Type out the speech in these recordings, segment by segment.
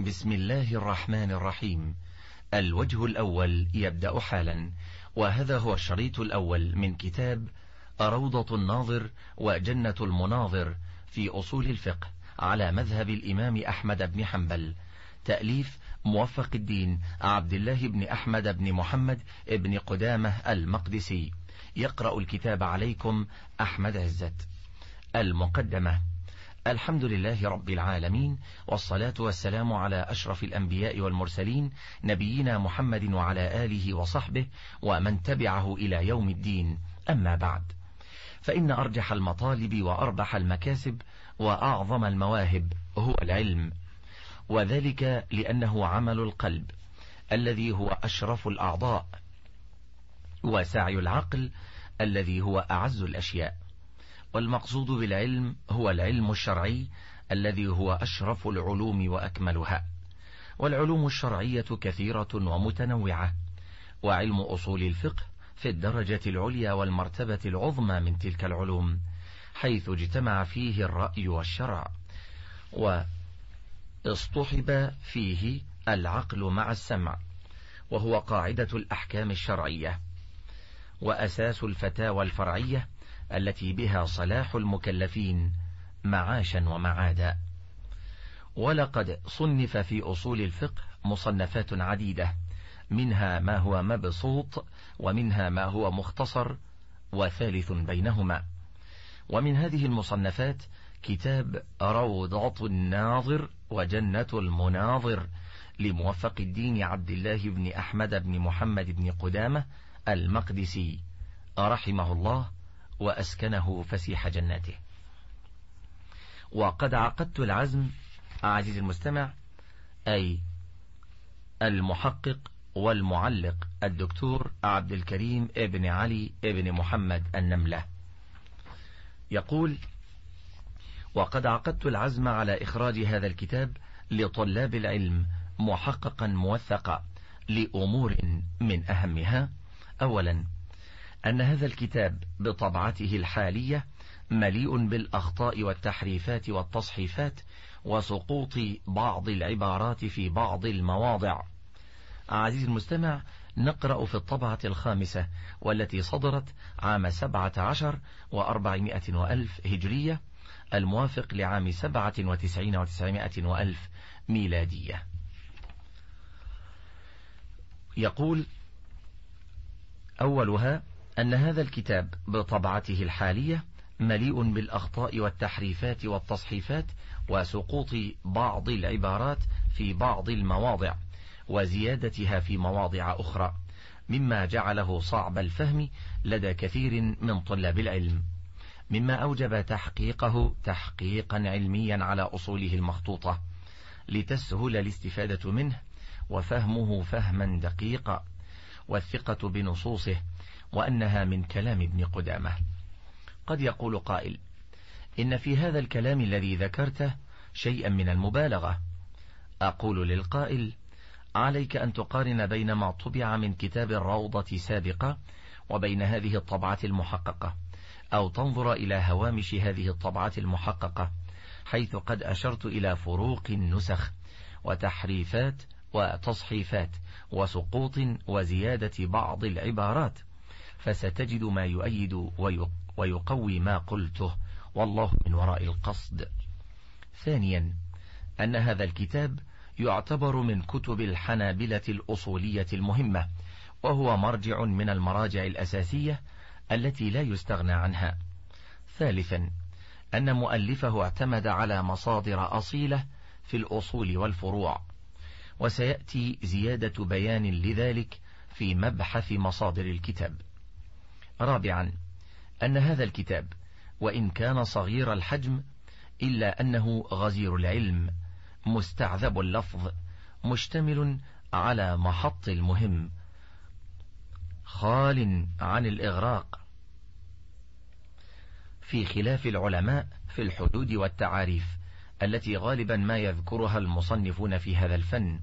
بسم الله الرحمن الرحيم الوجه الأول يبدأ حالا وهذا هو الشريط الأول من كتاب روضة الناظر وجنة المناظر في أصول الفقه على مذهب الإمام أحمد بن حنبل تأليف موفق الدين عبد الله بن أحمد بن محمد بن قدامة المقدسي يقرأ الكتاب عليكم أحمد عزت المقدمة الحمد لله رب العالمين والصلاة والسلام على أشرف الأنبياء والمرسلين نبينا محمد وعلى آله وصحبه ومن تبعه إلى يوم الدين أما بعد فإن أرجح المطالب وأربح المكاسب وأعظم المواهب هو العلم وذلك لأنه عمل القلب الذي هو أشرف الأعضاء وسعي العقل الذي هو أعز الأشياء والمقصود بالعلم هو العلم الشرعي الذي هو أشرف العلوم وأكملها والعلوم الشرعية كثيرة ومتنوعة وعلم أصول الفقه في الدرجة العليا والمرتبة العظمى من تلك العلوم حيث اجتمع فيه الرأي والشرع واصطحب فيه العقل مع السمع وهو قاعدة الأحكام الشرعية وأساس الفتاوى الفرعية التي بها صلاح المكلفين معاشا ومعادا ولقد صنف في أصول الفقه مصنفات عديدة منها ما هو مبسوط ومنها ما هو مختصر وثالث بينهما ومن هذه المصنفات كتاب روضة الناظر وجنة المناظر لموفق الدين عبد الله بن أحمد بن محمد بن قدامة المقدسي رحمه الله وأسكنه فسيح جناته وقد عقدت العزم عزيزي المستمع أي المحقق والمعلق الدكتور عبد الكريم ابن علي ابن محمد النملة يقول وقد عقدت العزم على إخراج هذا الكتاب لطلاب العلم محققا موثقا لأمور من أهمها أولا أن هذا الكتاب بطبعته الحالية مليء بالأخطاء والتحريفات والتصحيفات وسقوط بعض العبارات في بعض المواضع. عزيزي المستمع نقرأ في الطبعة الخامسة والتي صدرت عام سبعة عشر وأربعمائة وألف هجرية الموافق لعام سبعة وتسعين وتسعمائة وألف ميلادية يقول أولها أن هذا الكتاب بطبعته الحالية مليء بالأخطاء والتحريفات والتصحيفات وسقوط بعض العبارات في بعض المواضع وزيادتها في مواضع أخرى مما جعله صعب الفهم لدى كثير من طلاب العلم مما أوجب تحقيقه تحقيقا علميا على أصوله المخطوطة لتسهل الاستفادة منه وفهمه فهما دقيقا والثقة بنصوصه وأنها من كلام ابن قدامة قد يقول قائل إن في هذا الكلام الذي ذكرته شيئا من المبالغة أقول للقائل عليك أن تقارن بين ما طبع من كتاب الروضة سابقة وبين هذه الطبعة المحققة أو تنظر إلى هوامش هذه الطبعة المحققة حيث قد أشرت إلى فروق النسخ وتحريفات وتصحيفات وسقوط وزيادة بعض العبارات فستجد ما يؤيد ويقوي ما قلته والله من وراء القصد ثانيا أن هذا الكتاب يعتبر من كتب الحنابلة الأصولية المهمة وهو مرجع من المراجع الأساسية التي لا يستغنى عنها ثالثا أن مؤلفه اعتمد على مصادر أصيلة في الأصول والفروع وسيأتي زيادة بيان لذلك في مبحث مصادر الكتاب رابعا أن هذا الكتاب وإن كان صغير الحجم إلا أنه غزير العلم مستعذب اللفظ مشتمل على محط المهم خال عن الإغراق في خلاف العلماء في الحدود والتعاريف التي غالبا ما يذكرها المصنفون في هذا الفن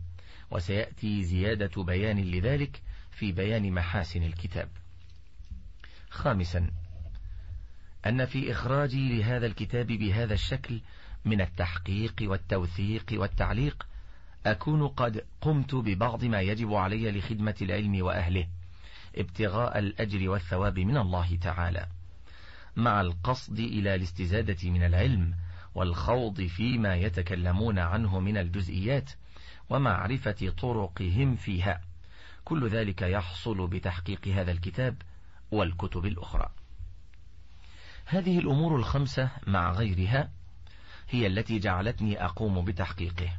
وسيأتي زيادة بيان لذلك في بيان محاسن الكتاب خامسا أن في إخراجي لهذا الكتاب بهذا الشكل من التحقيق والتوثيق والتعليق أكون قد قمت ببعض ما يجب علي لخدمة العلم وأهله ابتغاء الأجر والثواب من الله تعالى مع القصد إلى الاستزادة من العلم والخوض فيما يتكلمون عنه من الجزئيات ومعرفة طرقهم فيها كل ذلك يحصل بتحقيق هذا الكتاب والكتب الأخرى هذه الأمور الخمسة مع غيرها هي التي جعلتني أقوم بتحقيقه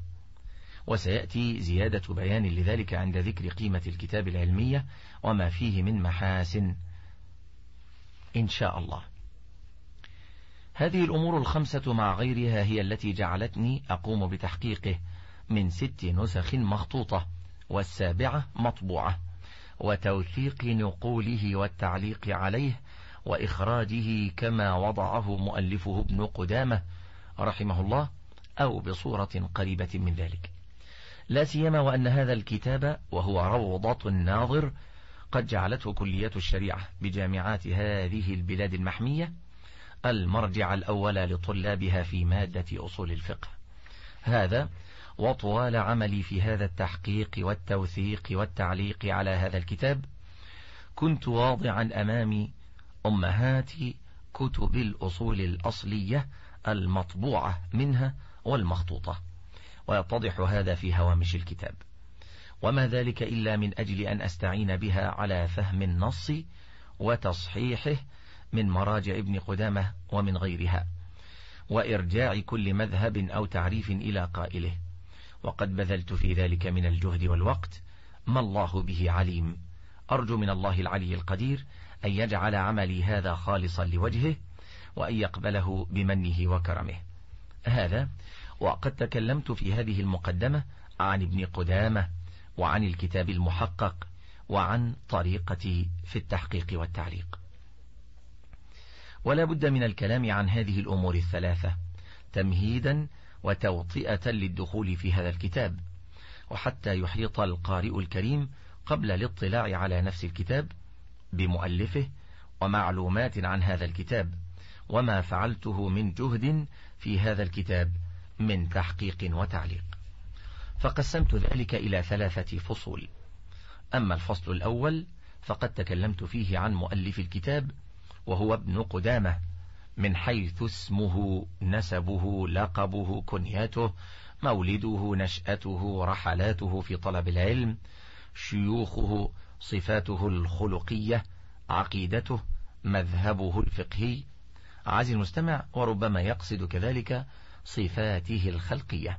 وسيأتي زيادة بيان لذلك عند ذكر قيمة الكتاب العلمية وما فيه من محاسن إن شاء الله هذه الأمور الخمسة مع غيرها هي التي جعلتني أقوم بتحقيقه من ست نسخ مخطوطة والسابعة مطبوعة وتوثيق نقوله والتعليق عليه وإخراجه كما وضعه مؤلفه ابن قدامة رحمه الله أو بصورة قريبة من ذلك لا سيما وأن هذا الكتاب وهو روضة الناظر قد جعلته كلية الشريعة بجامعات هذه البلاد المحمية المرجع الأول لطلابها في مادة أصول الفقه هذا وطوال عملي في هذا التحقيق والتوثيق والتعليق على هذا الكتاب كنت واضعا أمامي أمهات كتب الأصول الأصلية المطبوعة منها والمخطوطة ويتضح هذا في هوامش الكتاب وما ذلك إلا من أجل أن أستعين بها على فهم النص وتصحيحه من مراجع ابن قدامة ومن غيرها وإرجاع كل مذهب أو تعريف إلى قائله وقد بذلت في ذلك من الجهد والوقت ما الله به عليم أرجو من الله العلي القدير أن يجعل عملي هذا خالصا لوجهه وأن يقبله بمنه وكرمه هذا وقد تكلمت في هذه المقدمة عن ابن قدامة وعن الكتاب المحقق وعن طريقتي في التحقيق والتعليق ولا بد من الكلام عن هذه الأمور الثلاثة تمهيدا وتوطئة للدخول في هذا الكتاب وحتى يحيط القارئ الكريم قبل الاطلاع على نفس الكتاب بمؤلفه ومعلومات عن هذا الكتاب وما فعلته من جهد في هذا الكتاب من تحقيق وتعليق فقسمت ذلك إلى ثلاثة فصول أما الفصل الأول فقد تكلمت فيه عن مؤلف الكتاب وهو ابن قدامة من حيث اسمه نسبه لقبه كنيته مولده نشأته رحلاته في طلب العلم شيوخه صفاته الخلقية عقيدته مذهبه الفقهي عزي المستمع وربما يقصد كذلك صفاته الخلقية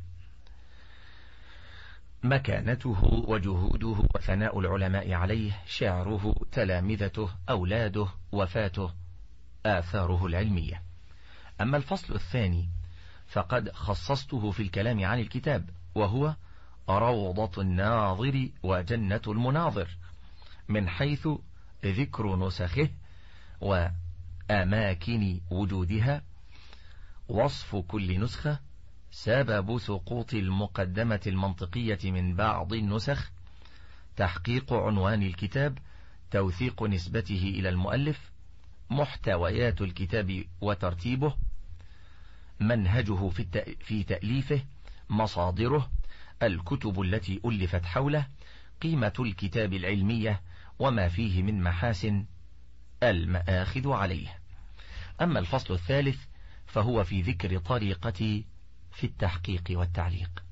مكانته وجهوده وثناء العلماء عليه شعره تلامذته أولاده وفاته آثاره العلمية أما الفصل الثاني فقد خصصته في الكلام عن الكتاب وهو روضة الناظر وجنة المناظر من حيث ذكر نسخه وأماكن وجودها وصف كل نسخة سبب سقوط المقدمة المنطقية من بعض النسخ تحقيق عنوان الكتاب توثيق نسبته إلى المؤلف محتويات الكتاب وترتيبه منهجه في, في تأليفه مصادره الكتب التي ألفت حوله قيمة الكتاب العلمية وما فيه من محاسن المآخذ عليه أما الفصل الثالث فهو في ذكر طريقتي في التحقيق والتعليق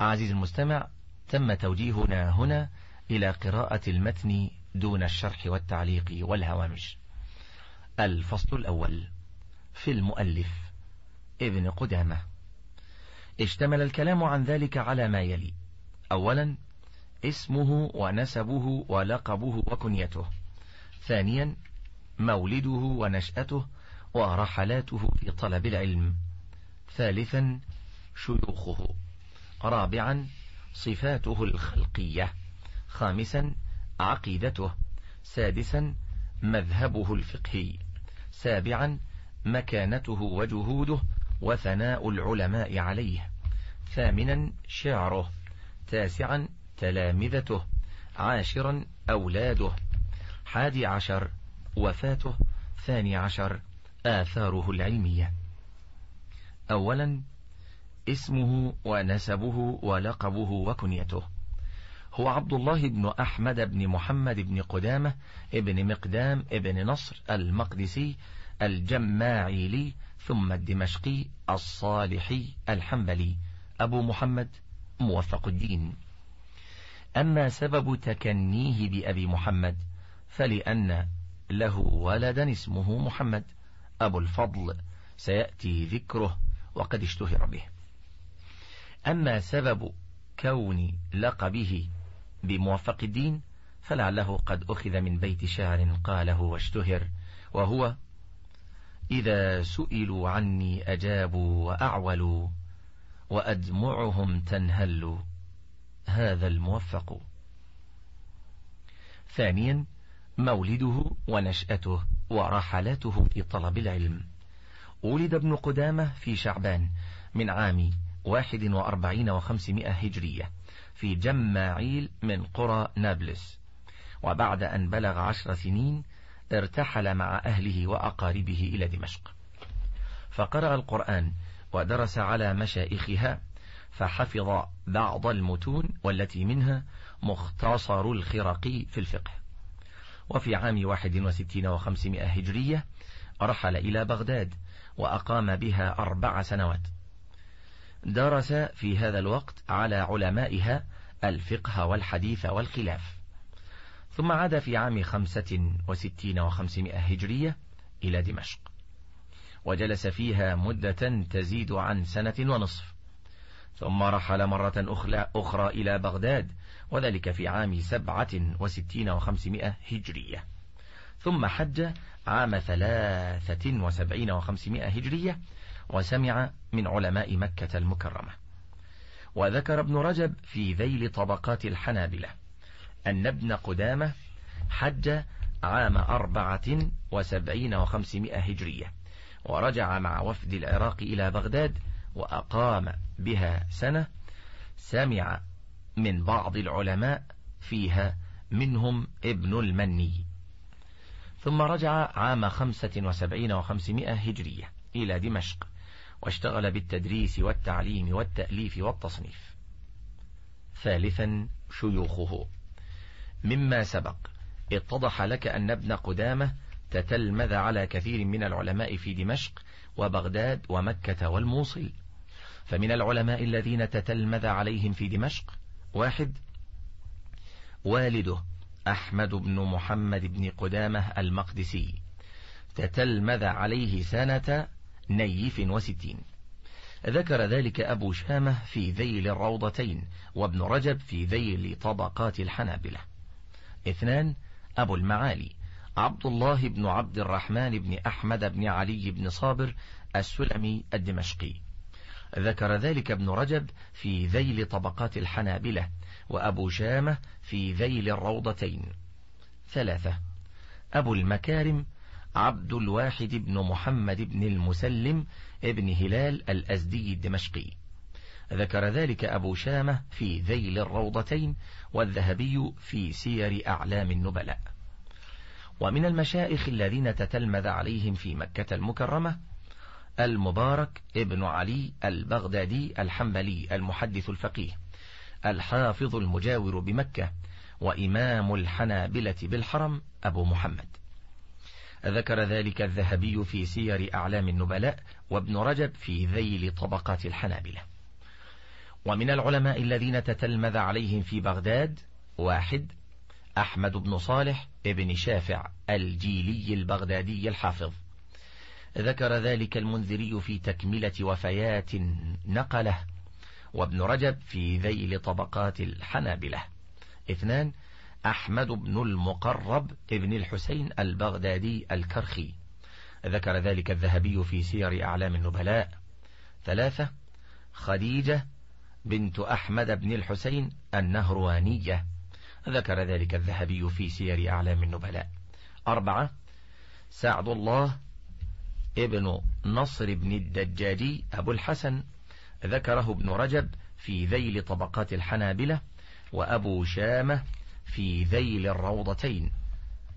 عزيزي المستمع تم توجيهنا هنا إلى قراءة المتن دون الشرح والتعليق والهوامش الفصل الأول في المؤلف ابن قدامة اشتمل الكلام عن ذلك على ما يلي أولا اسمه ونسبه ولقبه وكنيته ثانيا مولده ونشأته ورحلاته في طلب العلم ثالثا شيوخه رابعا صفاته الخلقية خامسا عقيدته سادسا مذهبه الفقهي سابعا مكانته وجهوده وثناء العلماء عليه ثامنا شعره تاسعا تلامذته عاشرا أولاده حادي عشر وفاته ثاني عشر آثاره العلمية أولا اسمه ونسبه ولقبه وكنيته هو عبد الله بن أحمد بن محمد بن قدامة ابن مقدام ابن نصر المقدسي الجماعيلي ثم الدمشقي الصالحي الحنبلي أبو محمد موفق الدين أما سبب تكنيه بأبي محمد فلأن له ولدا اسمه محمد أبو الفضل سيأتي ذكره وقد اشتهر به أما سبب كون لقبه بموفق الدين فلعله قد أخذ من بيت شعر قاله واشتهر وهو إذا سئلوا عني أجابوا وأعولوا وأدمعهم تنهل هذا الموفق ثانيا مولده ونشأته ورحلته في طلب العلم ولد ابن قدامة في شعبان من عام واحد وأربعين وخمسمائة هجرية في جماعيل من قرى نابلس وبعد أن بلغ عشر سنين ارتحل مع أهله وأقاربه إلى دمشق فقرأ القرآن ودرس على مشايخها فحفظ بعض المتون والتي منها مختصر الخرقي في الفقه وفي عام 61 وخمسمائة هجرية رحل إلى بغداد وأقام بها أربع سنوات درس في هذا الوقت على علمائها الفقه والحديث والخلاف ثم عاد في عام خمسة وستين وخمسمائة هجرية إلى دمشق وجلس فيها مدة تزيد عن سنة ونصف ثم رحل مرة أخرى إلى بغداد وذلك في عام سبعة وستين وخمسمائة هجرية ثم حج عام ثلاثة وسبعين وخمسمائة هجرية وسمع من علماء مكة المكرمة وذكر ابن رجب في ذيل طبقات الحنابلة أن ابن قدامة حج عام أربعة وسبعين وخمسمائة هجرية ورجع مع وفد العراق إلى بغداد وأقام بها سنة سمع من بعض العلماء فيها منهم ابن المني ثم رجع عام خمسة وسبعين وخمسمائة هجرية إلى دمشق واشتغل بالتدريس والتعليم والتأليف والتصنيف ثالثا شيوخه مما سبق اتضح لك أن ابن قدامة تتلمذ على كثير من العلماء في دمشق وبغداد ومكة والموصل فمن العلماء الذين تتلمذ عليهم في دمشق واحد والده أحمد بن محمد بن قدامة المقدسي تتلمذ عليه سنة نيف وستين ذكر ذلك أبو شامة في ذيل الروضتين وابن رجب في ذيل طبقات الحنابلة اثنان أبو المعالي عبد الله بن عبد الرحمن بن أحمد بن علي بن صابر السلمي الدمشقي ذكر ذلك ابن رجب في ذيل طبقات الحنابلة وأبو شامة في ذيل الروضتين ثلاثة أبو المكارم عبد الواحد بن محمد بن المسلم ابن هلال الأزدي الدمشقي ذكر ذلك أبو شامة في ذيل الروضتين والذهبي في سير أعلام النبلاء ومن المشائخ الذين تتلمذ عليهم في مكة المكرمة المبارك ابن علي البغدادي الحنبلي المحدث الفقيه الحافظ المجاور بمكة وإمام الحنابلة بالحرم أبو محمد ذكر ذلك الذهبي في سير أعلام النبلاء وابن رجب في ذيل طبقات الحنابلة ومن العلماء الذين تتلمذ عليهم في بغداد واحد أحمد بن صالح ابن شافع الجيلي البغدادي الحافظ ذكر ذلك المنذري في تكملة وفيات نقله وابن رجب في ذيل طبقات الحنابلة اثنان أحمد بن المقرب ابن الحسين البغدادي الكرخي ذكر ذلك الذهبي في سير أعلام النبلاء ثلاثة خديجة بنت أحمد بن الحسين النهروانية ذكر ذلك الذهبي في سير أعلام النبلاء أربعة سعد الله ابن نصر بن الدجاجي أبو الحسن ذكره ابن رجب في ذيل طبقات الحنابلة وأبو شامة في ذيل الروضتين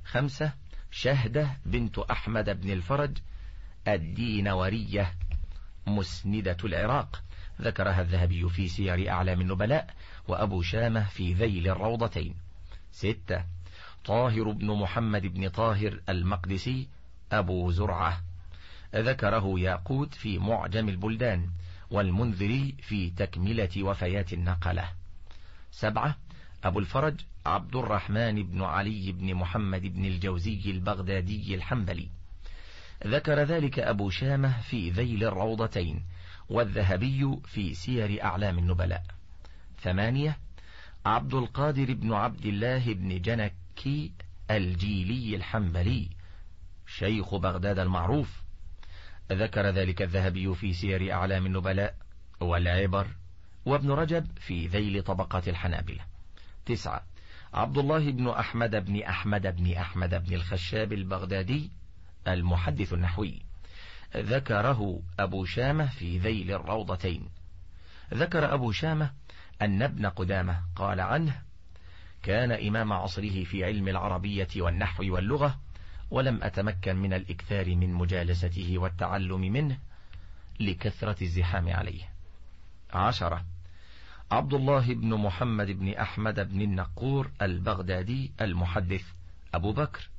خمسة شهدة بنت أحمد بن الفرج الدين ورية مسندة العراق ذكرها الذهبي في سير أعلام النبلاء وأبو شامة في ذيل الروضتين ستة طاهر بن محمد بن طاهر المقدسي أبو زرعة ذكره ياقوت في معجم البلدان والمنذري في تكملة وفيات النقلة سبعة أبو الفرج عبد الرحمن بن علي بن محمد بن الجوزي البغدادي الحنبلي ذكر ذلك أبو شامة في ذيل الروضتين والذهبي في سير أعلام النبلاء ثمانية عبد القادر بن عبد الله بن جنكي الجيلي الحنبلي شيخ بغداد المعروف ذكر ذلك الذهبي في سير أعلام النبلاء والعبر وابن رجب في ذيل طبقة الحنابلة تسعة عبد الله بن أحمد بن أحمد بن أحمد بن الخشاب البغدادي المحدث النحوي ذكره أبو شامة في ذيل الروضتين ذكر أبو شامة أن ابن قدامة قال عنه كان إمام عصره في علم العربية والنحو واللغة ولم أتمكن من الإكثار من مجالسته والتعلم منه لكثرة الزحام عليه عشرة عبد الله بن محمد بن أحمد بن النقور البغدادي المحدث أبو بكر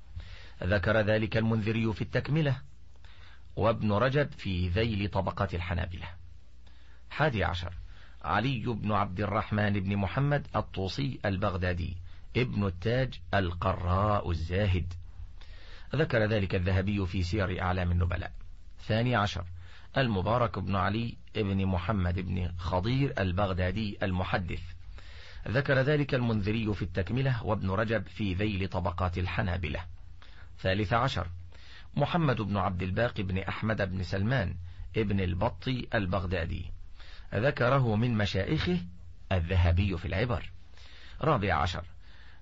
ذكر ذلك المنذري في التكملة وابن رجب في ذيل طبقات الحنابلة حادي عشر علي بن عبد الرحمن بن محمد الطوسي البغدادي ابن التاج القراء الزاهد ذكر ذلك الذهبي في سير أعلام النبلاء ثاني عشر المبارك بن علي بن محمد بن خضير البغدادي المحدث ذكر ذلك المنذري في التكملة وابن رجب في ذيل طبقات الحنابلة ثالث عشر محمد بن عبد الباقي بن أحمد بن سلمان ابن البطي البغدادي ذكره من مشائخه الذهبي في العبر رابع عشر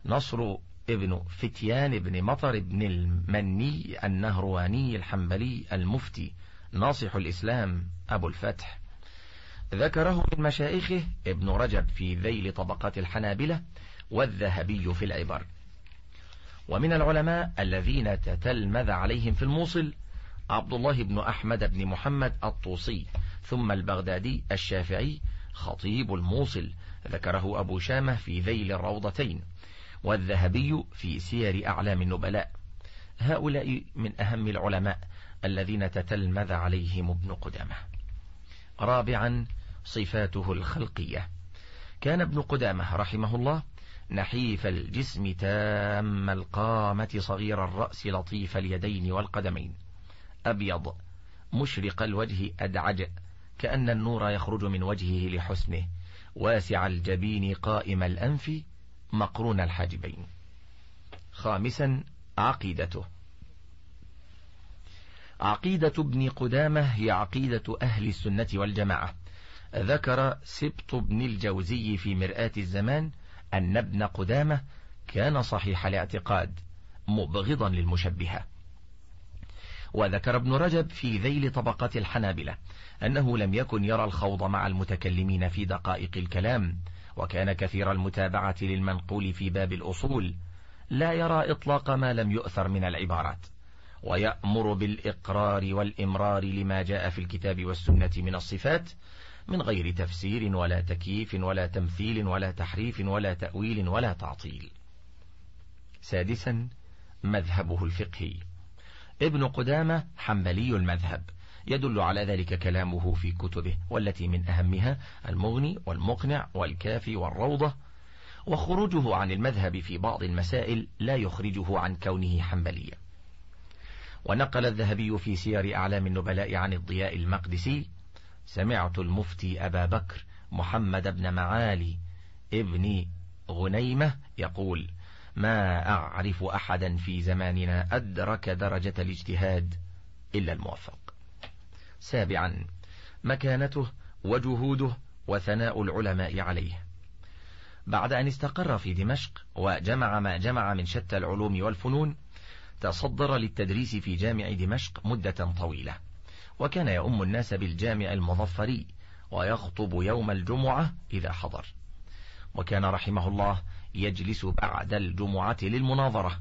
نصر ابن فتيان بن مطر بن المني النهرواني الحنبلي المفتي ناصح الإسلام أبو الفتح ذكره من مشايخه ابن رجب في ذيل طبقات الحنابلة والذهبي في العبر ومن العلماء الذين تتلمذ عليهم في الموصل عبد الله بن أحمد بن محمد الطوسي ثم البغدادي الشافعي خطيب الموصل ذكره أبو شامة في ذيل الروضتين والذهبي في سير أعلام النبلاء هؤلاء من أهم العلماء الذين تتلمذ عليهم ابن قدامة رابعا صفاته الخلقية كان ابن قدامة رحمه الله نحيف الجسم تام القامة صغير الرأس لطيف اليدين والقدمين أبيض مشرق الوجه أدعج كأن النور يخرج من وجهه لحسنه واسع الجبين قائم الأنف مقرون الحاجبين خامسا عقيدته عقيدة ابن قدامة هي عقيدة أهل السنة والجماعة ذكر سبط بن الجوزي في مرآة الزمان أن ابن قدامة كان صحيح الاعتقاد مبغضا للمشبهة وذكر ابن رجب في ذيل طبقة الحنابلة أنه لم يكن يرى الخوض مع المتكلمين في دقائق الكلام وكان كثير المتابعة للمنقول في باب الأصول لا يرى إطلاق ما لم يؤثر من العبارات ويأمر بالإقرار والإمرار لما جاء في الكتاب والسنة من الصفات من غير تفسير ولا تكييف ولا تمثيل ولا تحريف ولا تأويل ولا تعطيل سادسا مذهبه الفقهي ابن قدامة حنبلي المذهب يدل على ذلك كلامه في كتبه والتي من أهمها المغني والمقنع والكافي والروضة وخروجه عن المذهب في بعض المسائل لا يخرجه عن كونه حنبليا ونقل الذهبي في سير أعلام النبلاء عن الضياء المقدسي سمعت المفتي أبا بكر محمد بن معالي ابن غنيمة يقول ما أعرف أحدا في زماننا أدرك درجة الاجتهاد إلا الموفق سابعا مكانته وجهوده وثناء العلماء عليه بعد أن استقر في دمشق وجمع ما جمع من شتى العلوم والفنون تصدر للتدريس في جامع دمشق مدة طويلة وكان يؤم الناس بالجامع المظفري ويخطب يوم الجمعة إذا حضر وكان رحمه الله يجلس بعد الجمعة للمناظرة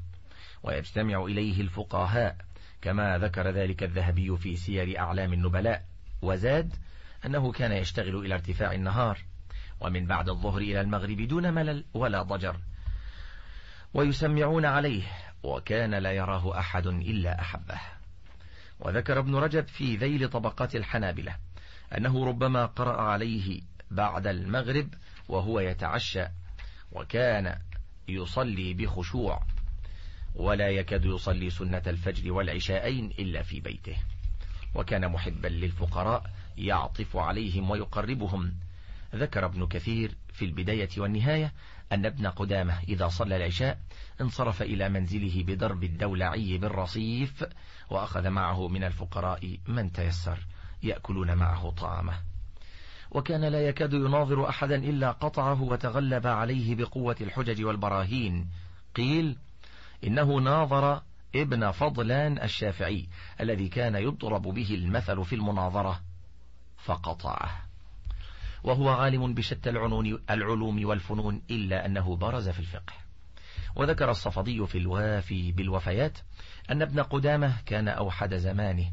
ويجتمع إليه الفقهاء كما ذكر ذلك الذهبي في سير أعلام النبلاء وزاد أنه كان يشتغل إلى ارتفاع النهار ومن بعد الظهر إلى المغرب دون ملل ولا ضجر ويسمعون عليه وكان لا يراه أحد إلا أحبه وذكر ابن رجب في ذيل طبقات الحنابلة أنه ربما قرأ عليه بعد المغرب وهو يتعشى وكان يصلي بخشوع ولا يكاد يصلي سنة الفجر والعشاءين إلا في بيته وكان محبا للفقراء يعطف عليهم ويقربهم ذكر ابن كثير في البداية والنهاية أن ابن قدامة إذا صلى العشاء انصرف إلى منزله بدرب الدولعي بالرصيف وأخذ معه من الفقراء من تيسر يأكلون معه طعامه وكان لا يكاد يناظر أحدا إلا قطعه وتغلب عليه بقوة الحجج والبراهين قيل إنه ناظر ابن فضلان الشافعي الذي كان يضرب به المثل في المناظرة فقطعه وهو عالم بشتى العلوم والفنون إلا أنه برز في الفقه وذكر الصفدي في الوافي بالوفيات أن ابن قدامة كان أوحد زمانه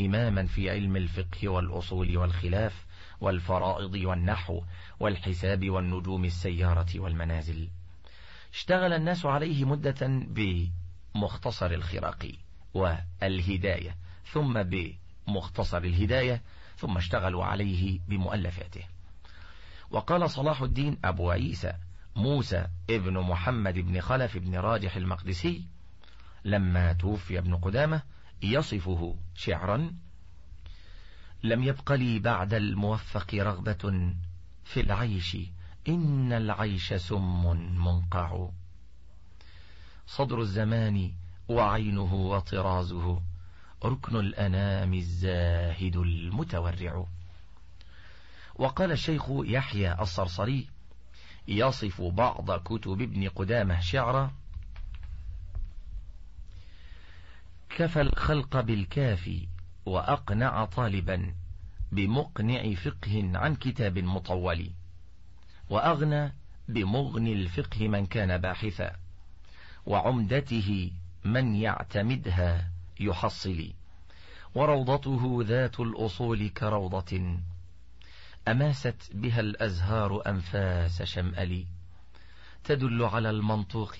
إماما في علم الفقه والأصول والخلاف والفرائض والنحو والحساب والنجوم السيارة والمنازل اشتغل الناس عليه مدة بمختصر الخراقي والهداية ثم بمختصر الهداية ثم اشتغلوا عليه بمؤلفاته وقال صلاح الدين أبو عيسى موسى ابن محمد بن خلف بن راجح المقدسي لما توفي ابن قدامة يصفه شعرا لم يبق لي بعد الموفق رغبة في العيش إن العيش سم منقع صدر الزمان وعينه وطرازه ركن الأنام الزاهد المتورع وقال الشيخ يحيى الصرصري يصف بعض كتب ابن قدامة شعرا كفى الخلق بالكافي وأقنع طالبا بمقنع فقه عن كتاب مطول وأغنى بمغني الفقه من كان باحثا وعمدته من يعتمدها يحصلي وروضته ذات الأصول كروضة أماست بها الأزهار أنفاس شمأل تدل على المنطوق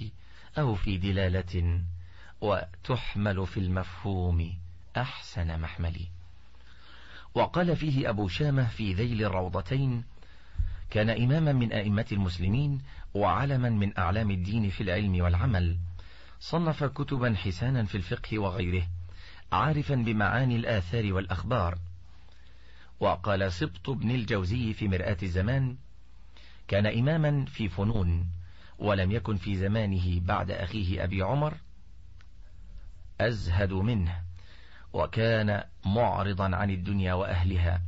أو في دلالة وتحمل في المفهوم أحسن محمل وقال فيه أبو شامة في ذيل الروضتين كان إماما من أئمة المسلمين وعلما من أعلام الدين في العلم والعمل صنف كتبا حسانا في الفقه وغيره عارفا بمعاني الآثار والأخبار وقال سبط بن الجوزي في مرآة الزمان كان إماما في فنون ولم يكن في زمانه بعد أخيه أبي عمر أزهد منه وكان معرضا عن الدنيا وأهلها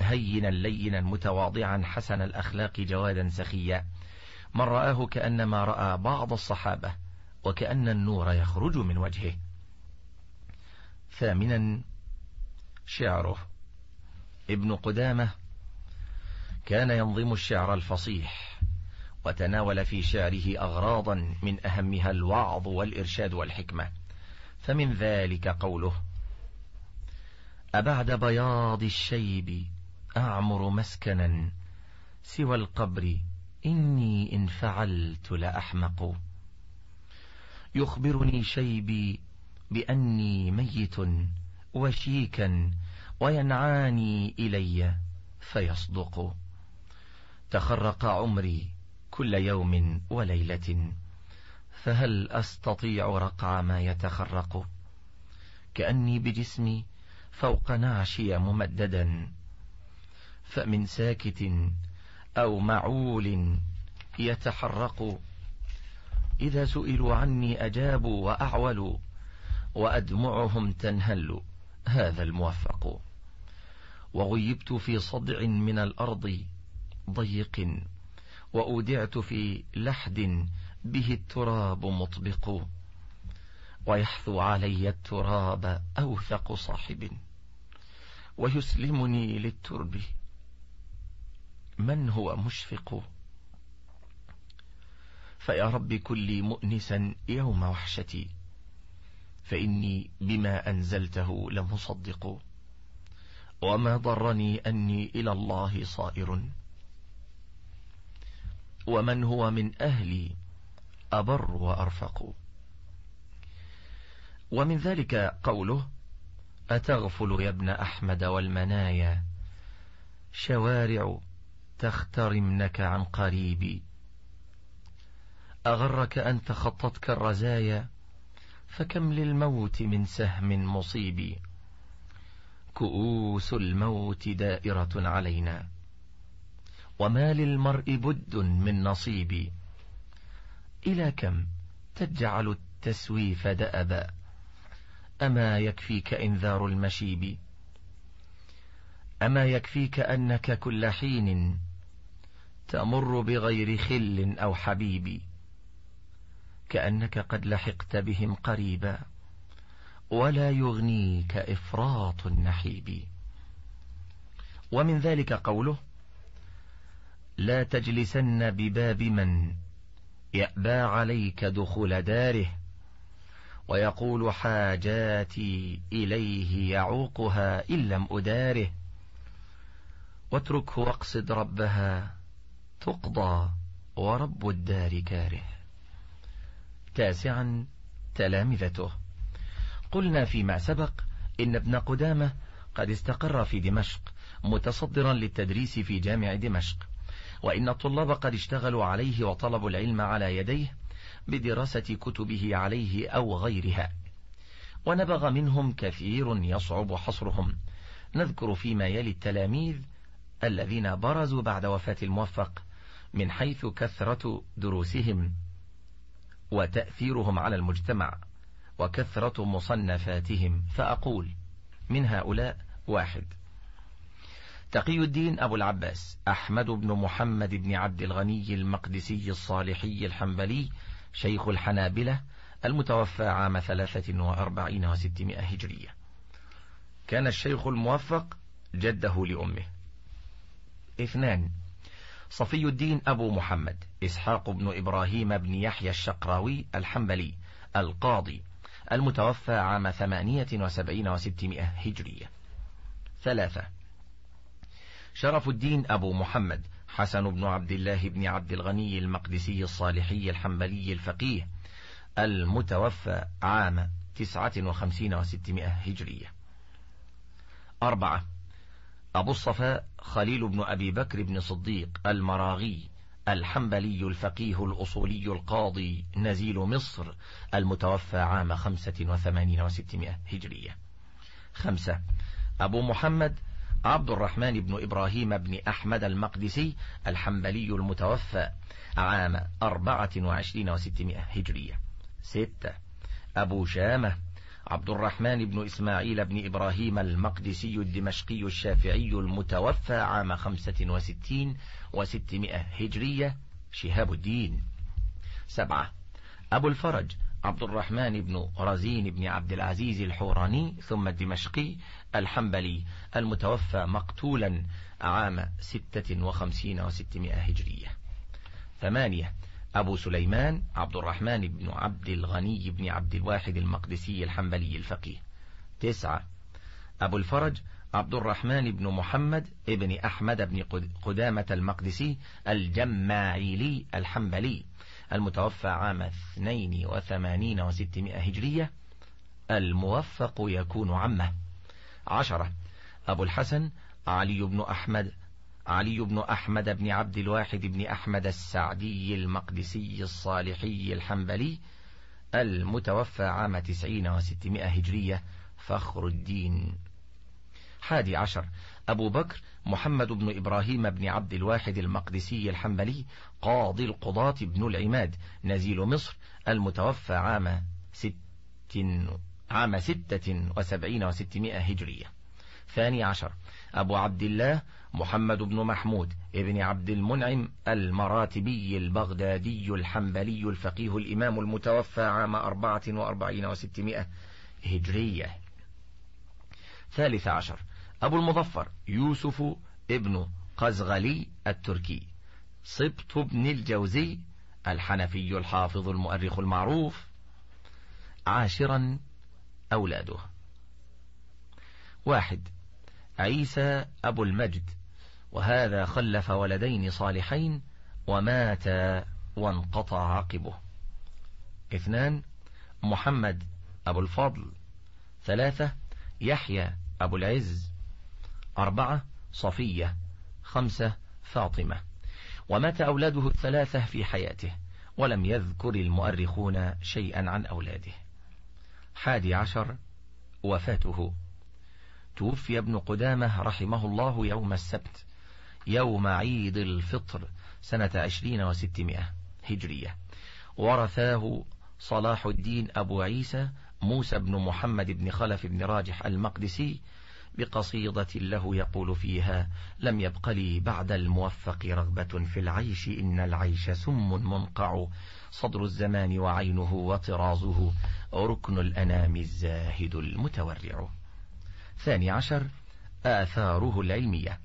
هينا لينا متواضعا حسن الأخلاق جوادا سخيا من رآه كأنما رأى بعض الصحابة وكأن النور يخرج من وجهه ثامنا شعره ابن قدامة كان ينظم الشعر الفصيح وتناول في شعره أغراضا من أهمها الوعظ والإرشاد والحكمة فمن ذلك قوله أبعد بياض الشيب أعمر مسكنا سوى القبر إني إن فعلت لأحمق يخبرني شيبي بأني ميت وشيكا وينعاني إلي فيصدق تخرق عمري كل يوم وليلة فهل أستطيع رقع ما يتخرق كأني بجسمي فوق نعشي ممددا فمن ساكت أو معول يتحرق إذا سئلوا عني أجابوا وأعولوا وأدمعهم تنهل هذا الموفق وغيبت في صدع من الأرض ضيق وأودعت في لحد به التراب مطبق ويحثو علي التراب أوثق صاحب ويسلمني للترب من هو مشفق فيا رب لي مؤنسا يوم وحشتي فإني بما أنزلته لمصدق وما ضرني أني إلى الله صائر ومن هو من أهلي أبر وأرفق ومن ذلك قوله أتغفل يا ابن أحمد والمنايا شوارع تخترمنك عن قريبي أغرك أن تخطتك الرزايا فكم للموت من سهم مصيب كؤوس الموت دائرة علينا وما للمرء بد من نصيب إلى كم تجعل التسويف دأبا أما يكفيك إنذار المشيب أما يكفيك أنك كل حين تمر بغير خل أو حبيب كأنك قد لحقت بهم قريبا ولا يغنيك إفراط النحيب ومن ذلك قوله لا تجلسن بباب من يأبى عليك دخول داره ويقول حاجاتي إليه يعوقها إن لم أداره واتركه واقصد ربها تقضى ورب الدار كاره تاسعا تلامذته قلنا فيما سبق إن ابن قدامة قد استقر في دمشق متصدرا للتدريس في جامع دمشق وإن الطلاب قد اشتغلوا عليه وطلبوا العلم على يديه بدراسة كتبه عليه أو غيرها ونبغ منهم كثير يصعب حصرهم نذكر فيما يلي التلاميذ الذين برزوا بعد وفاة الموفق من حيث كثرة دروسهم وتأثيرهم على المجتمع وكثرة مصنفاتهم فأقول من هؤلاء واحد تقي الدين أبو العباس أحمد بن محمد بن عبد الغني المقدسي الصالحي الحنبلي شيخ الحنابلة المتوفى عام ثلاثة وأربعين وستمائة هجرية كان الشيخ الموفق جده لأمه اثنان صفي الدين أبو محمد إسحاق بن إبراهيم بن يحيى الشقراوي الحنبلي القاضي المتوفى عام ثمانية وسبعين وستمائة هجرية ثلاثة شرف الدين أبو محمد حسن بن عبد الله بن عبد الغني المقدسي الصالحي الحنبلي الفقيه المتوفى عام تسعة وخمسين وستمائة هجرية أربعة أبو الصفاء خليل بن أبي بكر بن صديق المراغي الحنبلي الفقيه الأصولي القاضي نزيل مصر المتوفى عام خمسة وثمانين وستمائة هجرية خمسة أبو محمد عبد الرحمن بن إبراهيم بن أحمد المقدسي الحنبلي المتوفى عام أربعة وعشرين وستمائة هجرية ستة أبو شامة عبد الرحمن بن إسماعيل بن إبراهيم المقدسي الدمشقي الشافعي المتوفى عام 65 و600 هجرية شهاب الدين سبعة أبو الفرج عبد الرحمن بن رزين بن عبد العزيز الحوراني ثم الدمشقي الحنبلي المتوفى مقتولا عام ستة وخمسين وستمائة هجرية ثمانية أبو سليمان عبد الرحمن بن عبد الغني بن عبد الواحد المقدسي الحنبلي الفقيه تسعة أبو الفرج عبد الرحمن بن محمد ابن أحمد بن قدامة المقدسي الجماعيلي الحنبلي المتوفى عام 82 وستمائة هجرية الموفق يكون عمه عشرة أبو الحسن علي بن أحمد علي بن أحمد بن عبد الواحد بن أحمد السعدي المقدسي الصالحي الحنبلي المتوفى عام تسعين وستمائة هجرية فخر الدين حادي عشر أبو بكر محمد بن إبراهيم بن عبد الواحد المقدسي الحنبلي قاضي القضاة بن العماد نزيل مصر المتوفى عام ست عام ستة وسبعين وستمائة هجرية ثاني عشر أبو عبد الله محمد بن محمود ابن عبد المنعم المراتبي البغدادي الحنبلي الفقيه الإمام المتوفى عام أربعة وأربعين وستمائة هجرية ثالث عشر أبو المظفر يوسف ابن قزغلي التركي سبط بن الجوزي الحنفي الحافظ المؤرخ المعروف عاشرا أولاده واحد عيسى أبو المجد وهذا خلف ولدين صالحين ومات وانقطع عقبه اثنان محمد أبو الفضل ثلاثة يحيى أبو العز أربعة صفية خمسة فاطمة ومات أولاده الثلاثة في حياته ولم يذكر المؤرخون شيئا عن أولاده حادي عشر وفاته توفي ابن قدامة رحمه الله يوم السبت يوم عيد الفطر سنة عشرين وستمائة هجرية ورثاه صلاح الدين أبو عيسى موسى بن محمد بن خلف بن راجح المقدسي بقصيدة له يقول فيها لم يبق لي بعد الموفق رغبة في العيش إن العيش سم منقع صدر الزمان وعينه وطرازه ركن الأنام الزاهد المتورع ثاني عشر آثاره العلمية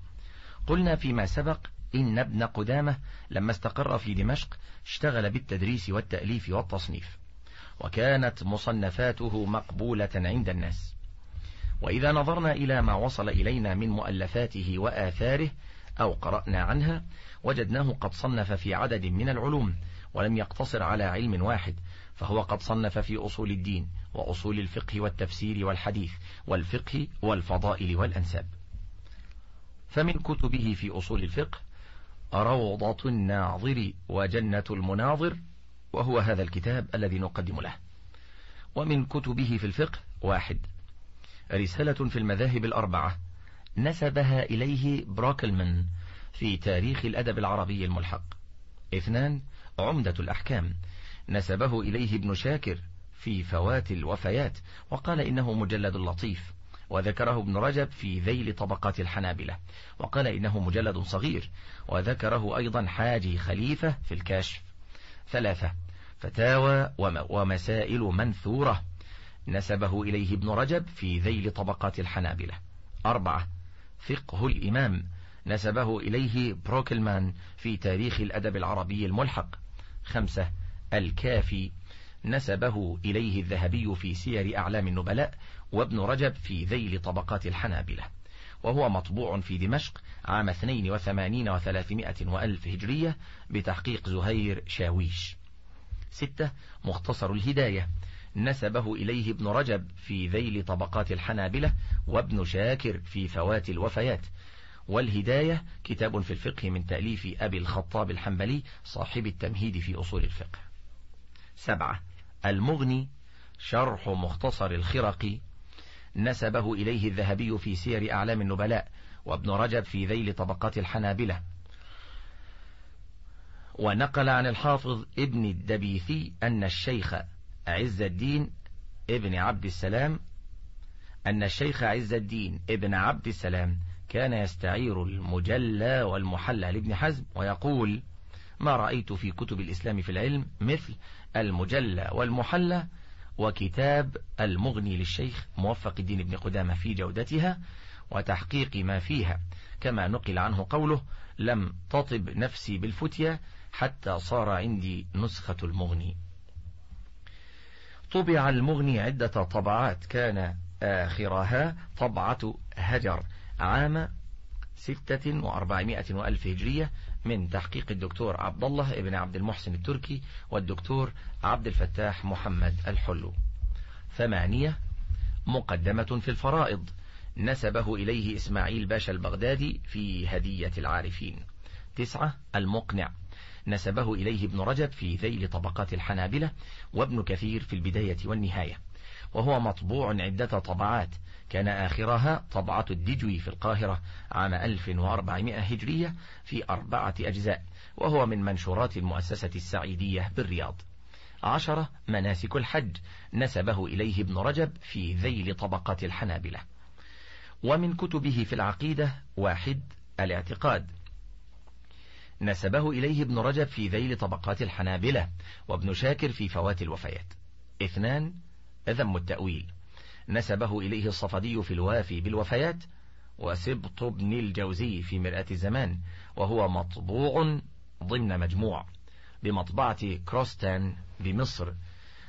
قلنا فيما سبق إن ابن قدامة لما استقر في دمشق اشتغل بالتدريس والتأليف والتصنيف وكانت مصنفاته مقبولة عند الناس وإذا نظرنا إلى ما وصل إلينا من مؤلفاته وآثاره أو قرأنا عنها وجدناه قد صنف في عدد من العلوم ولم يقتصر على علم واحد فهو قد صنف في أصول الدين وأصول الفقه والتفسير والحديث والفقه والفضائل والأنساب فمن كتبه في أصول الفقه روضة الناظر وجنة المناظر وهو هذا الكتاب الذي نقدم له ومن كتبه في الفقه واحد رسالة في المذاهب الأربعة نسبها إليه براكلمن في تاريخ الأدب العربي الملحق اثنان عمدة الأحكام نسبه إليه ابن شاكر في فوات الوفيات وقال إنه مجلد لطيف وذكره ابن رجب في ذيل طبقات الحنابلة وقال إنه مجلد صغير وذكره أيضا حاجي خليفة في الكاشف ثلاثة فتاوى ومسائل منثورة نسبه إليه ابن رجب في ذيل طبقات الحنابلة أربعة فقه الإمام نسبه إليه بروكلمان في تاريخ الأدب العربي الملحق خمسة الكافي نسبه إليه الذهبي في سير أعلام النبلاء وابن رجب في ذيل طبقات الحنابلة وهو مطبوع في دمشق عام 82 و300 وألف هجرية بتحقيق زهير شاويش ستة مختصر الهداية نسبه إليه ابن رجب في ذيل طبقات الحنابلة وابن شاكر في فوات الوفيات والهداية كتاب في الفقه من تأليف أبي الخطاب الحنبلي صاحب التمهيد في أصول الفقه سبعة المغني شرح مختصر الخرقي نسبه إليه الذهبي في سير أعلام النبلاء وابن رجب في ذيل طبقات الحنابلة ونقل عن الحافظ ابن الدبيثي أن الشيخ عز الدين ابن عبد السلام أن الشيخ عز الدين ابن عبد السلام كان يستعير المجلى والمحلى لابن حزم ويقول ما رأيت في كتب الإسلام في العلم مثل المجلى والمحلى وكتاب المغني للشيخ موفق الدين بن قدامة في جودتها وتحقيق ما فيها كما نقل عنه قوله لم تطب نفسي بالفتية حتى صار عندي نسخة المغني طبع المغني عدة طبعات كان آخرها طبعة هجر عام ستة وأربعمائة وألف هجرية من تحقيق الدكتور عبد الله ابن عبد المحسن التركي والدكتور عبد الفتاح محمد الحلو ثمانية مقدمة في الفرائض نسبه إليه إسماعيل باشا البغدادي في هدية العارفين تسعة المقنع نسبه إليه ابن رجب في ذيل طبقات الحنابلة وابن كثير في البداية والنهاية وهو مطبوع عدة طبعات كان آخرها طبعة الدجوي في القاهرة عام 1400 هجرية في أربعة أجزاء وهو من منشورات المؤسسة السعيدية بالرياض عشرة مناسك الحج نسبه إليه ابن رجب في ذيل طبقة الحنابلة ومن كتبه في العقيدة واحد الاعتقاد نسبه إليه ابن رجب في ذيل طبقات الحنابلة وابن شاكر في فوات الوفيات اثنان ذم التأويل نسبه إليه الصفدي في الوافي بالوفيات وسبط بن الجوزي في مرآة الزمان وهو مطبوع ضمن مجموع بمطبعة كروستان بمصر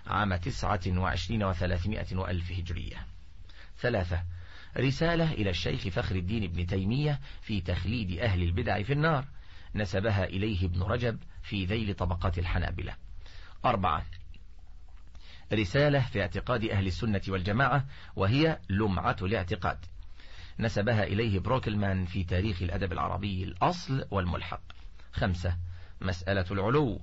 عام تسعة وعشرين وثلاثمائة وألف هجرية ثلاثة رسالة إلى الشيخ فخر الدين ابن تيمية في تخليد أهل البدع في النار نسبها إليه ابن رجب في ذيل طبقات الحنابلة أربعة رسالة في اعتقاد أهل السنة والجماعة وهي لمعة الاعتقاد نسبها إليه بروكلمان في تاريخ الأدب العربي الأصل والملحق خمسة مسألة العلو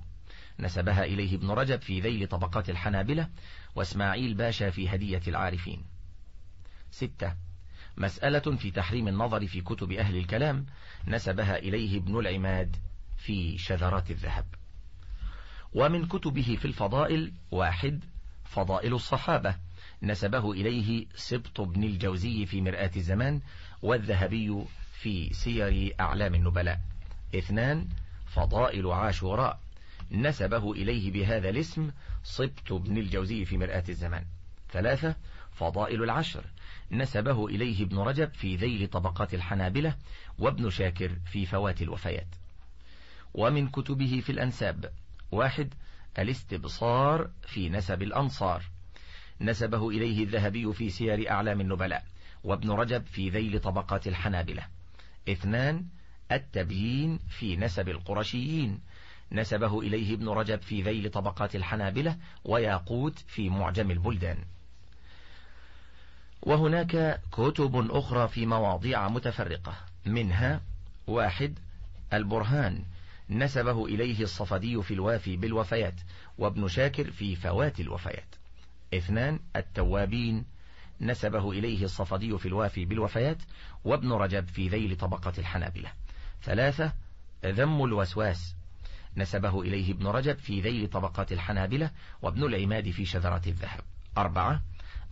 نسبها إليه ابن رجب في ذيل طبقات الحنابلة واسماعيل باشا في هدية العارفين ستة مسألة في تحريم النظر في كتب أهل الكلام نسبها إليه ابن العماد في شذرات الذهب ومن كتبه في الفضائل واحد فضائل الصحابة نسبه إليه سبط بن الجوزي في مرآة الزمان والذهبي في سير أعلام النبلاء اثنان فضائل عاشوراء نسبه إليه بهذا الاسم سبط بن الجوزي في مرآة الزمان ثلاثة فضائل العشر نسبه إليه ابن رجب في ذيل طبقات الحنابلة وابن شاكر في فوات الوفيات ومن كتبه في الأنساب واحد الاستبصار في نسب الأنصار نسبه إليه الذهبي في سير أعلام النبلاء وابن رجب في ذيل طبقات الحنابلة اثنان التبيين في نسب القرشيين نسبه إليه ابن رجب في ذيل طبقات الحنابلة وياقوت في معجم البلدان وهناك كتب أخرى في مواضيع متفرقة منها واحد البرهان نسبه إليه الصفدي في الوافي بالوفيات وابن شاكر في فوات الوفيات اثنان التوابين نسبه إليه الصفدي في الوافي بالوفيات وابن رجب في ذيل طبقة الحنابلة ثلاثة ذم الوسواس نسبه إليه ابن رجب في ذيل طبقة الحنابلة وابن العماد في شذرة الذهب أربعة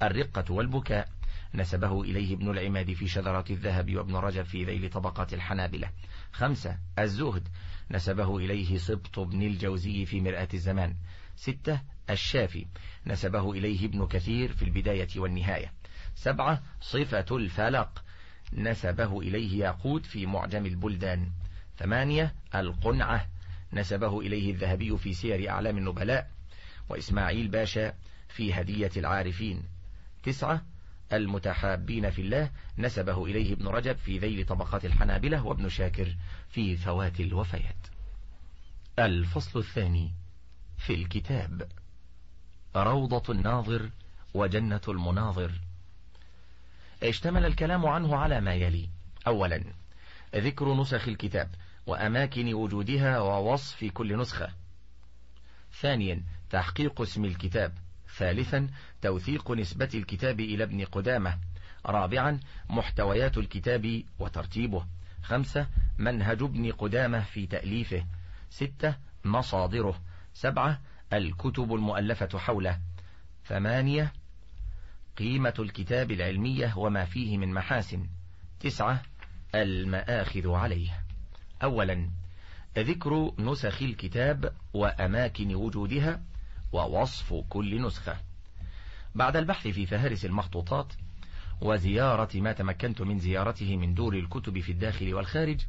الرقة والبكاء نسبه إليه ابن العماد في شذرة الذهب وابن رجب في ذيل طبقة الحنابلة خمسة الزهد نسبه إليه سبط بن الجوزي في مرآة الزمان ستة الشافي نسبه إليه ابن كثير في البداية والنهاية سبعة صفة الفلق نسبه إليه ياقوت في معجم البلدان ثمانية القنعة نسبه إليه الذهبي في سير أعلام النبلاء وإسماعيل باشا في هدية العارفين تسعة المتحابين في الله نسبه إليه ابن رجب في ذيل طبقات الحنابلة وابن شاكر في ثوات الوفيات الفصل الثاني في الكتاب روضة الناظر وجنة المناظر اشتمل الكلام عنه على ما يلي أولا ذكر نسخ الكتاب وأماكن وجودها ووصف كل نسخة ثانيا تحقيق اسم الكتاب ثالثا توثيق نسبة الكتاب إلى ابن قدامة رابعا محتويات الكتاب وترتيبه خمسة منهج ابن قدامة في تأليفه ستة مصادره سبعة الكتب المؤلفة حوله ثمانية قيمة الكتاب العلمية وما فيه من محاسن تسعة المآخذ عليه أولا ذكر نسخ الكتاب وأماكن وجودها ووصف كل نسخة بعد البحث في فهارس المخطوطات وزيارة ما تمكنت من زيارته من دور الكتب في الداخل والخارج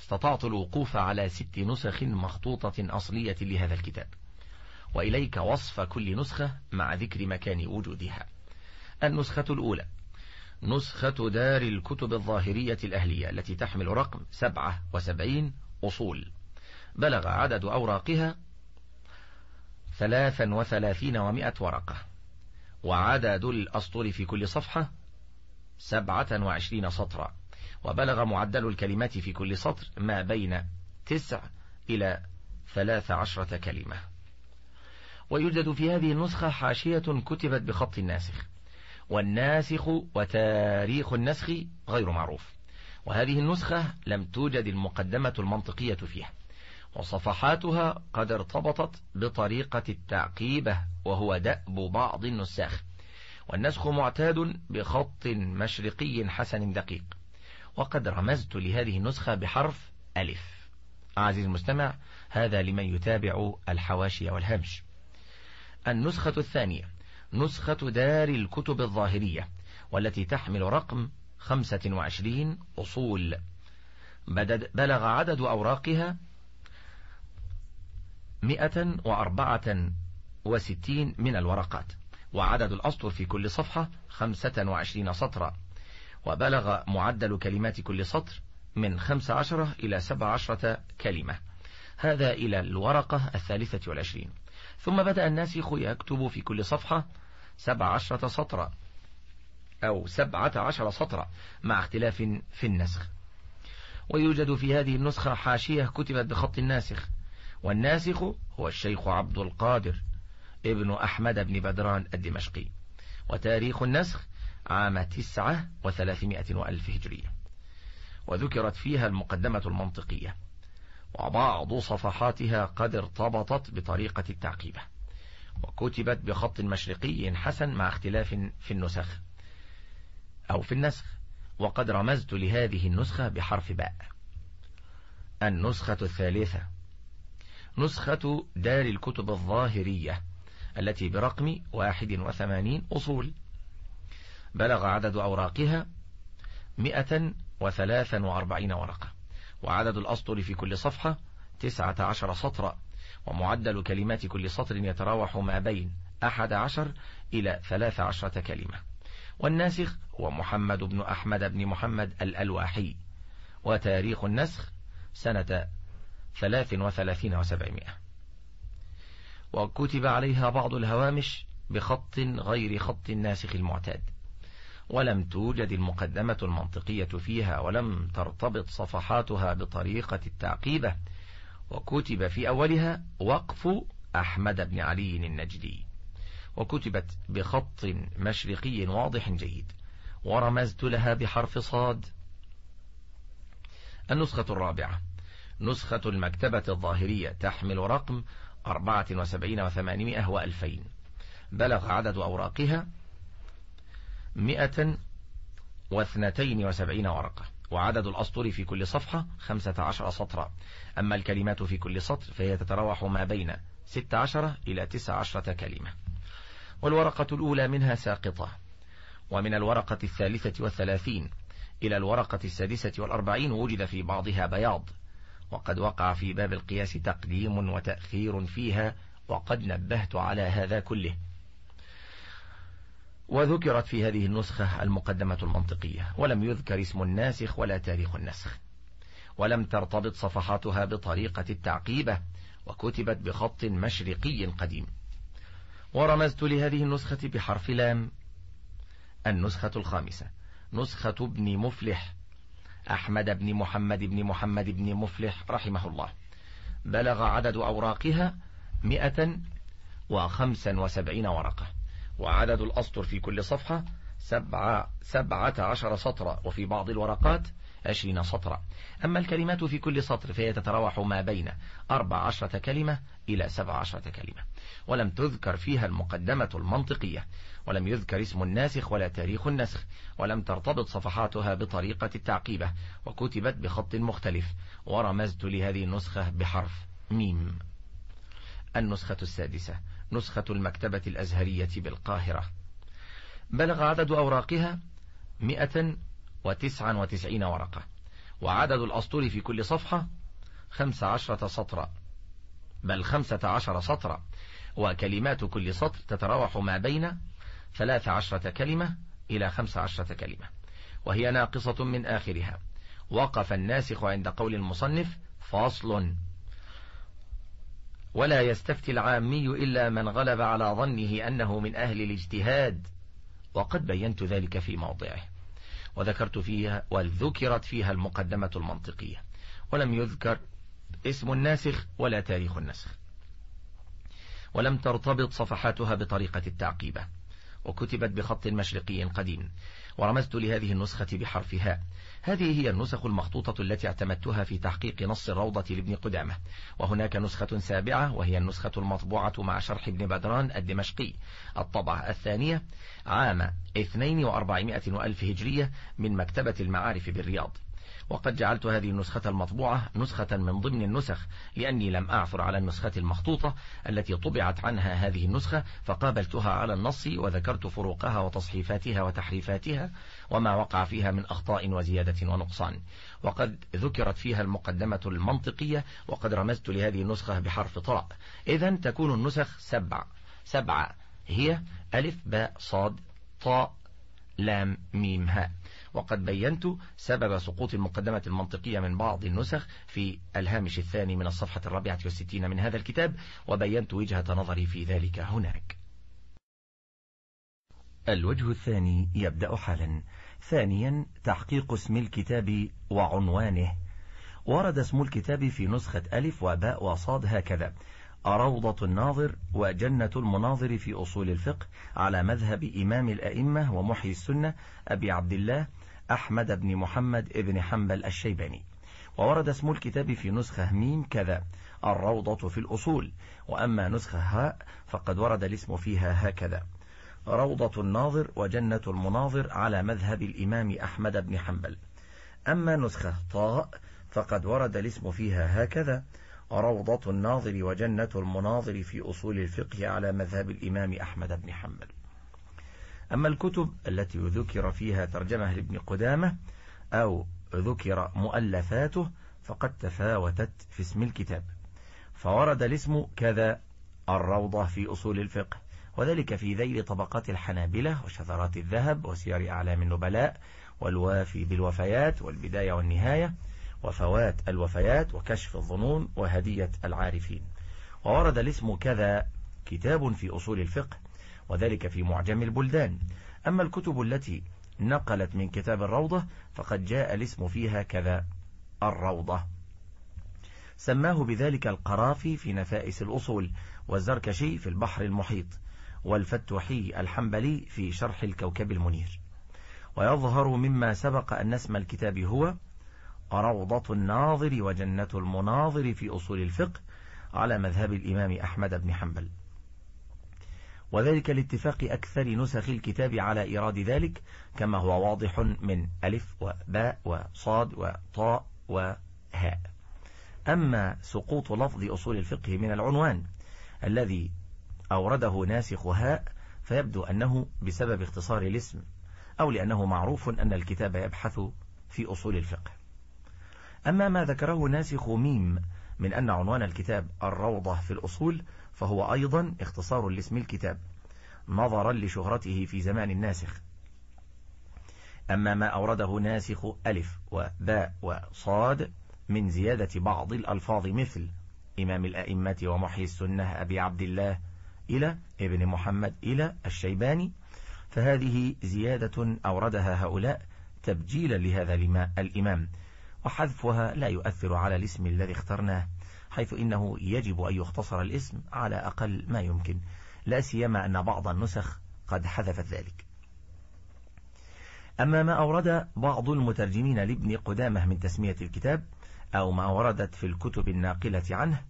استطعت الوقوف على ست نسخ مخطوطة أصلية لهذا الكتاب وإليك وصف كل نسخة مع ذكر مكان وجودها النسخة الأولى نسخة دار الكتب الظاهرية الأهلية التي تحمل رقم 77 أصول بلغ عدد أوراقها ثلاثا وثلاثين ومائة ورقة وعدد الأسطر في كل صفحة سبعة وعشرين سطرا وبلغ معدل الكلمات في كل سطر ما بين تسع إلى ثلاث عشرة كلمة ويوجد في هذه النسخة حاشية كتبت بخط الناسخ والناسخ وتاريخ النسخ غير معروف وهذه النسخة لم توجد المقدمة المنطقية فيها وصفحاتها قد ارتبطت بطريقة التعقيبة وهو دأب بعض النساخ والنسخ معتاد بخط مشرقي حسن دقيق وقد رمزت لهذه النسخة بحرف ألف عزيزي المستمع هذا لمن يتابع الحواشي والهمش النسخة الثانية نسخة دار الكتب الظاهرية والتي تحمل رقم 25 أصول بلغ عدد أوراقها مئة وأربعة وستين من الورقات وعدد الأسطر في كل صفحة خمسة وعشرين سطرا وبلغ معدل كلمات كل سطر من خمس عشرة إلى سبع عشرة كلمة هذا إلى الورقة الثالثة والعشرين ثم بدأ الناسخ يكتب في كل صفحة سبع عشرة سطرا أو سبعة عشر سطرا مع اختلاف في النسخ ويوجد في هذه النسخة حاشية كتبت بخط الناسخ والناسخ هو الشيخ عبد القادر ابن أحمد بن بدران الدمشقي وتاريخ النسخ عام تسعة وثلاثمائة وألف هجرية وذكرت فيها المقدمة المنطقية وبعض صفحاتها قد ارتبطت بطريقة التعقيبة وكتبت بخط مشرقي حسن مع اختلاف في النسخ أو في النسخ وقد رمزت لهذه النسخة بحرف باء النسخة الثالثة نسخة دار الكتب الظاهرية التي برقم 81 أصول بلغ عدد أوراقها 143 ورقة وعدد الأسطر في كل صفحة 19 سطرا ومعدل كلمات كل سطر يتراوح ما بين 11 إلى 13 كلمة والناسخ هو محمد بن أحمد بن محمد الألواحي وتاريخ النسخ سنة ثلاث وثلاثين وسبعمائة وكتب عليها بعض الهوامش بخط غير خط الناسخ المعتاد ولم توجد المقدمة المنطقية فيها ولم ترتبط صفحاتها بطريقة التعقيبة وكتب في أولها وقف أحمد بن علي النجدي وكتبت بخط مشرقي واضح جيد ورمزت لها بحرف صاد النسخة الرابعة نسخة المكتبة الظاهرية تحمل رقم 74 و800 2000 بلغ عدد أوراقها 172 ورقة وعدد الأسطر في كل صفحة 15 سطرا أما الكلمات في كل سطر فهي تتراوح ما بين 16 إلى 19 كلمة والورقة الأولى منها ساقطة ومن الورقة الثالثة والثلاثين إلى الورقة السادسة والأربعين وجد في بعضها بياض وقد وقع في باب القياس تقديم وتأخير فيها وقد نبهت على هذا كله وذكرت في هذه النسخة المقدمة المنطقية ولم يذكر اسم الناسخ ولا تاريخ النسخ ولم ترتبط صفحاتها بطريقة التعقيبة وكتبت بخط مشرقي قديم ورمزت لهذه النسخة بحرف لام النسخة الخامسة نسخة ابن مفلح أحمد بن محمد بن محمد بن مفلح رحمه الله بلغ عدد أوراقها مئة وخمسا وسبعين ورقة وعدد الأسطر في كل صفحة سبعة, سبعة عشر سطرا وفي بعض الورقات عشرين سطرا أما الكلمات في كل سطر فهي تتراوح ما بين أربع عشرة كلمة إلى سبع عشرة كلمة ولم تذكر فيها المقدمة المنطقية ولم يذكر اسم الناسخ ولا تاريخ النسخ ولم ترتبط صفحاتها بطريقة التعقيبة وكتبت بخط مختلف ورمزت لهذه النسخة بحرف ميم النسخة السادسة نسخة المكتبة الأزهرية بالقاهرة بلغ عدد أوراقها 199 ورقة وعدد الأسطول في كل صفحة 15 سطرا بل 15 سطرا وكلمات كل سطر تتراوح ما بين ثلاث عشرة كلمة إلى خمس عشرة كلمة وهي ناقصة من آخرها وقف الناسخ عند قول المصنف فاصل ولا يستفتي العامي إلا من غلب على ظنه أنه من أهل الاجتهاد وقد بينت ذلك في موضعه وذكرت فيها وذكرت فيها المقدمة المنطقية ولم يذكر اسم الناسخ ولا تاريخ النسخ ولم ترتبط صفحاتها بطريقة التعقيبة وكتبت بخط مشرقي قديم ورمزت لهذه النسخة بحرف هاء هذه هي النسخ المخطوطة التي اعتمدتها في تحقيق نص الروضة لابن قدامة وهناك نسخة سابعة وهي النسخة المطبوعة مع شرح ابن بدران الدمشقي الطبعة الثانية عام 42 ألف هجرية من مكتبة المعارف بالرياض وقد جعلت هذه النسخة المطبوعة نسخة من ضمن النسخ لأني لم أعثر على النسخة المخطوطة التي طبعت عنها هذه النسخة فقابلتها على النص وذكرت فروقها وتصحيفاتها وتحريفاتها وما وقع فيها من أخطاء وزيادة ونقصان وقد ذكرت فيها المقدمة المنطقية وقد رمزت لهذه النسخة بحرف طاء إذا تكون النسخ سبع سبعة هي ألف باء صاد طاء لام ميم هاء وقد بينت سبب سقوط المقدمة المنطقية من بعض النسخ في الهامش الثاني من الصفحة الرابعة والستين من هذا الكتاب وبينت وجهة نظري في ذلك هناك الوجه الثاني يبدأ حالا ثانيا تحقيق اسم الكتاب وعنوانه ورد اسم الكتاب في نسخة ألف وباء وصاد هكذا روضة الناظر وجنة المناظر في أصول الفقه على مذهب إمام الأئمة ومحيي السنة أبي عبد الله أحمد بن محمد بن حنبل الشيباني وورد اسم الكتاب في نسخة ميم كذا الروضة في الأصول وأما نسخة هاء فقد ورد الاسم فيها هكذا روضة الناظر وجنة المناظر على مذهب الإمام أحمد بن حنبل أما نسخة طاء فقد ورد الاسم فيها هكذا روضة الناظر وجنة المناظر في أصول الفقه على مذهب الإمام أحمد بن حنبل أما الكتب التي ذكر فيها ترجمة لابن قدامة أو ذكر مؤلفاته فقد تفاوتت في اسم الكتاب فورد الاسم كذا الروضة في أصول الفقه وذلك في ذيل طبقات الحنابلة وشذرات الذهب وسير أعلام النبلاء والوافي بالوفيات والبداية والنهاية وفوات الوفيات وكشف الظنون وهدية العارفين وورد الاسم كذا كتاب في أصول الفقه وذلك في معجم البلدان أما الكتب التي نقلت من كتاب الروضة فقد جاء الاسم فيها كذا الروضة سماه بذلك القرافي في نفائس الأصول والزركشي في البحر المحيط والفتوحي الحنبلي في شرح الكوكب المنير ويظهر مما سبق أن اسم الكتاب هو روضة الناظر وجنة المناظر في أصول الفقه على مذهب الإمام أحمد بن حنبل وذلك لاتفاق أكثر نسخ الكتاب على إيراد ذلك كما هو واضح من ألف وباء وصاد وطاء وهاء أما سقوط لفظ أصول الفقه من العنوان الذي أورده ناسخ هاء فيبدو أنه بسبب اختصار الاسم أو لأنه معروف أن الكتاب يبحث في أصول الفقه أما ما ذكره ناسخ ميم من أن عنوان الكتاب الروضة في الأصول فهو أيضا اختصار لاسم الكتاب نظرا لشهرته في زمان الناسخ أما ما أورده ناسخ ألف وباء وصاد من زيادة بعض الألفاظ مثل إمام الأئمة ومحيي السنة أبي عبد الله إلى ابن محمد إلى الشيباني فهذه زيادة أوردها هؤلاء تبجيلا لهذا الإمام وحذفها لا يؤثر على الاسم الذي اخترناه حيث إنه يجب أن يختصر الاسم على أقل ما يمكن لا سيما أن بعض النسخ قد حذفت ذلك أما ما أورد بعض المترجمين لابن قدامه من تسمية الكتاب أو ما وردت في الكتب الناقلة عنه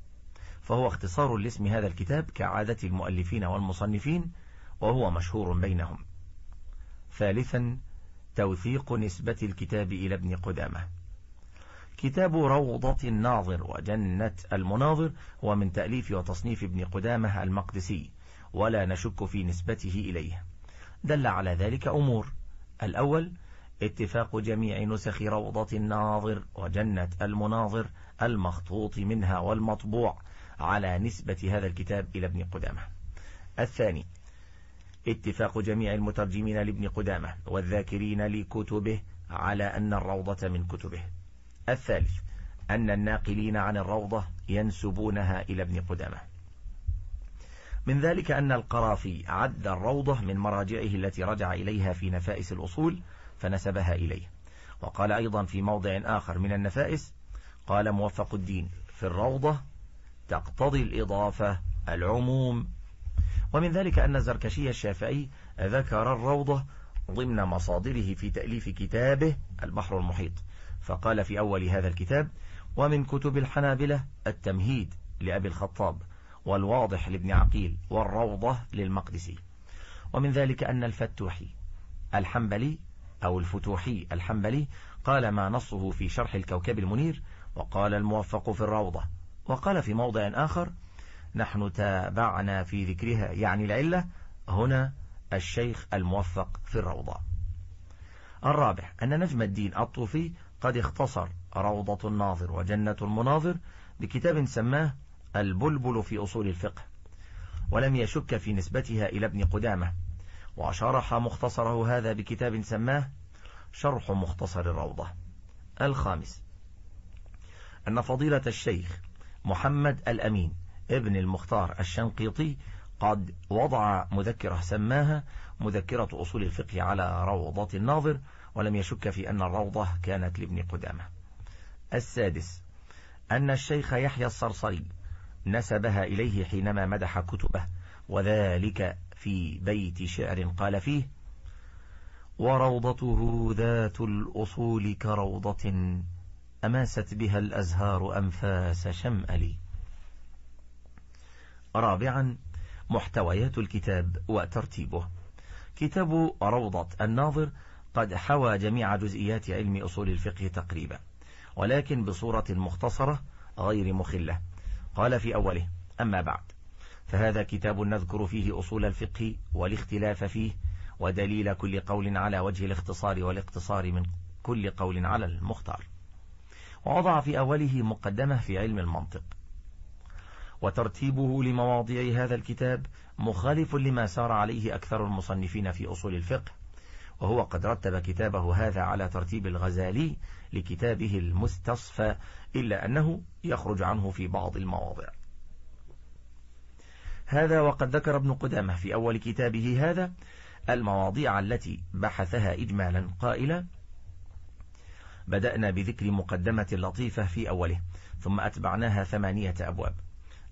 فهو اختصار لاسم هذا الكتاب كعادة المؤلفين والمصنفين وهو مشهور بينهم ثالثا توثيق نسبة الكتاب إلى ابن قدامه كتاب روضة الناظر وجنة المناظر هو من تأليف وتصنيف ابن قدامة المقدسي ولا نشك في نسبته إليه دل على ذلك أمور الأول اتفاق جميع نسخ روضة الناظر وجنة المناظر المخطوط منها والمطبوع على نسبة هذا الكتاب إلى ابن قدامة الثاني اتفاق جميع المترجمين لابن قدامة والذاكرين لكتبه على أن الروضة من كتبه الثالث أن الناقلين عن الروضة ينسبونها إلى ابن قدامة من ذلك أن القرافي عد الروضة من مراجعه التي رجع إليها في نفائس الأصول فنسبها إليه وقال أيضا في موضع آخر من النفائس قال موفق الدين في الروضة تقتضي الإضافة العموم ومن ذلك أن الزركشي الشافعي ذكر الروضة ضمن مصادره في تأليف كتابه البحر المحيط فقال في أول هذا الكتاب ومن كتب الحنابلة التمهيد لأبي الخطاب والواضح لابن عقيل والروضة للمقدسي ومن ذلك أن الفتوحي الحنبلي أو الفتوحي الحنبلي قال ما نصه في شرح الكوكب المنير وقال الموفق في الروضة وقال في موضع آخر نحن تابعنا في ذكرها يعني العلة هنا الشيخ الموفق في الروضة الرابع أن نجم الدين الطوفي قد اختصر روضة الناظر وجنة المناظر بكتاب سماه البلبل في أصول الفقه ولم يشك في نسبتها إلى ابن قدامة وشرح مختصره هذا بكتاب سماه شرح مختصر الروضة الخامس أن فضيلة الشيخ محمد الأمين ابن المختار الشنقيطي قد وضع مذكرة سماها مذكرة أصول الفقه على روضة الناظر ولم يشك في أن الروضة كانت لابن قدامة السادس أن الشيخ يحيى الصرصري نسبها إليه حينما مدح كتبه وذلك في بيت شعر قال فيه وروضته ذات الأصول كروضة أماست بها الأزهار أنفاس شمألي رابعا محتويات الكتاب وترتيبه كتاب روضة الناظر قد حوى جميع جزئيات علم أصول الفقه تقريبا ولكن بصورة مختصرة غير مخلة قال في أوله أما بعد فهذا كتاب نذكر فيه أصول الفقه والاختلاف فيه ودليل كل قول على وجه الاختصار والاقتصار من كل قول على المختار ووضع في أوله مقدمة في علم المنطق وترتيبه لمواضيع هذا الكتاب مخالف لما سار عليه أكثر المصنفين في أصول الفقه وهو قد رتب كتابه هذا على ترتيب الغزالي لكتابه المستصفى إلا أنه يخرج عنه في بعض المواضع هذا وقد ذكر ابن قدامة في أول كتابه هذا المواضيع التي بحثها إجمالا قائلا بدأنا بذكر مقدمة لطيفة في أوله ثم أتبعناها ثمانية أبواب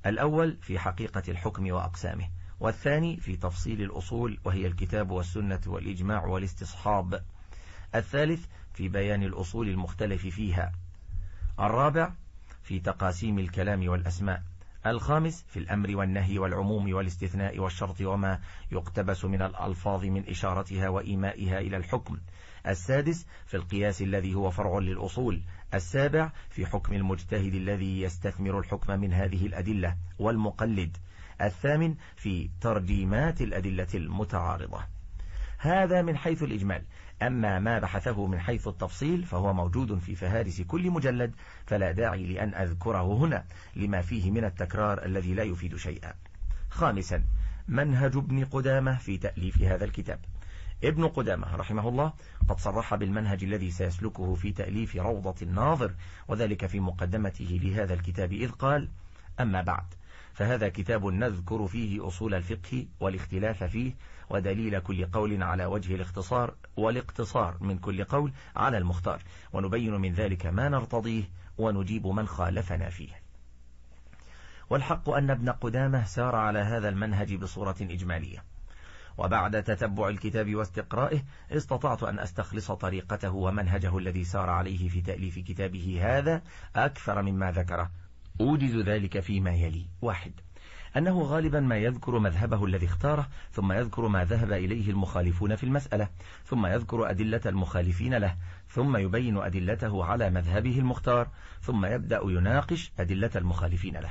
الأول في حقيقة الحكم وأقسامه والثاني في تفصيل الأصول وهي الكتاب والسنة والإجماع والاستصحاب الثالث في بيان الأصول المختلف فيها الرابع في تقاسيم الكلام والأسماء الخامس في الأمر والنهي والعموم والاستثناء والشرط وما يقتبس من الألفاظ من إشارتها وإيمائها إلى الحكم السادس في القياس الذي هو فرع للأصول السابع في حكم المجتهد الذي يستثمر الحكم من هذه الأدلة والمقلد الثامن في ترجيمات الأدلة المتعارضة هذا من حيث الإجمال أما ما بحثه من حيث التفصيل فهو موجود في فهارس كل مجلد فلا داعي لأن أذكره هنا لما فيه من التكرار الذي لا يفيد شيئا خامسا منهج ابن قدامة في تأليف هذا الكتاب ابن قدامة رحمه الله قد صرح بالمنهج الذي سيسلكه في تأليف روضة الناظر وذلك في مقدمته لهذا الكتاب إذ قال أما بعد فهذا كتاب نذكر فيه أصول الفقه والاختلاف فيه ودليل كل قول على وجه الاختصار والاقتصار من كل قول على المختار ونبين من ذلك ما نرتضيه ونجيب من خالفنا فيه والحق أن ابن قدامة سار على هذا المنهج بصورة إجمالية وبعد تتبع الكتاب واستقرائه استطعت أن أستخلص طريقته ومنهجه الذي سار عليه في تأليف كتابه هذا أكثر مما ذكره أوجز ذلك فيما يلي واحد أنه غالبا ما يذكر مذهبه الذي اختاره ثم يذكر ما ذهب إليه المخالفون في المسألة ثم يذكر أدلة المخالفين له ثم يبين أدلته على مذهبه المختار ثم يبدأ يناقش أدلة المخالفين له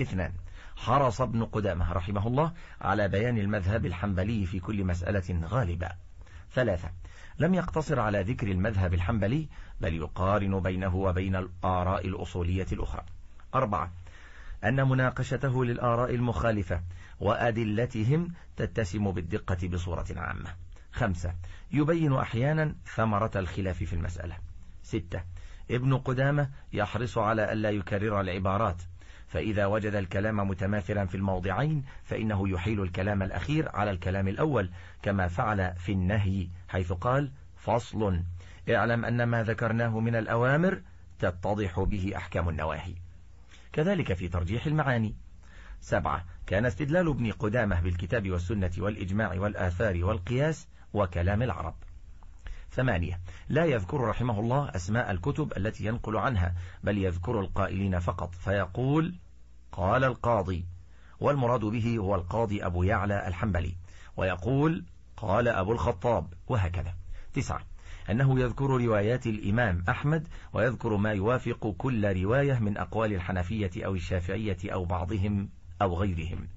اثنان حرص ابن قدامة رحمه الله على بيان المذهب الحنبلي في كل مسألة غالبة ثلاثة لم يقتصر على ذكر المذهب الحنبلي بل يقارن بينه وبين الآراء الأصولية الأخرى أربعة أن مناقشته للآراء المخالفة وأدلتهم تتسم بالدقة بصورة عامة خمسة يبين أحيانا ثمرة الخلاف في المسألة ستة ابن قدامة يحرص على ألا يكرر العبارات فإذا وجد الكلام متماثلا في الموضعين فإنه يحيل الكلام الأخير على الكلام الأول كما فعل في النهي حيث قال فصل اعلم أن ما ذكرناه من الأوامر تتضح به أحكام النواهي كذلك في ترجيح المعاني سبعة كان استدلال ابن قدامة بالكتاب والسنة والإجماع والآثار والقياس وكلام العرب ثمانية لا يذكر رحمه الله أسماء الكتب التي ينقل عنها بل يذكر القائلين فقط فيقول قال القاضي والمراد به هو القاضي أبو يعلى الحنبلي ويقول قال أبو الخطاب وهكذا تسعة أنه يذكر روايات الإمام أحمد ويذكر ما يوافق كل رواية من أقوال الحنفية أو الشافعية أو بعضهم أو غيرهم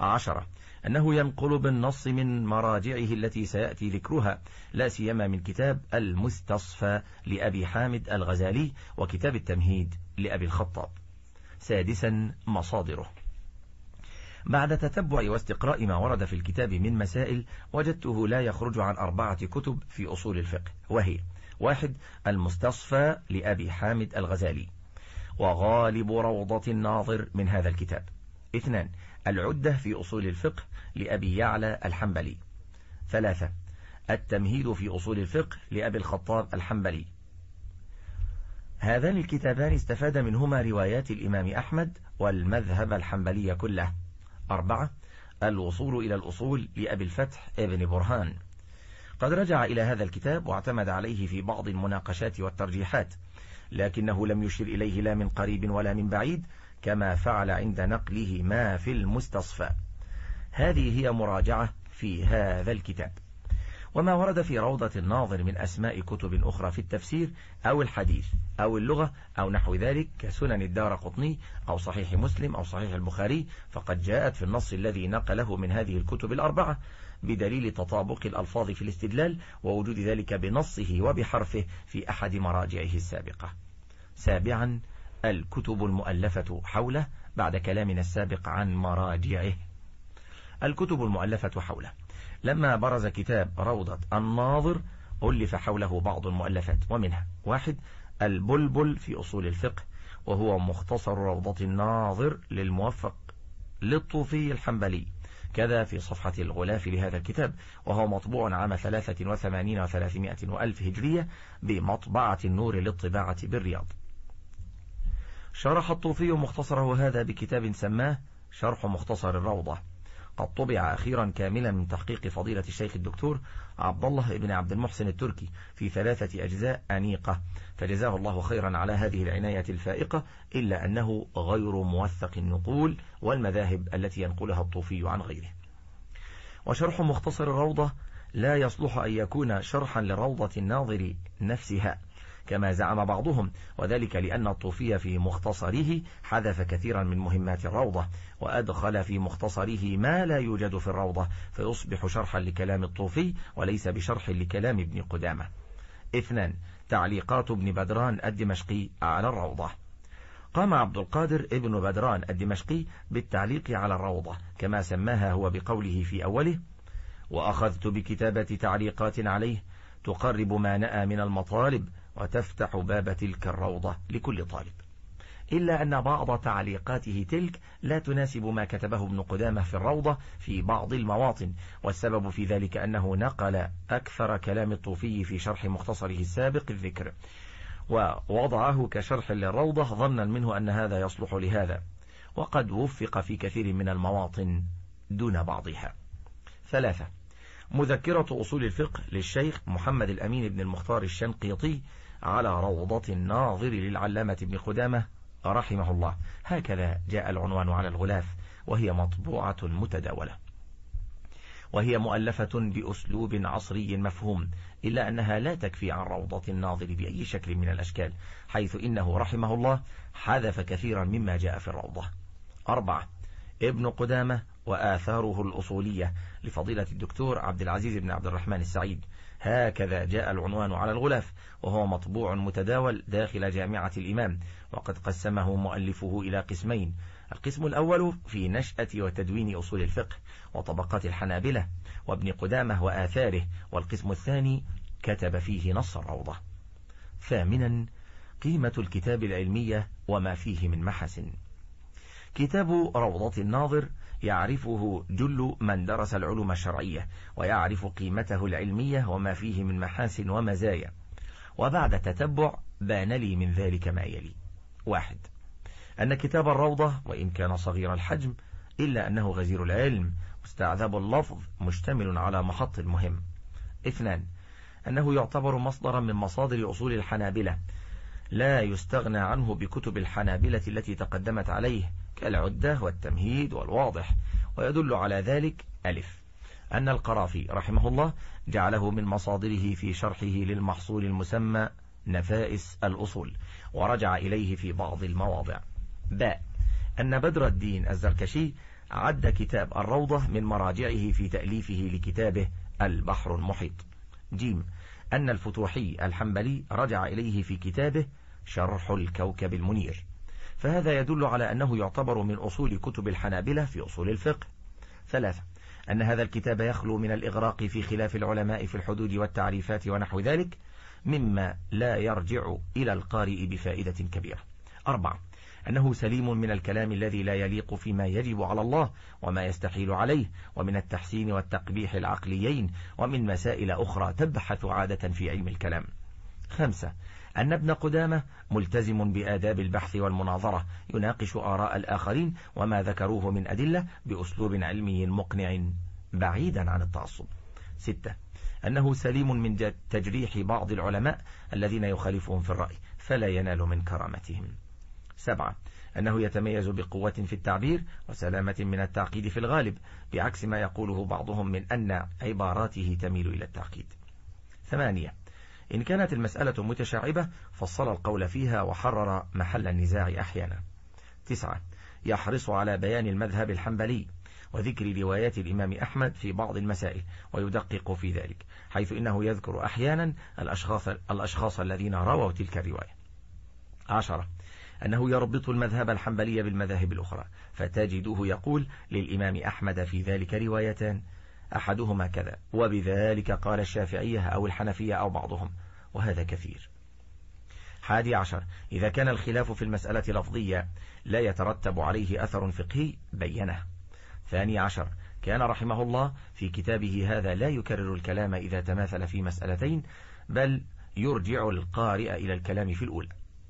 عشرة أنه ينقل بالنص من مراجعه التي سيأتي ذكرها لا سيما من كتاب المستصفى لأبي حامد الغزالي وكتاب التمهيد لأبي الخطاب سادسا مصادره بعد تتبع واستقراء ما ورد في الكتاب من مسائل وجدته لا يخرج عن أربعة كتب في أصول الفقه وهي واحد المستصفى لأبي حامد الغزالي وغالب روضة الناظر من هذا الكتاب اثنان العدة في أصول الفقه لأبي يعلى الحنبلي ثلاثة التمهيد في أصول الفقه لأبي الخطاب الحنبلي هذان الكتابان استفاد منهما روايات الإمام أحمد والمذهب الحنبلي كله أربعة الوصول إلى الأصول لأبي الفتح ابن برهان قد رجع إلى هذا الكتاب واعتمد عليه في بعض المناقشات والترجيحات لكنه لم يشر إليه لا من قريب ولا من بعيد كما فعل عند نقله ما في المستصفى هذه هي مراجعة في هذا الكتاب وما ورد في روضة الناظر من أسماء كتب أخرى في التفسير أو الحديث أو اللغة أو نحو ذلك كسنن الدار قطني أو صحيح مسلم أو صحيح البخاري فقد جاءت في النص الذي نقله من هذه الكتب الأربعة بدليل تطابق الألفاظ في الاستدلال ووجود ذلك بنصه وبحرفه في أحد مراجعه السابقة سابعا الكتب المؤلفة حوله بعد كلامنا السابق عن مراجعه الكتب المؤلفة حوله لما برز كتاب روضة الناظر ألف حوله بعض المؤلفات ومنها واحد البلبل في أصول الفقه وهو مختصر روضة الناظر للموفق للطوفي الحنبلي كذا في صفحة الغلاف لهذا الكتاب وهو مطبوع عام 83 و300 وألف هجرية بمطبعة النور للطباعة بالرياض شرح الطوفي مختصره هذا بكتاب سماه شرح مختصر الروضة قد طبع أخيرا كاملا من تحقيق فضيلة الشيخ الدكتور عبد الله بن عبد المحسن التركي في ثلاثة أجزاء أنيقة فجزاه الله خيرا على هذه العناية الفائقة إلا أنه غير موثق النقول والمذاهب التي ينقلها الطوفي عن غيره وشرح مختصر الروضة لا يصلح أن يكون شرحا لروضة الناظر نفسها كما زعم بعضهم وذلك لأن الطوفي في مختصره حذف كثيرا من مهمات الروضة وأدخل في مختصره ما لا يوجد في الروضة فيصبح شرحا لكلام الطوفي وليس بشرح لكلام ابن قدامة اثنان تعليقات ابن بدران الدمشقي على الروضة قام عبد القادر ابن بدران الدمشقي بالتعليق على الروضة كما سماها هو بقوله في أوله وأخذت بكتابة تعليقات عليه تقرب ما نأى من المطالب وتفتح باب تلك الروضة لكل طالب إلا أن بعض تعليقاته تلك لا تناسب ما كتبه ابن قدامة في الروضة في بعض المواطن والسبب في ذلك أنه نقل أكثر كلام الطوفي في شرح مختصره السابق الذكر ووضعه كشرح للروضة ظنا منه أن هذا يصلح لهذا وقد وفق في كثير من المواطن دون بعضها ثلاثة مذكرة أصول الفقه للشيخ محمد الأمين بن المختار الشنقيطي على روضة الناظر للعلامة ابن قدامة رحمه الله هكذا جاء العنوان على الغلاف وهي مطبوعة متداولة وهي مؤلفة بأسلوب عصري مفهوم إلا أنها لا تكفي عن روضة الناظر بأي شكل من الأشكال حيث إنه رحمه الله حذف كثيرا مما جاء في الروضة أربعة ابن قدامة وآثاره الأصولية لفضيلة الدكتور عبد العزيز بن عبد الرحمن السعيد هكذا جاء العنوان على الغلاف وهو مطبوع متداول داخل جامعة الإمام وقد قسمه مؤلفه إلى قسمين القسم الأول في نشأة وتدوين أصول الفقه وطبقات الحنابلة وابن قدامة وآثاره والقسم الثاني كتب فيه نص الروضة ثامنا قيمة الكتاب العلمية وما فيه من محسن كتاب روضة الناظر يعرفه جل من درس العلوم الشرعية ويعرف قيمته العلمية وما فيه من محاسن ومزايا وبعد تتبع بان لي من ذلك ما يلي واحد أن كتاب الروضة وإن كان صغير الحجم إلا أنه غزير العلم مستعذب اللفظ مشتمل على محط المهم اثنان أنه يعتبر مصدرا من مصادر أصول الحنابلة لا يستغنى عنه بكتب الحنابلة التي تقدمت عليه كالعدة والتمهيد والواضح ويدل على ذلك ألف أن القرافي رحمه الله جعله من مصادره في شرحه للمحصول المسمى نفائس الأصول ورجع إليه في بعض المواضع باء أن بدر الدين الزركشي عد كتاب الروضة من مراجعه في تأليفه لكتابه البحر المحيط جيم أن الفتوحي الحنبلي رجع إليه في كتابه شرح الكوكب المنير فهذا يدل على أنه يعتبر من أصول كتب الحنابلة في أصول الفقه ثلاثة أن هذا الكتاب يخلو من الإغراق في خلاف العلماء في الحدود والتعريفات ونحو ذلك مما لا يرجع إلى القارئ بفائدة كبيرة أربعة أنه سليم من الكلام الذي لا يليق فيما يجب على الله وما يستحيل عليه ومن التحسين والتقبيح العقليين ومن مسائل أخرى تبحث عادة في علم الكلام خمسة أن ابن قدامة ملتزم بآداب البحث والمناظرة يناقش آراء الآخرين وما ذكروه من أدلة بأسلوب علمي مقنع بعيدا عن التعصب ستة أنه سليم من تجريح بعض العلماء الذين يخالفهم في الرأي فلا ينال من كرامتهم سبعة أنه يتميز بقوة في التعبير وسلامة من التعقيد في الغالب بعكس ما يقوله بعضهم من أن عباراته تميل إلى التعقيد ثمانية إن كانت المسألة متشعبة فصل القول فيها وحرر محل النزاع أحيانا تسعة يحرص على بيان المذهب الحنبلي وذكر روايات الإمام أحمد في بعض المسائل ويدقق في ذلك حيث إنه يذكر أحيانا الأشخاص, الأشخاص الذين رووا تلك الرواية عشرة أنه يربط المذهب الحنبلي بالمذاهب الأخرى فتجده يقول للإمام أحمد في ذلك روايتان أحدهما كذا وبذلك قال الشافعية أو الحنفية أو بعضهم وهذا كثير حادي عشر إذا كان الخلاف في المسألة لفظية لا يترتب عليه أثر فقهي بينه ثاني عشر كان رحمه الله في كتابه هذا لا يكرر الكلام إذا تماثل في مسألتين بل يرجع القارئ إلى الكلام في الأولى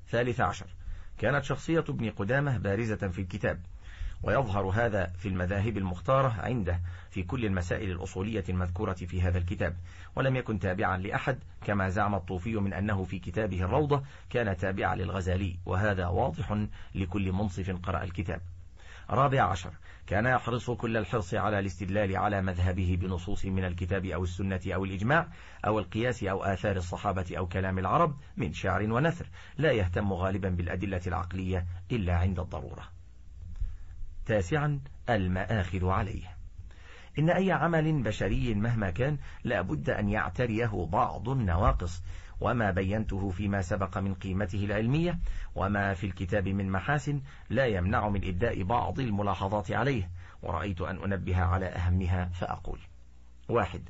ثالث عشر كانت شخصية ابن قدامة بارزة في الكتاب ويظهر هذا في المذاهب المختارة عنده في كل المسائل الأصولية المذكورة في هذا الكتاب ولم يكن تابعا لأحد كما زعم الطوفي من أنه في كتابه الروضة كان تابعا للغزالي وهذا واضح لكل منصف قرأ الكتاب رابع عشر كان يحرص كل الحرص على الاستدلال على مذهبه بنصوص من الكتاب أو السنة أو الإجماع أو القياس أو آثار الصحابة أو كلام العرب من شعر ونثر لا يهتم غالبا بالأدلة العقلية إلا عند الضرورة تاسعا المآخذ عليه إن أي عمل بشري مهما كان لابد أن يعتريه بعض النواقص وما بينته فيما سبق من قيمته العلمية وما في الكتاب من محاسن لا يمنع من إبداء بعض الملاحظات عليه ورأيت أن أنبه على أهمها فأقول واحد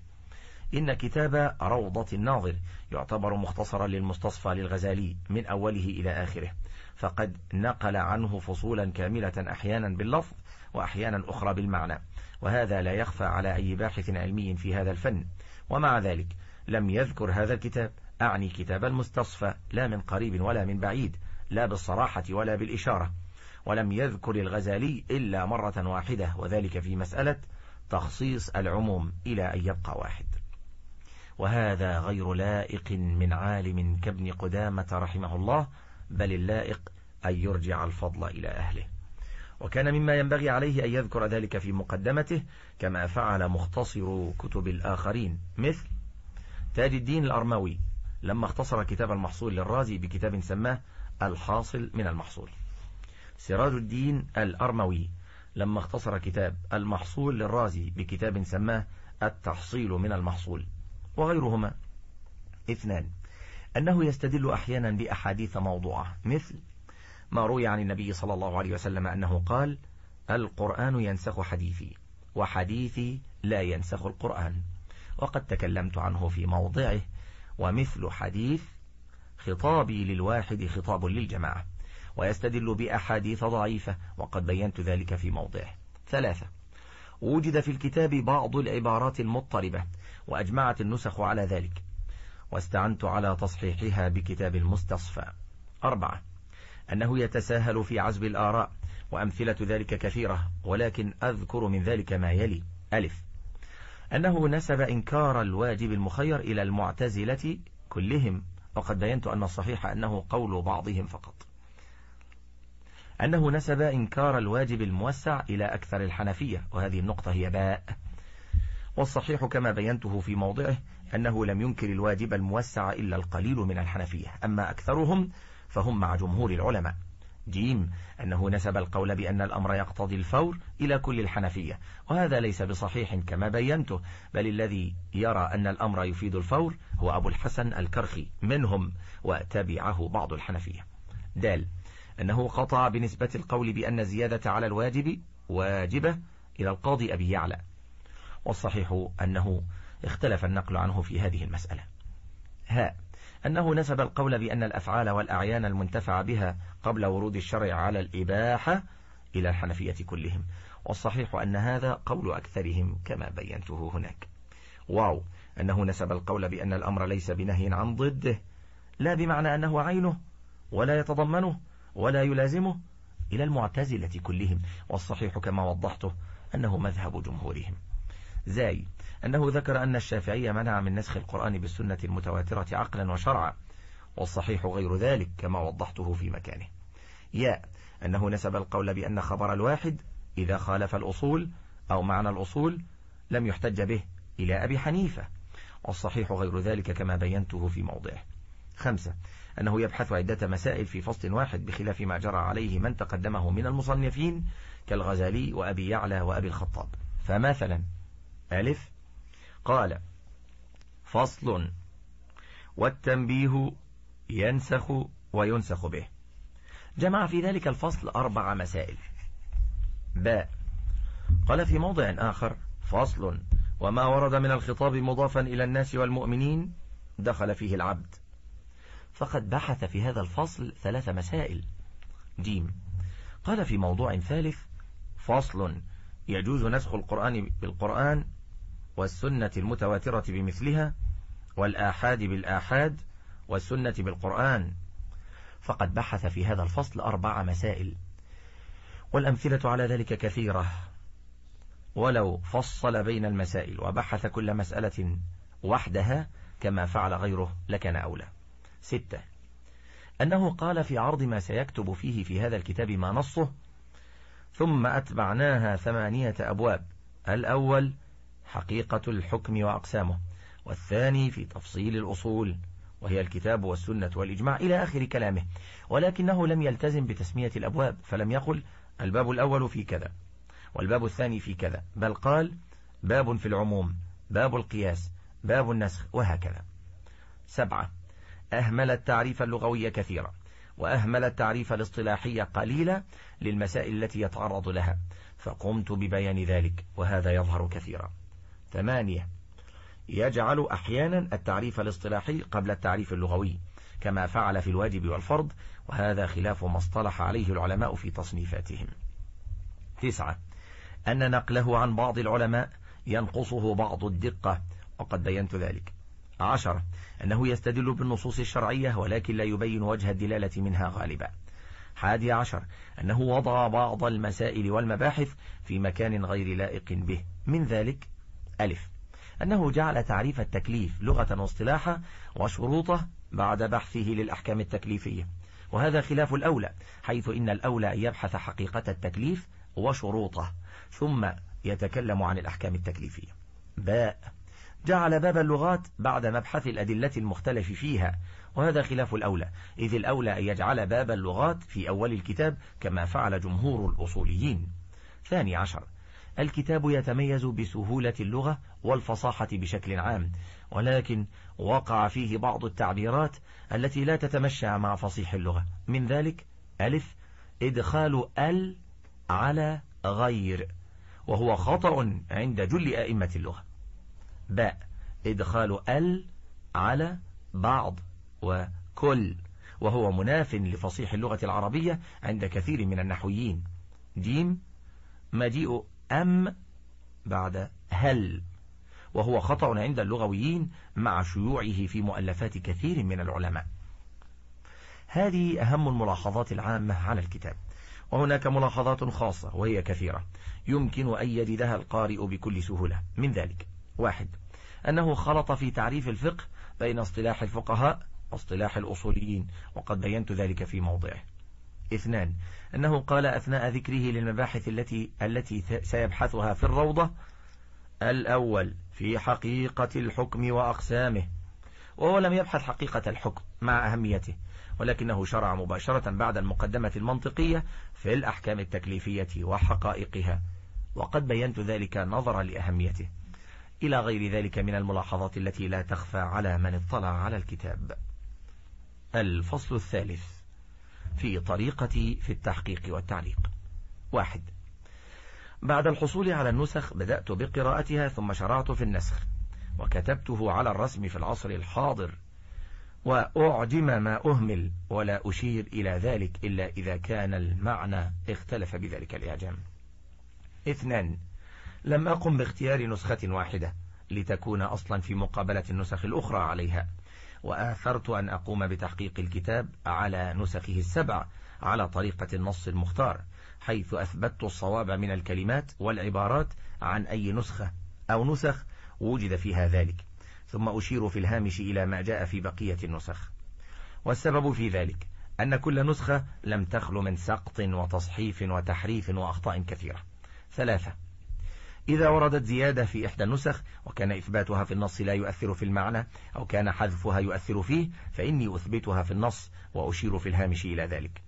إن كتاب روضة الناظر يعتبر مختصرا للمستصفى للغزالي من أوله إلى آخره فقد نقل عنه فصولا كاملة أحيانا باللفظ وأحيانا أخرى بالمعنى وهذا لا يخفى على أي باحث علمي في هذا الفن ومع ذلك لم يذكر هذا الكتاب أعني كتاب المستصفى لا من قريب ولا من بعيد لا بالصراحة ولا بالإشارة ولم يذكر الغزالي إلا مرة واحدة وذلك في مسألة تخصيص العموم إلى أن يبقى واحد وهذا غير لائق من عالم كابن قدامة رحمه الله بل اللائق أن يرجع الفضل إلى أهله وكان مما ينبغي عليه أن يذكر ذلك في مقدمته كما فعل مختصر كتب الآخرين مثل تاج الدين الأرموي لما اختصر كتاب المحصول للرازي بكتاب سماه الحاصل من المحصول سراج الدين الأرموي لما اختصر كتاب المحصول للرازي بكتاب سماه التحصيل من المحصول وغيرهما اثنان أنه يستدل أحيانا بأحاديث موضوعة مثل ما روي عن النبي صلى الله عليه وسلم أنه قال القرآن ينسخ حديثي وحديثي لا ينسخ القرآن وقد تكلمت عنه في موضعه ومثل حديث خطابي للواحد خطاب للجماعة ويستدل بأحاديث ضعيفة وقد بينت ذلك في موضعه ثلاثة وجد في الكتاب بعض العبارات المضطربة وأجمعت النسخ على ذلك واستعنت على تصحيحها بكتاب المستصفى أربعة أنه يتساهل في عزب الآراء وأمثلة ذلك كثيرة ولكن أذكر من ذلك ما يلي ألف أنه نسب إنكار الواجب المخير إلى المعتزلة كلهم وقد بينت أن الصحيح أنه قول بعضهم فقط أنه نسب إنكار الواجب الموسع إلى أكثر الحنفية وهذه النقطة هي باء والصحيح كما بينته في موضعه أنه لم ينكر الواجب الموسع إلا القليل من الحنفية أما أكثرهم فهم مع جمهور العلماء جيم أنه نسب القول بأن الأمر يقتضي الفور إلى كل الحنفية وهذا ليس بصحيح كما بينته بل الذي يرى أن الأمر يفيد الفور هو أبو الحسن الكرخي منهم وتبعه بعض الحنفية دال أنه قطع بنسبة القول بأن الزيادة على الواجب واجبة إلى القاضي أبي يعلى والصحيح أنه اختلف النقل عنه في هذه المسألة ها أنه نسب القول بأن الأفعال والأعيان المنتفع بها قبل ورود الشرع على الإباحة إلى الحنفية كلهم والصحيح أن هذا قول أكثرهم كما بينته هناك واو أنه نسب القول بأن الأمر ليس بنهي عن ضده لا بمعنى أنه عينه ولا يتضمنه ولا يلازمه إلى المعتزلة كلهم والصحيح كما وضحته أنه مذهب جمهورهم زاي أنه ذكر أن الشافعية منع من نسخ القرآن بالسنة المتواترة عقلا وشرعا والصحيح غير ذلك كما وضحته في مكانه يا أنه نسب القول بأن خبر الواحد إذا خالف الأصول أو معنى الأصول لم يحتج به إلى أبي حنيفة والصحيح غير ذلك كما بينته في موضعه خمسة أنه يبحث عدة مسائل في فصل واحد بخلاف ما جرى عليه من تقدمه من المصنفين كالغزالي وأبي يعلى وأبي الخطاب فمثلا ألف قال فصل والتنبيه ينسخ وينسخ به جمع في ذلك الفصل أربع مسائل باء قال في موضع آخر فصل وما ورد من الخطاب مضافا إلى الناس والمؤمنين دخل فيه العبد فقد بحث في هذا الفصل ثلاث مسائل جيم قال في موضوع ثالث فصل يجوز نسخ القرآن بالقرآن والسنة المتواترة بمثلها والآحاد بالآحاد والسنة بالقرآن فقد بحث في هذا الفصل أربع مسائل والأمثلة على ذلك كثيرة ولو فصل بين المسائل وبحث كل مسألة وحدها كما فعل غيره لكان أولى ستة أنه قال في عرض ما سيكتب فيه في هذا الكتاب ما نصه ثم أتبعناها ثمانية أبواب الأول حقيقة الحكم وأقسامه والثاني في تفصيل الأصول وهي الكتاب والسنة والإجماع إلى آخر كلامه ولكنه لم يلتزم بتسمية الأبواب فلم يقل الباب الأول في كذا والباب الثاني في كذا بل قال باب في العموم باب القياس باب النسخ وهكذا سبعة أهمل التعريف اللغوي كثيرا وأهمل التعريف الاصطلاحي قليلا للمسائل التي يتعرض لها فقمت ببيان ذلك وهذا يظهر كثيرا ثمانية يجعل أحيانا التعريف الاصطلاحي قبل التعريف اللغوي كما فعل في الواجب والفرض وهذا خلاف ما اصطلح عليه العلماء في تصنيفاتهم تسعة أن نقله عن بعض العلماء ينقصه بعض الدقة وقد بينت ذلك عشرة أنه يستدل بالنصوص الشرعية ولكن لا يبين وجه الدلالة منها غالبا حادي عشر أنه وضع بعض المسائل والمباحث في مكان غير لائق به من ذلك ألف أنه جعل تعريف التكليف لغة واصطلاحا وشروطه بعد بحثه للأحكام التكليفية وهذا خلاف الأولى حيث إن الأولى أن يبحث حقيقة التكليف وشروطه ثم يتكلم عن الأحكام التكليفية باء جعل باب اللغات بعد مبحث الأدلة المختلف فيها وهذا خلاف الأولى إذ الأولى أن يجعل باب اللغات في أول الكتاب كما فعل جمهور الأصوليين ثاني عشر الكتاب يتميز بسهولة اللغة والفصاحة بشكل عام ولكن وقع فيه بعض التعبيرات التي لا تتمشى مع فصيح اللغة من ذلك ألف إدخال ال على غير وهو خطأ عند جل أئمة اللغة باء إدخال ال على بعض وكل وهو مناف لفصيح اللغة العربية عند كثير من النحويين ديم مجيء أم بعد هل وهو خطأ عند اللغويين مع شيوعه في مؤلفات كثير من العلماء هذه أهم الملاحظات العامة على الكتاب وهناك ملاحظات خاصة وهي كثيرة يمكن أن يجدها القارئ بكل سهولة من ذلك واحد أنه خلط في تعريف الفقه بين اصطلاح الفقهاء واصطلاح الأصوليين وقد بينت ذلك في موضعه اثنان أنه قال أثناء ذكره للمباحث التي التي سيبحثها في الروضة الأول في حقيقة الحكم وأقسامه وهو لم يبحث حقيقة الحكم مع أهميته ولكنه شرع مباشرة بعد المقدمة المنطقية في الأحكام التكليفية وحقائقها وقد بينت ذلك نظرا لأهميته إلى غير ذلك من الملاحظات التي لا تخفى على من اطلع على الكتاب الفصل الثالث في طريقتي في التحقيق والتعليق واحد بعد الحصول على النسخ بدأت بقراءتها ثم شرعت في النسخ وكتبته على الرسم في العصر الحاضر وأعجم ما أهمل ولا أشير إلى ذلك إلا إذا كان المعنى اختلف بذلك الإعجام اثنان لم أقم باختيار نسخة واحدة لتكون أصلا في مقابلة النسخ الأخرى عليها وآثرت أن أقوم بتحقيق الكتاب على نسخه السبع على طريقة النص المختار حيث أثبتت الصواب من الكلمات والعبارات عن أي نسخة أو نسخ وجد فيها ذلك ثم أشير في الهامش إلى ما جاء في بقية النسخ والسبب في ذلك أن كل نسخة لم تخل من سقط وتصحيف وتحريف وأخطاء كثيرة ثلاثة إذا وردت زيادة في إحدى النسخ وكان إثباتها في النص لا يؤثر في المعنى أو كان حذفها يؤثر فيه فإني أثبتها في النص وأشير في الهامش إلى ذلك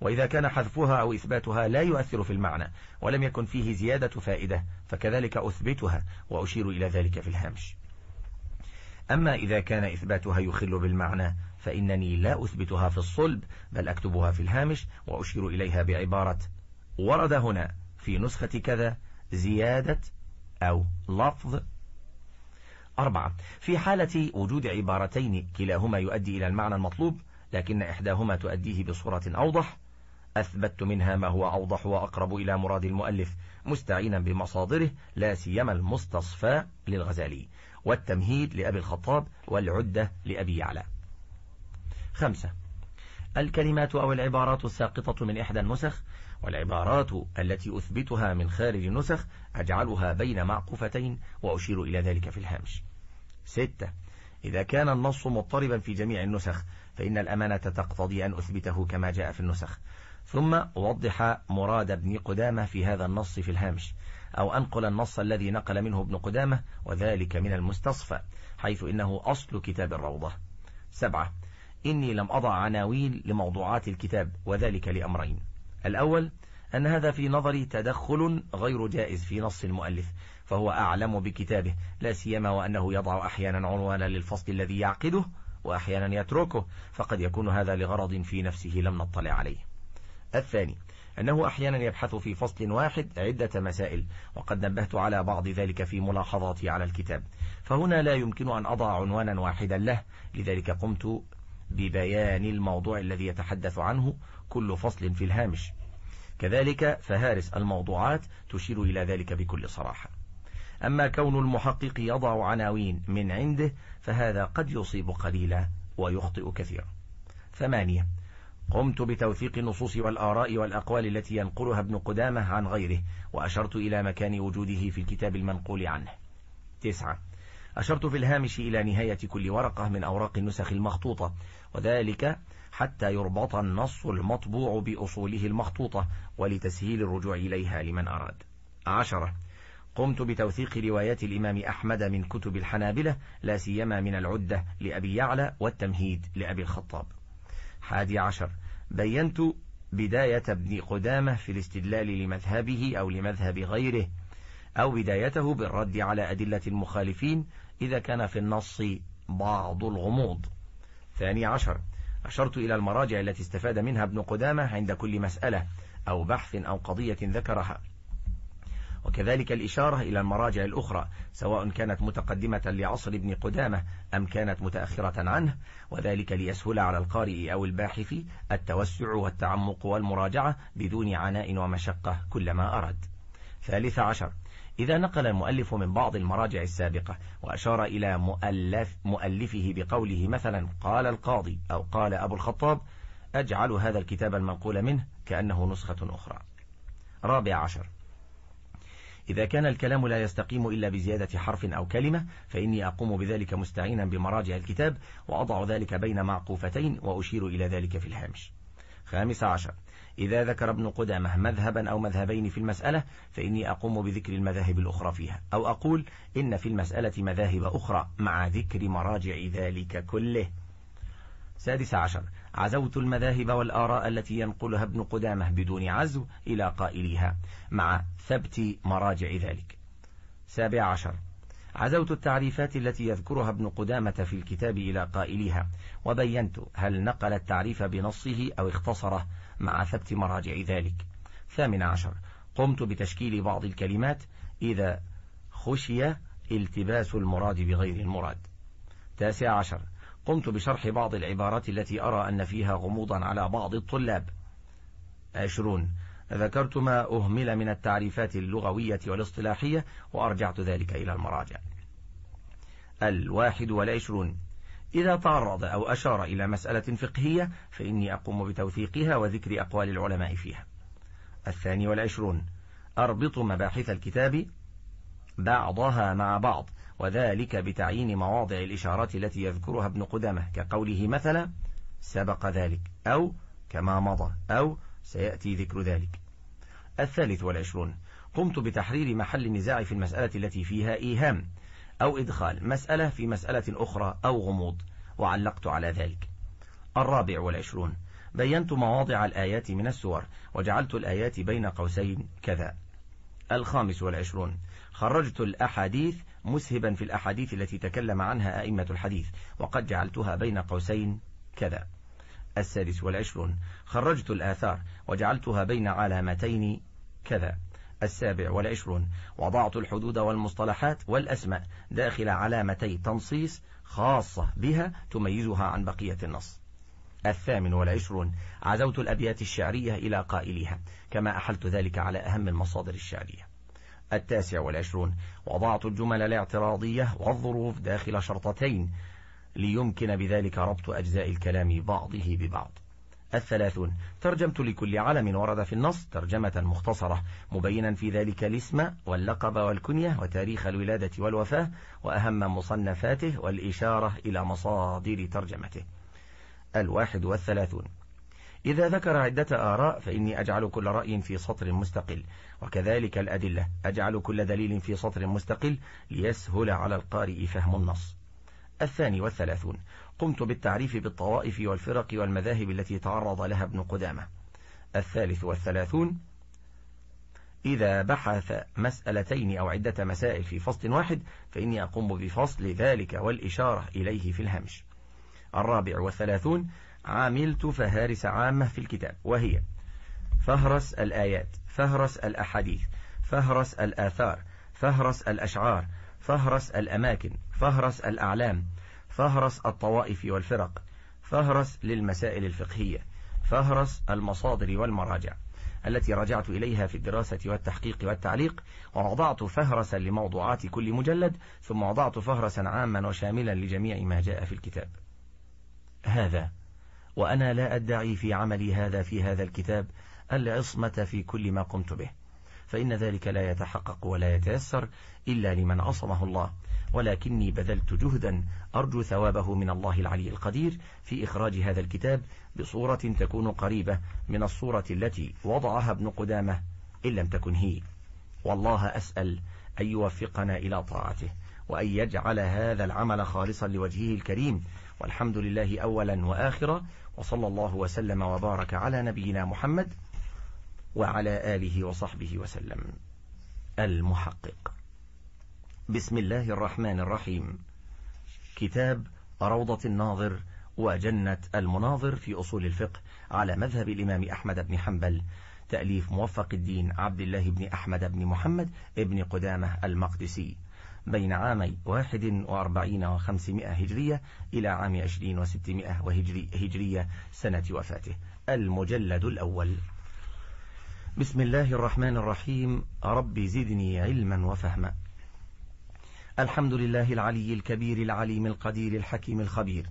وإذا كان حذفها أو إثباتها لا يؤثر في المعنى ولم يكن فيه زيادة فائدة فكذلك أثبتها وأشير إلى ذلك في الهامش أما إذا كان إثباتها يخل بالمعنى فإنني لا أثبتها في الصلب بل أكتبها في الهامش وأشير إليها بعبارة ورد هنا في نسخة كذا زيادة أو لفظ أربعة في حالة وجود عبارتين كلاهما يؤدي إلى المعنى المطلوب لكن إحداهما تؤديه بصورة أوضح أثبت منها ما هو أوضح وأقرب إلى مراد المؤلف مستعينا بمصادره لا سيما المستصفى للغزالي والتمهيد لأبي الخطاب والعدة لأبي يعلى خمسة الكلمات أو العبارات الساقطة من إحدى النسخ والعبارات التي أثبتها من خارج النسخ أجعلها بين معقوفتين وأشير إلى ذلك في الهامش ستة إذا كان النص مضطربا في جميع النسخ فإن الأمانة تقتضي أن أثبته كما جاء في النسخ ثم أوضح مراد ابن قدامة في هذا النص في الهامش أو أنقل النص الذي نقل منه ابن قدامة وذلك من المستصفى حيث إنه أصل كتاب الروضة سبعة إني لم أضع عناوين لموضوعات الكتاب وذلك لأمرين الأول أن هذا في نظري تدخل غير جائز في نص المؤلف فهو أعلم بكتابه لا سيما وأنه يضع أحيانا عنوانا للفصل الذي يعقده وأحيانا يتركه فقد يكون هذا لغرض في نفسه لم نطلع عليه الثاني أنه أحيانا يبحث في فصل واحد عدة مسائل وقد نبهت على بعض ذلك في ملاحظاتي على الكتاب فهنا لا يمكن أن أضع عنوانا واحدا له لذلك قمت ببيان الموضوع الذي يتحدث عنه كل فصل في الهامش كذلك فهارس الموضوعات تشير إلى ذلك بكل صراحة أما كون المحقق يضع عناوين من عنده فهذا قد يصيب قليلا ويخطئ كثيرا ثمانية قمت بتوثيق النصوص والآراء والأقوال التي ينقلها ابن قدامة عن غيره وأشرت إلى مكان وجوده في الكتاب المنقول عنه تسعة أشرت في الهامش إلى نهاية كل ورقة من أوراق النسخ المخطوطة وذلك حتى يربط النص المطبوع بأصوله المخطوطة ولتسهيل الرجوع إليها لمن أراد عشرة قمت بتوثيق روايات الإمام أحمد من كتب الحنابلة لا سيما من العدة لأبي يعلى والتمهيد لأبي الخطاب حادي عشر بينت بداية ابن قدامة في الاستدلال لمذهبه أو لمذهب غيره أو بدايته بالرد على أدلة المخالفين إذا كان في النص بعض الغموض ثاني عشر أشرت إلى المراجع التي استفاد منها ابن قدامة عند كل مسألة أو بحث أو قضية ذكرها وكذلك الإشارة إلى المراجع الأخرى سواء كانت متقدمة لعصر ابن قدامة أم كانت متأخرة عنه وذلك ليسهل على القارئ أو الباحث التوسع والتعمق والمراجعة بدون عناء ومشقة كلما أرد ثالث عشر إذا نقل المؤلف من بعض المراجع السابقة وأشار إلى مؤلف مؤلفه بقوله مثلا قال القاضي أو قال أبو الخطاب أجعل هذا الكتاب المنقول منه كأنه نسخة أخرى رابع عشر إذا كان الكلام لا يستقيم إلا بزيادة حرف أو كلمة فإني أقوم بذلك مستعينا بمراجع الكتاب وأضع ذلك بين معقوفتين وأشير إلى ذلك في الهامش خامس عشر إذا ذكر ابن قدامة مذهبا أو مذهبين في المسألة فإني أقوم بذكر المذاهب الأخرى فيها أو أقول إن في المسألة مذاهب أخرى مع ذكر مراجع ذلك كله سادس عشر عزوت المذاهب والآراء التي ينقلها ابن قدامة بدون عزو إلى قائليها مع ثبت مراجع ذلك سابع عشر عزوت التعريفات التي يذكرها ابن قدامة في الكتاب إلى قائلها وبينت هل نقل التعريف بنصه أو اختصره مع ثبت مراجع ذلك ثامن عشر قمت بتشكيل بعض الكلمات إذا خشي التباس المراد بغير المراد تاسع عشر قمت بشرح بعض العبارات التي أرى أن فيها غموضا على بعض الطلاب عشرون ذكرت ما أهمل من التعريفات اللغوية والاصطلاحية وأرجعت ذلك إلى المراجع الواحد والعشرون إذا تعرض أو أشار إلى مسألة فقهية فإني أقوم بتوثيقها وذكر أقوال العلماء فيها الثاني والعشرون أربط مباحث الكتاب بعضها مع بعض وذلك بتعيين مواضع الإشارات التي يذكرها ابن قدامة كقوله مثلا سبق ذلك أو كما مضى أو سيأتي ذكر ذلك الثالث والعشرون قمت بتحرير محل النزاع في المسألة التي فيها إيهام أو إدخال مسألة في مسألة أخرى أو غموض وعلقت على ذلك الرابع والعشرون بينت مواضع الآيات من السور وجعلت الآيات بين قوسين كذا الخامس والعشرون خرجت الأحاديث مسهبا في الأحاديث التي تكلم عنها أئمة الحديث وقد جعلتها بين قوسين كذا السادس والعشرون خرجت الآثار وجعلتها بين علامتين كذا السابع والعشرون وضعت الحدود والمصطلحات والأسماء داخل علامتي تنصيص خاصة بها تميزها عن بقية النص الثامن والعشرون عزوت الأبيات الشعرية إلى قائلها كما أحلت ذلك على أهم المصادر الشعرية التاسع والعشرون وضعت الجمل الاعتراضية والظروف داخل شرطتين ليمكن بذلك ربط أجزاء الكلام بعضه ببعض الثلاثون ترجمت لكل علم ورد في النص ترجمة مختصرة مبينا في ذلك الاسم واللقب والكنية وتاريخ الولادة والوفاة وأهم مصنفاته والإشارة إلى مصادر ترجمته الواحد والثلاثون إذا ذكر عدة آراء فإني أجعل كل رأي في سطر مستقل وكذلك الأدلة أجعل كل دليل في سطر مستقل ليسهل على القارئ فهم النص الثاني والثلاثون قمت بالتعريف بالطوائف والفرق والمذاهب التي تعرض لها ابن قدامة الثالث والثلاثون إذا بحث مسألتين أو عدة مسائل في فصل واحد فإني أقوم بفصل ذلك والإشارة إليه في الهمش الرابع والثلاثون عملت فهارس عامة في الكتاب وهي فهرس الآيات فهرس الأحاديث فهرس الآثار فهرس الأشعار فهرس الأماكن فهرس الأعلام فهرس الطوائف والفرق فهرس للمسائل الفقهية فهرس المصادر والمراجع التي رجعت إليها في الدراسة والتحقيق والتعليق ووضعت فهرسا لموضوعات كل مجلد ثم وضعت فهرسا عاما وشاملا لجميع ما جاء في الكتاب هذا وأنا لا أدعي في عملي هذا في هذا الكتاب العصمة في كل ما قمت به فإن ذلك لا يتحقق ولا يتيسر إلا لمن عصمه الله ولكني بذلت جهدا أرجو ثوابه من الله العلي القدير في إخراج هذا الكتاب بصورة تكون قريبة من الصورة التي وضعها ابن قدامة إن لم تكن هي والله أسأل أن يوفقنا إلى طاعته وأن يجعل هذا العمل خالصا لوجهه الكريم والحمد لله أولا وآخرا وصلى الله وسلم وبارك على نبينا محمد وعلى آله وصحبه وسلم المحقق بسم الله الرحمن الرحيم كتاب روضة الناظر وجنة المناظر في أصول الفقه على مذهب الإمام أحمد بن حنبل تأليف موفق الدين عبد الله بن أحمد بن محمد بن قدامة المقدسي بين عامي واحد وأربعين وخمسمائة هجرية إلى عام عشرين وستمائة هجرية سنة وفاته المجلد الأول بسم الله الرحمن الرحيم رب زدني علما وفهما الحمد لله العلي الكبير العليم القدير الحكيم الخبير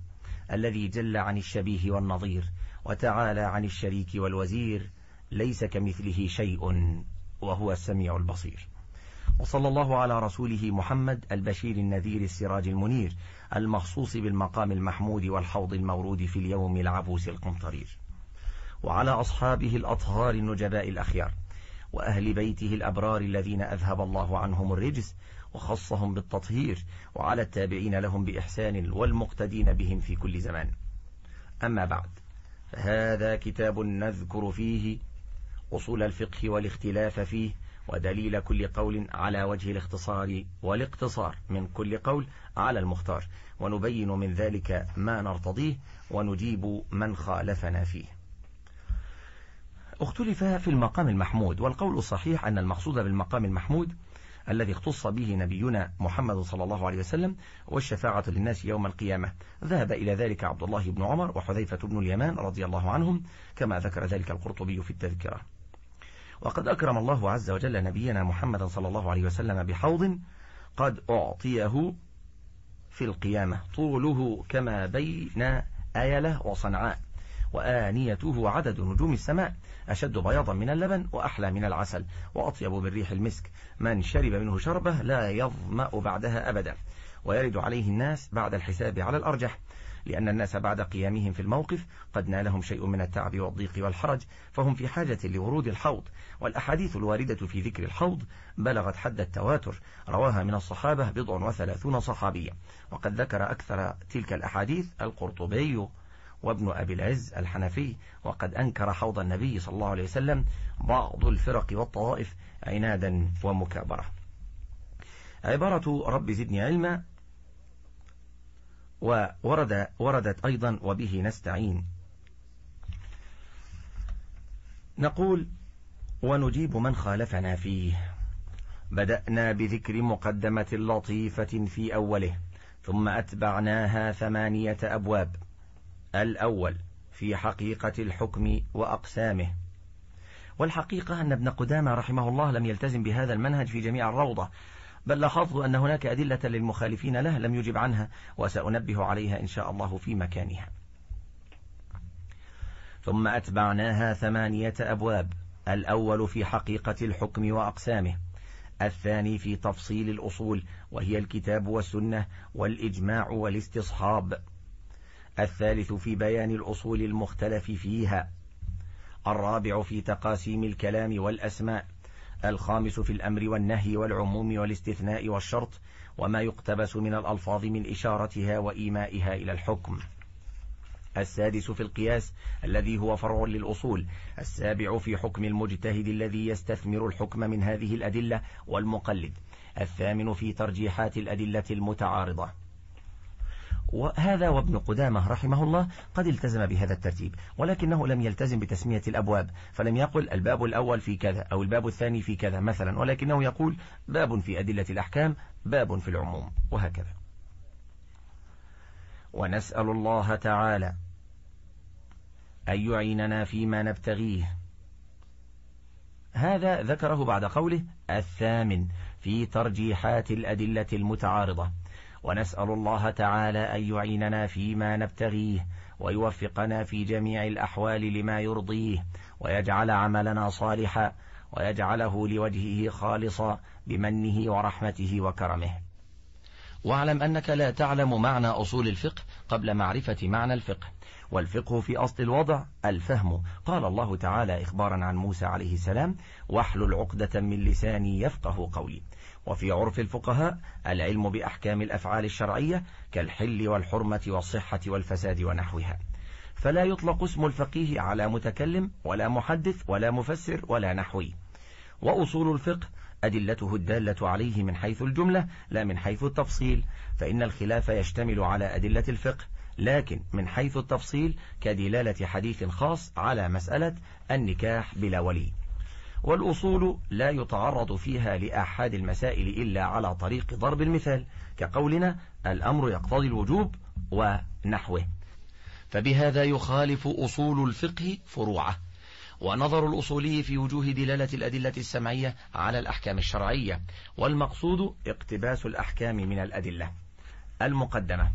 الذي جل عن الشبيه والنظير وتعالى عن الشريك والوزير ليس كمثله شيء وهو السميع البصير وصلى الله على رسوله محمد البشير النذير السراج المنير المخصوص بالمقام المحمود والحوض المورود في اليوم العبوس القمطرير وعلى أصحابه الأطهار النجباء الأخيار وأهل بيته الأبرار الذين أذهب الله عنهم الرجس وخصهم بالتطهير وعلى التابعين لهم بإحسان والمقتدين بهم في كل زمان أما بعد فهذا كتاب نذكر فيه أصول الفقه والاختلاف فيه ودليل كل قول على وجه الاختصار والاقتصار من كل قول على المختار ونبين من ذلك ما نرتضيه ونجيب من خالفنا فيه اختلف في المقام المحمود والقول الصحيح أن المقصود بالمقام المحمود الذي اختص به نبينا محمد صلى الله عليه وسلم والشفاعة للناس يوم القيامة ذهب إلى ذلك عبد الله بن عمر وحذيفة بن اليمان رضي الله عنهم كما ذكر ذلك القرطبي في التذكرة وقد أكرم الله عز وجل نبينا محمد صلى الله عليه وسلم بحوض قد أعطيه في القيامة طوله كما بين أيلة وصنعاء وآنيته عدد نجوم السماء أشد بياضا من اللبن وأحلى من العسل وأطيب من ريح المسك من شرب منه شربة لا يظمأ بعدها أبدا ويرد عليه الناس بعد الحساب على الأرجح لأن الناس بعد قيامهم في الموقف قد نالهم شيء من التعب والضيق والحرج فهم في حاجة لورود الحوض والأحاديث الواردة في ذكر الحوض بلغت حد التواتر رواها من الصحابة بضع وثلاثون صحابية وقد ذكر أكثر تلك الأحاديث القرطبي وابن أبي العز الحنفي وقد أنكر حوض النبي صلى الله عليه وسلم بعض الفرق والطوائف عنادا ومكابرة عبارة رب زدني علما وورد وردت أيضا وبه نستعين نقول ونجيب من خالفنا فيه بدأنا بذكر مقدمة لطيفة في أوله ثم أتبعناها ثمانية أبواب الأول في حقيقة الحكم وأقسامه والحقيقة أن ابن قدامة رحمه الله لم يلتزم بهذا المنهج في جميع الروضة بل لاحظت أن هناك أدلة للمخالفين له لم يجب عنها وسأنبه عليها إن شاء الله في مكانها ثم أتبعناها ثمانية أبواب الأول في حقيقة الحكم وأقسامه الثاني في تفصيل الأصول وهي الكتاب والسنة والإجماع والاستصحاب الثالث في بيان الأصول المختلف فيها الرابع في تقاسيم الكلام والأسماء الخامس في الأمر والنهي والعموم والاستثناء والشرط وما يقتبس من الألفاظ من إشارتها وإيمائها إلى الحكم السادس في القياس الذي هو فرع للأصول السابع في حكم المجتهد الذي يستثمر الحكم من هذه الأدلة والمقلد الثامن في ترجيحات الأدلة المتعارضة وهذا وابن قدامة رحمه الله قد التزم بهذا الترتيب ولكنه لم يلتزم بتسمية الأبواب فلم يقل الباب الأول في كذا أو الباب الثاني في كذا مثلا ولكنه يقول باب في أدلة الأحكام باب في العموم وهكذا ونسأل الله تعالى أن يعيننا فيما نبتغيه هذا ذكره بعد قوله الثامن في ترجيحات الأدلة المتعارضة ونسأل الله تعالى أن يعيننا فيما نبتغيه ويوفقنا في جميع الأحوال لما يرضيه ويجعل عملنا صالحا ويجعله لوجهه خالصا بمنه ورحمته وكرمه واعلم أنك لا تعلم معنى أصول الفقه قبل معرفة معنى الفقه والفقه في أصل الوضع الفهم قال الله تعالى إخبارا عن موسى عليه السلام واحلل عقدة من لساني يفقه قولي وفي عرف الفقهاء العلم بأحكام الأفعال الشرعية كالحل والحرمة والصحة والفساد ونحوها فلا يطلق اسم الفقيه على متكلم ولا محدث ولا مفسر ولا نحوي وأصول الفقه أدلته الدالة عليه من حيث الجملة لا من حيث التفصيل فإن الخلاف يشتمل على أدلة الفقه لكن من حيث التفصيل كدلالة حديث خاص على مسألة النكاح بلا ولي والأصول لا يتعرض فيها لأحد المسائل إلا على طريق ضرب المثال كقولنا الأمر يقتضي الوجوب ونحوه فبهذا يخالف أصول الفقه فروعه ونظر الأصولي في وجوه دلالة الأدلة السمعية على الأحكام الشرعية والمقصود اقتباس الأحكام من الأدلة المقدمة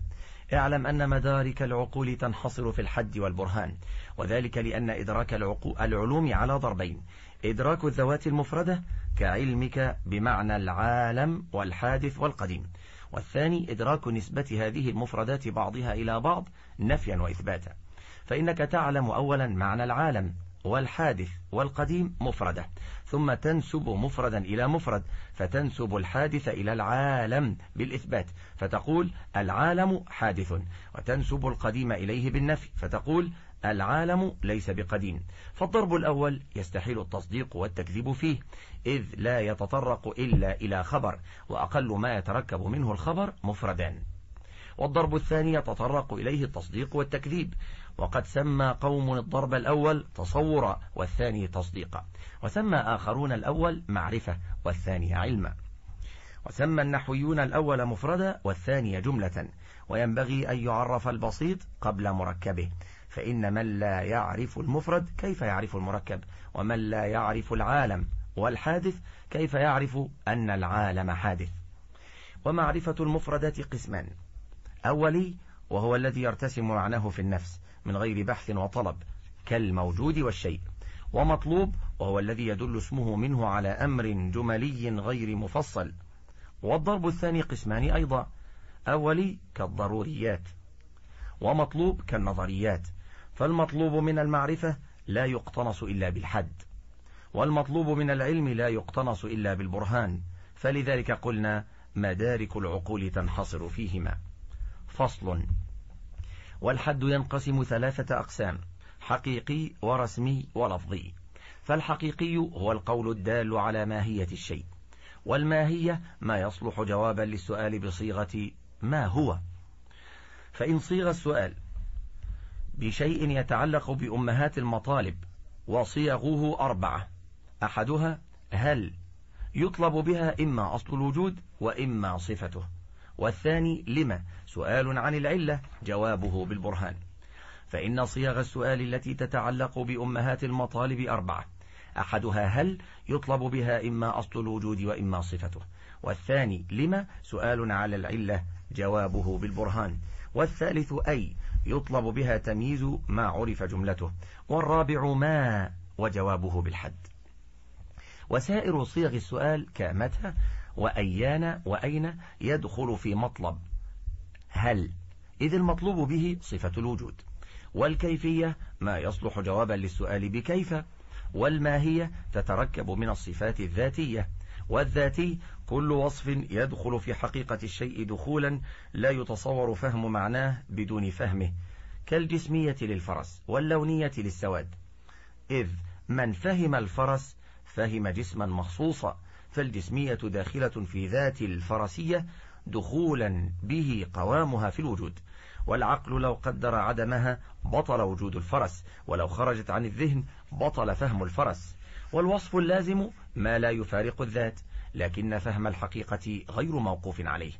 اعلم أن مدارك العقول تنحصر في الحد والبرهان وذلك لأن إدراك العلوم على ضربين إدراك الذوات المفردة كعلمك بمعنى العالم والحادث والقديم والثاني إدراك نسبة هذه المفردات بعضها إلى بعض نفيا وإثباتا فإنك تعلم أولا معنى العالم والحادث والقديم مفردة ثم تنسب مفردا إلى مفرد فتنسب الحادث إلى العالم بالإثبات فتقول العالم حادث وتنسب القديم إليه بالنفي فتقول العالم ليس بقديم فالضرب الأول يستحيل التصديق والتكذيب فيه إذ لا يتطرق إلا إلى خبر وأقل ما يتركب منه الخبر مفردان والضرب الثاني يتطرق إليه التصديق والتكذيب وقد سمى قوم الضرب الأول تصورا والثاني تصديقا وسمى آخرون الأول معرفة والثاني علما وسمى النحويون الأول مفردا والثاني جملة وينبغي أن يعرف البسيط قبل مركبه فإن من لا يعرف المفرد كيف يعرف المركب ومن لا يعرف العالم والحادث كيف يعرف أن العالم حادث ومعرفة المفردات قسمان أولي وهو الذي يرتسم معناه في النفس من غير بحث وطلب كالموجود والشيء ومطلوب وهو الذي يدل اسمه منه على أمر جملي غير مفصل والضرب الثاني قسمان أيضا أولي كالضروريات ومطلوب كالنظريات فالمطلوب من المعرفة لا يقتنص إلا بالحد والمطلوب من العلم لا يقتنص إلا بالبرهان فلذلك قلنا مدارك العقول تنحصر فيهما فصل والحد ينقسم ثلاثة أقسام حقيقي ورسمي ولفظي فالحقيقي هو القول الدال على ماهية الشيء والماهية ما يصلح جوابا للسؤال بصيغة ما هو فإن صيغ السؤال بشيء يتعلق بأمهات المطالب وصيغه أربعة أحدها هل يطلب بها إما أصل الوجود وإما صفته والثاني لما سؤال عن العلة جوابه بالبرهان فإن صيغ السؤال التي تتعلق بأمهات المطالب أربعة أحدها هل يطلب بها إما أصل الوجود وإما صفته والثاني لما سؤال على العلة جوابه بالبرهان والثالث أي يطلب بها تمييز ما عرف جملته والرابع ما وجوابه بالحد وسائر صيغ السؤال كمتى وأيان وأين يدخل في مطلب هل إذ المطلوب به صفة الوجود والكيفية ما يصلح جوابا للسؤال بكيف والماهية تتركب من الصفات الذاتية والذاتي كل وصف يدخل في حقيقة الشيء دخولا لا يتصور فهم معناه بدون فهمه كالجسمية للفرس واللونية للسواد إذ من فهم الفرس فهم جسما مخصوصا فالجسمية داخلة في ذات الفرسية دخولا به قوامها في الوجود والعقل لو قدر عدمها بطل وجود الفرس ولو خرجت عن الذهن بطل فهم الفرس والوصف اللازم ما لا يفارق الذات لكن فهم الحقيقة غير موقوف عليه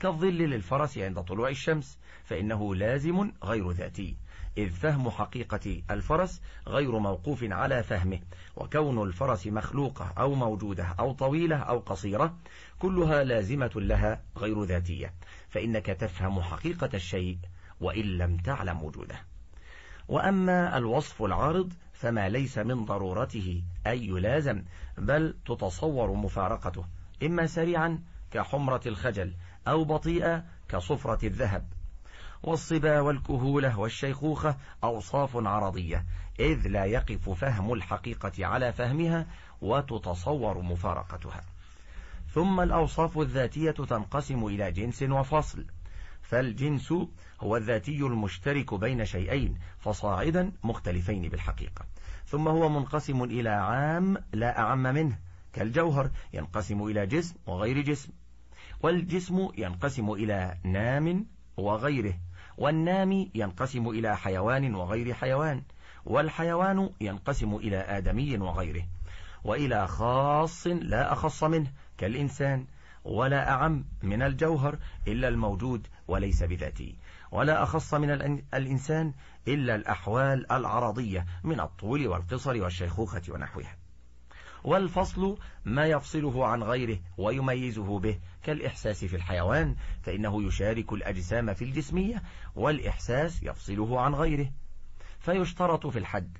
كالظل للفرس عند طلوع الشمس فإنه لازم غير ذاتي إذ فهم حقيقة الفرس غير موقوف على فهمه وكون الفرس مخلوقة أو موجودة أو طويلة أو قصيرة كلها لازمة لها غير ذاتية فإنك تفهم حقيقة الشيء وإن لم تعلم وجوده وأما الوصف العارض فما ليس من ضرورته أي لازم بل تتصور مفارقته إما سريعا كحمرة الخجل أو بطيئة كصفرة الذهب والصبا والكهولة والشيخوخة أوصاف عرضية إذ لا يقف فهم الحقيقة على فهمها وتتصور مفارقتها ثم الأوصاف الذاتية تنقسم إلى جنس وفصل فالجنس هو الذاتي المشترك بين شيئين فصاعدا مختلفين بالحقيقة ثم هو منقسم إلى عام لا أعم منه كالجوهر ينقسم إلى جسم وغير جسم والجسم ينقسم إلى نام وغيره والنام ينقسم إلى حيوان وغير حيوان والحيوان ينقسم إلى آدمي وغيره وإلى خاص لا أخص منه كالإنسان ولا أعم من الجوهر إلا الموجود وليس بذاتي ولا أخص من الإنسان إلا الأحوال العرضية من الطول والقصر والشيخوخة ونحوها والفصل ما يفصله عن غيره ويميزه به كالإحساس في الحيوان فإنه يشارك الأجسام في الجسمية والإحساس يفصله عن غيره فيشترط في الحد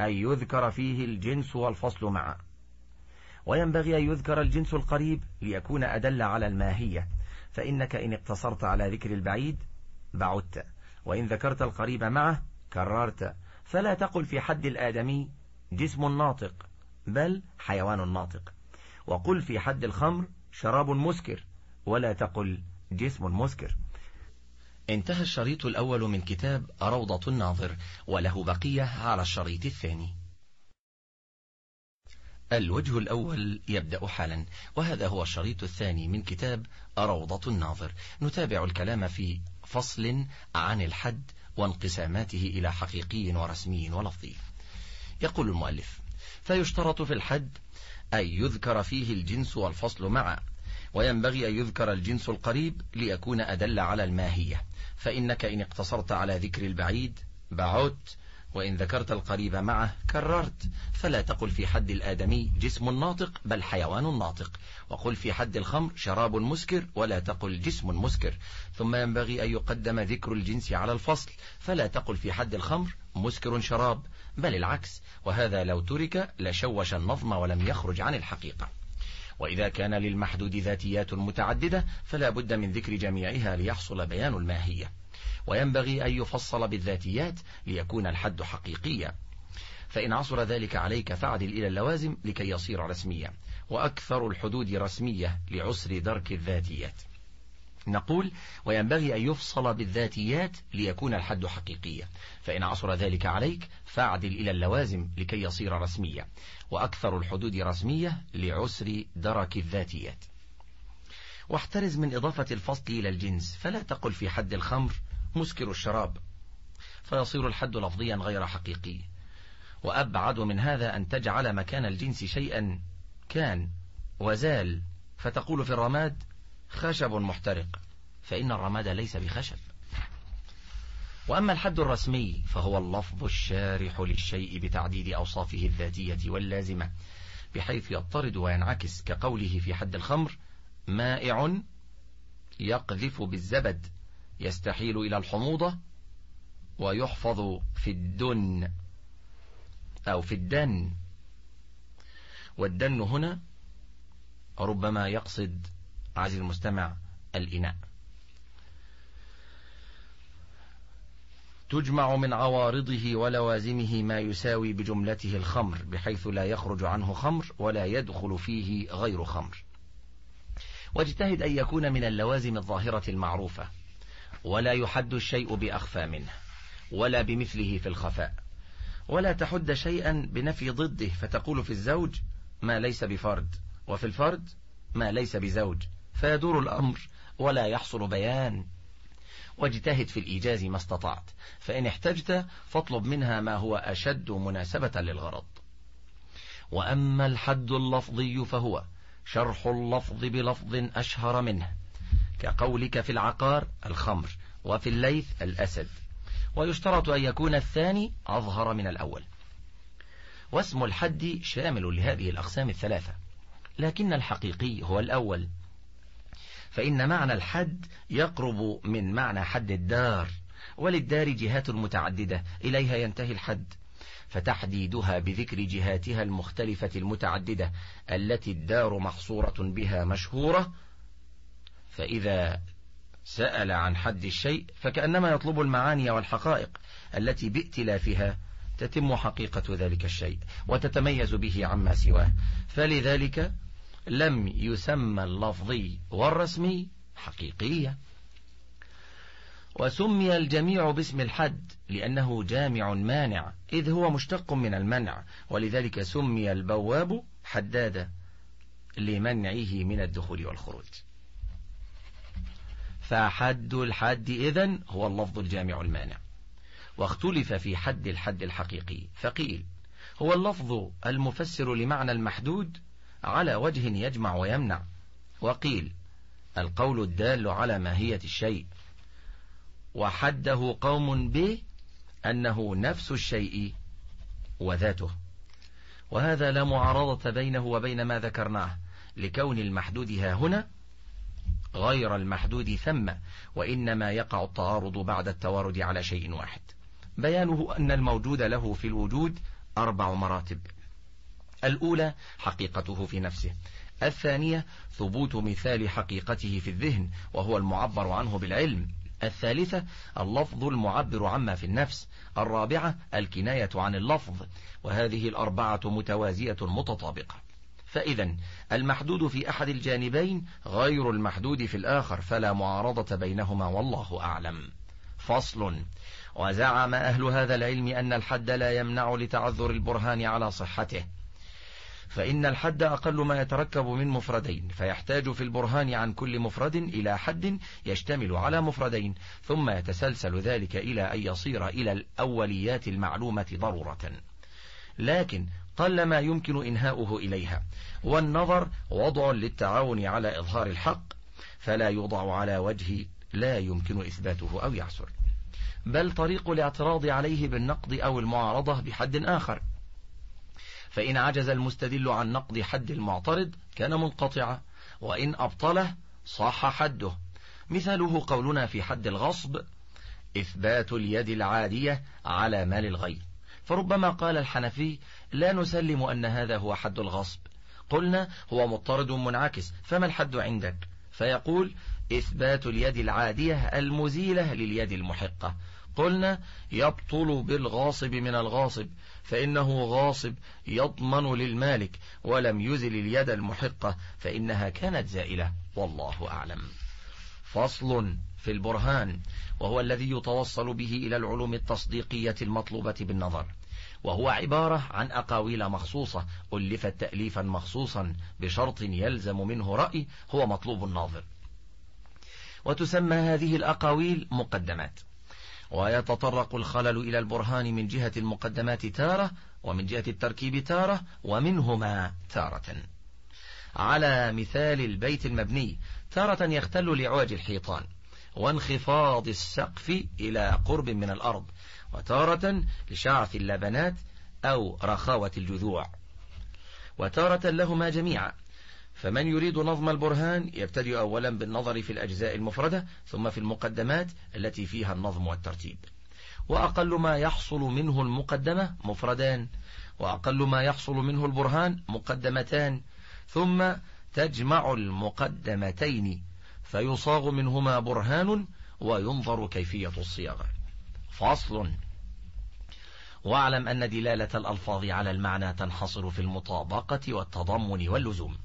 أن يذكر فيه الجنس والفصل معا وينبغي أن يذكر الجنس القريب ليكون أدل على الماهية فإنك إن اقتصرت على ذكر البعيد بعدت وإن ذكرت القريب معه كررت فلا تقل في حد الآدمي جسم ناطق بل حيوان ناطق وقل في حد الخمر شراب مسكر ولا تقل جسم مسكر انتهى الشريط الأول من كتاب روضة الناظر وله بقية على الشريط الثاني الوجه الأول يبدأ حالا وهذا هو الشريط الثاني من كتاب روضة الناظر نتابع الكلام في فصل عن الحد وانقساماته إلى حقيقي ورسمي ولفظي يقول المؤلف فيشترط في الحد أن يذكر فيه الجنس والفصل معا وينبغي أن يذكر الجنس القريب ليكون أدل على الماهية فإنك إن اقتصرت على ذكر البعيد بعدت وإن ذكرت القريب معه كررت فلا تقل في حد الآدمي جسم ناطق بل حيوان ناطق وقل في حد الخمر شراب مسكر ولا تقل جسم مسكر ثم ينبغي أن يقدم ذكر الجنس على الفصل فلا تقل في حد الخمر مسكر شراب بل العكس وهذا لو ترك لشوش النظم ولم يخرج عن الحقيقة وإذا كان للمحدود ذاتيات متعددة فلا بد من ذكر جميعها ليحصل بيان الماهية وينبغي أن يفصل بالذاتيات ليكون الحد حقيقيا فإن عصر ذلك عليك فعدل إلى اللوازم لكي يصير رسميا وأكثر الحدود رسمية لعسر درك الذاتيات نقول وينبغي أن يفصل بالذاتيات ليكون الحد حقيقيا فإن عصر ذلك عليك فعدل إلى اللوازم لكي يصير رسميا وأكثر الحدود رسمية لعسر درك الذاتيات واحترز من إضافة الفصل إلى الجنس فلا تقل في حد الخمر مسكر الشراب فيصير الحد لفظيا غير حقيقي وأبعد من هذا أن تجعل مكان الجنس شيئا كان وزال فتقول في الرماد خشب محترق فإن الرماد ليس بخشب وأما الحد الرسمي فهو اللفظ الشارح للشيء بتعديد أوصافه الذاتية واللازمة بحيث يضطرد وينعكس كقوله في حد الخمر مائع يقذف بالزبد يستحيل إلى الحموضة ويحفظ في الدن أو في الدن والدن هنا ربما يقصد عزيزي المستمع الإناء تجمع من عوارضه ولوازمه ما يساوي بجملته الخمر بحيث لا يخرج عنه خمر ولا يدخل فيه غير خمر واجتهد أن يكون من اللوازم الظاهرة المعروفة ولا يحد الشيء بأخفى منه ولا بمثله في الخفاء ولا تحد شيئا بنفي ضده فتقول في الزوج ما ليس بفرد وفي الفرد ما ليس بزوج فيدور الأمر ولا يحصل بيان واجتهد في الإيجاز ما استطعت فإن احتجت فاطلب منها ما هو أشد مناسبة للغرض وأما الحد اللفظي فهو شرح اللفظ بلفظ أشهر منه كقولك في العقار الخمر وفي الليث الأسد ويشترط أن يكون الثاني أظهر من الأول واسم الحد شامل لهذه الأقسام الثلاثة لكن الحقيقي هو الأول فإن معنى الحد يقرب من معنى حد الدار وللدار جهات متعددة إليها ينتهي الحد فتحديدها بذكر جهاتها المختلفة المتعددة التي الدار محصورة بها مشهورة فإذا سأل عن حد الشيء فكأنما يطلب المعاني والحقائق التي بائتلافها تتم حقيقة ذلك الشيء وتتميز به عما سواه فلذلك لم يسمى اللفظي والرسمي حقيقية وسمي الجميع باسم الحد لأنه جامع مانع إذ هو مشتق من المنع ولذلك سمي البواب حدادة لمنعه من الدخول والخروج فحد الحد إذن هو اللفظ الجامع المانع واختلف في حد الحد الحقيقي فقيل هو اللفظ المفسر لمعنى المحدود على وجه يجمع ويمنع وقيل القول الدال على ماهية الشيء وحده قوم به أنه نفس الشيء وذاته وهذا لا معارضة بينه وبين ما ذكرناه لكون المحدود ها هنا غير المحدود ثم وإنما يقع التعارض بعد التوارد على شيء واحد بيانه أن الموجود له في الوجود أربع مراتب الأولى حقيقته في نفسه الثانية ثبوت مثال حقيقته في الذهن وهو المعبر عنه بالعلم الثالثة اللفظ المعبر عما في النفس الرابعة الكناية عن اللفظ وهذه الأربعة متوازية متطابقة فإذا المحدود في أحد الجانبين غير المحدود في الآخر فلا معارضة بينهما والله أعلم فصل وزعم أهل هذا العلم أن الحد لا يمنع لتعذر البرهان على صحته فإن الحد أقل ما يتركب من مفردين فيحتاج في البرهان عن كل مفرد إلى حد يشتمل على مفردين ثم يتسلسل ذلك إلى أن يصير إلى الأوليات المعلومة ضرورة لكن قلما يمكن إنهاؤه إليها والنظر وضع للتعاون على إظهار الحق فلا يوضع على وجه لا يمكن إثباته أو يعسر بل طريق الاعتراض عليه بالنقد أو المعارضة بحد آخر فإن عجز المستدل عن نقد حد المعترض كان منقطعا وإن أبطله صح حده مثاله قولنا في حد الغصب إثبات اليد العادية على مال الغير فربما قال الحنفي لا نسلم أن هذا هو حد الغصب قلنا هو مضطرد منعكس فما الحد عندك فيقول إثبات اليد العادية المزيلة لليد المحقة قلنا يبطل بالغاصب من الغاصب فإنه غاصب يضمن للمالك ولم يزل اليد المحقة فإنها كانت زائلة والله أعلم فصل في البرهان وهو الذي يتوصل به إلى العلوم التصديقية المطلوبة بالنظر وهو عبارة عن أقاويل مخصوصة ألفت تأليفا مخصوصا بشرط يلزم منه رأي هو مطلوب الناظر وتسمى هذه الأقاويل مقدمات ويتطرق الخلل إلى البرهان من جهة المقدمات تارة ومن جهة التركيب تارة ومنهما تارة على مثال البيت المبني تارة يختل لعوج الحيطان وانخفاض السقف إلى قرب من الأرض وتارة لشعث اللبنات أو رخاوة الجذوع وتارة لهما جميعا فمن يريد نظم البرهان يبتدئ أولا بالنظر في الأجزاء المفردة ثم في المقدمات التي فيها النظم والترتيب وأقل ما يحصل منه المقدمة مفردان وأقل ما يحصل منه البرهان مقدمتان ثم تجمع المقدمتين فيصاغ منهما برهان وينظر كيفية الصياغة فصل واعلم أن دلالة الألفاظ على المعنى تنحصر في المطابقة والتضمن واللزوم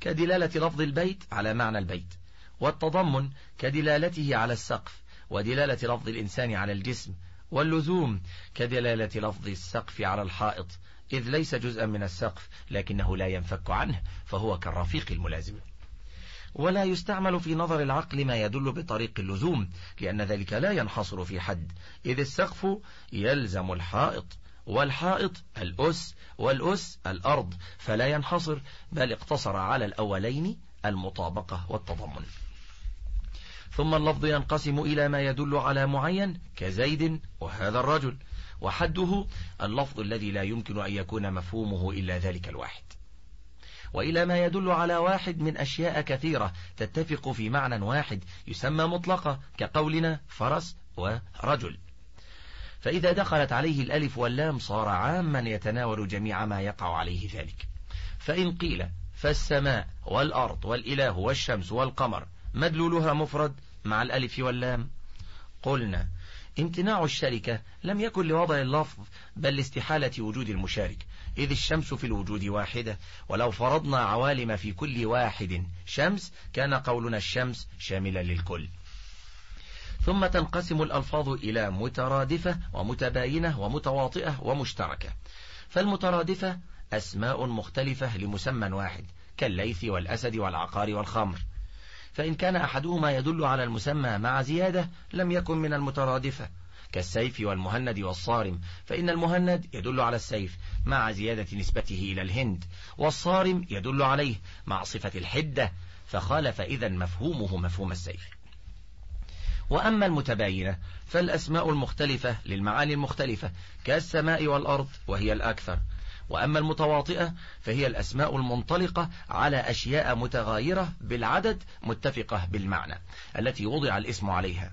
كدلالة لفظ البيت على معنى البيت والتضمن كدلالته على السقف ودلالة لفظ الإنسان على الجسم واللزوم كدلالة لفظ السقف على الحائط إذ ليس جزءا من السقف لكنه لا ينفك عنه فهو كالرفيق الملازم ولا يستعمل في نظر العقل ما يدل بطريق اللزوم لأن ذلك لا ينحصر في حد إذ السقف يلزم الحائط والحائط الأس والأس الأرض فلا ينحصر بل اقتصر على الأولين المطابقة والتضمن ثم اللفظ ينقسم إلى ما يدل على معين كزيد وهذا الرجل وحده اللفظ الذي لا يمكن أن يكون مفهومه إلا ذلك الواحد وإلى ما يدل على واحد من أشياء كثيرة تتفق في معنى واحد يسمى مطلقة كقولنا فرس ورجل فإذا دخلت عليه الألف واللام صار عاما يتناول جميع ما يقع عليه ذلك فإن قيل فالسماء والأرض والإله والشمس والقمر مدلولها مفرد مع الألف واللام قلنا امتناع الشركة لم يكن لوضع اللفظ بل لاستحالة وجود المشارك إذ الشمس في الوجود واحدة ولو فرضنا عوالم في كل واحد شمس كان قولنا الشمس شاملا للكل ثم تنقسم الألفاظ إلى مترادفة ومتباينة ومتواطئة ومشتركة فالمترادفة أسماء مختلفة لمسمى واحد كالليث والأسد والعقار والخمر فإن كان أحدهما يدل على المسمى مع زيادة لم يكن من المترادفة كالسيف والمهند والصارم فإن المهند يدل على السيف مع زيادة نسبته إلى الهند والصارم يدل عليه مع صفة الحدة فخالف إذا مفهومه مفهوم السيف وأما المتباينة فالأسماء المختلفة للمعاني المختلفة كالسماء والأرض وهي الأكثر وأما المتواطئة فهي الأسماء المنطلقة على أشياء متغايرة بالعدد متفقة بالمعنى التي وضع الاسم عليها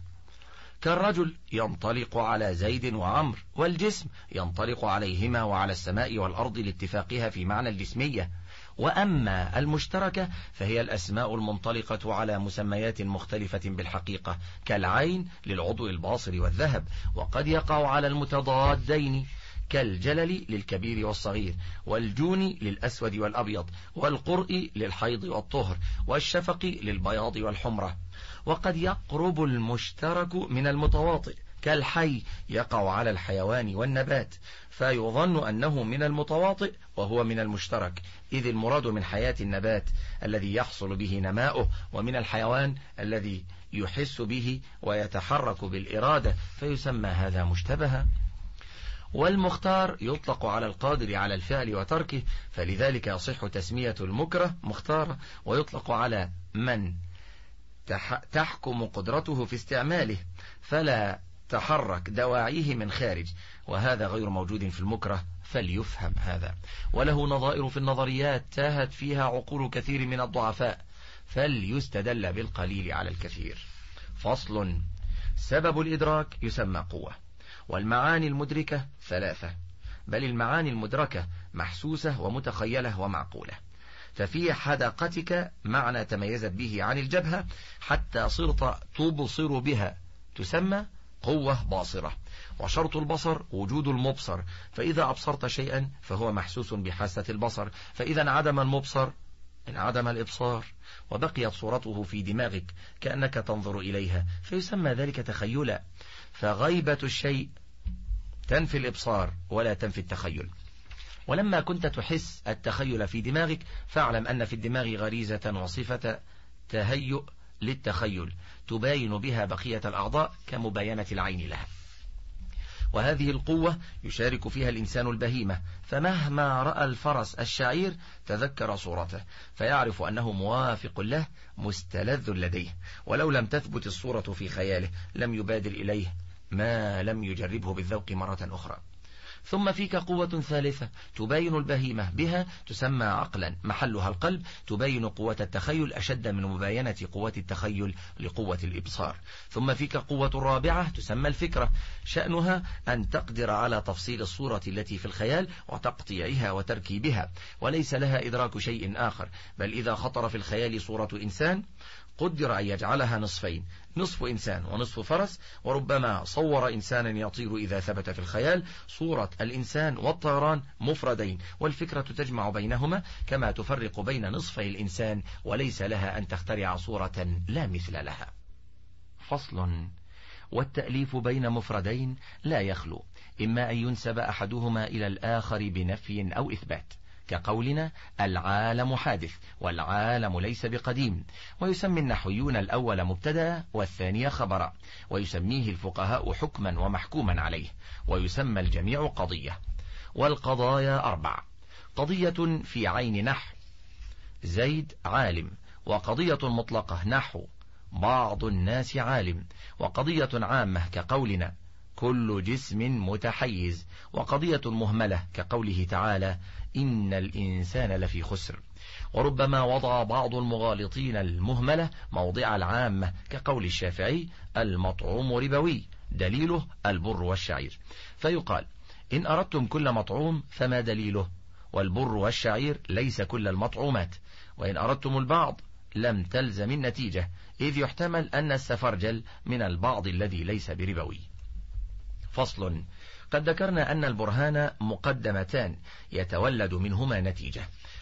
كالرجل ينطلق على زيد وعمر والجسم ينطلق عليهما وعلى السماء والأرض لاتفاقها في معنى الجسمية وأما المشتركة فهي الأسماء المنطلقة على مسميات مختلفة بالحقيقة كالعين للعضو الباصر والذهب وقد يقع على المتضادين كالجلل للكبير والصغير والجون للأسود والأبيض والقرء للحيض والطهر والشفق للبياض والحمرة وقد يقرب المشترك من المتواطئ كالحي يقع على الحيوان والنبات فيظن أنه من المتواطئ وهو من المشترك إذ المراد من حياة النبات الذي يحصل به نماؤه ومن الحيوان الذي يحس به ويتحرك بالإرادة فيسمى هذا مشتبها والمختار يطلق على القادر على الفعل وتركه فلذلك يصح تسمية المكره مختارة ويطلق على من تحكم قدرته في استعماله فلا تحرك دواعيه من خارج وهذا غير موجود في المكره فليفهم هذا وله نظائر في النظريات تاهت فيها عقول كثير من الضعفاء فليستدل بالقليل على الكثير فصل سبب الإدراك يسمى قوة والمعاني المدركة ثلاثة بل المعاني المدركة محسوسة ومتخيلة ومعقولة ففي حدقتك معنى تميزت به عن الجبهة حتى صرت تبصر بها تسمى قوة باصرة وشرط البصر وجود المبصر فإذا أبصرت شيئا فهو محسوس بحاسة البصر فإذا انعدم المبصر انعدم الإبصار وبقيت صورته في دماغك كأنك تنظر إليها فيسمى ذلك تخيلا فغيبة الشيء تنفي الإبصار ولا تنفي التخيل ولما كنت تحس التخيل في دماغك فاعلم أن في الدماغ غريزة وصفة تهيؤ للتخيل تباين بها بقية الأعضاء كمباينة العين لها وهذه القوة يشارك فيها الإنسان البهيمة فمهما رأى الفرس الشعير تذكر صورته فيعرف أنه موافق له مستلذ لديه ولو لم تثبت الصورة في خياله لم يبادر إليه ما لم يجربه بالذوق مرة أخرى ثم فيك قوة ثالثة تبين البهيمة بها تسمى عقلا محلها القلب تبين قوة التخيل أشد من مباينة قوة التخيل لقوة الإبصار ثم فيك قوة رابعة تسمى الفكرة شأنها أن تقدر على تفصيل الصورة التي في الخيال وتقطيعها وتركيبها وليس لها إدراك شيء آخر بل إذا خطر في الخيال صورة إنسان قدر أن يجعلها نصفين نصف إنسان ونصف فرس وربما صور إنسانا يطير إذا ثبت في الخيال صورة الإنسان والطيران مفردين والفكرة تجمع بينهما كما تفرق بين نصفي الإنسان وليس لها أن تخترع صورة لا مثل لها فصل والتأليف بين مفردين لا يخلو إما أن ينسب أحدهما إلى الآخر بنفي أو إثبات كقولنا العالم حادث والعالم ليس بقديم ويسمي النحويون الأول مبتدا والثاني خبرا ويسميه الفقهاء حكما ومحكوما عليه ويسمى الجميع قضية والقضايا أربع قضية في عين نحو زيد عالم وقضية مطلقة نحو بعض الناس عالم وقضية عامة كقولنا كل جسم متحيز وقضية مهملة كقوله تعالى إن الإنسان لفي خسر وربما وضع بعض المغالطين المهملة موضع العامة كقول الشافعي المطعوم ربوي دليله البر والشعير فيقال إن أردتم كل مطعوم فما دليله والبر والشعير ليس كل المطعومات وإن أردتم البعض لم تلزم النتيجة إذ يحتمل أن السفرجل من البعض الذي ليس بربوي فصل قد ذكرنا أن البرهان مقدمتان يتولد منهما نتيجة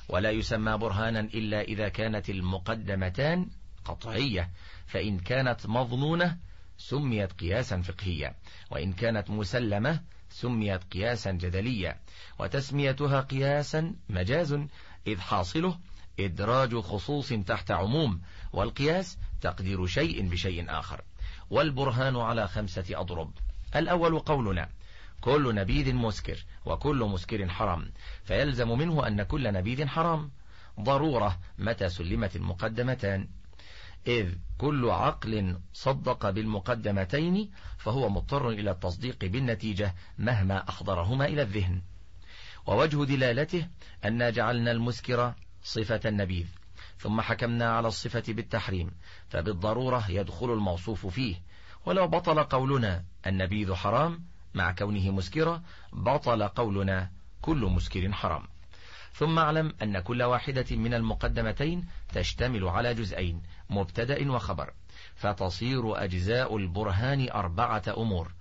ولا يسمى برهانا إلا إذا كانت المقدمتان قطعية فإن كانت مظنونة سميت قياسا فقهيا وإن كانت مسلمة سميت قياسا جدليا وتسميتها قياسا مجاز إذ حاصله إدراج خصوص تحت عموم والقياس تقدير شيء بشيء آخر والبرهان على خمسة أضرب الأول قولنا كل نبيذ مسكر وكل مسكر حرام فيلزم منه أن كل نبيذ حرام ضرورة متى سلمت المقدمتان إذ كل عقل صدق بالمقدمتين فهو مضطر إلى التصديق بالنتيجة مهما أحضرهما إلى الذهن ووجه دلالته أن جعلنا المسكر صفة النبيذ ثم حكمنا على الصفة بالتحريم فبالضرورة يدخل الموصوف فيه ولو بطل قولنا النبيذ حرام مع كونه مسكرة بطل قولنا كل مسكر حرام ثم اعلم أن كل واحدة من المقدمتين تشتمل على جزئين مبتدأ وخبر فتصير أجزاء البرهان أربعة أمور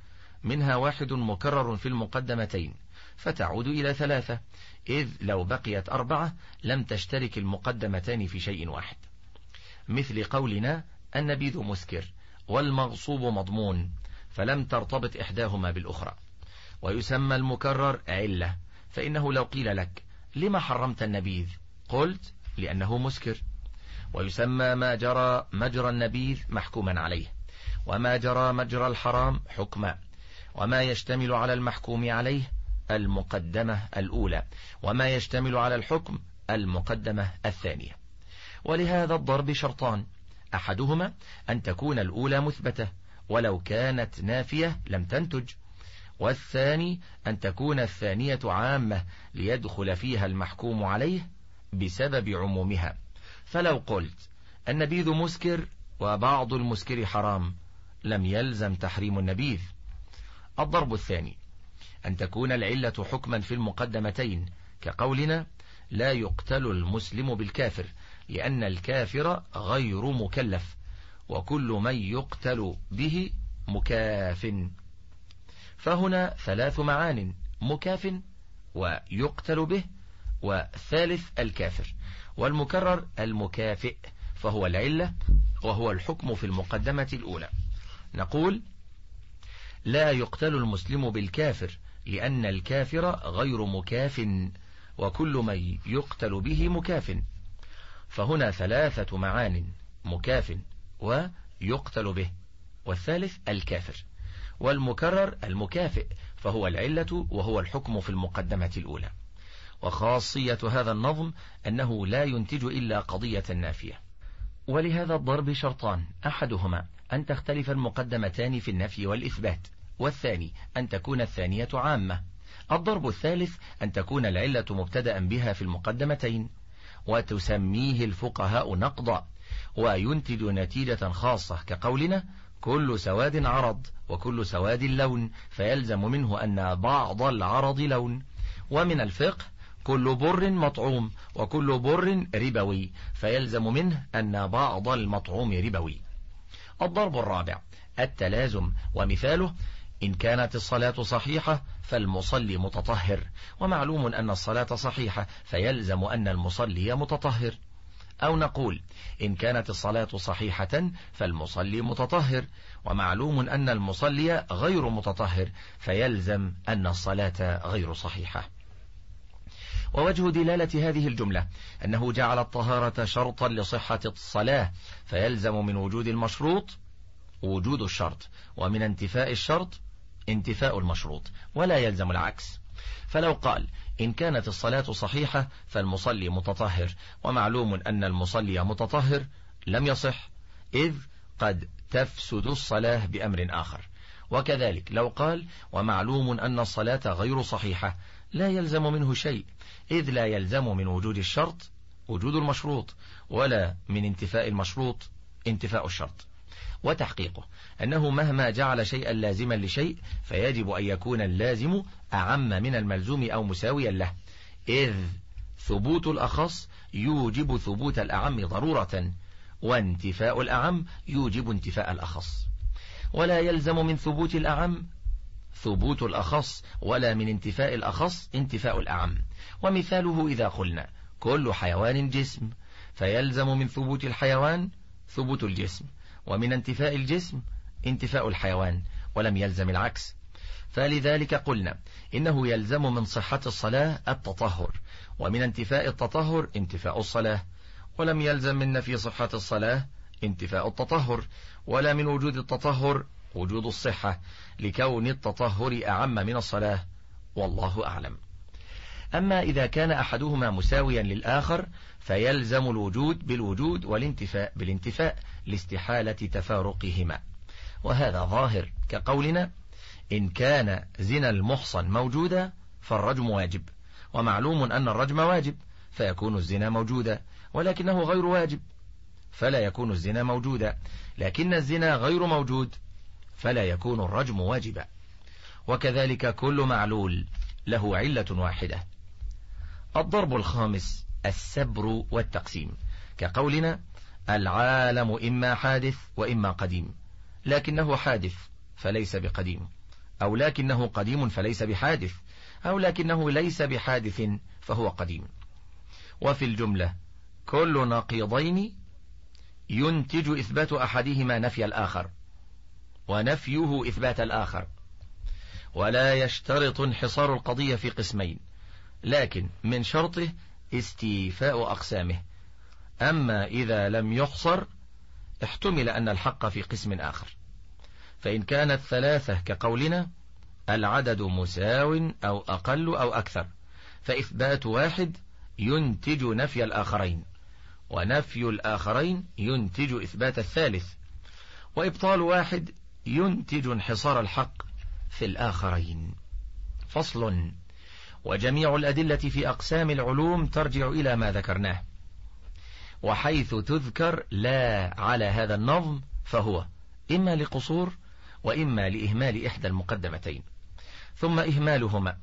منها واحد مكرر في المقدمتين فتعود إلى ثلاثة إذ لو بقيت أربعة لم تشترك المقدمتان في شيء واحد مثل قولنا النبيذ مسكر والمغصوب مضمون فلم ترتبط إحداهما بالأخرى ويسمى المكرر علة فإنه لو قيل لك لما حرمت النبيذ قلت لأنه مسكر ويسمى ما جرى مجرى النبيذ محكوما عليه وما جرى مجرى الحرام حكما وما يشتمل على المحكوم عليه المقدمة الأولى وما يشتمل على الحكم المقدمة الثانية ولهذا الضرب شرطان أحدهما أن تكون الأولى مثبتة ولو كانت نافية لم تنتج والثاني أن تكون الثانية عامة ليدخل فيها المحكوم عليه بسبب عمومها فلو قلت النبيذ مسكر وبعض المسكر حرام لم يلزم تحريم النبيذ الضرب الثاني أن تكون العلة حكما في المقدمتين كقولنا لا يقتل المسلم بالكافر لأن الكافر غير مكلف وكل من يقتل به مكاف فهنا ثلاث معان مكاف ويقتل به وثالث الكافر والمكرر المكافئ فهو العلة وهو الحكم في المقدمة الأولى نقول لا يقتل المسلم بالكافر لأن الكافر غير مكاف وكل من يقتل به مكاف فهنا ثلاثة معان مكاف ويقتل به والثالث الكافر والمكرر المكافئ فهو العلة وهو الحكم في المقدمة الأولى وخاصية هذا النظم أنه لا ينتج إلا قضية نافية ولهذا الضرب شرطان أحدهما أن تختلف المقدمتان في النفي والإثبات والثاني أن تكون الثانية عامة الضرب الثالث أن تكون العلة مبتدأ بها في المقدمتين وتسميه الفقهاء نقضا وينتج نتيجة خاصة كقولنا كل سواد عرض وكل سواد لون فيلزم منه أن بعض العرض لون ومن الفقه كل بر مطعوم وكل بر ربوي فيلزم منه أن بعض المطعوم ربوي الضرب الرابع التلازم ومثاله إن كانت الصلاة صحيحة فالمصلي متطهر ومعلوم أن الصلاة صحيحة فيلزم أن المصلي متطهر أو نقول إن كانت الصلاة صحيحة فالمصلي متطهر ومعلوم أن المصلي غير متطهر فيلزم أن الصلاة غير صحيحة ووجه دلالة هذه الجملة أنه جعل الطهارة شرطا لصحة الصلاة فيلزم من وجود المشروط وجود الشرط ومن انتفاء الشرط انتفاء المشروط ولا يلزم العكس فلو قال إن كانت الصلاة صحيحة فالمصلي متطهر ومعلوم أن المصلي متطهر لم يصح إذ قد تفسد الصلاة بأمر آخر وكذلك لو قال ومعلوم أن الصلاة غير صحيحة لا يلزم منه شيء إذ لا يلزم من وجود الشرط وجود المشروط ولا من انتفاء المشروط انتفاء الشرط وتحقيقه أنه مهما جعل شيئا لازما لشيء فيجب أن يكون اللازم أعم من الملزوم أو مساويا له إذ ثبوت الأخص يوجب ثبوت الأعم ضرورة وانتفاء الأعم يوجب انتفاء الأخص ولا يلزم من ثبوت الأعم ثبوت الأخص ولا من انتفاء الأخص انتفاء الأعم ومثاله إذا قلنا كل حيوان جسم فيلزم من ثبوت الحيوان ثبوت الجسم ومن انتفاء الجسم انتفاء الحيوان ولم يلزم العكس فلذلك قلنا إنه يلزم من صحة الصلاة التطهر ومن انتفاء التطهر انتفاء الصلاة ولم يلزم من نفي صحة الصلاة انتفاء التطهر ولا من وجود التطهر وجود الصحة لكون التطهر أعم من الصلاة والله أعلم أما إذا كان أحدهما مساويا للآخر فيلزم الوجود بالوجود والانتفاء بالانتفاء لاستحالة تفارقهما وهذا ظاهر كقولنا إن كان زنا المحصن موجودا فالرجم واجب ومعلوم أن الرجم واجب فيكون الزنا موجودا ولكنه غير واجب فلا يكون الزنا موجودا لكن الزنا غير موجود فلا يكون الرجم واجبا وكذلك كل معلول له علة واحدة الضرب الخامس السبر والتقسيم كقولنا العالم إما حادث وإما قديم لكنه حادث فليس بقديم أو لكنه قديم فليس بحادث أو لكنه ليس بحادث فهو قديم وفي الجملة كل نقيضين ينتج إثبات أحدهما نفي الآخر ونفيه إثبات الآخر ولا يشترط انحصار القضية في قسمين لكن من شرطه استيفاء أقسامه أما إذا لم يحصر احتمل أن الحق في قسم آخر فإن كانت ثلاثة كقولنا العدد مساو أو أقل أو أكثر فإثبات واحد ينتج نفي الآخرين ونفي الآخرين ينتج إثبات الثالث وإبطال واحد ينتج انحصار الحق في الآخرين فصل وجميع الأدلة في أقسام العلوم ترجع إلى ما ذكرناه وحيث تذكر لا على هذا النظم فهو إما لقصور وإما لإهمال إحدى المقدمتين ثم إهمالهما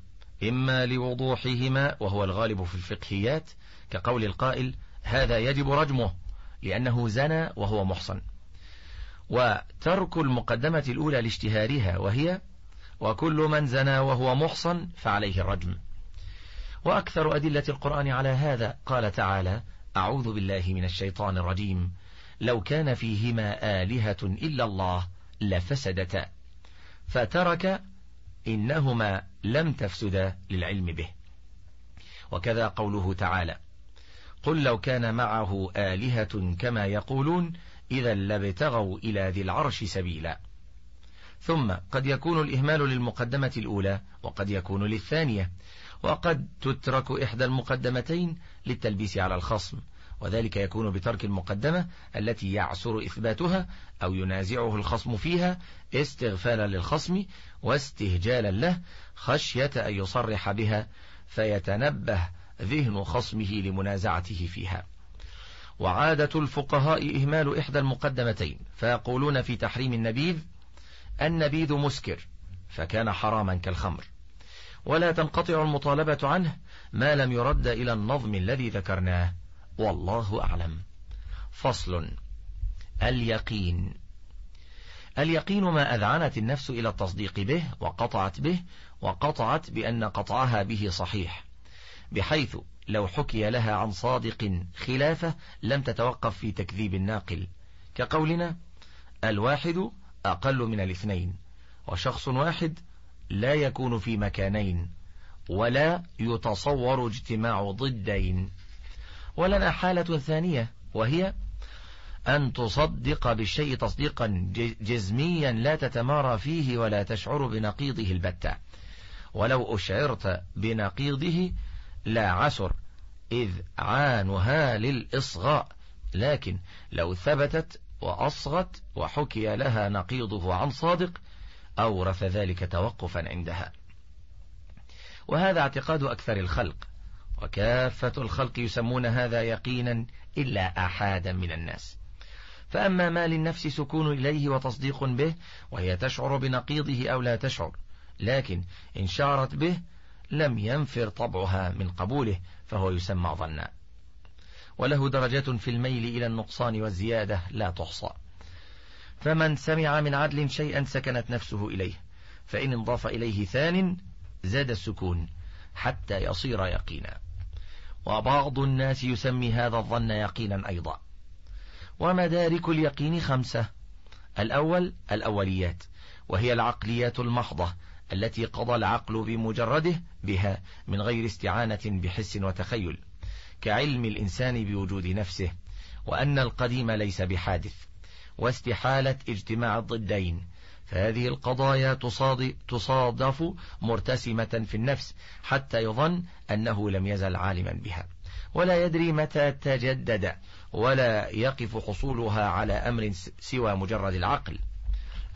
إما لوضوحهما وهو الغالب في الفقهيات كقول القائل هذا يجب رجمه لأنه زنى وهو محصن وترك المقدمة الأولى لاشتهارها وهي وكل من زنى وهو محصن فعليه الرجم وأكثر أدلة القرآن على هذا قال تعالى أعوذ بالله من الشيطان الرجيم لو كان فيهما آلهة إلا الله لفسدتا فترك إنهما لم تفسدا للعلم به وكذا قوله تعالى قل لو كان معه آلهة كما يقولون إذا لابتغوا إلى ذي العرش سبيلا ثم قد يكون الإهمال للمقدمة الأولى وقد يكون للثانية وقد تترك إحدى المقدمتين للتلبيس على الخصم وذلك يكون بترك المقدمة التي يعسر إثباتها أو ينازعه الخصم فيها استغفالا للخصم واستهجالا له خشية أن يصرح بها فيتنبه ذهن خصمه لمنازعته فيها وعادة الفقهاء إهمال إحدى المقدمتين فيقولون في تحريم النبيذ النبيذ مسكر فكان حراما كالخمر ولا تنقطع المطالبة عنه ما لم يرد إلى النظم الذي ذكرناه والله أعلم فصل اليقين اليقين ما أذعنت النفس إلى التصديق به وقطعت به وقطعت بأن قطعها به صحيح بحيث لو حكي لها عن صادق خلافه لم تتوقف في تكذيب الناقل كقولنا الواحد أقل من الاثنين وشخص واحد لا يكون في مكانين ولا يتصور اجتماع ضدين ولنا حالة ثانية وهي أن تصدق بالشيء تصديقا جزميا لا تتمارى فيه ولا تشعر بنقيضه البتة ولو أشعرت بنقيضه لا عسر إذ عانها للإصغاء لكن لو ثبتت وأصغت وحكي لها نقيضه عن صادق أورث ذلك توقفا عندها وهذا اعتقاد أكثر الخلق وكافة الخلق يسمون هذا يقينا إلا أحادا من الناس فأما ما للنفس سكون إليه وتصديق به وهي تشعر بنقيضه أو لا تشعر لكن إن شعرت به لم ينفر طبعها من قبوله فهو يسمى ظنا وله درجات في الميل إلى النقصان والزيادة لا تحصى فمن سمع من عدل شيئا سكنت نفسه إليه فإن انضاف إليه ثان زاد السكون حتى يصير يقينا وبعض الناس يسمي هذا الظن يقينا أيضا ومدارك اليقين خمسة الأول الأوليات وهي العقليات المحضة التي قضى العقل بمجرده بها من غير استعانة بحس وتخيل كعلم الإنسان بوجود نفسه وأن القديم ليس بحادث واستحالة اجتماع الضدين فهذه القضايا تصادف مرتسمة في النفس حتى يظن أنه لم يزل عالما بها ولا يدري متى تجدد ولا يقف حصولها على أمر سوى مجرد العقل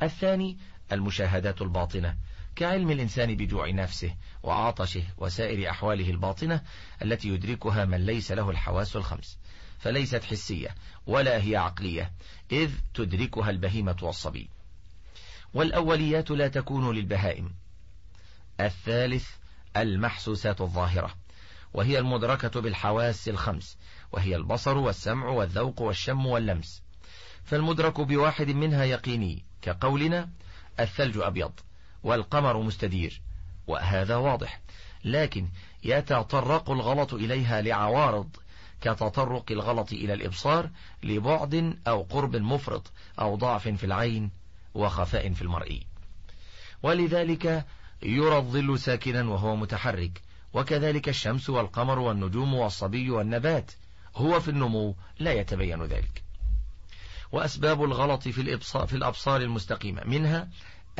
الثاني المشاهدات الباطنة كعلم الإنسان بجوع نفسه وعطشه وسائر أحواله الباطنة التي يدركها من ليس له الحواس الخمس فليست حسية ولا هي عقلية إذ تدركها البهيمة والصبي والأوليات لا تكون للبهائم الثالث المحسوسات الظاهرة وهي المدركة بالحواس الخمس وهي البصر والسمع والذوق والشم واللمس فالمدرك بواحد منها يقيني كقولنا الثلج أبيض والقمر مستدير وهذا واضح لكن يتطرق الغلط إليها لعوارض كتطرق الغلط إلى الإبصار لبعد أو قرب مفرط أو ضعف في العين وخفاء في المرئي ولذلك يرى الظل ساكنا وهو متحرك وكذلك الشمس والقمر والنجوم والصبي والنبات هو في النمو لا يتبين ذلك وأسباب الغلط في, الإبصار في الأبصار المستقيمة منها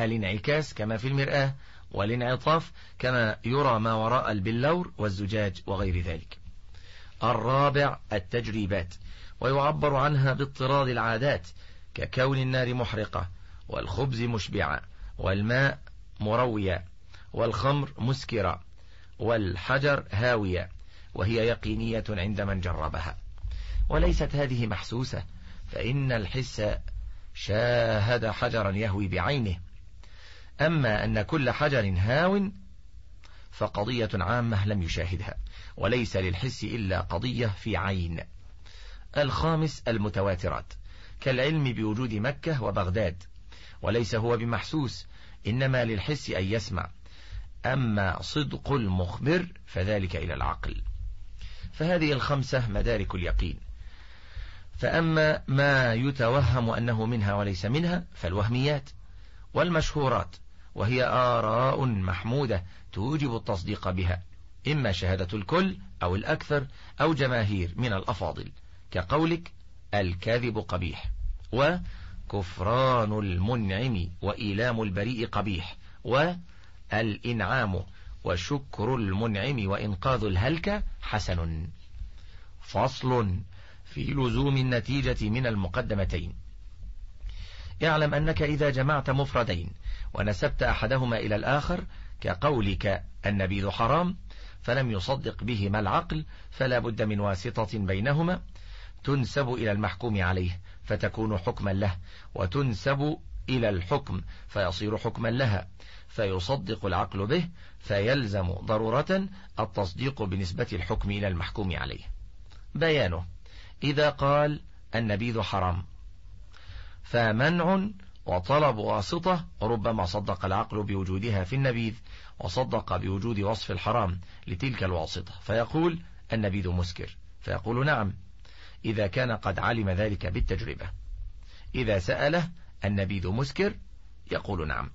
الانعكاس كما في المرآة والانعطاف كما يرى ما وراء البلور والزجاج وغير ذلك الرابع التجريبات ويعبر عنها باضطراد العادات ككون النار محرقة والخبز مشبعة والماء مروية والخمر مسكرة والحجر هاوية وهي يقينية عند من جربها وليست هذه محسوسة فإن الحس شاهد حجرا يهوي بعينه أما أن كل حجر هاو فقضية عامة لم يشاهدها وليس للحس إلا قضية في عين الخامس المتواترات كالعلم بوجود مكة وبغداد وليس هو بمحسوس إنما للحس أن يسمع أما صدق المخبر فذلك إلى العقل فهذه الخمسة مدارك اليقين فأما ما يتوهم أنه منها وليس منها فالوهميات والمشهورات وهي آراء محمودة توجب التصديق بها إما شهادة الكل أو الأكثر أو جماهير من الأفاضل كقولك الكاذب قبيح وكفران المنعم وإيلام البريء قبيح والإنعام وشكر المنعم وإنقاذ الهلكة حسن فصل في لزوم النتيجة من المقدمتين اعلم أنك إذا جمعت مفردين ونسبت أحدهما إلى الآخر كقولك النبيذ حرام فلم يصدق بهما العقل فلا بد من واسطة بينهما تنسب إلى المحكوم عليه فتكون حكما له وتنسب إلى الحكم فيصير حكما لها فيصدق العقل به فيلزم ضرورة التصديق بنسبة الحكم إلى المحكوم عليه بيانه إذا قال النبيذ حرام فمنع وطلب واسطة ربما صدق العقل بوجودها في النبيذ وصدق بوجود وصف الحرام لتلك الواسطة فيقول النبيذ مسكر فيقول نعم إذا كان قد علم ذلك بالتجربة إذا سأله النبيذ مسكر يقول نعم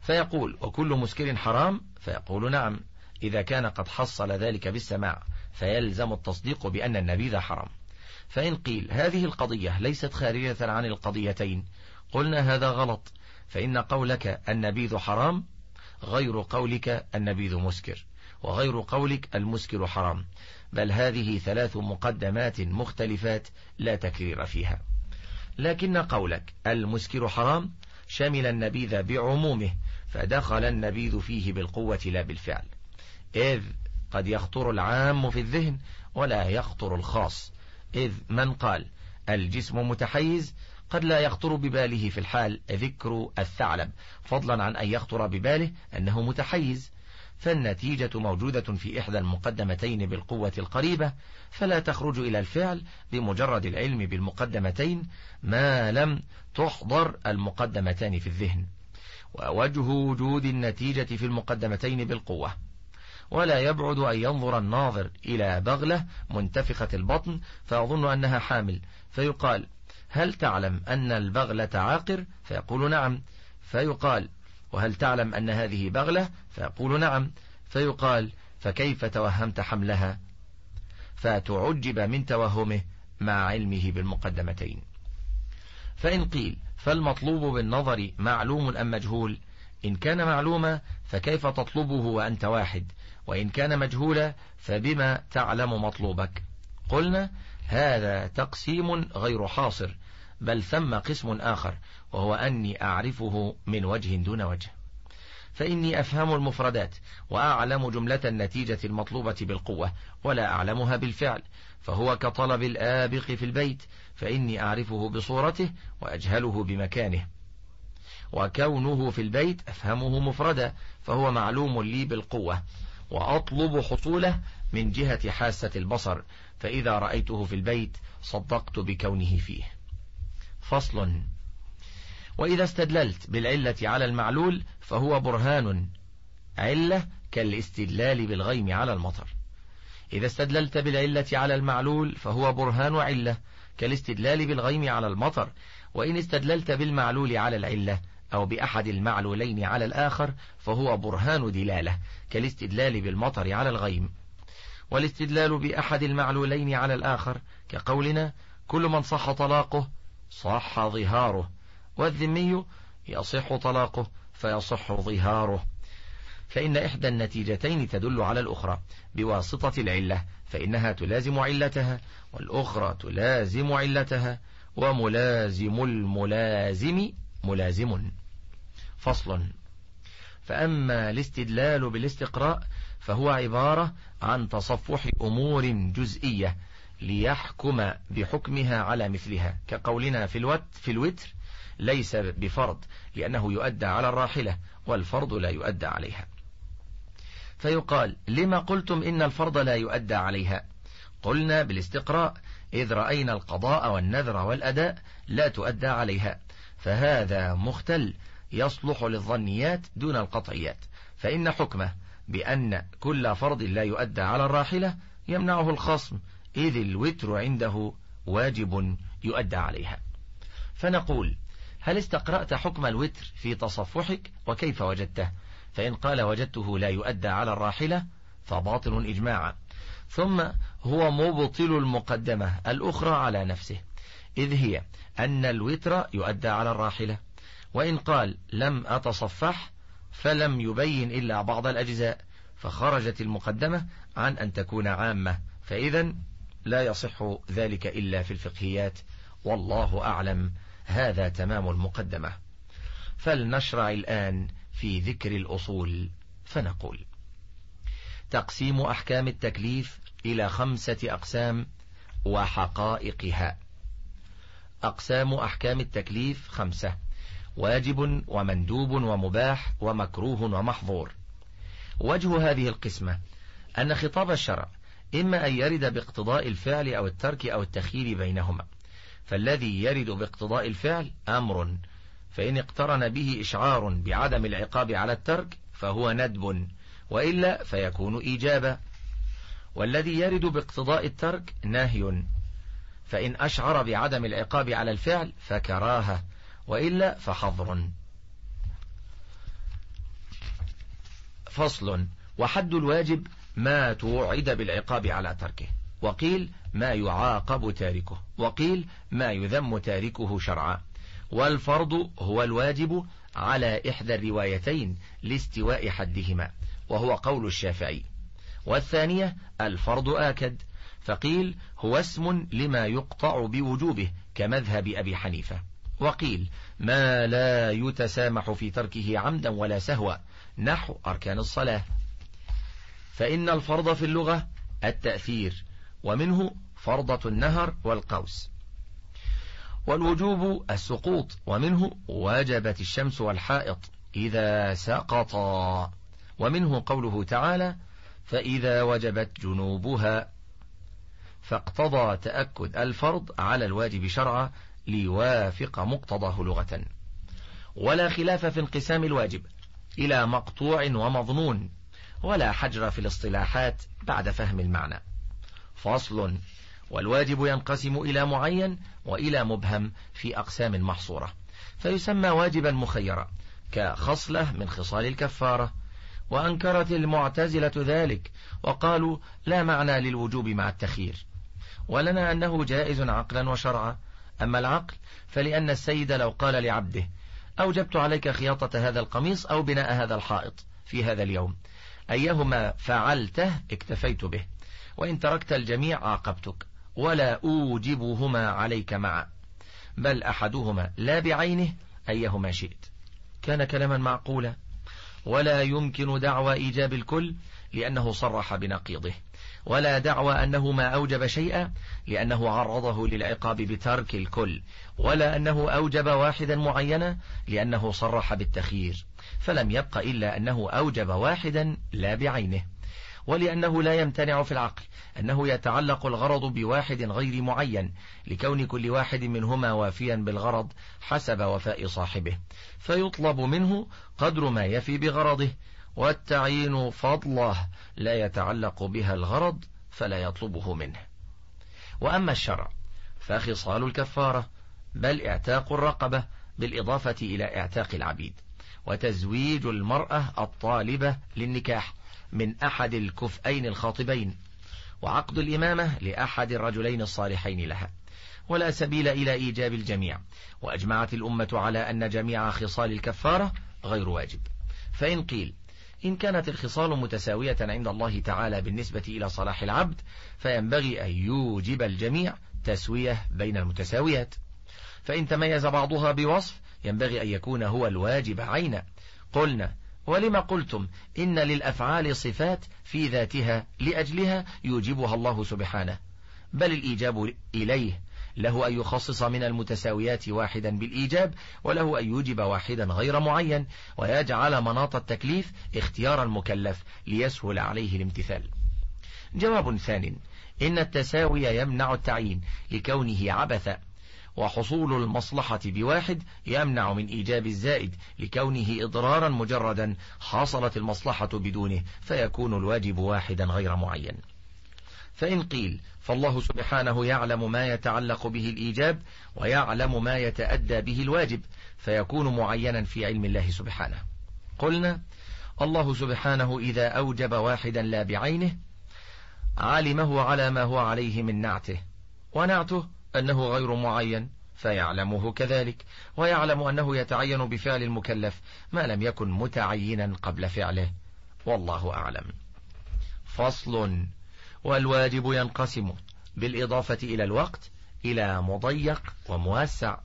فيقول وكل مسكر حرام فيقول نعم إذا كان قد حصل ذلك بالسماع فيلزم التصديق بأن النبيذ حرام فإن قيل هذه القضية ليست خارجة عن القضيتين قلنا هذا غلط فإن قولك النبيذ حرام غير قولك النبيذ مسكر وغير قولك المسكر حرام بل هذه ثلاث مقدمات مختلفات لا تكرير فيها لكن قولك المسكر حرام شمل النبيذ بعمومه فدخل النبيذ فيه بالقوة لا بالفعل إذ قد يخطر العام في الذهن ولا يخطر الخاص إذ من قال الجسم متحيز قد لا يخطر بباله في الحال ذكر الثعلب فضلا عن أن يخطر بباله أنه متحيز فالنتيجة موجودة في إحدى المقدمتين بالقوة القريبة فلا تخرج إلى الفعل بمجرد العلم بالمقدمتين ما لم تحضر المقدمتان في الذهن ووجه وجود النتيجة في المقدمتين بالقوة ولا يبعد أن ينظر الناظر إلى بغلة منتفخة البطن فيظن أنها حامل فيقال هل تعلم أن البغلة عاقر فيقول نعم فيقال وهل تعلم أن هذه بغلة فيقول نعم فيقال فكيف توهمت حملها فتعجب من توهمه مع علمه بالمقدمتين فإن قيل فالمطلوب بالنظر معلوم أم مجهول إن كان معلوما فكيف تطلبه وأنت واحد وإن كان مجهولا فبما تعلم مطلوبك قلنا هذا تقسيم غير حاصر بل ثم قسم آخر وهو أني أعرفه من وجه دون وجه فإني أفهم المفردات وأعلم جملة النتيجة المطلوبة بالقوة ولا أعلمها بالفعل فهو كطلب الآبق في البيت فإني أعرفه بصورته وأجهله بمكانه وكونه في البيت أفهمه مفردا فهو معلوم لي بالقوة وأطلب حصوله من جهة حاسة البصر فإذا رأيته في البيت صدقت بكونه فيه فصل وإذا استدللت بالعلة على المعلول فهو برهان علة كالاستدلال بالغيم على المطر إذا استدللت بالعلة على المعلول فهو برهان علة كالاستدلال بالغيم على المطر وإن استدللت بالمعلول على العلة أو بأحد المعلولين على الآخر فهو برهان دلالة كالاستدلال بالمطر على الغيم والاستدلال بأحد المعلولين على الآخر كقولنا كل من صح طلاقه صح ظهاره والذمي يصح طلاقه فيصح ظهاره فإن إحدى النتيجتين تدل على الأخرى بواسطة العلة فإنها تلازم علتها والأخرى تلازم علتها وملازم الملازم ملازم فصل فأما الاستدلال بالاستقراء فهو عبارة عن تصفح أمور جزئية ليحكم بحكمها على مثلها كقولنا في الوت في الوتر ليس بفرض لأنه يؤدى على الراحلة والفرض لا يؤدى عليها فيقال لما قلتم إن الفرض لا يؤدى عليها قلنا بالاستقراء إذ رأينا القضاء والنذر والأداء لا تؤدى عليها فهذا مختل يصلح للظنيات دون القطعيات فإن حكمه بأن كل فرض لا يؤدى على الراحلة يمنعه الخصم إذ الوتر عنده واجب يؤدى عليها فنقول هل استقرأت حكم الوتر في تصفحك وكيف وجدته فإن قال وجدته لا يؤدى على الراحلة فباطل إجماعا ثم هو مبطل المقدمة الأخرى على نفسه إذ هي أن الوتر يؤدى على الراحلة وإن قال لم أتصفح فلم يبين إلا بعض الأجزاء فخرجت المقدمة عن أن تكون عامة فإذا لا يصح ذلك إلا في الفقهيات والله أعلم هذا تمام المقدمة فلنشرع الآن في ذكر الأصول فنقول تقسيم أحكام التكليف إلى خمسة أقسام وحقائقها أقسام أحكام التكليف خمسة واجب ومندوب ومباح ومكروه ومحظور وجه هذه القسمة أن خطاب الشرع إما أن يرد باقتضاء الفعل أو الترك أو التخيير بينهما فالذي يرد باقتضاء الفعل أمر فإن اقترن به إشعار بعدم العقاب على الترك فهو ندب وإلا فيكون إيجابا والذي يرد باقتضاء الترك نهي فإن أشعر بعدم العقاب على الفعل فكراهة وإلا فحظر فصل وحد الواجب ما توعد بالعقاب على تركه وقيل ما يعاقب تاركه وقيل ما يذم تاركه شرعا والفرض هو الواجب على إحدى الروايتين لاستواء حدهما وهو قول الشافعي والثانية الفرض آكد فقيل هو اسم لما يقطع بوجوبه كمذهب أبي حنيفة وقيل ما لا يتسامح في تركه عمدا ولا سهوا نحو أركان الصلاة فإن الفرض في اللغة التأثير ومنه فرضة النهر والقوس والوجوب السقوط ومنه وجبت الشمس والحائط إذا سقطا ومنه قوله تعالى فإذا وجبت جنوبها فاقتضى تأكد الفرض على الواجب شرعا ليوافق مقتضاه لغة ولا خلاف في انقسام الواجب إلى مقطوع ومظنون ولا حجر في الاصطلاحات بعد فهم المعنى فصل والواجب ينقسم إلى معين وإلى مبهم في أقسام محصورة فيسمى واجبا مخيرا كخصلة من خصال الكفارة وأنكرت المعتزلة ذلك وقالوا لا معنى للوجوب مع التخيير ولنا أنه جائز عقلا وشرعا أما العقل فلأن السيد لو قال لعبده أوجبت عليك خياطة هذا القميص أو بناء هذا الحائط في هذا اليوم أيهما فعلته اكتفيت به وإن تركت الجميع عاقبتك ولا أوجبهما عليك معا بل أحدهما لا بعينه أيهما شئت كان كلاما معقولا ولا يمكن دعوى إيجاب الكل لأنه صرح بنقيضه ولا دعوى أنه ما أوجب شيئا لأنه عرضه للعقاب بترك الكل ولا أنه أوجب واحدا معينا لأنه صرح بالتخيير فلم يبق إلا أنه أوجب واحدا لا بعينه ولأنه لا يمتنع في العقل أنه يتعلق الغرض بواحد غير معين لكون كل واحد منهما وافيا بالغرض حسب وفاء صاحبه فيطلب منه قدر ما يفي بغرضه والتعيين فضله لا يتعلق بها الغرض فلا يطلبه منه وأما الشرع فخصال الكفارة بل اعتاق الرقبة بالإضافة إلى اعتاق العبيد وتزويج المرأة الطالبة للنكاح من أحد الكفئين الخاطبين وعقد الإمامة لأحد الرجلين الصالحين لها ولا سبيل إلى إيجاب الجميع وأجمعت الأمة على أن جميع خصال الكفارة غير واجب فإن قيل إن كانت الخصال متساوية عند الله تعالى بالنسبة إلى صلاح العبد فينبغي أن يوجب الجميع تسوية بين المتساويات فإن تميز بعضها بوصف ينبغي أن يكون هو الواجب عينا قلنا ولما قلتم إن للأفعال صفات في ذاتها لأجلها يوجبها الله سبحانه بل الإيجاب إليه له أن يخصص من المتساويات واحدا بالإيجاب وله أن يوجب واحدا غير معين ويجعل مناط التكليف اختيار المكلف ليسهل عليه الامتثال جواب ثان إن التساوي يمنع التعيين لكونه عبثا وحصول المصلحة بواحد يمنع من إيجاب الزائد لكونه إضرارا مجردا حصلت المصلحة بدونه فيكون الواجب واحدا غير معين فإن قيل فالله سبحانه يعلم ما يتعلق به الإيجاب ويعلم ما يتأدى به الواجب فيكون معينا في علم الله سبحانه قلنا الله سبحانه إذا أوجب واحدا لا بعينه علمه على ما هو عليه من نعته ونعته أنه غير معين فيعلمه كذلك ويعلم أنه يتعين بفعل المكلف ما لم يكن متعينا قبل فعله والله أعلم فصل والواجب ينقسم بالإضافة إلى الوقت إلى مضيق وموسع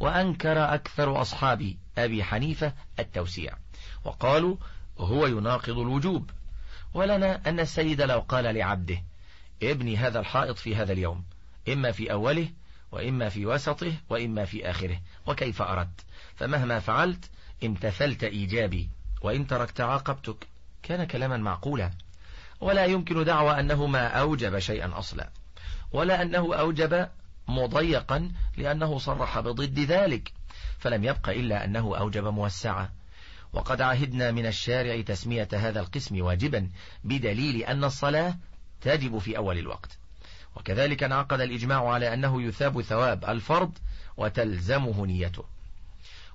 وأنكر أكثر أصحاب أبي حنيفة التوسيع وقالوا هو يناقض الوجوب ولنا أن السيد لو قال لعبده ابني هذا الحائط في هذا اليوم إما في أوله وإما في وسطه وإما في آخره وكيف أردت فمهما فعلت امتثلت إيجابي وإن تركت عاقبتك كان كلاما معقولا ولا يمكن دعوى أنه ما أوجب شيئا أصلا ولا أنه أوجب مضيقا لأنه صرح بضد ذلك فلم يبق إلا أنه أوجب موسعة وقد عهدنا من الشارع تسمية هذا القسم واجبا بدليل أن الصلاة تجب في أول الوقت وكذلك انعقد الإجماع على أنه يثاب ثواب الفرض وتلزمه نيته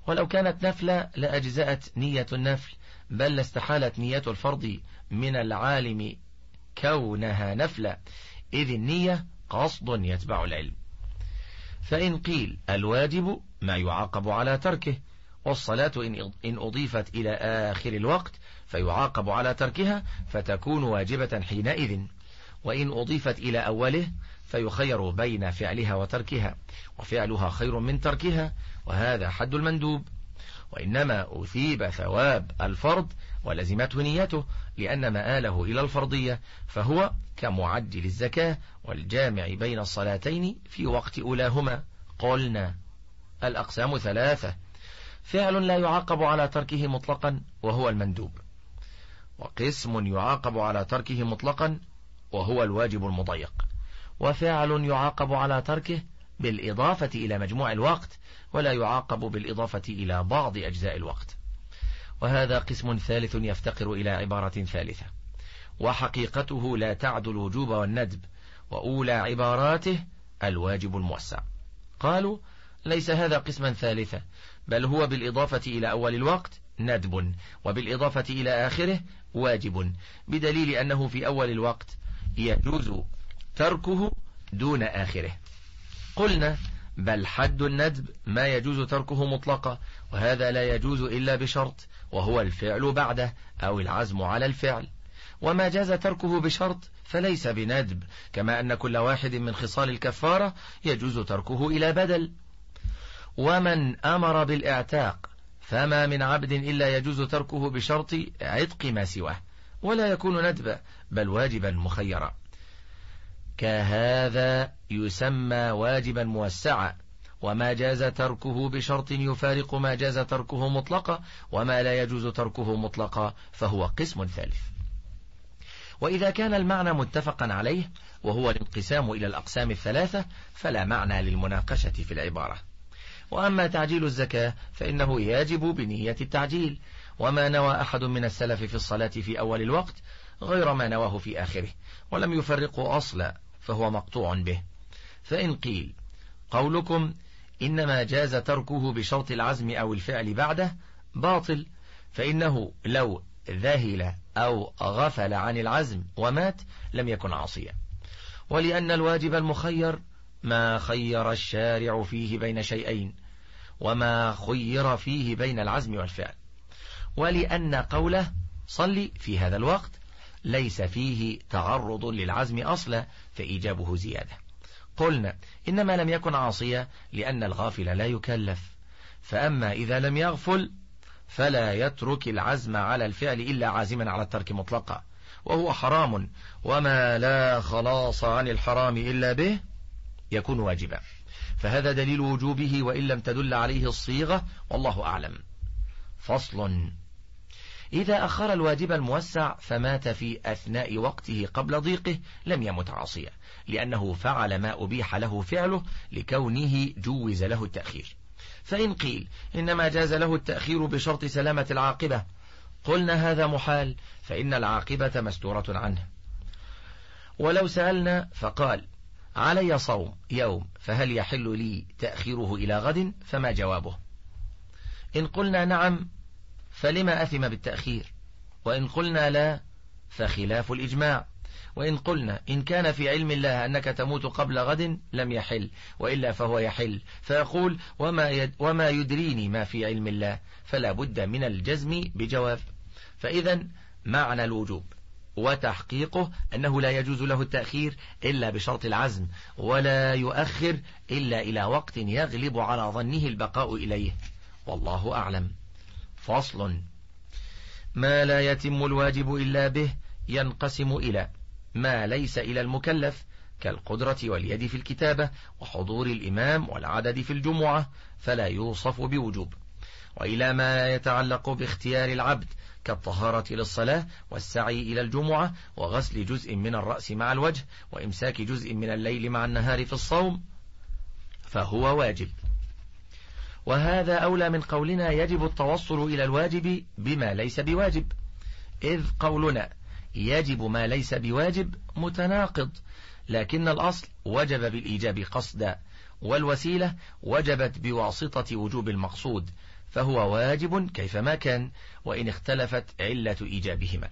ولو كانت نفلة لأجزأت نية النفل بل لاستحالت نية الفرض من العالم كونها نفلة إذ النية قصد يتبع العلم فإن قيل الواجب ما يعاقب على تركه والصلاة إن أضيفت إلى آخر الوقت فيعاقب على تركها فتكون واجبة حينئذ وإن أضيفت إلى أوله فيخير بين فعلها وتركها وفعلها خير من تركها وهذا حد المندوب وإنما أثيب ثواب الفرض ولزمته نيته لأن مآله إلى الفرضية فهو كمعدل الزكاة والجامع بين الصلاتين في وقت أولاهما قلنا الأقسام ثلاثة فعل لا يعاقب على تركه مطلقا وهو المندوب وقسم يعاقب على تركه مطلقا وهو الواجب المضيق وفعل يعاقب على تركه بالإضافة إلى مجموع الوقت ولا يعاقب بالإضافة إلى بعض أجزاء الوقت وهذا قسم ثالث يفتقر إلى عبارة ثالثة وحقيقته لا تعد الوجوب والندب وأولى عباراته الواجب الموسع قالوا ليس هذا قسما ثالثا بل هو بالإضافة إلى أول الوقت ندب وبالإضافة إلى آخره واجب بدليل أنه في أول الوقت يجوز تركه دون آخره قلنا بل حد الندب ما يجوز تركه مطلقا وهذا لا يجوز إلا بشرط وهو الفعل بعده أو العزم على الفعل وما جاز تركه بشرط فليس بندب كما أن كل واحد من خصال الكفارة يجوز تركه إلى بدل ومن أمر بالإعتاق فما من عبد إلا يجوز تركه بشرط عتق ما سواه ولا يكون ندبا بل واجبا مخيرا كهذا يسمى واجبا موسعا وما جاز تركه بشرط يفارق ما جاز تركه مطلقا وما لا يجوز تركه مطلقا فهو قسم ثالث وإذا كان المعنى متفقا عليه وهو الانقسام إلى الأقسام الثلاثة فلا معنى للمناقشة في العبارة وأما تعجيل الزكاة فإنه يجب بنية التعجيل وما نوى أحد من السلف في الصلاة في أول الوقت غير ما نواه في آخره ولم يفرقوا أصلا فهو مقطوع به فإن قيل قولكم إنما جاز تركه بشرط العزم أو الفعل بعده باطل فإنه لو ذهل أو غفل عن العزم ومات لم يكن عاصيا ولأن الواجب المخير ما خير الشارع فيه بين شيئين وما خير فيه بين العزم والفعل ولأن قوله صلي في هذا الوقت ليس فيه تعرض للعزم أصلا فإيجابه زيادة قلنا إنما لم يكن عاصية لأن الغافل لا يكلف فأما إذا لم يغفل فلا يترك العزم على الفعل إلا عازما على الترك مطلقا وهو حرام وما لا خلاص عن الحرام إلا به يكون واجبا فهذا دليل وجوبه وإن لم تدل عليه الصيغة والله أعلم فصل إذا أخر الواجب الموسع فمات في أثناء وقته قبل ضيقه لم يمت عاصيا لأنه فعل ما أبيح له فعله لكونه جوز له التأخير فإن قيل إنما جاز له التأخير بشرط سلامة العاقبة قلنا هذا محال فإن العاقبة مستورة عنه ولو سألنا فقال علي صوم يوم فهل يحل لي تأخيره إلى غد فما جوابه إن قلنا نعم فلما أثم بالتأخير وإن قلنا لا فخلاف الإجماع وإن قلنا إن كان في علم الله أنك تموت قبل غد لم يحل وإلا فهو يحل فيقول وما, يد وما يدريني ما في علم الله فلا بد من الجزم بجواب فإذا معنى الوجوب وتحقيقه أنه لا يجوز له التأخير إلا بشرط العزم ولا يؤخر إلا إلى وقت يغلب على ظنه البقاء إليه والله أعلم فصل ما لا يتم الواجب إلا به ينقسم إلى ما ليس إلى المكلف كالقدرة واليد في الكتابة وحضور الإمام والعدد في الجمعة فلا يوصف بوجوب وإلى ما يتعلق باختيار العبد كالطهارة للصلاة والسعي إلى الجمعة وغسل جزء من الرأس مع الوجه وإمساك جزء من الليل مع النهار في الصوم فهو واجب وهذا أولى من قولنا يجب التوصل إلى الواجب بما ليس بواجب إذ قولنا يجب ما ليس بواجب متناقض لكن الأصل وجب بالإيجاب قصدا والوسيلة وجبت بواسطة وجوب المقصود فهو واجب كيفما كان وإن اختلفت علة إيجابهما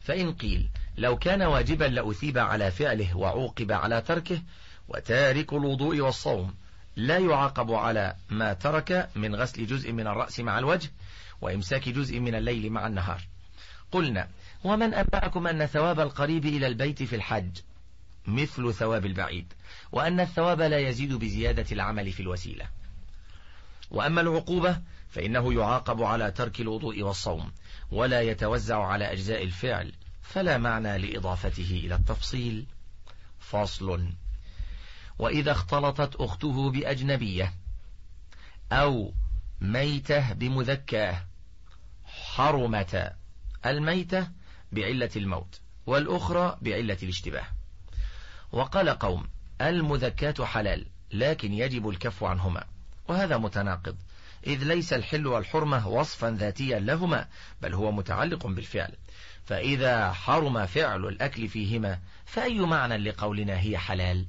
فإن قيل لو كان واجبا لأثيب على فعله وعوقب على تركه وتارك الوضوء والصوم لا يعاقب على ما ترك من غسل جزء من الرأس مع الوجه وإمساك جزء من الليل مع النهار قلنا ومن أنبأكم أن ثواب القريب إلى البيت في الحج مثل ثواب البعيد وأن الثواب لا يزيد بزيادة العمل في الوسيلة وأما العقوبة فإنه يعاقب على ترك الوضوء والصوم ولا يتوزع على أجزاء الفعل فلا معنى لإضافته إلى التفصيل فاصل وإذا اختلطت أخته بأجنبية أو ميتة بمذكاه حرمتا الميتة بعلة الموت والأخرى بعلة الاشتباه وقال قوم المذكات حلال لكن يجب الكف عنهما وهذا متناقض إذ ليس الحل والحرمة وصفا ذاتيا لهما بل هو متعلق بالفعل فإذا حرم فعل الأكل فيهما فأي معنى لقولنا هي حلال؟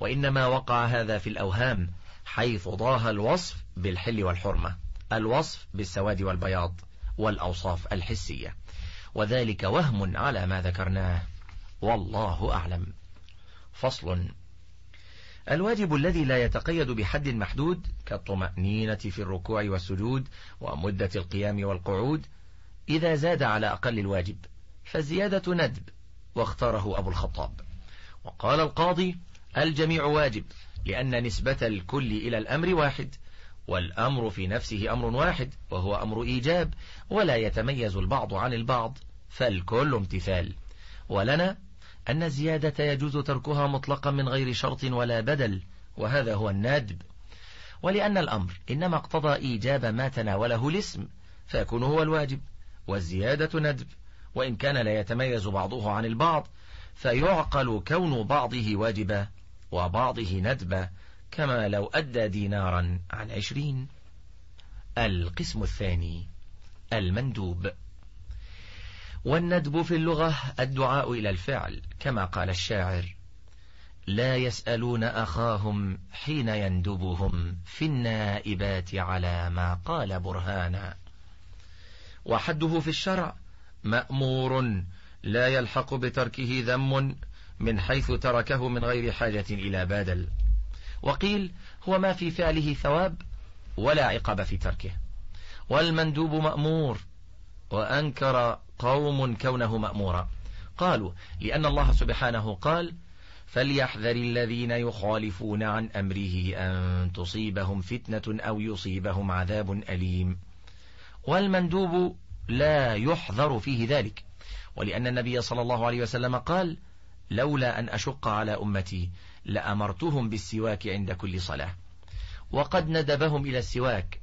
وإنما وقع هذا في الأوهام حيث ضاه الوصف بالحل والحرمة الوصف بالسواد والبياض والأوصاف الحسية وذلك وهم على ما ذكرناه والله أعلم فصل الواجب الذي لا يتقيد بحد محدود كالطمأنينة في الركوع والسجود ومدة القيام والقعود إذا زاد على أقل الواجب فالزيادة ندب واختاره أبو الخطاب وقال القاضي الجميع واجب لأن نسبة الكل إلى الأمر واحد والأمر في نفسه أمر واحد وهو أمر إيجاب ولا يتميز البعض عن البعض فالكل امتثال ولنا أن الزيادة يجوز تركها مطلقا من غير شرط ولا بدل وهذا هو الندب ولأن الأمر إنما اقتضى إيجاب ما تناوله الاسم فيكون هو الواجب والزيادة ندب وإن كان لا يتميز بعضه عن البعض فيعقل كون بعضه واجبا وبعضه ندبة كما لو أدى دينارا عن عشرين القسم الثاني المندوب والندب في اللغة الدعاء إلى الفعل كما قال الشاعر لا يسألون أخاهم حين يندبهم في النائبات على ما قال برهانا وحده في الشرع مأمور لا يلحق بتركه ذم من حيث تركه من غير حاجة إلى بادل وقيل هو ما في فعله ثواب ولا عقاب في تركه والمندوب مأمور وأنكر قوم كونه مأمورا قالوا لأن الله سبحانه قال فليحذر الذين يخالفون عن أمره أن تصيبهم فتنة أو يصيبهم عذاب أليم والمندوب لا يحذر فيه ذلك ولأن النبي صلى الله عليه وسلم قال لولا أن أشق على أمتي لأمرتهم بالسواك عند كل صلاة وقد ندبهم إلى السواك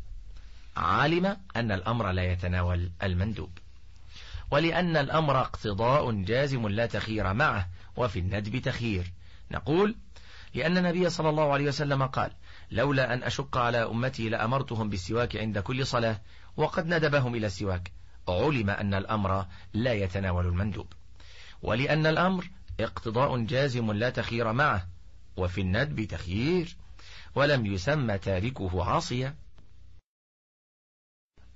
علم أن الأمر لا يتناول المندوب ولأن الأمر اقتضاء جازم لا تخير معه وفي الندب تخير نقول لأن النبي صلى الله عليه وسلم قال لولا أن أشق على أمتي لأمرتهم بالسواك عند كل صلاة وقد ندبهم إلى السواك علم أن الأمر لا يتناول المندوب ولأن الأمر اقتضاء جازم لا تخير معه وفي الندب تخيير ولم يسمى تاركه عاصيا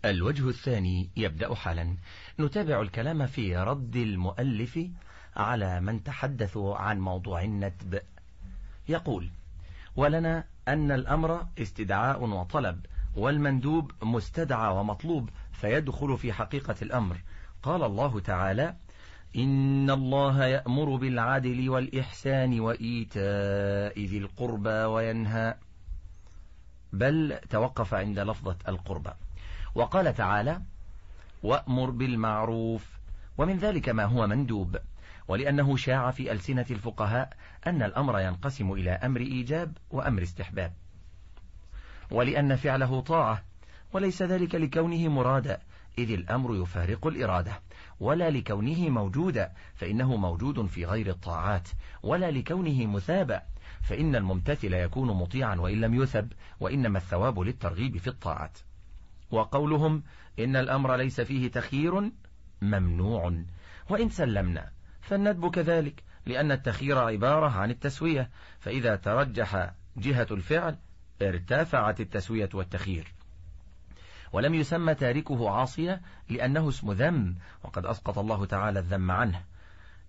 الوجه الثاني يبدأ حالا نتابع الكلام في رد المؤلف على من تحدثوا عن موضوع الندب يقول ولنا أن الأمر استدعاء وطلب والمندوب مستدعى ومطلوب فيدخل في حقيقة الأمر قال الله تعالى إن الله يأمر بالعدل والإحسان وإيتاء ذي القربى وينهى بل توقف عند لفظة القربى وقال تعالى وأمر بالمعروف ومن ذلك ما هو مندوب ولأنه شاع في ألسنة الفقهاء أن الأمر ينقسم إلى أمر إيجاب وأمر استحباب ولأن فعله طاعة وليس ذلك لكونه مرادا إذ الأمر يفارق الإرادة ولا لكونه موجودا فإنه موجود في غير الطاعات ولا لكونه مثابا فإن الممتثل يكون مطيعا وإن لم يثب وإنما الثواب للترغيب في الطاعات وقولهم إن الأمر ليس فيه تخيير ممنوع وإن سلمنا فالندب كذلك لأن التخيير عبارة عن التسوية فإذا ترجح جهة الفعل ارتفعت التسوية والتخيير ولم يسمى تاركه عاصية لأنه اسم ذم وقد أسقط الله تعالى الذم عنه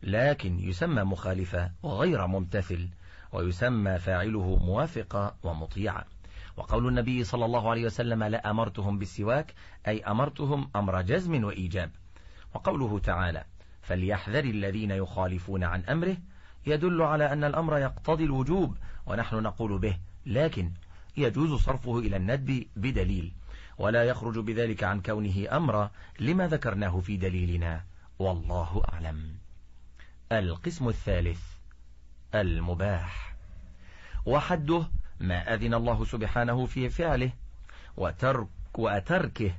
لكن يسمى مخالفة وغير ممتثل ويسمى فاعله موافقة ومطيعة وقول النبي صلى الله عليه وسلم لا أمرتهم بالسواك أي أمرتهم أمر جزم وإيجاب وقوله تعالى فليحذر الذين يخالفون عن أمره يدل على أن الأمر يقتضي الوجوب ونحن نقول به لكن يجوز صرفه إلى الندب بدليل ولا يخرج بذلك عن كونه أمرا لما ذكرناه في دليلنا والله أعلم القسم الثالث المباح وحده ما أذن الله سبحانه في فعله وترك وتركه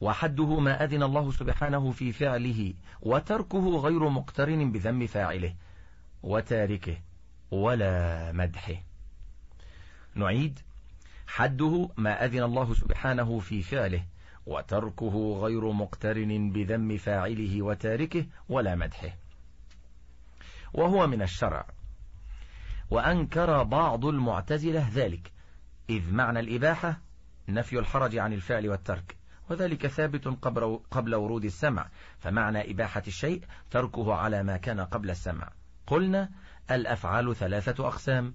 وحده ما أذن الله سبحانه في فعله وتركه غير مقترن بذم فاعله وتاركه ولا مدحه نعيد حده ما أذن الله سبحانه في فعله وتركه غير مقترن بذم فاعله وتاركه ولا مدحه وهو من الشرع وأنكر بعض المعتزلة ذلك إذ معنى الإباحة نفي الحرج عن الفعل والترك وذلك ثابت قبل ورود السمع فمعنى إباحة الشيء تركه على ما كان قبل السمع قلنا الأفعال ثلاثة أقسام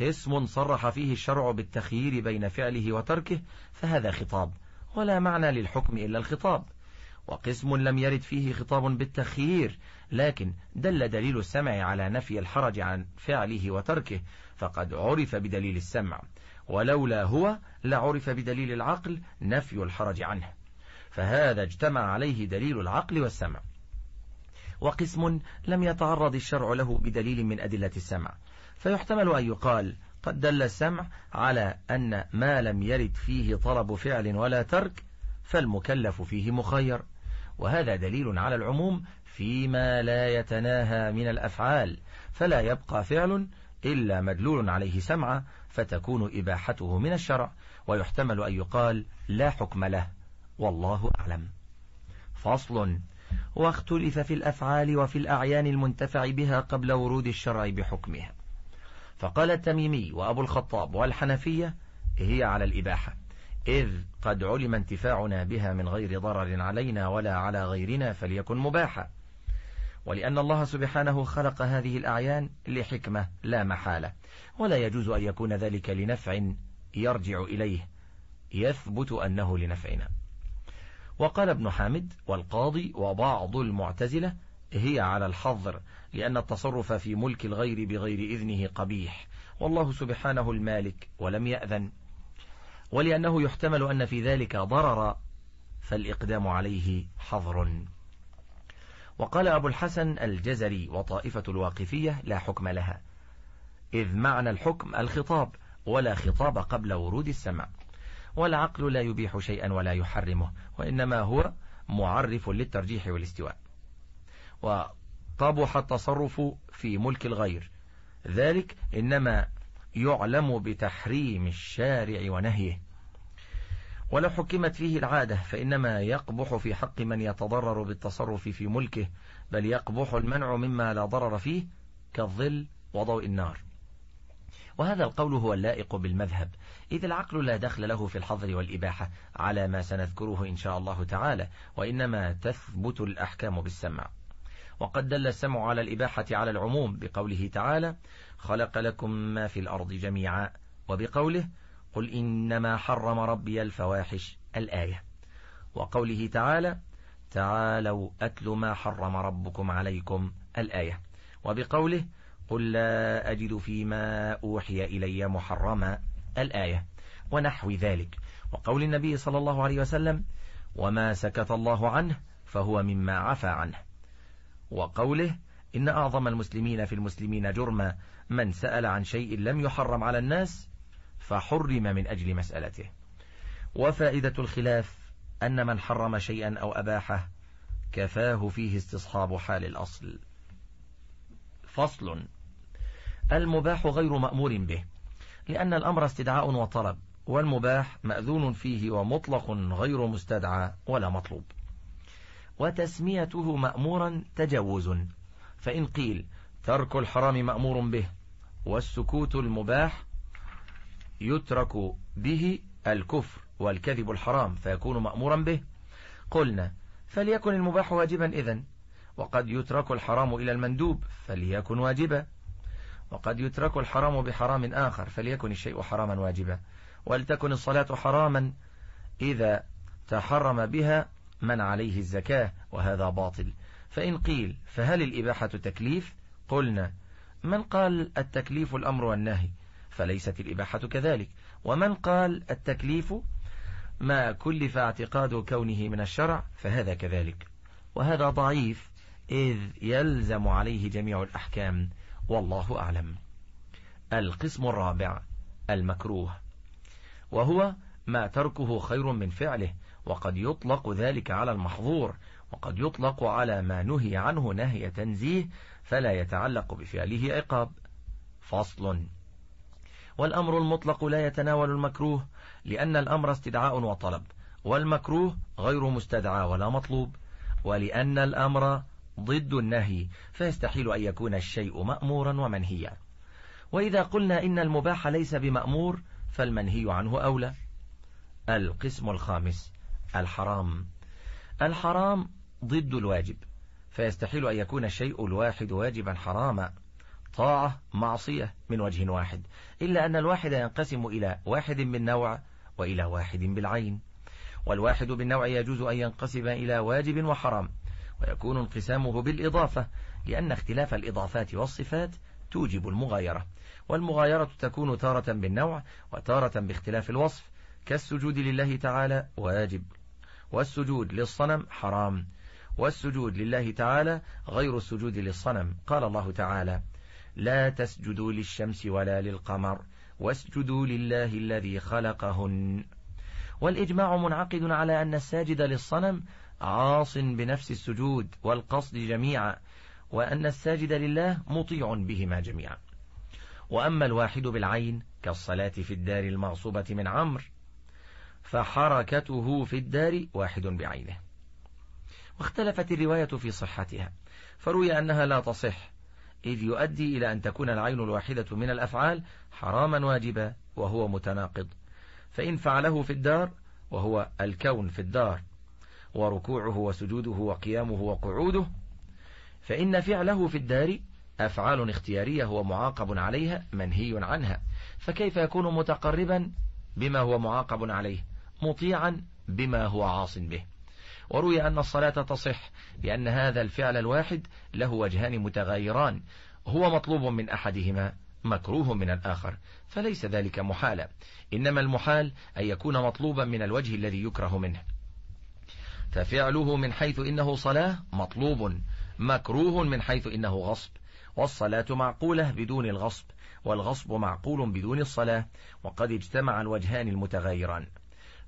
قسم صرح فيه الشرع بالتخيير بين فعله وتركه فهذا خطاب ولا معنى للحكم إلا الخطاب وقسم لم يرد فيه خطاب بالتخيير لكن دل دليل السمع على نفي الحرج عن فعله وتركه فقد عرف بدليل السمع ولولا هو لعرف بدليل العقل نفي الحرج عنه فهذا اجتمع عليه دليل العقل والسمع وقسم لم يتعرض الشرع له بدليل من أدلة السمع فيحتمل أن يقال قد دل السمع على أن ما لم يرد فيه طلب فعل ولا ترك فالمكلف فيه مخير وهذا دليل على العموم فيما لا يتناهى من الأفعال فلا يبقى فعل إلا مدلول عليه سمعة فتكون إباحته من الشرع ويحتمل أن يقال لا حكم له والله أعلم فصل واختلف في الأفعال وفي الأعيان المنتفع بها قبل ورود الشرع بحكمها فقال التميمي وأبو الخطاب والحنفية هي على الإباحة إذ قد علم انتفاعنا بها من غير ضرر علينا ولا على غيرنا فليكن مباحا ولأن الله سبحانه خلق هذه الأعيان لحكمة لا محالة ولا يجوز أن يكون ذلك لنفع يرجع إليه يثبت أنه لنفعنا وقال ابن حامد والقاضي وبعض المعتزلة هي على الحظر لأن التصرف في ملك الغير بغير إذنه قبيح والله سبحانه المالك ولم يأذن ولأنه يحتمل أن في ذلك ضرر فالإقدام عليه حظر وقال أبو الحسن الجزري وطائفة الواقفية لا حكم لها إذ معنى الحكم الخطاب ولا خطاب قبل ورود السمع والعقل لا يبيح شيئا ولا يحرمه وإنما هو معرف للترجيح والاستواء وقبح التصرف في ملك الغير ذلك إنما يعلم بتحريم الشارع ونهيه ولو حكمت فيه العادة فإنما يقبح في حق من يتضرر بالتصرف في ملكه بل يقبح المنع مما لا ضرر فيه كالظل وضوء النار وهذا القول هو اللائق بالمذهب إذ العقل لا دخل له في الحظر والإباحة على ما سنذكره إن شاء الله تعالى وإنما تثبت الأحكام بالسمع وقد دل السمع على الإباحة على العموم بقوله تعالى خلق لكم ما في الأرض جميعا وبقوله قل إنما حرم ربي الفواحش الآية وقوله تعالى تعالوا أتل ما حرم ربكم عليكم الآية وبقوله قل لا أجد فيما أوحي إلي محرما الآية ونحو ذلك وقول النبي صلى الله عليه وسلم وما سكت الله عنه فهو مما عفى عنه وقوله إن أعظم المسلمين في المسلمين جرما من سأل عن شيء لم يحرم على الناس فحرم من أجل مسألته وفائدة الخلاف أن من حرم شيئا أو أباحه كفاه فيه استصحاب حال الأصل فصل المباح غير مأمور به لأن الأمر استدعاء وطلب والمباح مأذون فيه ومطلق غير مستدعى ولا مطلوب وتسميته مأمورا تجوز فإن قيل ترك الحرام مأمور به والسكوت المباح يترك به الكفر والكذب الحرام فيكون مأمورا به قلنا فليكن المباح واجبا إذن وقد يترك الحرام إلى المندوب فليكن واجبا وقد يترك الحرام بحرام آخر فليكن الشيء حراما واجبا ولتكن الصلاة حراما إذا تحرم بها من عليه الزكاة وهذا باطل فإن قيل فهل الإباحة تكليف قلنا من قال التكليف الأمر والنهي فليست الإباحة كذلك ومن قال التكليف ما كلف اعتقاد كونه من الشرع فهذا كذلك وهذا ضعيف إذ يلزم عليه جميع الأحكام والله أعلم القسم الرابع المكروه وهو ما تركه خير من فعله وقد يطلق ذلك على المحظور وقد يطلق على ما نهي عنه نهي تنزيه فلا يتعلق بفعله عقاب فصل والأمر المطلق لا يتناول المكروه لأن الأمر استدعاء وطلب والمكروه غير مستدعى ولا مطلوب ولأن الأمر ضد النهي فيستحيل أن يكون الشيء مأمورا ومنهيا وإذا قلنا إن المباح ليس بمأمور فالمنهي عنه أولى القسم الخامس الحرام الحرام ضد الواجب فيستحيل أن يكون الشيء الواحد واجبا حراما طاعة معصية من وجه واحد إلا أن الواحد ينقسم إلى واحد من نوع وإلى واحد بالعين والواحد بالنوع يجوز أن ينقسم إلى واجب وحرام ويكون انقسامه بالإضافة لأن اختلاف الإضافات والصفات توجب المغايرة والمغايرة تكون تارة بالنوع وتارة باختلاف الوصف كالسجود لله تعالى واجب والسجود للصنم حرام والسجود لله تعالى غير السجود للصنم قال الله تعالى لا تسجدوا للشمس ولا للقمر واسجدوا لله الذي خلقهن والإجماع منعقد على أن الساجد للصنم عاص بنفس السجود والقصد جميعا وأن الساجد لله مطيع بهما جميعا وأما الواحد بالعين كالصلاة في الدار المعصوبة من عمر فحركته في الدار واحد بعينه واختلفت الرواية في صحتها فروي أنها لا تصح إذ يؤدي إلى أن تكون العين الواحدة من الأفعال حراما واجبا وهو متناقض فإن فعله في الدار وهو الكون في الدار وركوعه وسجوده وقيامه وقعوده فإن فعله في الدار أفعال اختيارية هو معاقب عليها منهي عنها فكيف يكون متقربا بما هو معاقب عليه مطيعا بما هو عاص به وروي أن الصلاة تصح لأن هذا الفعل الواحد له وجهان متغايران هو مطلوب من أحدهما مكروه من الآخر فليس ذلك محالا إنما المحال أن يكون مطلوبا من الوجه الذي يكره منه ففعله من حيث إنه صلاة مطلوب مكروه من حيث إنه غصب والصلاة معقولة بدون الغصب والغصب معقول بدون الصلاة وقد اجتمع الوجهان المتغايران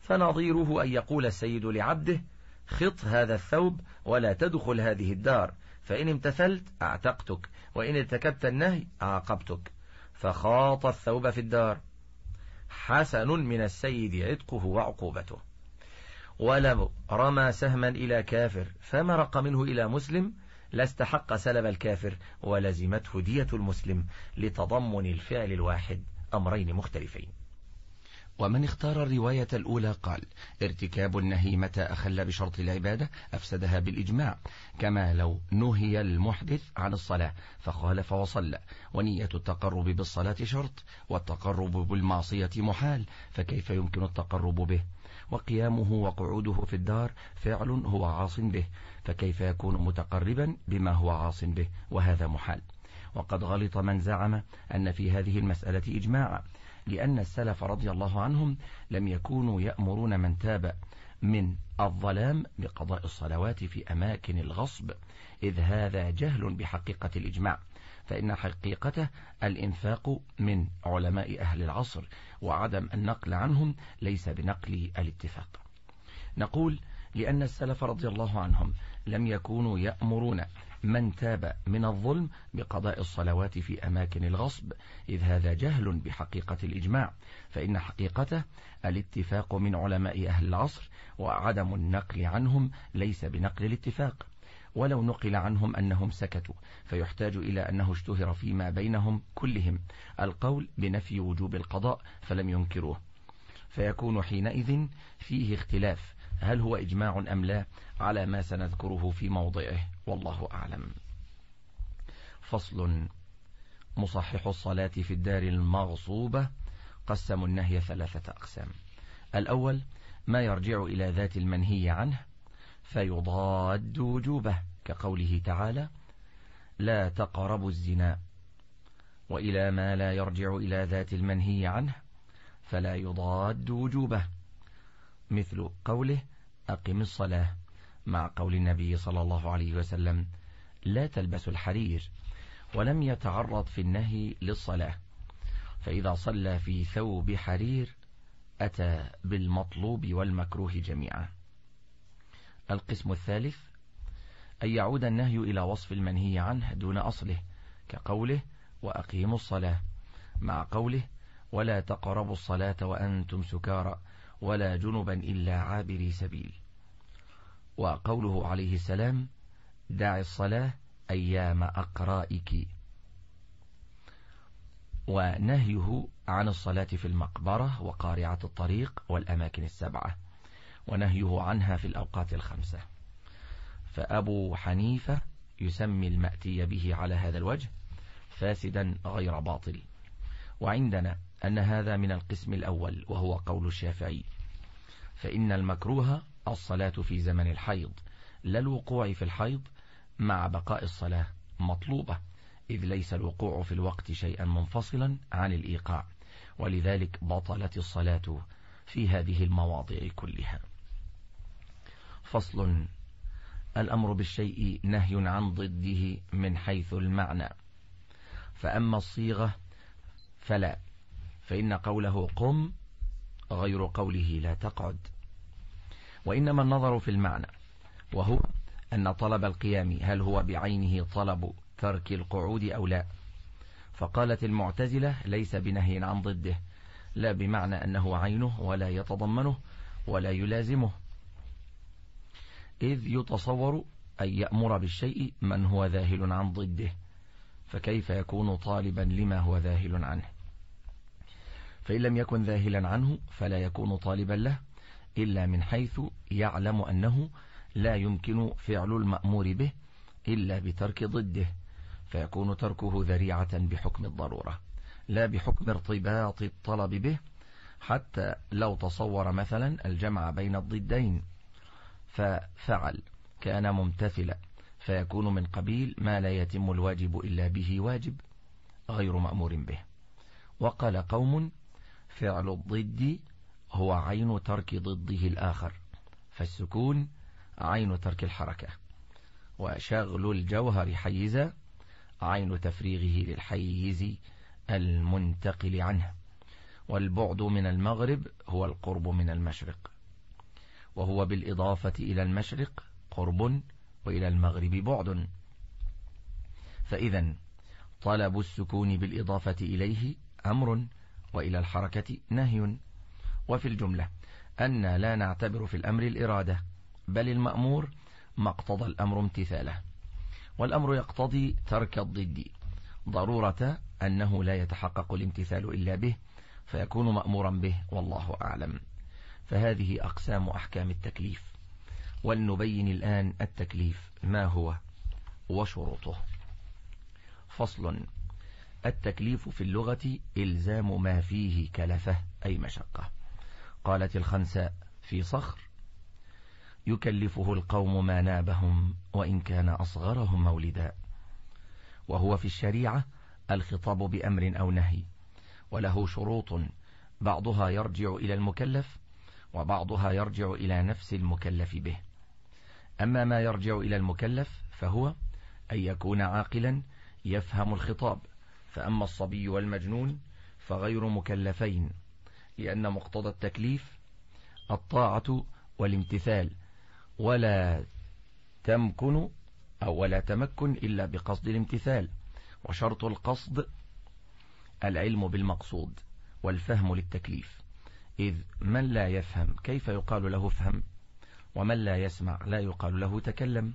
فنظيره أن يقول السيد لعبده خط هذا الثوب ولا تدخل هذه الدار فإن امتثلت أعتقتك وإن ارتكبت النهي عاقبتك فخاط الثوب في الدار حسن من السيد عتقه وعقوبته ولو رمى سهما إلى كافر فمرق منه إلى مسلم لاستحق سلب الكافر ولزمته دية المسلم لتضمن الفعل الواحد أمرين مختلفين ومن اختار الرواية الأولى قال ارتكاب النهيمة أخل بشرط العبادة أفسدها بالإجماع كما لو نهي المحدث عن الصلاة فقال فوصلى ونية التقرب بالصلاة شرط والتقرب بالمعصية محال فكيف يمكن التقرب به وقيامه وقعوده في الدار فعل هو عاص به فكيف يكون متقربا بما هو عاص به وهذا محال وقد غلط من زعم أن في هذه المسألة إجماعا لأن السلف رضي الله عنهم لم يكونوا يأمرون من تاب من الظلام بقضاء الصلوات في أماكن الغصب إذ هذا جهل بحقيقة الإجماع فإن حقيقته الإنفاق من علماء أهل العصر وعدم النقل عنهم ليس بنقل الاتفاق نقول لأن السلف رضي الله عنهم لم يكونوا يأمرون من تاب من الظلم بقضاء الصلوات في أماكن الغصب إذ هذا جهل بحقيقة الإجماع فإن حقيقته الاتفاق من علماء أهل العصر وعدم النقل عنهم ليس بنقل الاتفاق ولو نقل عنهم أنهم سكتوا فيحتاج إلى أنه اشتهر فيما بينهم كلهم القول بنفي وجوب القضاء فلم ينكروه فيكون حينئذ فيه اختلاف هل هو إجماع أم لا على ما سنذكره في موضعه والله أعلم فصل مصحح الصلاة في الدار المغصوبة قسم النهي ثلاثة أقسام الأول ما يرجع إلى ذات المنهي عنه فيضاد وجوبه كقوله تعالى لا تقربوا الزنا وإلى ما لا يرجع إلى ذات المنهي عنه فلا يضاد وجوبه مثل قوله أقم الصلاة مع قول النبي صلى الله عليه وسلم لا تلبس الحرير ولم يتعرض في النهي للصلاة فإذا صلى في ثوب حرير أتى بالمطلوب والمكروه جميعا القسم الثالث أن يعود النهي إلى وصف المنهي عنه دون أصله كقوله وأقيموا الصلاة مع قوله ولا تقربوا الصلاة وأنتم سكارى ولا جنبا إلا عابري سبيل وقوله عليه السلام دع الصلاة أيام أقرائك ونهيه عن الصلاة في المقبرة وقارعة الطريق والأماكن السبعة ونهيه عنها في الأوقات الخمسة فأبو حنيفة يسمي المأتي به على هذا الوجه فاسدا غير باطل وعندنا أن هذا من القسم الأول وهو قول الشافعي فإن المكروه الصلاة في زمن الحيض لا الوقوع في الحيض مع بقاء الصلاة مطلوبة إذ ليس الوقوع في الوقت شيئا منفصلا عن الإيقاع ولذلك بطلت الصلاة في هذه المواضع كلها فصل الأمر بالشيء نهي عن ضده من حيث المعنى فأما الصيغة فلا فإن قوله قم غير قوله لا تقعد وإنما النظر في المعنى وهو أن طلب القيام هل هو بعينه طلب ترك القعود أو لا فقالت المعتزلة ليس بنهي عن ضده لا بمعنى أنه عينه ولا يتضمنه ولا يلازمه إذ يتصور أن يأمر بالشيء من هو ذاهل عن ضده فكيف يكون طالبا لما هو ذاهل عنه فإن لم يكن ذاهلا عنه فلا يكون طالبا له إلا من حيث يعلم أنه لا يمكن فعل المأمور به إلا بترك ضده فيكون تركه ذريعة بحكم الضرورة لا بحكم ارتباط الطلب به حتى لو تصور مثلا الجمع بين الضدين ففعل كان ممتثلا فيكون من قبيل ما لا يتم الواجب إلا به واجب غير مأمور به وقال قوم فعل الضد هو عين ترك ضده الآخر فالسكون عين ترك الحركة وشغل الجوهر حيزا عين تفريغه للحيز المنتقل عنه والبعد من المغرب هو القرب من المشرق وهو بالإضافة إلى المشرق قرب وإلى المغرب بعد فإذا طلب السكون بالإضافة إليه أمر وإلى الحركة نهي وفي الجملة أن لا نعتبر في الأمر الإرادة بل المأمور ما اقتضى الأمر امتثاله والأمر يقتضي ترك الضد ضرورة أنه لا يتحقق الامتثال إلا به فيكون مأمورا به والله أعلم فهذه أقسام أحكام التكليف ولنبين الآن التكليف ما هو وشروطه فصل التكليف في اللغة إلزام ما فيه كلفة أي مشقة قالت الخنساء في صخر يكلفه القوم ما نابهم وإن كان أصغرهم مولدا وهو في الشريعة الخطاب بأمر أو نهي وله شروط بعضها يرجع إلى المكلف وبعضها يرجع إلى نفس المكلف به أما ما يرجع إلى المكلف فهو أن يكون عاقلا يفهم الخطاب فأما الصبي والمجنون فغير مكلفين لأن مقتضى التكليف الطاعة والامتثال ولا تمكن أو ولا تمكن إلا بقصد الامتثال وشرط القصد العلم بالمقصود والفهم للتكليف إذ من لا يفهم كيف يقال له افهم ومن لا يسمع لا يقال له تكلم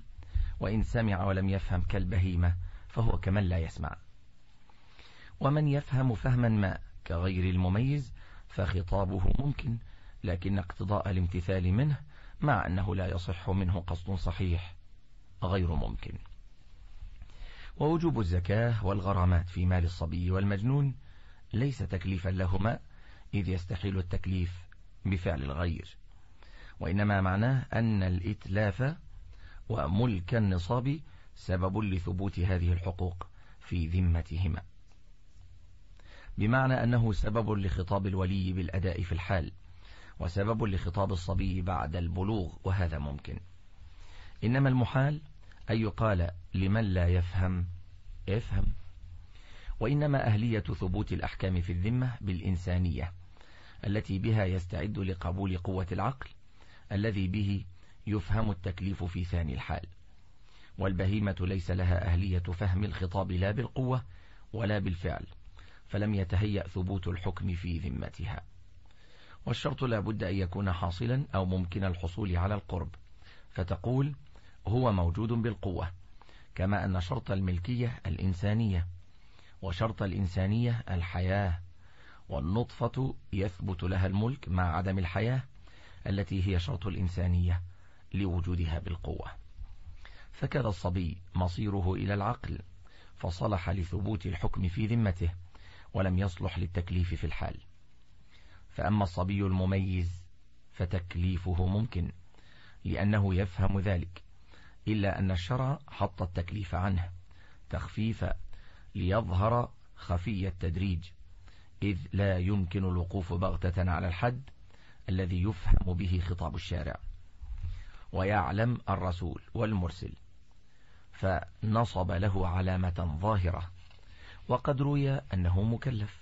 وإن سمع ولم يفهم كالبهيمة فهو كمن لا يسمع ومن يفهم فهما ما كغير المميز فخطابه ممكن لكن اقتضاء الامتثال منه مع أنه لا يصح منه قصد صحيح غير ممكن ووجوب الزكاة والغرامات في مال الصبي والمجنون ليس تكليفا لهما إذ يستحيل التكليف بفعل الغير وإنما معناه أن الإتلاف وملك النصاب سبب لثبوت هذه الحقوق في ذمتهما بمعنى أنه سبب لخطاب الولي بالأداء في الحال وسبب لخطاب الصبي بعد البلوغ وهذا ممكن إنما المحال أن يقال لمن لا يفهم افهم وإنما أهلية ثبوت الأحكام في الذمة بالإنسانية التي بها يستعد لقبول قوة العقل الذي به يفهم التكليف في ثاني الحال والبهيمة ليس لها أهلية فهم الخطاب لا بالقوة ولا بالفعل فلم يتهيأ ثبوت الحكم في ذمتها والشرط لا بد أن يكون حاصلا أو ممكن الحصول على القرب فتقول هو موجود بالقوة كما أن شرط الملكية الإنسانية وشرط الإنسانية الحياة والنطفة يثبت لها الملك مع عدم الحياة التي هي شرط الإنسانية لوجودها بالقوة فكذا الصبي مصيره إلى العقل فصلح لثبوت الحكم في ذمته ولم يصلح للتكليف في الحال فأما الصبي المميز فتكليفه ممكن لأنه يفهم ذلك إلا أن الشرع حط التكليف عنه تخفيفا ليظهر خفي التدريج إذ لا يمكن الوقوف بغتة على الحد الذي يفهم به خطاب الشارع ويعلم الرسول والمرسل فنصب له علامة ظاهرة وقد روي أنه مكلف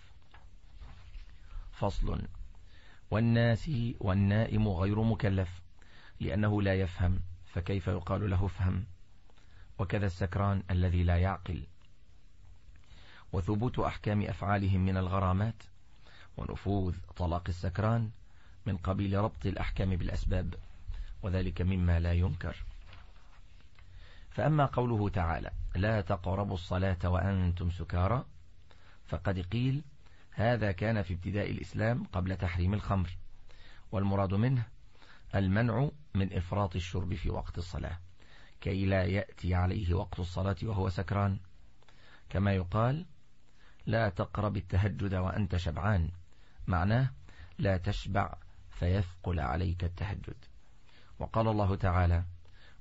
فصل والناس والنائم غير مكلف لأنه لا يفهم فكيف يقال له فهم وكذا السكران الذي لا يعقل وثبوت أحكام أفعالهم من الغرامات ونفوذ طلاق السكران من قبيل ربط الأحكام بالأسباب وذلك مما لا ينكر فأما قوله تعالى لا تقربوا الصلاة وأنتم سكارى فقد قيل هذا كان في ابتداء الإسلام قبل تحريم الخمر والمراد منه المنع من إفراط الشرب في وقت الصلاة كي لا يأتي عليه وقت الصلاة وهو سكران كما يقال لا تقرب التهجد وأنت شبعان معناه لا تشبع فيثقل عليك التهجد وقال الله تعالى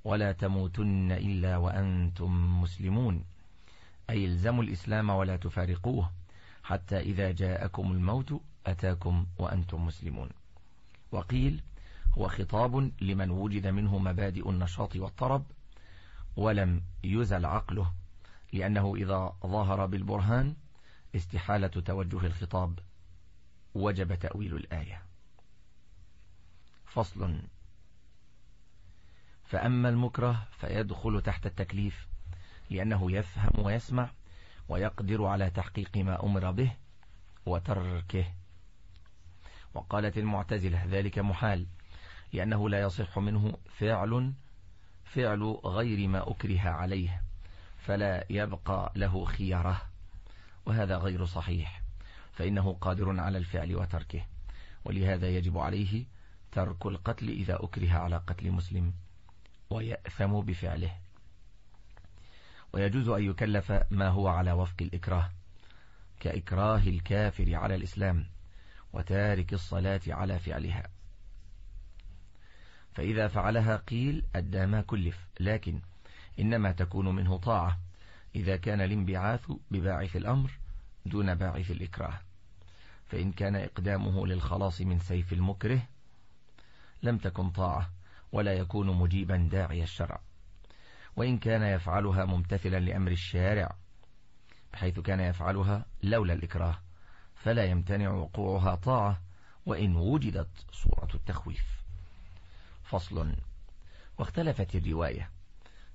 ولا تموتن إلا وأنتم مسلمون أي الزموا الإسلام ولا تفارقوه حتى إذا جاءكم الموت أتاكم وأنتم مسلمون وقيل هو خطاب لمن وجد منه مبادئ النشاط والطرب ولم يزل عقله لأنه إذا ظهر بالبرهان استحالة توجه الخطاب وجب تأويل الآية فصل فأما المكره فيدخل تحت التكليف لأنه يفهم ويسمع ويقدر على تحقيق ما أمر به وتركه وقالت المعتزلة ذلك محال لأنه لا يصح منه فعل فعل غير ما أكره عليه فلا يبقى له خياره وهذا غير صحيح فإنه قادر على الفعل وتركه ولهذا يجب عليه ترك القتل إذا أكره على قتل مسلم ويأثم بفعله ويجوز أن يكلف ما هو على وفق الإكراه كإكراه الكافر على الإسلام وتارك الصلاة على فعلها فإذا فعلها قيل أدى ما كلف لكن إنما تكون منه طاعة إذا كان الانبعاث بباعث الأمر دون باعث الإكراه فإن كان إقدامه للخلاص من سيف المكره لم تكن طاعة ولا يكون مجيبا داعي الشرع وإن كان يفعلها ممتثلا لأمر الشارع بحيث كان يفعلها لولا الإكراه فلا يمتنع وقوعها طاعة وإن وجدت صورة التخويف فصل واختلفت الرواية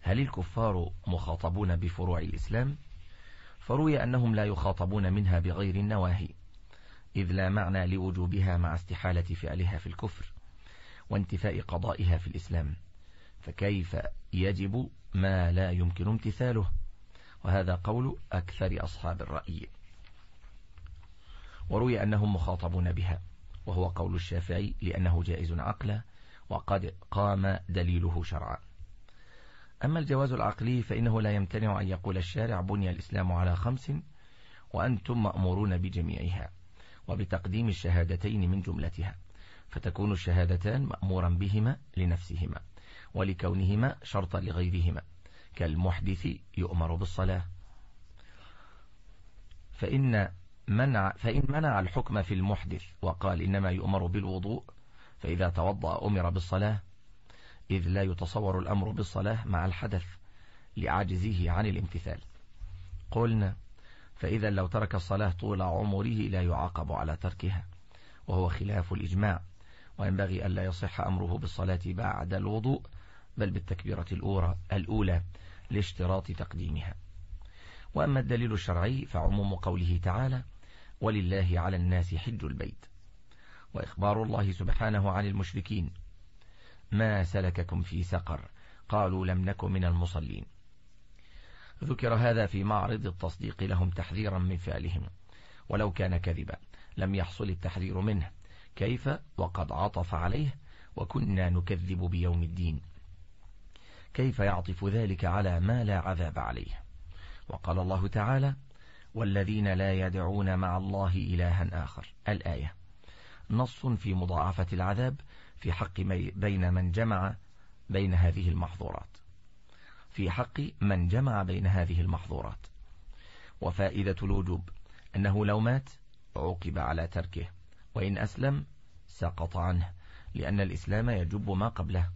هل الكفار مخاطبون بفروع الإسلام؟ فروي أنهم لا يخاطبون منها بغير النواهي إذ لا معنى لوجوبها مع استحالة فعلها في الكفر وانتفاء قضائها في الإسلام فكيف يجب ما لا يمكن امتثاله وهذا قول أكثر أصحاب الرأي وروي أنهم مخاطبون بها وهو قول الشافعي لأنه جائز عقلا وقد قام دليله شرعا أما الجواز العقلي فإنه لا يمتنع أن يقول الشارع بني الإسلام على خمس وأنتم مأمورون بجميعها وبتقديم الشهادتين من جملتها فتكون الشهادتان مأمورا بهما لنفسهما ولكونهما شرطا لغيرهما كالمحدث يؤمر بالصلاة فإن منع فإن منع الحكم في المحدث وقال إنما يؤمر بالوضوء فإذا توضأ أمر بالصلاة إذ لا يتصور الأمر بالصلاة مع الحدث لعجزه عن الامتثال قلنا فإذا لو ترك الصلاة طول عمره لا يعاقب على تركها وهو خلاف الإجماع وينبغي ألا يصح أمره بالصلاة بعد الوضوء بل بالتكبيرة الأولى, الأولى لاشتراط تقديمها وأما الدليل الشرعي فعموم قوله تعالى ولله على الناس حج البيت وإخبار الله سبحانه عن المشركين ما سلككم في سقر قالوا لم نك من المصلين ذكر هذا في معرض التصديق لهم تحذيرا من فعلهم ولو كان كذبا لم يحصل التحذير منه كيف وقد عطف عليه وكنا نكذب بيوم الدين كيف يعطف ذلك على ما لا عذاب عليه وقال الله تعالى والذين لا يدعون مع الله إلها آخر الآية نص في مضاعفة العذاب في حق بين من جمع بين هذه المحظورات في حق من جمع بين هذه المحظورات وفائدة الوجوب أنه لو مات عوقب على تركه وإن أسلم سقط عنه لأن الإسلام يجب ما قبله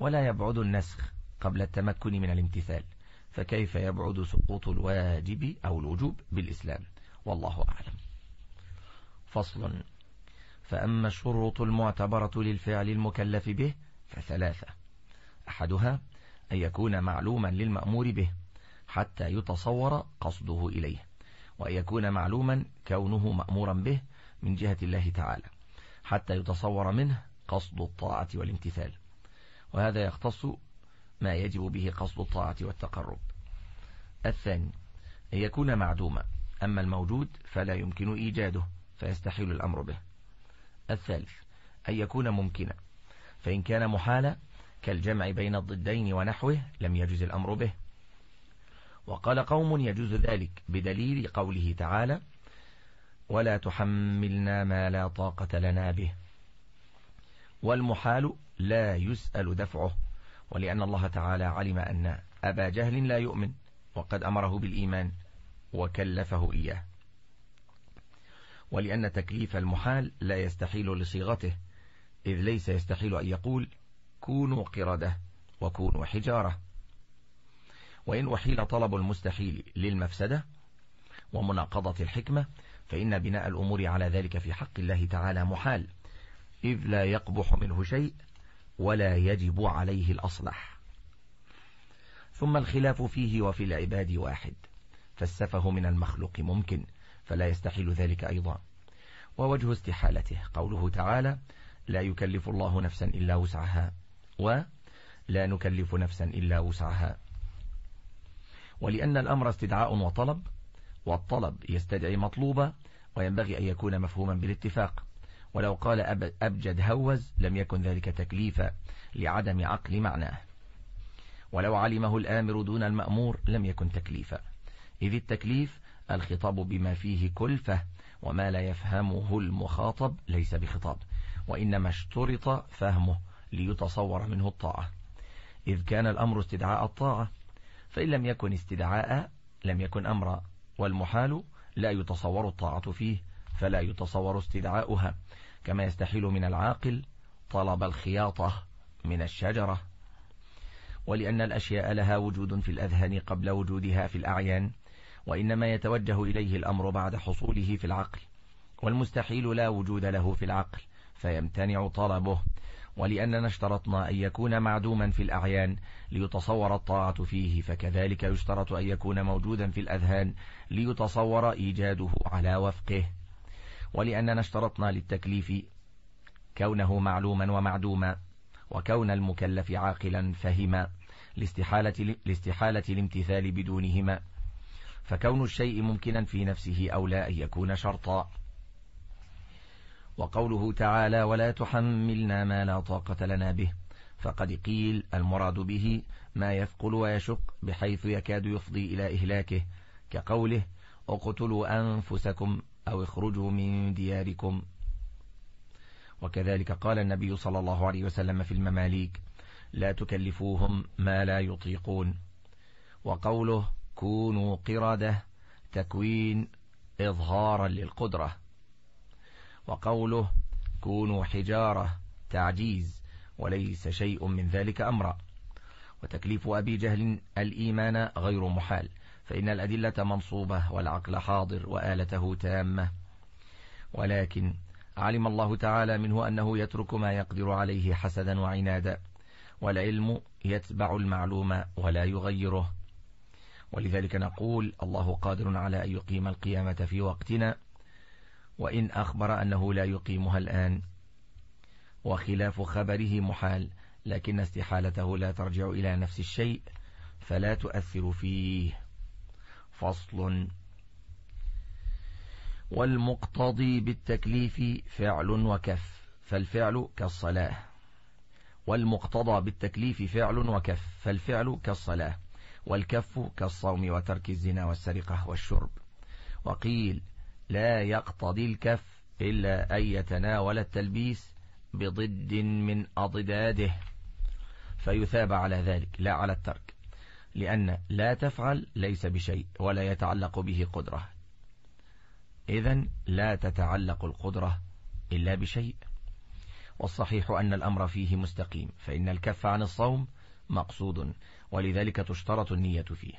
ولا يبعد النسخ قبل التمكن من الامتثال فكيف يبعد سقوط الواجب أو الوجوب بالإسلام والله أعلم فصل فأما الشروط المعتبرة للفعل المكلف به فثلاثة أحدها أن يكون معلوما للمأمور به حتى يتصور قصده إليه وأن يكون معلوما كونه مأمورا به من جهة الله تعالى حتى يتصور منه قصد الطاعة والامتثال وهذا يختص ما يجب به قصد الطاعة والتقرب الثاني أن يكون معدوما أما الموجود فلا يمكن إيجاده فيستحيل الأمر به الثالث أن يكون ممكنا فإن كان محالا كالجمع بين الضدين ونحوه لم يجز الأمر به وقال قوم يجوز ذلك بدليل قوله تعالى ولا تحملنا ما لا طاقة لنا به والمحال لا يسأل دفعه ولأن الله تعالى علم أن أبا جهل لا يؤمن وقد أمره بالإيمان وكلفه إياه ولأن تكليف المحال لا يستحيل لصيغته إذ ليس يستحيل أن يقول كونوا قردة وكونوا حجارة وإن أحيل طلب المستحيل للمفسدة ومناقضة الحكمة فإن بناء الأمور على ذلك في حق الله تعالى محال إذ لا يقبح منه شيء ولا يجب عليه الأصلح ثم الخلاف فيه وفي العباد واحد فالسفه من المخلوق ممكن فلا يستحيل ذلك أيضا ووجه استحالته قوله تعالى لا يكلف الله نفسا إلا وسعها ولا نكلف نفسا إلا وسعها ولأن الأمر استدعاء وطلب والطلب يستدعي مطلوبة وينبغي أن يكون مفهوما بالاتفاق ولو قال أبجد هوز لم يكن ذلك تكليفا لعدم عقل معناه ولو علمه الآمر دون المأمور لم يكن تكليفا إذ التكليف الخطاب بما فيه كلفة وما لا يفهمه المخاطب ليس بخطاب وإنما اشترط فهمه ليتصور منه الطاعة إذ كان الأمر استدعاء الطاعة فإن لم يكن استدعاء لم يكن أمرا والمحال لا يتصور الطاعة فيه فلا يتصور استدعاؤها كما يستحيل من العاقل طلب الخياطة من الشجرة ولأن الأشياء لها وجود في الأذهان قبل وجودها في الأعيان وإنما يتوجه إليه الأمر بعد حصوله في العقل والمستحيل لا وجود له في العقل فيمتنع طلبه ولأننا اشترطنا أن يكون معدوما في الأعيان ليتصور الطاعة فيه فكذلك يشترط أن يكون موجودا في الأذهان ليتصور إيجاده على وفقه ولأننا اشترطنا للتكليف كونه معلوما ومعدوما وكون المكلف عاقلا فهما لاستحالة, لاستحالة الامتثال بدونهما فكون الشيء ممكنا في نفسه أو لا أن يكون شرطا وقوله تعالى ولا تحملنا ما لا طاقة لنا به فقد قيل المراد به ما يثقل ويشق بحيث يكاد يفضي إلى إهلاكه كقوله اقتلوا أنفسكم أو اخرجوا من دياركم وكذلك قال النبي صلى الله عليه وسلم في المماليك لا تكلفوهم ما لا يطيقون وقوله كونوا قردة تكوين إظهارا للقدرة وقوله كونوا حجارة تعجيز وليس شيء من ذلك أمرا وتكليف أبي جهل الإيمان غير محال فإن الأدلة منصوبة والعقل حاضر وآلته تامة ولكن علم الله تعالى منه أنه يترك ما يقدر عليه حسدا وعنادا والعلم يتبع المعلوم ولا يغيره ولذلك نقول الله قادر على أن يقيم القيامة في وقتنا وإن أخبر أنه لا يقيمها الآن وخلاف خبره محال لكن استحالته لا ترجع إلى نفس الشيء فلا تؤثر فيه فصل والمقتضي بالتكليف فعل وكف فالفعل كالصلاة والمقتضى بالتكليف فعل وكف فالفعل كالصلاة والكف كالصوم وترك الزنا والسرقة والشرب وقيل لا يقتضي الكف إلا أن يتناول التلبيس بضد من أضداده فيثاب على ذلك لا على الترك لأن لا تفعل ليس بشيء ولا يتعلق به قدرة إذا لا تتعلق القدرة إلا بشيء والصحيح أن الأمر فيه مستقيم فإن الكف عن الصوم مقصود ولذلك تشترط النية فيه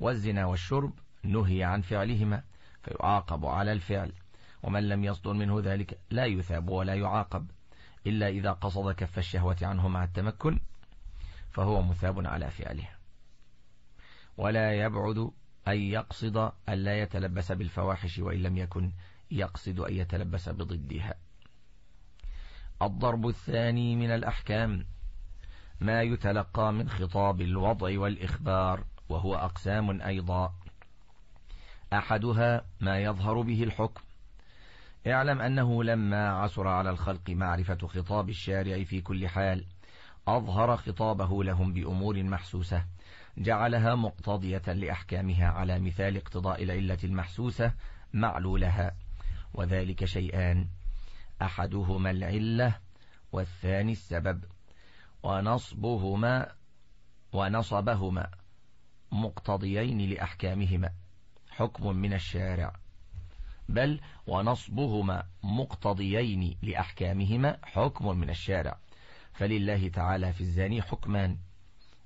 والزنا والشرب نهي عن فعلهما فيعاقب على الفعل ومن لم يصدر منه ذلك لا يثاب ولا يعاقب إلا إذا قصد كف الشهوة عنه مع التمكن فهو مثاب على فعله ولا يبعد أن يقصد أن لا يتلبس بالفواحش وإن لم يكن يقصد أن يتلبس بضدها الضرب الثاني من الأحكام ما يتلقى من خطاب الوضع والإخبار وهو أقسام أيضا أحدها ما يظهر به الحكم اعلم أنه لما عسر على الخلق معرفة خطاب الشارع في كل حال أظهر خطابه لهم بأمور محسوسة جعلها مقتضية لأحكامها على مثال اقتضاء العلة المحسوسة معلولها وذلك شيئان أحدهما العلة والثاني السبب ونصبهما ونصبهما مقتضيين لأحكامهما حكم من الشارع بل ونصبهما مقتضيين لأحكامهما حكم من الشارع فلله تعالى في الزاني حكمان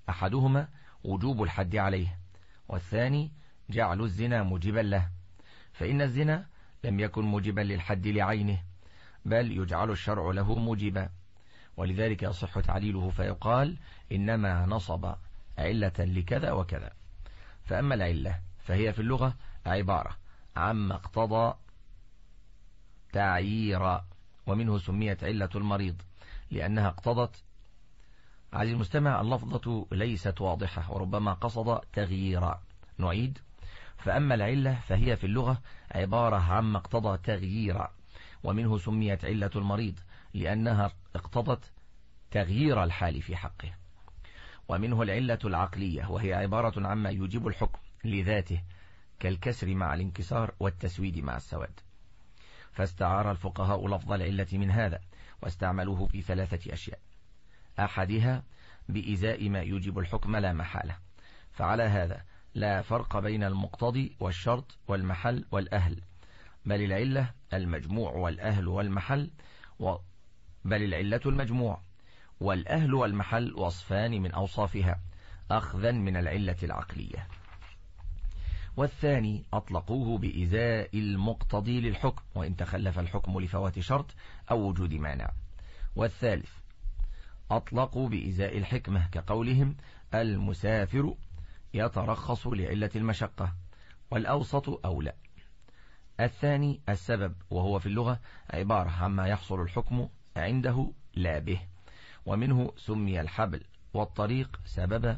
أحدهما وجوب الحد عليه والثاني جعل الزنا موجبا له فإن الزنا لم يكن موجبا للحد لعينه بل يجعل الشرع له موجبا ولذلك يصح تعليله فيقال إنما نصب علة لكذا وكذا فأما العلة فهي في اللغة عبارة عما اقتضى تعييرا ومنه سميت علة المريض لأنها اقتضت عزيزي المستمع اللفظة ليست واضحة وربما قصد تغييرا نعيد فأما العلة فهي في اللغة عبارة عما اقتضى تغييرا ومنه سميت علة المريض لأنها اقتضت تغيير الحال في حقه ومنه العلة العقلية وهي عبارة عما يوجب الحكم لذاته كالكسر مع الانكسار والتسويد مع السواد فاستعار الفقهاء لفظ العلة من هذا واستعملوه في ثلاثة أشياء أحدها بإزاء ما يوجب الحكم لا محالة فعلى هذا لا فرق بين المقتضي والشرط والمحل والأهل بل العلة المجموع والأهل والمحل و بل العلة المجموع والأهل والمحل وصفان من أوصافها أخذا من العلة العقلية والثاني أطلقوه بإزاء المقتضي للحكم وإن تخلف الحكم لفوات شرط أو وجود مانع والثالث أطلقوا بإزاء الحكمة كقولهم المسافر يترخص لعلة المشقة والأوسط أولى الثاني السبب وهو في اللغة عبارة عما يحصل الحكم عنده لا به ومنه سمي الحبل والطريق سبب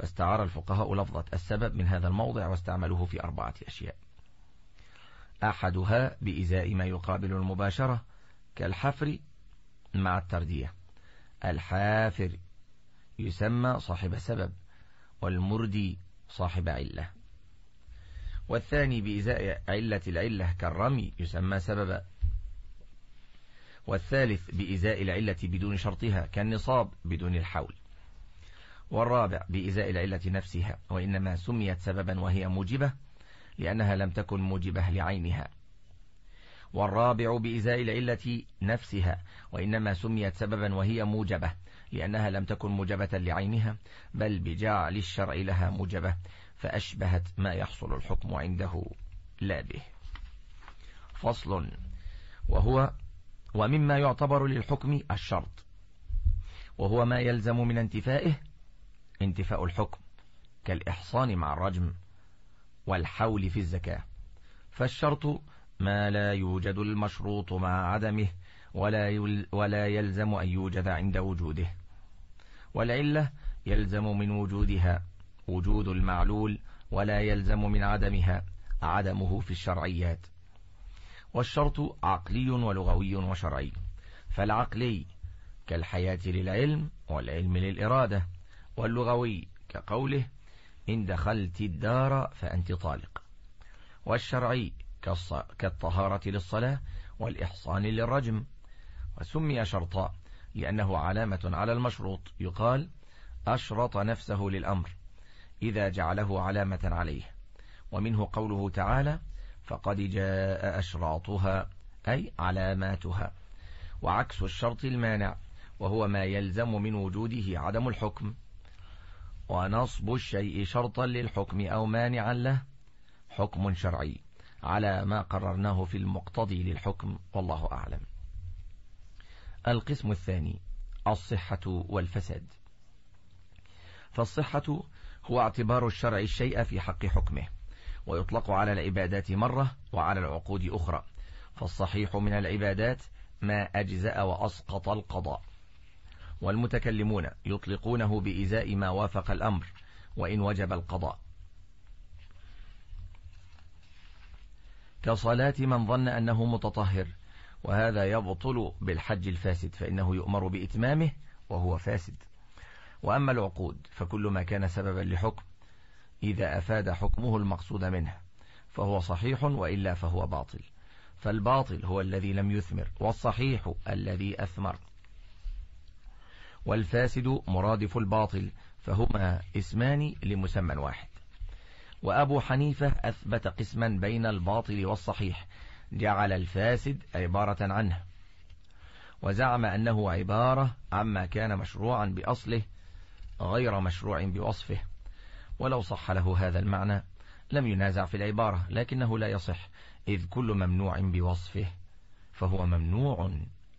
فاستعار الفقهاء لفظة السبب من هذا الموضع واستعملوه في أربعة أشياء أحدها بإزاء ما يقابل المباشرة كالحفر مع التردية الحافر يسمى صاحب سبب والمردي صاحب علة والثاني بإزاء علة العلة كالرمي يسمى سببا والثالث بإزاء العلة بدون شرطها كالنصاب بدون الحول والرابع بإزاء العلة نفسها وإنما سميت سببا وهي موجبة لأنها لم تكن موجبة لعينها والرابع بإزاء العلة نفسها وإنما سميت سببا وهي موجبة لأنها لم تكن موجبة لعينها بل بجعل الشرع لها موجبة فأشبهت ما يحصل الحكم عنده لا به فصل وهو ومما يعتبر للحكم الشرط وهو ما يلزم من انتفائه انتفاء الحكم كالإحصان مع الرجم والحول في الزكاة فالشرط ما لا يوجد المشروط مع عدمه ولا, ولا يلزم أن يوجد عند وجوده والعلة يلزم من وجودها وجود المعلول ولا يلزم من عدمها عدمه في الشرعيات والشرط عقلي ولغوي وشرعي فالعقلي كالحياة للعلم والعلم للإرادة واللغوي كقوله إن دخلت الدار فأنت طالق والشرعي كالطهارة للصلاة والإحصان للرجم وسمي شرطا لأنه علامة على المشروط يقال أشرط نفسه للأمر إذا جعله علامة عليه ومنه قوله تعالى فقد جاء أشراطها أي علاماتها وعكس الشرط المانع وهو ما يلزم من وجوده عدم الحكم ونصب الشيء شرطا للحكم أو مانعا له حكم شرعي على ما قررناه في المقتضي للحكم والله أعلم القسم الثاني الصحة والفساد فالصحة هو اعتبار الشرع الشيء في حق حكمه ويطلق على العبادات مرة وعلى العقود أخرى فالصحيح من العبادات ما أجزأ وأسقط القضاء والمتكلمون يطلقونه بإزاء ما وافق الأمر وإن وجب القضاء كصلاة من ظن أنه متطهر وهذا يبطل بالحج الفاسد فإنه يؤمر بإتمامه وهو فاسد وأما العقود فكل ما كان سببا لحكم إذا أفاد حكمه المقصود منه فهو صحيح وإلا فهو باطل فالباطل هو الذي لم يثمر والصحيح الذي أثمر والفاسد مرادف الباطل فهما اسمان لمسمى واحد وأبو حنيفة أثبت قسما بين الباطل والصحيح جعل الفاسد عبارة عنه وزعم أنه عبارة عما كان مشروعا بأصله غير مشروع بوصفه ولو صح له هذا المعنى لم ينازع في العبارة لكنه لا يصح إذ كل ممنوع بوصفه فهو ممنوع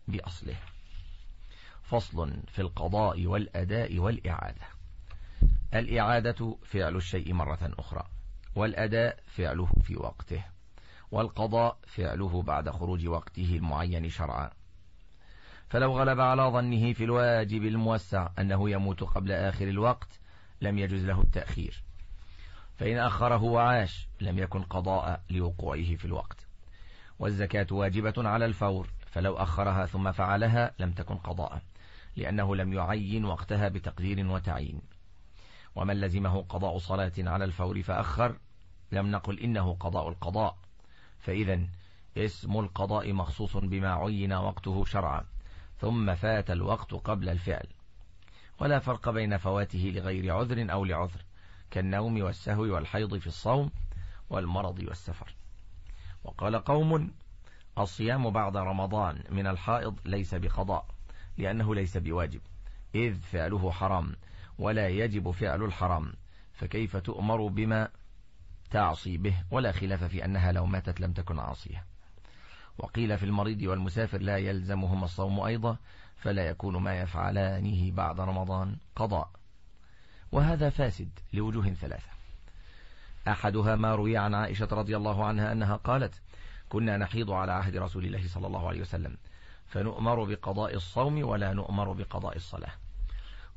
بأصله فصل في القضاء والأداء والإعادة الإعادة فعل الشيء مرة أخرى والأداء فعله في وقته والقضاء فعله بعد خروج وقته المعين شرعا فلو غلب على ظنه في الواجب الموسع أنه يموت قبل آخر الوقت لم يجز له التأخير فإن أخره وعاش لم يكن قضاء لوقوعه في الوقت والزكاة واجبة على الفور فلو أخرها ثم فعلها لم تكن قضاء لأنه لم يعين وقتها بتقدير وتعيين ومن لزمه قضاء صلاة على الفور فأخر لم نقل إنه قضاء القضاء فإذا اسم القضاء مخصوص بما عين وقته شرعا ثم فات الوقت قبل الفعل ولا فرق بين فواته لغير عذر أو لعذر كالنوم والسهو والحيض في الصوم والمرض والسفر وقال قوم الصيام بعد رمضان من الحائض ليس بقضاء لأنه ليس بواجب إذ فعله حرام ولا يجب فعل الحرام فكيف تؤمر بما تعصي به ولا خلاف في أنها لو ماتت لم تكن عاصية وقيل في المريض والمسافر لا يلزمهما الصوم أيضا فلا يكون ما يفعلانه بعد رمضان قضاء وهذا فاسد لوجوه ثلاثة أحدها ما روي عن عائشة رضي الله عنها أنها قالت كنا نحيض على عهد رسول الله صلى الله عليه وسلم فنؤمر بقضاء الصوم ولا نؤمر بقضاء الصلاة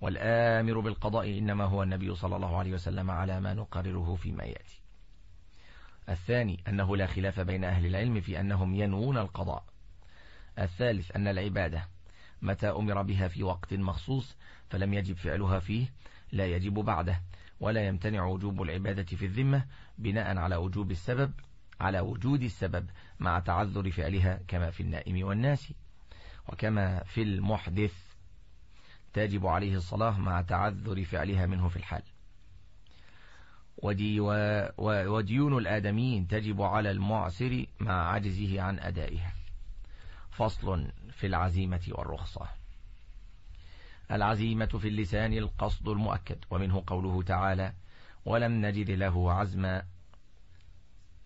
والآمر بالقضاء إنما هو النبي صلى الله عليه وسلم على ما نقرره فيما يأتي الثاني أنه لا خلاف بين أهل العلم في أنهم ينوون القضاء الثالث أن العبادة متى أمر بها في وقت مخصوص فلم يجب فعلها فيه لا يجب بعده ولا يمتنع وجوب العبادة في الذمة بناء على وجوب السبب على وجود السبب مع تعذر فعلها كما في النائم والناسي وكما في المحدث تجب عليه الصلاة مع تعذر فعلها منه في الحال وديون الآدميين تجب على المعسر مع عجزه عن أدائها فصل في العزيمة والرخصة العزيمة في اللسان القصد المؤكد ومنه قوله تعالى ولم نجد له عزما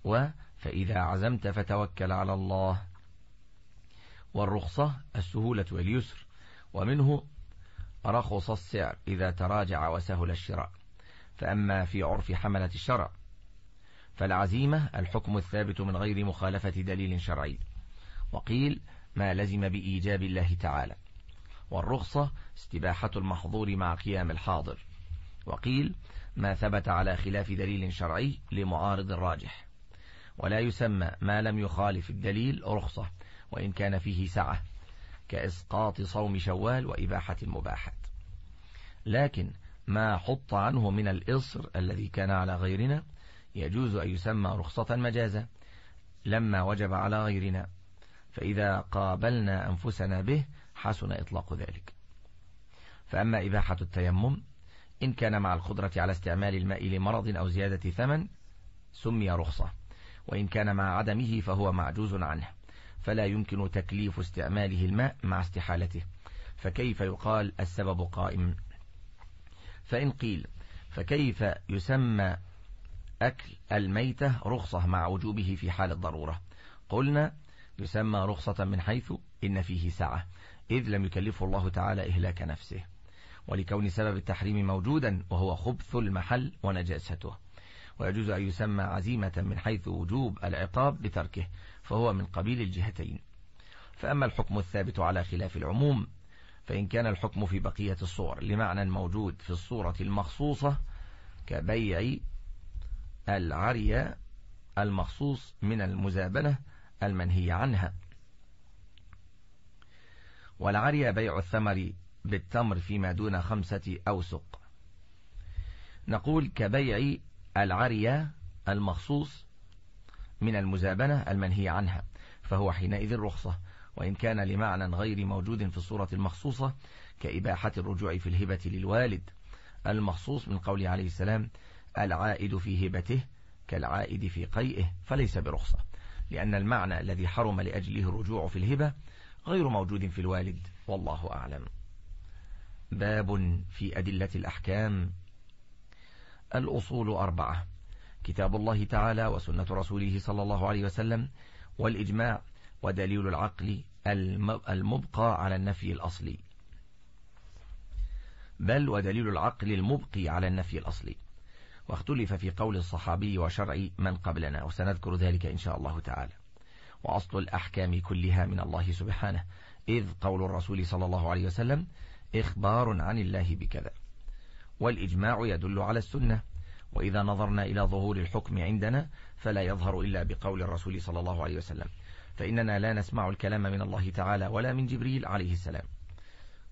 و فإذا عزمت فتوكل على الله والرخصة السهولة واليسر ومنه رخص السعر إذا تراجع وسهل الشراء فأما في عرف حملة الشرع فالعزيمة الحكم الثابت من غير مخالفة دليل شرعي وقيل ما لزم بإيجاب الله تعالى والرخصة استباحة المحظور مع قيام الحاضر وقيل ما ثبت على خلاف دليل شرعي لمعارض الراجح ولا يسمى ما لم يخالف الدليل رخصة وإن كان فيه سعة كإسقاط صوم شوال وإباحة المباحات لكن ما حط عنه من الإصر الذي كان على غيرنا يجوز أن يسمى رخصة مجازا لما وجب على غيرنا فإذا قابلنا أنفسنا به حسن إطلاق ذلك فأما إباحة التيمم إن كان مع القدرة على استعمال الماء لمرض أو زيادة ثمن سمي رخصة وإن كان مع عدمه فهو معجوز عنه فلا يمكن تكليف استعماله الماء مع استحالته فكيف يقال السبب قائم فإن قيل فكيف يسمى أكل الميتة رخصة مع وجوبه في حال الضرورة قلنا يسمى رخصة من حيث إن فيه سعة إذ لم يكلفه الله تعالى إهلاك نفسه ولكون سبب التحريم موجودا وهو خبث المحل ونجاسته ويجوز أن يسمى عزيمة من حيث وجوب العقاب بتركه فهو من قبيل الجهتين فأما الحكم الثابت على خلاف العموم فإن كان الحكم في بقية الصور لمعنى موجود في الصورة المخصوصة كبيع العرية المخصوص من المزابنة المنهي عنها والعرية بيع الثمر بالتمر فيما دون خمسة أوسق نقول كبيع العرية المخصوص من المزابنة المنهي عنها فهو حينئذ رخصة وإن كان لمعنى غير موجود في الصورة المخصوصة كإباحة الرجوع في الهبة للوالد المخصوص من قوله عليه السلام العائد في هبته كالعائد في قيئه فليس برخصة لأن المعنى الذي حرم لأجله الرجوع في الهبة غير موجود في الوالد والله أعلم باب في أدلة الأحكام الأصول أربعة كتاب الله تعالى وسنة رسوله صلى الله عليه وسلم والإجماع ودليل العقل المبقى على النفي الأصلي بل ودليل العقل المبقي على النفي الأصلي واختلف في قول الصحابي وشرع من قبلنا وسنذكر ذلك إن شاء الله تعالى وأصل الأحكام كلها من الله سبحانه إذ قول الرسول صلى الله عليه وسلم إخبار عن الله بكذا والإجماع يدل على السنة وإذا نظرنا إلى ظهور الحكم عندنا فلا يظهر إلا بقول الرسول صلى الله عليه وسلم فإننا لا نسمع الكلام من الله تعالى ولا من جبريل عليه السلام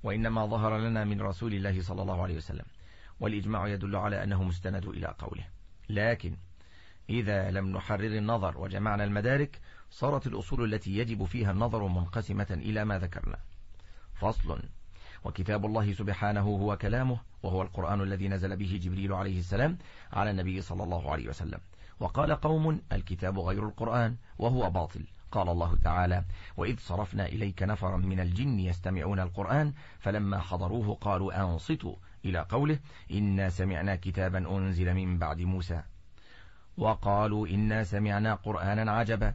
وإنما ظهر لنا من رسول الله صلى الله عليه وسلم والإجماع يدل على أنه مستند إلى قوله لكن إذا لم نحرر النظر وجمعنا المدارك صارت الأصول التي يجب فيها النظر منقسمة إلى ما ذكرنا فصل وكتاب الله سبحانه هو كلامه وهو القرآن الذي نزل به جبريل عليه السلام على النبي صلى الله عليه وسلم وقال قوم الكتاب غير القرآن وهو باطل قال الله تعالى وإذ صرفنا إليك نفرا من الجن يستمعون القرآن فلما حضروه قالوا أنصتوا إلى قوله إنا سمعنا كتابا أنزل من بعد موسى وقالوا إنا سمعنا قرآنا عجبا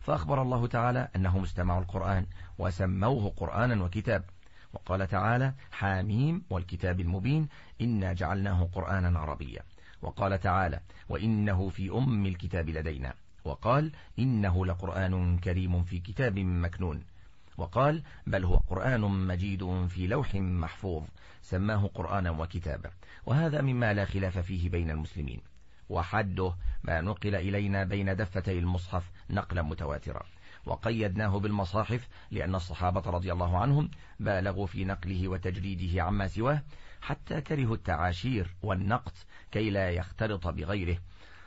فأخبر الله تعالى أنهم استمعوا القرآن وسموه قرآنا وكتابا وقال تعالى حاميم والكتاب المبين إنا جعلناه قرآنا عربيا وقال تعالى وإنه في أم الكتاب لدينا وقال إنه لقرآن كريم في كتاب مكنون وقال بل هو قرآن مجيد في لوح محفوظ سماه قرآنا وكتابا وهذا مما لا خلاف فيه بين المسلمين وحده ما نقل إلينا بين دفتي المصحف نقلا متواترا وقيدناه بالمصاحف لأن الصحابة رضي الله عنهم بالغوا في نقله وتجريده عما سواه حتى كرهوا التعاشير والنقط كي لا يختلط بغيره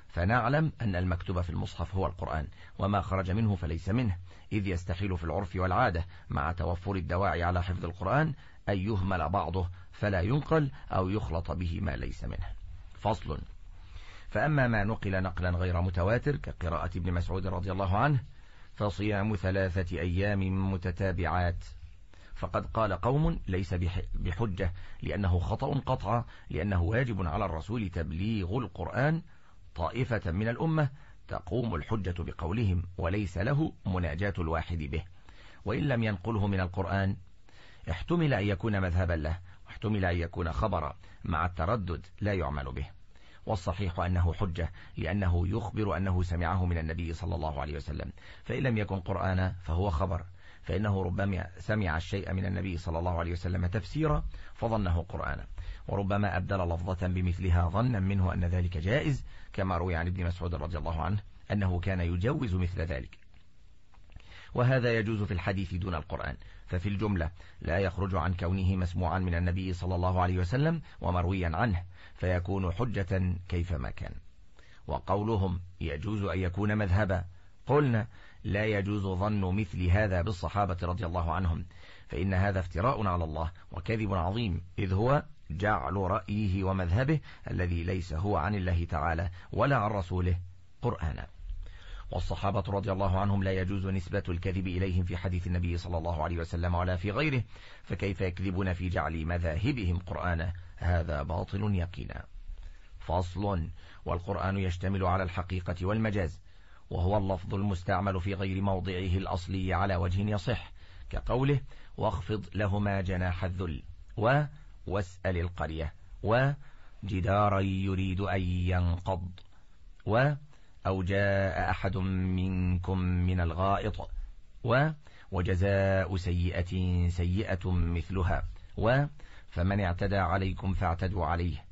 فنعلم أن المكتوب في المصحف هو القرآن وما خرج منه فليس منه إذ يستحيل في العرف والعادة مع توفر الدواعي على حفظ القرآن أن يهمل بعضه فلا ينقل أو يخلط به ما ليس منه فصل فأما ما نقل نقلا غير متواتر كقراءة ابن مسعود رضي الله عنه فصيام ثلاثة أيام متتابعات فقد قال قوم ليس بحجة لأنه خطأ قطع لأنه واجب على الرسول تبليغ القرآن طائفة من الأمة تقوم الحجة بقولهم وليس له مناجاة الواحد به وإن لم ينقله من القرآن احتمل أن يكون مذهبا له واحتمل أن يكون خبرا مع التردد لا يعمل به والصحيح أنه حجة لأنه يخبر أنه سمعه من النبي صلى الله عليه وسلم فإن لم يكن قرآنا فهو خبر فإنه ربما سمع الشيء من النبي صلى الله عليه وسلم تفسيرا فظنه قرآنا وربما أبدل لفظة بمثلها ظنا منه أن ذلك جائز كما روي عن ابن مسعود رضي الله عنه أنه كان يجوز مثل ذلك وهذا يجوز في الحديث دون القرآن ففي الجملة لا يخرج عن كونه مسموعا من النبي صلى الله عليه وسلم ومرويا عنه فيكون حجة كيفما كان وقولهم يجوز أن يكون مذهبا قلنا لا يجوز ظن مثل هذا بالصحابة رضي الله عنهم فإن هذا افتراء على الله وكذب عظيم إذ هو جعل رأيه ومذهبه الذي ليس هو عن الله تعالى ولا عن رسوله قرآنا والصحابة رضي الله عنهم لا يجوز نسبة الكذب إليهم في حديث النبي صلى الله عليه وسلم ولا في غيره فكيف يكذبون في جعل مذاهبهم قرآنا هذا باطل يقينا فصل والقرآن يشتمل على الحقيقة والمجاز وهو اللفظ المستعمل في غير موضعه الأصلي على وجه يصح كقوله واخفض لهما جناح الذل و واسأل القرية و جدارا يريد أن ينقض و أو جاء أحد منكم من الغائط و وجزاء سيئة سيئة مثلها و فمن اعتدى عليكم فاعتدوا عليه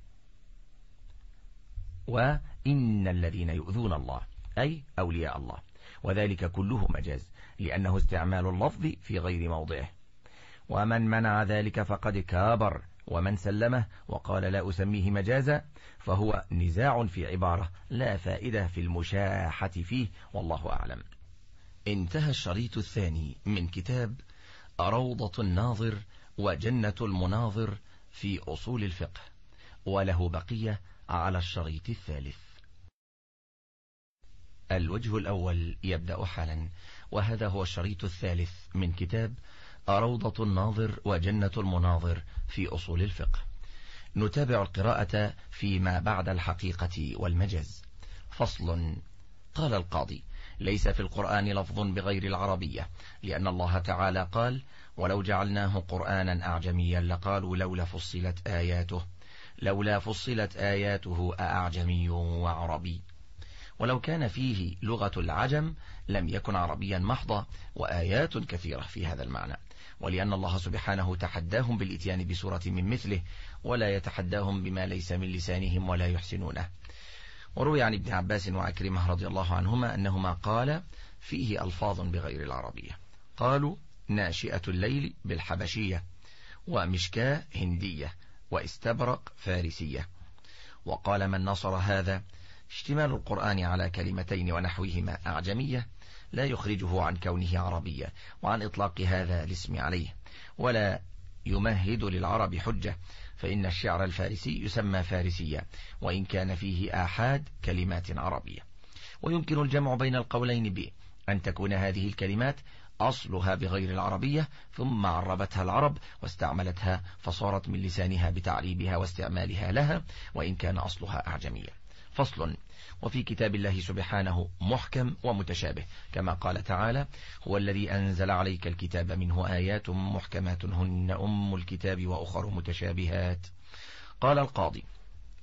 وإن الذين يؤذون الله أي أولياء الله وذلك كله مجاز لأنه استعمال اللفظ في غير موضعه ومن منع ذلك فقد كابر ومن سلمه وقال لا أسميه مجازا فهو نزاع في عبارة لا فائدة في المشاحة فيه والله أعلم انتهى الشريط الثاني من كتاب روضة الناظر وجنة المناظر في أصول الفقه وله بقية على الشريط الثالث الوجه الأول يبدأ حالا وهذا هو الشريط الثالث من كتاب روضة الناظر وجنة المناظر في أصول الفقه نتابع القراءة فيما بعد الحقيقة والمجاز فصل قال القاضي ليس في القرآن لفظ بغير العربية لأن الله تعالى قال ولو جعلناه قرآنا أعجميا لقالوا لولا فصلت آياته لولا فصلت آياته أأعجمي وعربي ولو كان فيه لغة العجم لم يكن عربيا محضا وآيات كثيرة في هذا المعنى ولأن الله سبحانه تحداهم بالإتيان بسورة من مثله ولا يتحداهم بما ليس من لسانهم ولا يحسنونه وروي عن ابن عباس وعكرمة رضي الله عنهما أنهما قال فيه ألفاظ بغير العربية قالوا ناشئة الليل بالحبشية ومشكاة هندية واستبرق فارسية وقال من نصر هذا اشتمال القرآن على كلمتين ونحوهما أعجمية لا يخرجه عن كونه عربية وعن إطلاق هذا الاسم عليه ولا يمهد للعرب حجة فإن الشعر الفارسي يسمى فارسيا وإن كان فيه آحاد كلمات عربية ويمكن الجمع بين القولين بأن تكون هذه الكلمات أصلها بغير العربية ثم عربتها العرب واستعملتها فصارت من لسانها بتعريبها واستعمالها لها وإن كان أصلها أعجمية فصل وفي كتاب الله سبحانه محكم ومتشابه كما قال تعالى هو الذي أنزل عليك الكتاب منه آيات محكمات هن أم الكتاب وأخر متشابهات قال القاضي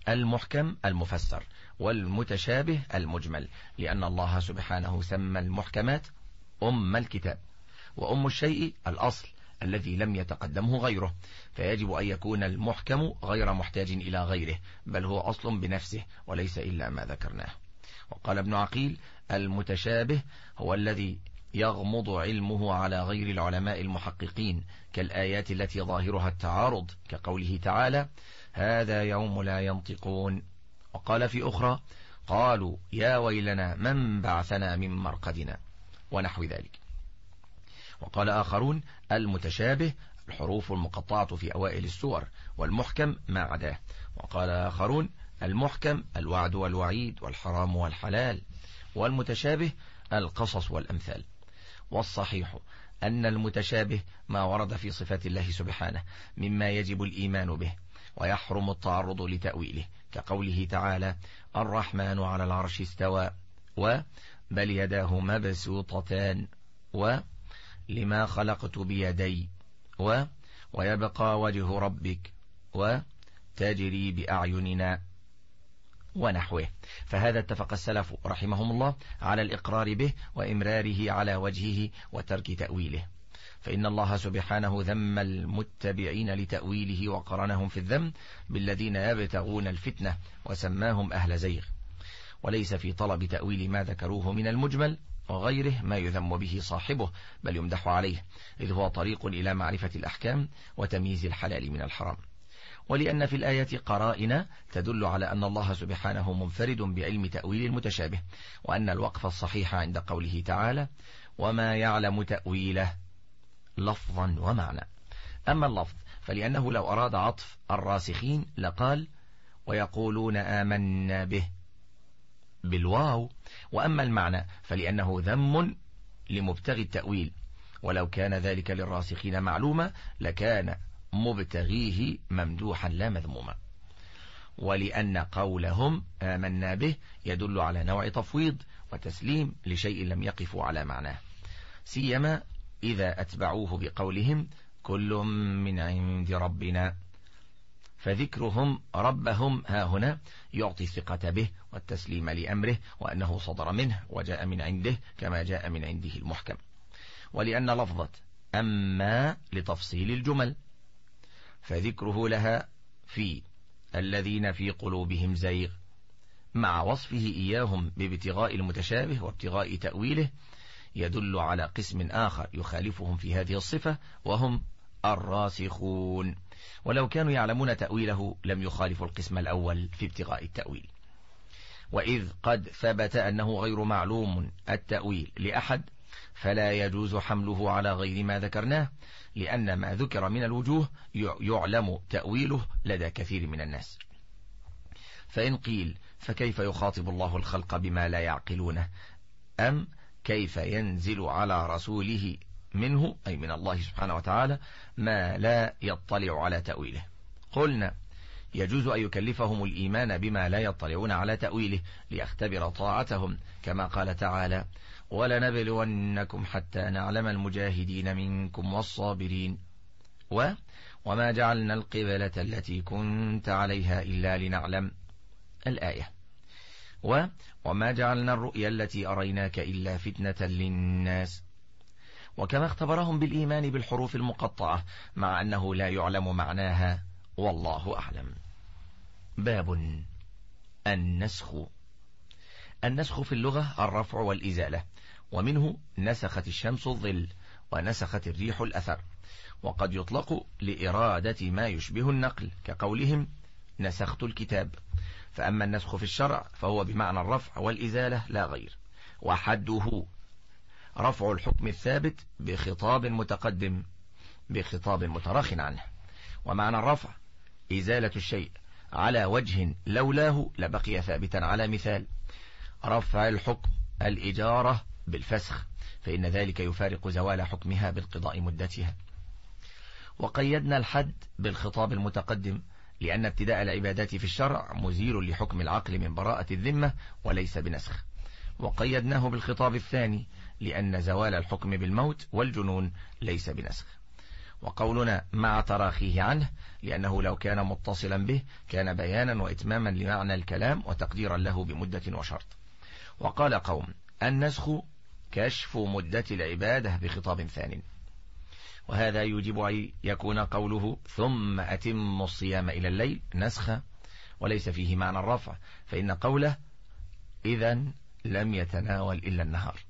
المحكم المفسر والمتشابه المجمل لأن الله سبحانه سمى المحكمات أم الكتاب وأم الشيء الأصل الذي لم يتقدمه غيره فيجب أن يكون المحكم غير محتاج إلى غيره بل هو أصل بنفسه وليس إلا ما ذكرناه وقال ابن عقيل المتشابه هو الذي يغمض علمه على غير العلماء المحققين كالآيات التي ظاهرها التعارض كقوله تعالى هذا يوم لا ينطقون وقال في أخرى قالوا يا ويلنا من بعثنا من مرقدنا ونحو ذلك وقال آخرون المتشابه الحروف المقطعة في أوائل السور والمحكم ما عداه وقال آخرون المحكم الوعد والوعيد والحرام والحلال والمتشابه القصص والأمثال والصحيح أن المتشابه ما ورد في صفات الله سبحانه مما يجب الإيمان به ويحرم التعرض لتأويله كقوله تعالى الرحمن على العرش استوى و بل يداه مبسوطتان و لما خلقت بيدي و ويبقى وجه ربك و تجري بأعيننا ونحوه فهذا اتفق السلف رحمهم الله على الإقرار به وإمراره على وجهه وترك تأويله فإن الله سبحانه ذم المتبعين لتأويله وقرنهم في الذم بالذين يبتغون الفتنة وسماهم أهل زيغ وليس في طلب تأويل ما ذكروه من المجمل وغيره ما يذم به صاحبه بل يمدح عليه إذ هو طريق إلى معرفة الأحكام وتمييز الحلال من الحرام ولأن في الآية قرائن تدل على أن الله سبحانه منفرد بعلم تأويل المتشابه وأن الوقف الصحيح عند قوله تعالى وما يعلم تأويله لفظا ومعنى أما اللفظ فلأنه لو أراد عطف الراسخين لقال ويقولون آمنا به بالواو وأما المعنى فلأنه ذم لمبتغي التأويل ولو كان ذلك للراسخين معلوما لكان مبتغيه ممدوحا لا مذموما ولأن قولهم آمنا به يدل على نوع تفويض وتسليم لشيء لم يقفوا على معناه سيما إذا أتبعوه بقولهم كل من عند ربنا فذكرهم ربهم ها هنا يعطي الثقة به والتسليم لأمره وأنه صدر منه وجاء من عنده كما جاء من عنده المحكم ولأن لفظة أما لتفصيل الجمل فذكره لها في الذين في قلوبهم زيغ مع وصفه إياهم بابتغاء المتشابه وابتغاء تأويله يدل على قسم آخر يخالفهم في هذه الصفة وهم الراسخون ولو كانوا يعلمون تأويله لم يخالفوا القسم الأول في ابتغاء التأويل وإذ قد ثبت أنه غير معلوم التأويل لأحد فلا يجوز حمله على غير ما ذكرناه لأن ما ذكر من الوجوه يعلم تأويله لدى كثير من الناس فإن قيل فكيف يخاطب الله الخلق بما لا يعقلونه أم كيف ينزل على رسوله منه أي من الله سبحانه وتعالى ما لا يطلع على تأويله قلنا يجوز أن يكلفهم الإيمان بما لا يطلعون على تأويله ليختبر طاعتهم كما قال تعالى ولنبلونكم حتى نعلم المجاهدين منكم والصابرين و وما جعلنا القبلة التي كنت عليها إلا لنعلم الآية و وما جعلنا الرؤيا التي أريناك إلا فتنة للناس وكما اختبرهم بالإيمان بالحروف المقطعة مع أنه لا يعلم معناها والله أعلم باب النسخ النسخ في اللغة الرفع والإزالة ومنه نسخت الشمس الظل ونسخت الريح الأثر وقد يطلق لإرادة ما يشبه النقل كقولهم نسخت الكتاب فأما النسخ في الشرع فهو بمعنى الرفع والإزالة لا غير وحده رفع الحكم الثابت بخطاب متقدم بخطاب متراخ عنه ومعنى الرفع إزالة الشيء على وجه لولاه لبقي ثابتا على مثال رفع الحكم الإجارة بالفسخ فإن ذلك يفارق زوال حكمها بالقضاء مدتها وقيدنا الحد بالخطاب المتقدم لأن ابتداء العبادات في الشرع مزيل لحكم العقل من براءة الذمة وليس بنسخ وقيدناه بالخطاب الثاني لأن زوال الحكم بالموت والجنون ليس بنسخ وقولنا مع تراخيه عنه لأنه لو كان متصلا به كان بيانا وإتماما لمعنى الكلام وتقديرا له بمدة وشرط وقال قوم النسخ كشف مدة العبادة بخطاب ثان وهذا يجب أن يكون قوله ثم أتم الصيام إلى الليل نسخة وليس فيه معنى الرفع فإن قوله إذا لم يتناول إلا النهار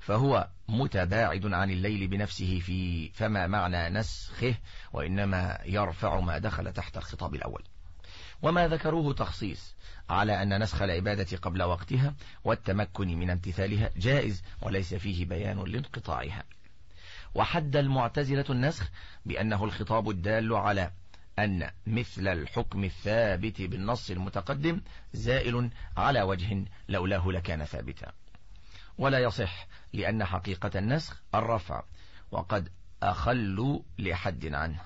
فهو متباعد عن الليل بنفسه في فما معنى نسخه وإنما يرفع ما دخل تحت الخطاب الأول وما ذكروه تخصيص على أن نسخ العبادة قبل وقتها والتمكن من امتثالها جائز وليس فيه بيان لانقطاعها وحد المعتزلة النسخ بأنه الخطاب الدال على أن مثل الحكم الثابت بالنص المتقدم زائل على وجه لولاه لكان ثابتا ولا يصح لأن حقيقة النسخ الرفع وقد أخلوا لحد عنه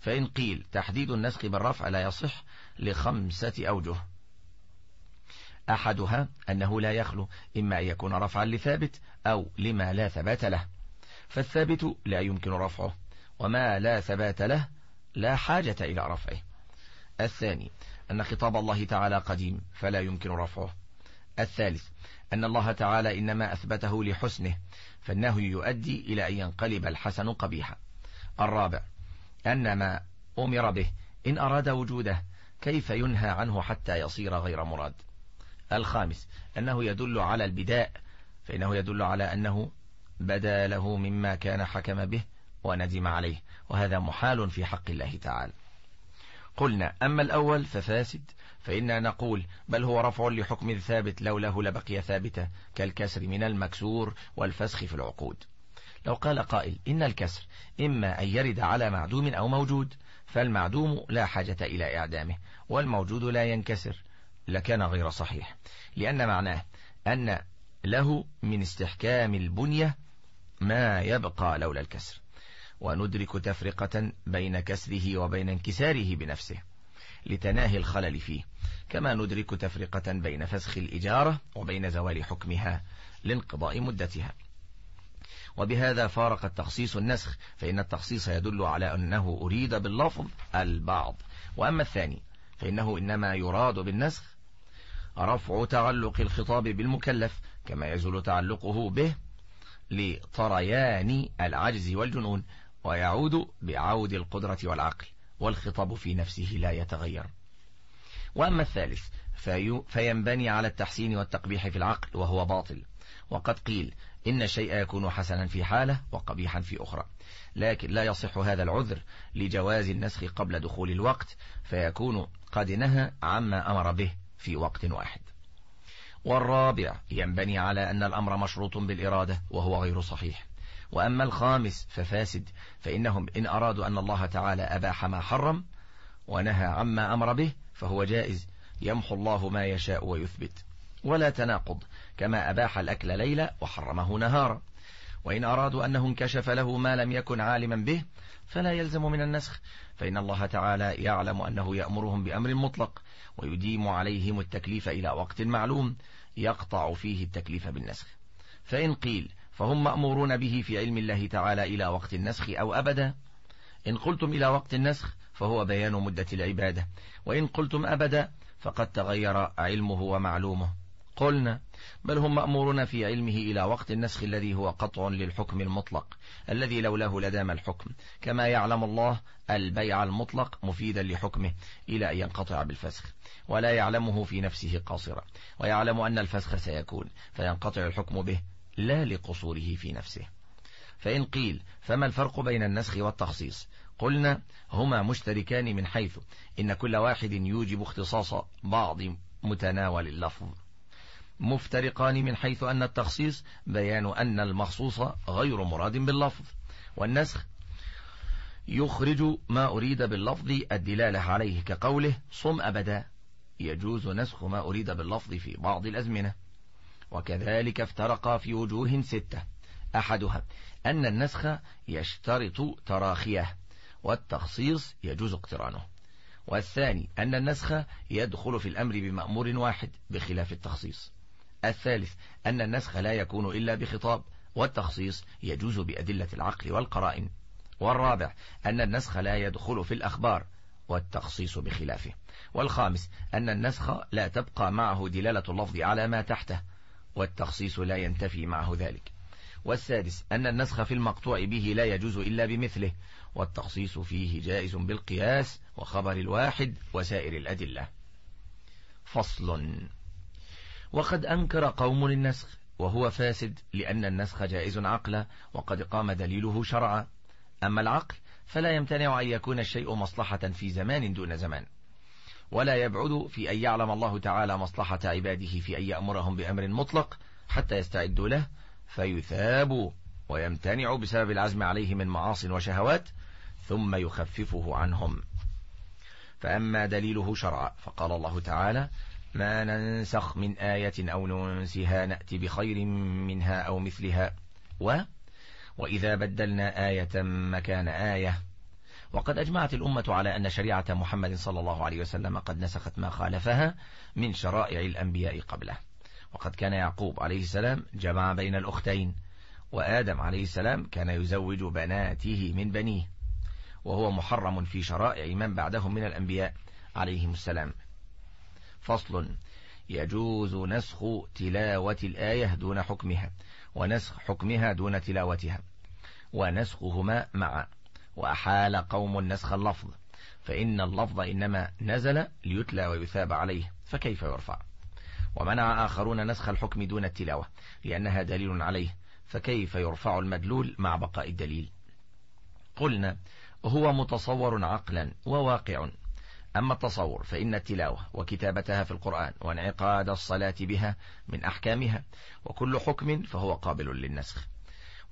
فإن قيل تحديد النسخ بالرفع لا يصح لخمسة أوجه أحدها أنه لا يخلو إما أن يكون رفعا لثابت أو لما لا ثبات له فالثابت لا يمكن رفعه وما لا ثبات له لا حاجة إلى رفعه الثاني أن خطاب الله تعالى قديم فلا يمكن رفعه الثالث أن الله تعالى إنما أثبته لحسنه فإنه يؤدي إلى أن ينقلب الحسن قبيحا الرابع أن ما أمر به إن أراد وجوده كيف ينهى عنه حتى يصير غير مراد الخامس أنه يدل على البداء فإنه يدل على أنه بدا له مما كان حكم به وندم عليه وهذا محال في حق الله تعالى قلنا أما الأول ففاسد فإنا نقول بل هو رفع لحكم ثابت لولاه لبقي ثابتة كالكسر من المكسور والفسخ في العقود لو قال قائل إن الكسر إما أن يرد على معدوم أو موجود فالمعدوم لا حاجة إلى إعدامه والموجود لا ينكسر لكان غير صحيح لأن معناه أن له من استحكام البنية ما يبقى لولا الكسر وندرك تفرقة بين كسره وبين انكساره بنفسه لتناهي الخلل فيه كما ندرك تفرقة بين فسخ الإجارة وبين زوال حكمها لانقضاء مدتها وبهذا فارق التخصيص النسخ فإن التخصيص يدل على أنه أريد باللفظ البعض وأما الثاني فإنه إنما يراد بالنسخ رفع تعلق الخطاب بالمكلف كما يزول تعلقه به لطريان العجز والجنون ويعود بعود القدرة والعقل والخطاب في نفسه لا يتغير وأما الثالث فينبني على التحسين والتقبيح في العقل وهو باطل وقد قيل إن الشيء يكون حسنا في حالة وقبيحا في أخرى لكن لا يصح هذا العذر لجواز النسخ قبل دخول الوقت فيكون قد نهى عما أمر به في وقت واحد والرابع ينبني على أن الأمر مشروط بالإرادة وهو غير صحيح وأما الخامس ففاسد فإنهم إن أرادوا أن الله تعالى أباح ما حرم ونهى عما أمر به فهو جائز يمحو الله ما يشاء ويثبت ولا تناقض كما أباح الأكل ليلا وحرمه نهارا وإن أرادوا أنه انكشف له ما لم يكن عالما به فلا يلزم من النسخ فإن الله تعالى يعلم أنه يأمرهم بأمر مطلق ويديم عليهم التكليف إلى وقت معلوم يقطع فيه التكليف بالنسخ فإن قيل فهم مأمورون به في علم الله تعالى إلى وقت النسخ أو أبدا إن قلتم إلى وقت النسخ فهو بيان مدة العبادة وإن قلتم أبدا فقد تغير علمه ومعلومه قلنا بل هم مأمورون في علمه إلى وقت النسخ الذي هو قطع للحكم المطلق الذي لولاه لدام الحكم كما يعلم الله البيع المطلق مفيدا لحكمه إلى أن ينقطع بالفسخ ولا يعلمه في نفسه قاصرا ويعلم أن الفسخ سيكون فينقطع الحكم به لا لقصوره في نفسه فإن قيل فما الفرق بين النسخ والتخصيص قلنا هما مشتركان من حيث إن كل واحد يوجب اختصاص بعض متناول اللفظ مفترقان من حيث أن التخصيص بيان أن المخصوص غير مراد باللفظ والنسخ يخرج ما أريد باللفظ الدلالة عليه كقوله صم أبدا يجوز نسخ ما أريد باللفظ في بعض الأزمنة وكذلك افترقا في وجوه ستة أحدها أن النسخ يشترط تراخيه والتخصيص يجوز اقترانه والثاني أن النسخ يدخل في الأمر بمأمور واحد بخلاف التخصيص الثالث أن النسخ لا يكون إلا بخطاب والتخصيص يجوز بأدلة العقل والقرائن والرابع أن النسخ لا يدخل في الأخبار والتخصيص بخلافه والخامس أن النسخ لا تبقى معه دلالة اللفظ على ما تحته والتخصيص لا ينتفي معه ذلك والسادس أن النسخ في المقطوع به لا يجوز إلا بمثله والتخصيص فيه جائز بالقياس وخبر الواحد وسائر الأدلة فصل وقد أنكر قوم النسخ وهو فاسد لأن النسخ جائز عقلا وقد قام دليله شرعا أما العقل فلا يمتنع أن يكون الشيء مصلحة في زمان دون زمان ولا يبعد في أن يعلم الله تعالى مصلحة عباده في أن يأمرهم بأمر مطلق حتى يستعدوا له فيثابوا ويمتنعوا بسبب العزم عليه من معاص وشهوات ثم يخففه عنهم فأما دليله شرع فقال الله تعالى ما ننسخ من آية أو ننسها نأتي بخير منها أو مثلها و وإذا بدلنا آية مكان آية وقد أجمعت الأمة على أن شريعة محمد صلى الله عليه وسلم قد نسخت ما خالفها من شرائع الأنبياء قبله وقد كان يعقوب عليه السلام جمع بين الأختين وآدم عليه السلام كان يزوج بناته من بنيه وهو محرم في شرائع من بعدهم من الأنبياء عليهم السلام فصل يجوز نسخ تلاوة الآية دون حكمها ونسخ حكمها دون تلاوتها ونسخهما معا وأحال قوم نسخ اللفظ فإن اللفظ إنما نزل ليتلى ويثاب عليه فكيف يرفع ومنع آخرون نسخ الحكم دون التلاوة لأنها دليل عليه فكيف يرفع المدلول مع بقاء الدليل قلنا هو متصور عقلا وواقع أما التصور فإن التلاوة وكتابتها في القرآن وانعقاد الصلاة بها من أحكامها وكل حكم فهو قابل للنسخ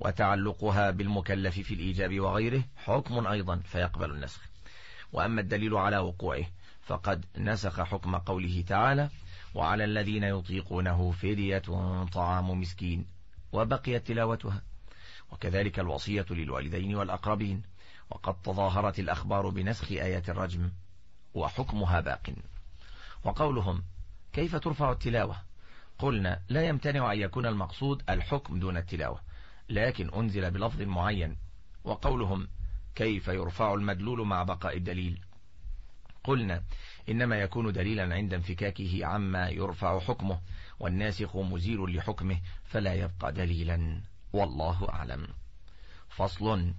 وتعلقها بالمكلف في الإيجاب وغيره حكم أيضا فيقبل النسخ وأما الدليل على وقوعه فقد نسخ حكم قوله تعالى وعلى الذين يطيقونه فدية طعام مسكين وبقيت تلاوتها وكذلك الوصية للوالدين والأقربين وقد تظاهرت الأخبار بنسخ آية الرجم وحكمها باق وقولهم كيف ترفع التلاوة قلنا لا يمتنع أن يكون المقصود الحكم دون التلاوة لكن أنزل بلفظ معين وقولهم كيف يرفع المدلول مع بقاء الدليل قلنا إنما يكون دليلا عند انفكاكه عما يرفع حكمه والناسخ مزيل لحكمه فلا يبقى دليلا والله أعلم فصل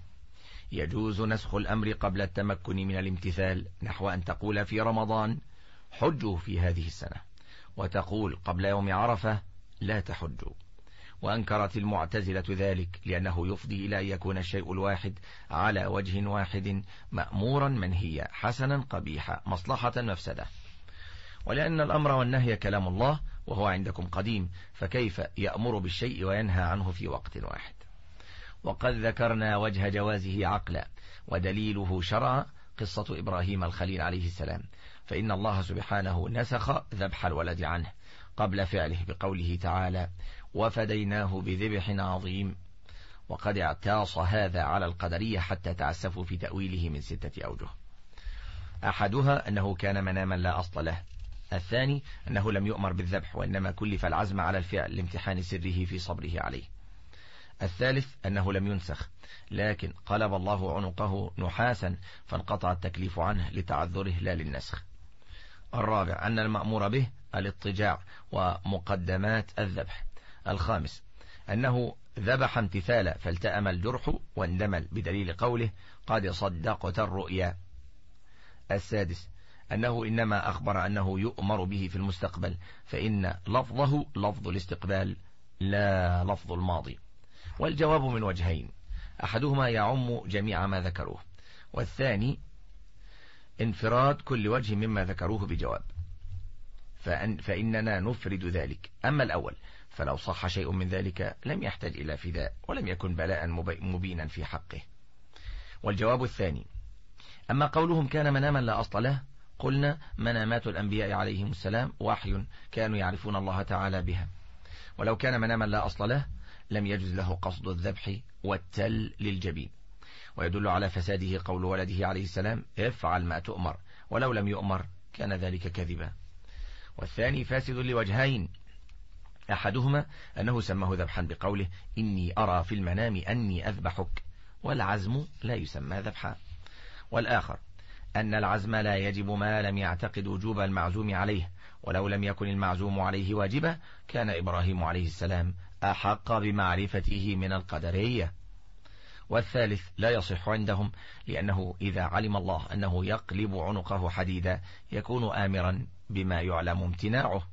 يجوز نسخ الأمر قبل التمكن من الامتثال نحو أن تقول في رمضان حجوا في هذه السنة وتقول قبل يوم عرفة لا تحجوا وأنكرت المعتزلة ذلك لأنه يفضي إلى أن يكون الشيء الواحد على وجه واحد مأمورا منهيا حسنا قبيحا مصلحة مفسدة ولأن الأمر والنهي كلام الله وهو عندكم قديم فكيف يأمر بالشيء وينهى عنه في وقت واحد وقد ذكرنا وجه جوازه عقلا ودليله شرعا قصة إبراهيم الخليل عليه السلام فإن الله سبحانه نسخ ذبح الولد عنه قبل فعله بقوله تعالى وفديناه بذبح عظيم وقد اعتاص هذا على القدرية حتى تعسفوا في تأويله من ستة أوجه أحدها أنه كان مناما لا أصل له الثاني أنه لم يؤمر بالذبح وإنما كلف العزم على الفعل لامتحان سره في صبره عليه الثالث أنه لم ينسخ لكن قلب الله عنقه نحاسا فانقطع التكليف عنه لتعذره لا للنسخ الرابع أن المأمور به الاضطجاع ومقدمات الذبح الخامس أنه ذبح امتثالا فالتأم الجرح واندمل بدليل قوله قد صدقت الرؤيا السادس أنه إنما أخبر أنه يؤمر به في المستقبل فإن لفظه لفظ الاستقبال لا لفظ الماضي والجواب من وجهين أحدهما يعم جميع ما ذكروه والثاني انفراد كل وجه مما ذكروه بجواب فإننا نفرد ذلك أما الأول فلو صح شيء من ذلك لم يحتج إلى فداء ولم يكن بلاء مبينا في حقه والجواب الثاني أما قولهم كان مناما لا أصل له قلنا منامات الأنبياء عليهم السلام وحي كانوا يعرفون الله تعالى بها ولو كان مناما لا أصل له لم يجز له قصد الذبح والتل للجبين ويدل على فساده قول ولده عليه السلام افعل ما تؤمر ولو لم يؤمر كان ذلك كذبا والثاني فاسد لوجهين أحدهما أنه سماه ذبحا بقوله إني أرى في المنام أني أذبحك والعزم لا يسمى ذبحا والآخر أن العزم لا يجب ما لم يعتقد وجوب المعزوم عليه ولو لم يكن المعزوم عليه واجبا كان إبراهيم عليه السلام أحق بمعرفته من القدرية والثالث لا يصح عندهم لأنه إذا علم الله أنه يقلب عنقه حديدا يكون آمرا بما يعلم امتناعه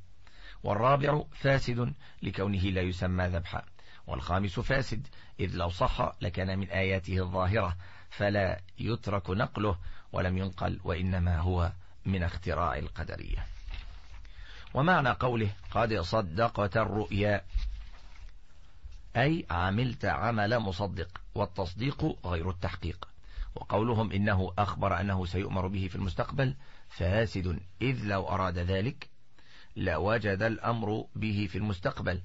والرابع فاسد لكونه لا يسمى ذبحا والخامس فاسد إذ لو صح لكان من آياته الظاهرة فلا يترك نقله ولم ينقل وإنما هو من اختراع القدرية ومعنى قوله قد صدقت الرؤيا أي عملت عمل مصدق والتصديق غير التحقيق وقولهم إنه أخبر أنه سيؤمر به في المستقبل فاسد إذ لو أراد ذلك لوجد الأمر به في المستقبل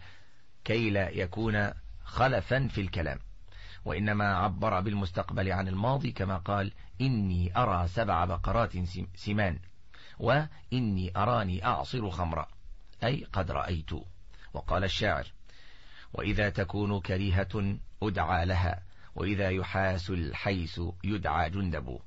كي لا يكون خلفا في الكلام وإنما عبر بالمستقبل عن الماضي كما قال إني أرى سبع بقرات سمان وإني أراني أعصر خمرا أي قد رأيت وقال الشاعر وإذا تكون كريهة أدعى لها وإذا يحاس الحيس يدعى جندب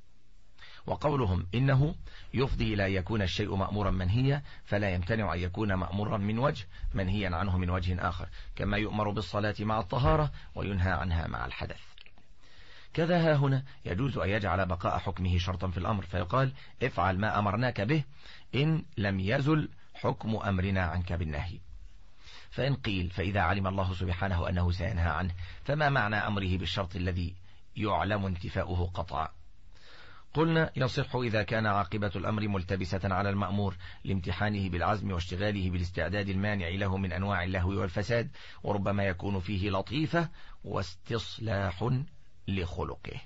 وقولهم إنه يفضي إلى أن يكون الشيء مأمورا منهيا فلا يمتنع أن يكون مأمورا من وجه منهيا عنه من وجه آخر كما يؤمر بالصلاة مع الطهارة وينهى عنها مع الحدث كذا ها هنا يجوز أن يجعل بقاء حكمه شرطا في الأمر فيقال افعل ما أمرناك به إن لم يزل حكم أمرنا عنك بالنهي فإن قيل فإذا علم الله سبحانه أنه سينهى عنه فما معنى أمره بالشرط الذي يعلم انتفاؤه قطعا قلنا يصح إذا كان عاقبة الأمر ملتبسة على المأمور لامتحانه بالعزم واشتغاله بالاستعداد المانع له من أنواع اللهو والفساد وربما يكون فيه لطيفة واستصلاح لخلقه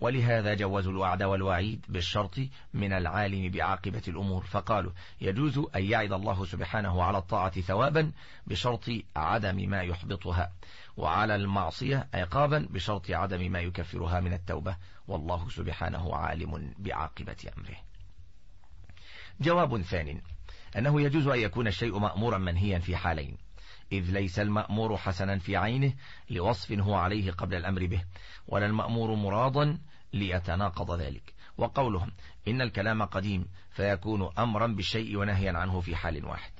ولهذا جوزوا الوعد والوعيد بالشرط من العالم بعاقبة الأمور فقالوا يجوز أن يعد الله سبحانه على الطاعة ثوابا بشرط عدم ما يحبطها وعلى المعصية عقابا بشرط عدم ما يكفرها من التوبة والله سبحانه عالم بعاقبة أمره جواب ثان أنه يجوز أن يكون الشيء مأمورا منهيا في حالين إذ ليس المأمور حسنا في عينه لوصف هو عليه قبل الأمر به ولا المأمور مراضا ليتناقض ذلك وقولهم إن الكلام قديم فيكون أمرا بالشيء ونهيا عنه في حال واحد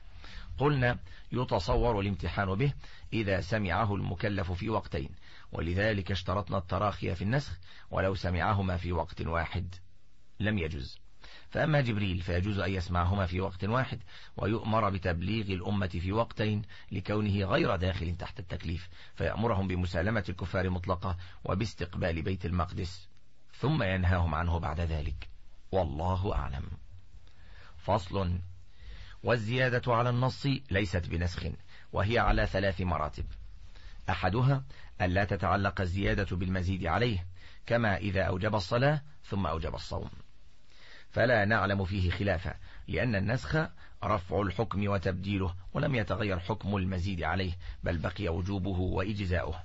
قلنا يتصور الامتحان به إذا سمعه المكلف في وقتين ولذلك اشترطنا التراخي في النسخ ولو سمعهما في وقت واحد لم يجز فأما جبريل فيجوز أن يسمعهما في وقت واحد ويؤمر بتبليغ الأمة في وقتين لكونه غير داخل تحت التكليف فيأمرهم بمسالمة الكفار مطلقة وباستقبال بيت المقدس ثم ينهاهم عنه بعد ذلك والله أعلم فصل والزيادة على النص ليست بنسخ وهي على ثلاث مراتب أحدها ألا تتعلق الزيادة بالمزيد عليه كما إذا أوجب الصلاة ثم أوجب الصوم فلا نعلم فيه خلافا لأن النسخ رفع الحكم وتبديله ولم يتغير حكم المزيد عليه بل بقي وجوبه وإجزاؤه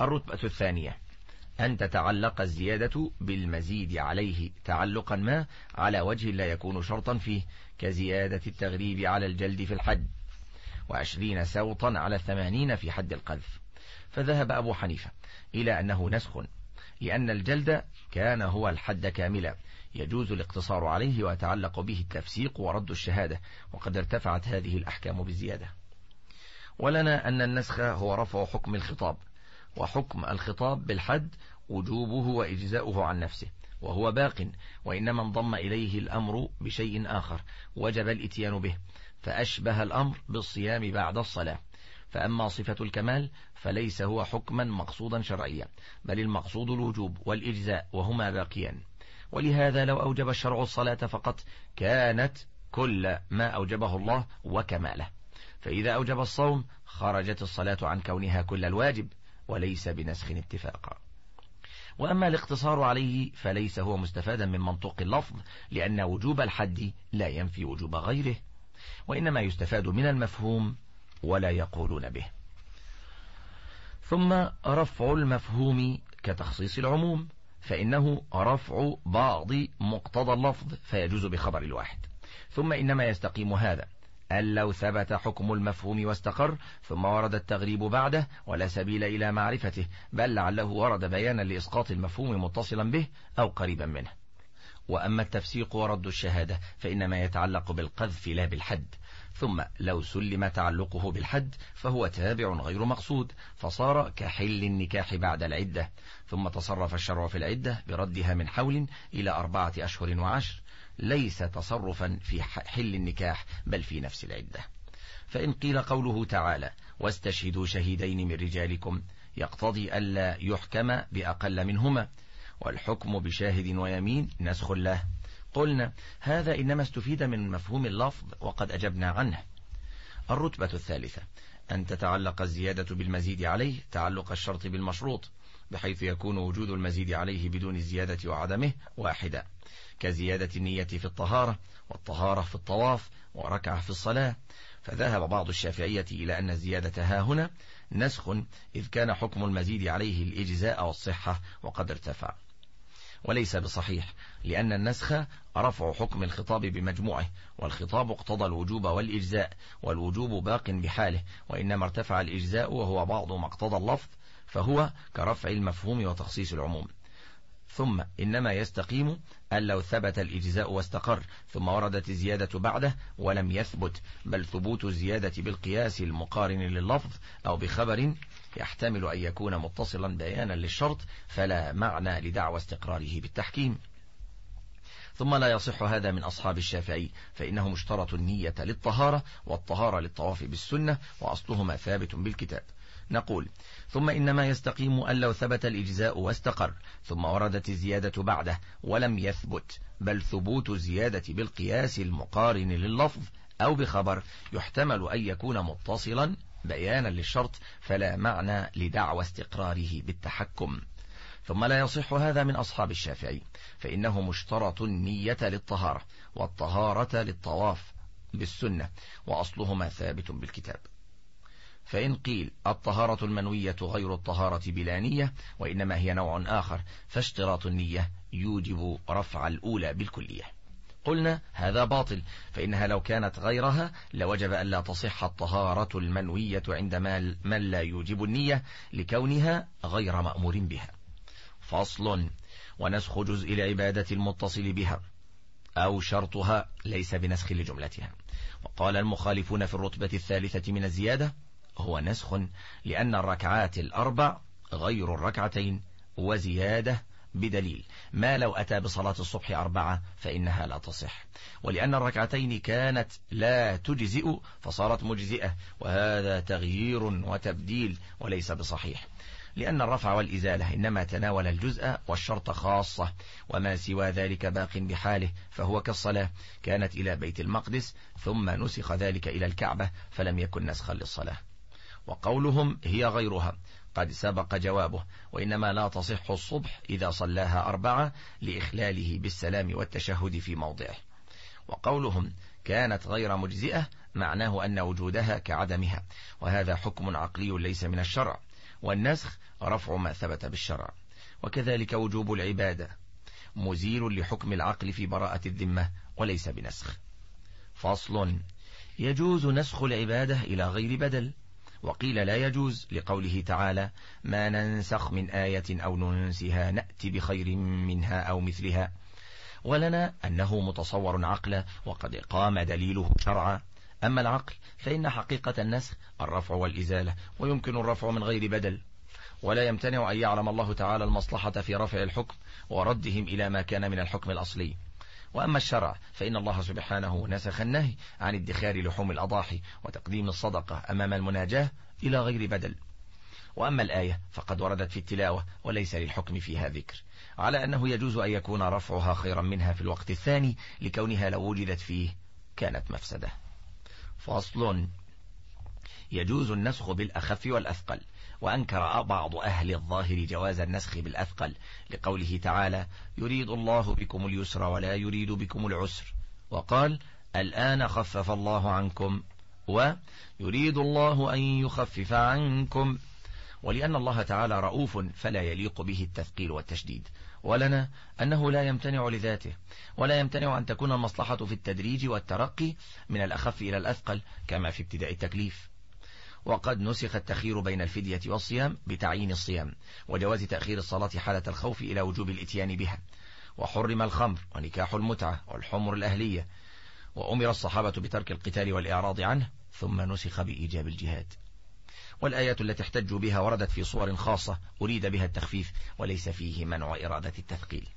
الرتبة الثانية أن تتعلق الزيادة بالمزيد عليه تعلقا ما على وجه لا يكون شرطا فيه كزيادة التغريب على الجلد في الحج وعشرين سوطا على الثمانين في حد القذف فذهب أبو حنيفة إلى أنه نسخ لأن الجلد كان هو الحد كاملا يجوز الاقتصار عليه ويتعلق به التفسيق ورد الشهادة وقد ارتفعت هذه الأحكام بالزيادة ولنا أن النسخ هو رفع حكم الخطاب وحكم الخطاب بالحد وجوبه وإجزاؤه عن نفسه وهو باق وإنما انضم إليه الأمر بشيء آخر وجب الإتيان به فأشبه الأمر بالصيام بعد الصلاة فأما صفة الكمال فليس هو حكما مقصودا شرعيا بل المقصود الوجوب والإجزاء وهما باقيان ولهذا لو أوجب الشرع الصلاة فقط كانت كل ما أوجبه الله وكماله فإذا أوجب الصوم خرجت الصلاة عن كونها كل الواجب وليس بنسخ اتفاقا وأما الاقتصار عليه فليس هو مستفادا من منطوق اللفظ لأن وجوب الحد لا ينفي وجوب غيره وإنما يستفاد من المفهوم ولا يقولون به ثم رفع المفهوم كتخصيص العموم فإنه رفع بعض مقتضى اللفظ فيجوز بخبر الواحد ثم إنما يستقيم هذا أن لو ثبت حكم المفهوم واستقر ثم ورد التغريب بعده ولا سبيل إلى معرفته بل لعله ورد بيانا لإسقاط المفهوم متصلا به أو قريبا منه وأما التفسيق ورد الشهادة فإنما يتعلق بالقذف لا بالحد ثم لو سلم تعلقه بالحد فهو تابع غير مقصود فصار كحل النكاح بعد العدة ثم تصرف الشرع في العدة بردها من حول إلى أربعة أشهر وعشر ليس تصرفا في حل النكاح بل في نفس العدة فإن قيل قوله تعالى واستشهدوا شهيدين من رجالكم يقتضي ألا يحكم بأقل منهما والحكم بشاهد ويمين نسخ له قلنا هذا إنما استفيد من مفهوم اللفظ وقد أجبنا عنه الرتبة الثالثة أن تتعلق الزيادة بالمزيد عليه تعلق الشرط بالمشروط بحيث يكون وجود المزيد عليه بدون الزيادة وعدمه واحدة كزيادة النية في الطهارة والطهارة في الطواف وركعة في الصلاة فذهب بعض الشافعية إلى أن الزيادة ها هنا نسخ إذ كان حكم المزيد عليه الإجزاء والصحة وقد ارتفع وليس بصحيح لأن النسخ رفع حكم الخطاب بمجموعه والخطاب اقتضى الوجوب والإجزاء والوجوب باق بحاله وإنما ارتفع الإجزاء وهو بعض ما اقتضى اللفظ فهو كرفع المفهوم وتخصيص العموم ثم إنما يستقيم أن لو ثبت الإجزاء واستقر ثم وردت الزيادة بعده ولم يثبت بل ثبوت الزيادة بالقياس المقارن لللفظ أو بخبر يحتمل أن يكون متصلا بيانا للشرط فلا معنى لدعوى استقراره بالتحكيم ثم لا يصح هذا من أصحاب الشافعي فإنهم اشترطوا النية للطهارة والطهارة للطواف بالسنة وأصلهما ثابت بالكتاب نقول ثم إنما يستقيم أن لو ثبت الإجزاء واستقر ثم وردت الزيادة بعده ولم يثبت بل ثبوت الزيادة بالقياس المقارن لللفظ أو بخبر يحتمل أن يكون متصلا بيانا للشرط فلا معنى لدعوى استقراره بالتحكم ثم لا يصح هذا من أصحاب الشافعي فإنه مشترط النية للطهارة والطهارة للطواف بالسنة وأصلهما ثابت بالكتاب فإن قيل الطهارة المنوية غير الطهارة بلا نية وإنما هي نوع آخر فاشتراط النية يوجب رفع الأولى بالكلية قلنا هذا باطل فإنها لو كانت غيرها لوجب أن لا تصح الطهارة المنوية عند من لا يوجب النية لكونها غير مأمور بها فصل ونسخ جزء العبادة المتصل بها أو شرطها ليس بنسخ لجملتها وقال المخالفون في الرتبة الثالثة من الزيادة هو نسخ لأن الركعات الأربع غير الركعتين وزيادة بدليل ما لو أتى بصلاة الصبح أربعة فإنها لا تصح ولأن الركعتين كانت لا تجزئ فصارت مجزئة وهذا تغيير وتبديل وليس بصحيح لأن الرفع والإزالة إنما تناول الجزء والشرط خاصة وما سوى ذلك باق بحاله فهو كالصلاة كانت إلى بيت المقدس ثم نسخ ذلك إلى الكعبة فلم يكن نسخا للصلاة وقولهم هي غيرها قد سبق جوابه وإنما لا تصح الصبح إذا صلاها أربعة لإخلاله بالسلام والتشهد في موضعه وقولهم كانت غير مجزئة معناه أن وجودها كعدمها وهذا حكم عقلي ليس من الشرع والنسخ رفع ما ثبت بالشرع وكذلك وجوب العبادة مزيل لحكم العقل في براءة الذمة وليس بنسخ فصل يجوز نسخ العبادة إلى غير بدل وقيل لا يجوز لقوله تعالى ما ننسخ من آية أو ننسها نأتي بخير منها أو مثلها ولنا أنه متصور عقلا وقد قام دليله شرعا أما العقل فإن حقيقة النسخ الرفع والإزالة ويمكن الرفع من غير بدل ولا يمتنع أن يعلم الله تعالى المصلحة في رفع الحكم وردهم إلى ما كان من الحكم الأصلي وأما الشرع فإن الله سبحانه نسخ النهي عن ادخار لحوم الأضاحي وتقديم الصدقة أمام المناجاة إلى غير بدل وأما الآية فقد وردت في التلاوة وليس للحكم فيها ذكر على أنه يجوز أن يكون رفعها خيرا منها في الوقت الثاني لكونها لو وجدت فيه كانت مفسدة فصل يجوز النسخ بالأخف والأثقل وأنكر بعض أهل الظاهر جواز النسخ بالأثقل لقوله تعالى يريد الله بكم اليسر ولا يريد بكم العسر وقال الآن خفف الله عنكم ويريد الله أن يخفف عنكم ولأن الله تعالى رؤوف فلا يليق به التثقيل والتشديد ولنا أنه لا يمتنع لذاته ولا يمتنع أن تكون المصلحة في التدريج والترقي من الأخف إلى الأثقل كما في ابتداء التكليف وقد نسخ التخير بين الفدية والصيام بتعيين الصيام وجواز تأخير الصلاة حالة الخوف إلى وجوب الإتيان بها وحرم الخمر ونكاح المتعة والحمر الأهلية وأمر الصحابة بترك القتال والإعراض عنه ثم نسخ بإيجاب الجهاد والآيات التي احتجوا بها وردت في صور خاصة أريد بها التخفيف وليس فيه منع إرادة التثقيل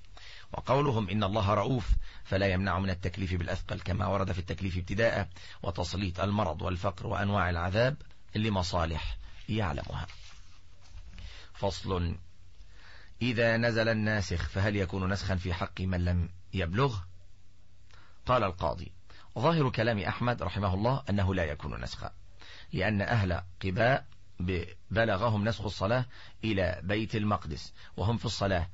وقولهم إن الله رؤوف فلا يمنع من التكليف بالأثقل كما ورد في التكليف ابتداء وتسليط المرض والفقر وأنواع العذاب لمصالح يعلمها فصل إذا نزل الناسخ فهل يكون نسخا في حق من لم يبلغ قال القاضي ظاهر كلام أحمد رحمه الله أنه لا يكون نسخا لأن أهل قباء بلغهم نسخ الصلاة إلى بيت المقدس وهم في الصلاة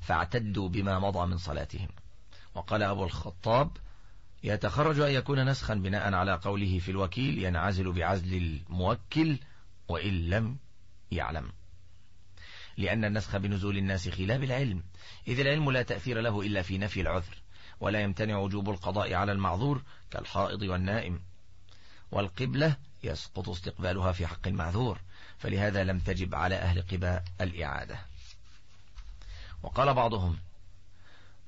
فاعتدوا بما مضى من صلاتهم وقال أبو الخطاب يتخرج أن يكون نسخا بناء على قوله في الوكيل ينعزل بعزل الموكل وإن لم يعلم لأن النسخ بنزول الناسخ لا بالعلم إذ العلم لا تأثير له إلا في نفي العذر ولا يمتنع وجوب القضاء على المعذور كالحائض والنائم والقبلة يسقط استقبالها في حق المعذور فلهذا لم تجب على أهل قباء الإعادة وقال بعضهم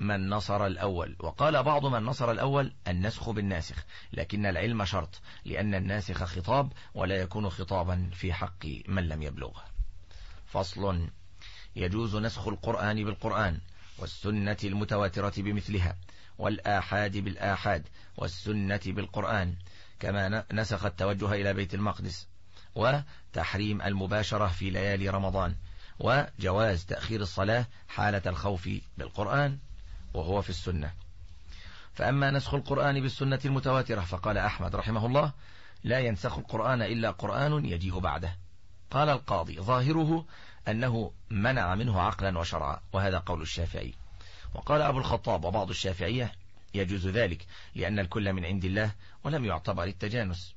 من نصر الأول وقال بعض من نصر الأول النسخ بالناسخ لكن العلم شرط لأن الناسخ خطاب ولا يكون خطابا في حق من لم يبلغه فصل يجوز نسخ القرآن بالقرآن والسنة المتواترة بمثلها والآحاد بالآحاد والسنة بالقرآن كما نسخ التوجه إلى بيت المقدس وتحريم المباشرة في ليالي رمضان وجواز تأخير الصلاة حالة الخوف بالقرآن وهو في السنة فأما نسخ القرآن بالسنة المتواترة فقال أحمد رحمه الله لا ينسخ القرآن إلا قرآن يجيه بعده قال القاضي ظاهره أنه منع منه عقلا وشرعا وهذا قول الشافعي وقال أبو الخطاب وبعض الشافعية يجوز ذلك لأن الكل من عند الله ولم يعتبر التجانس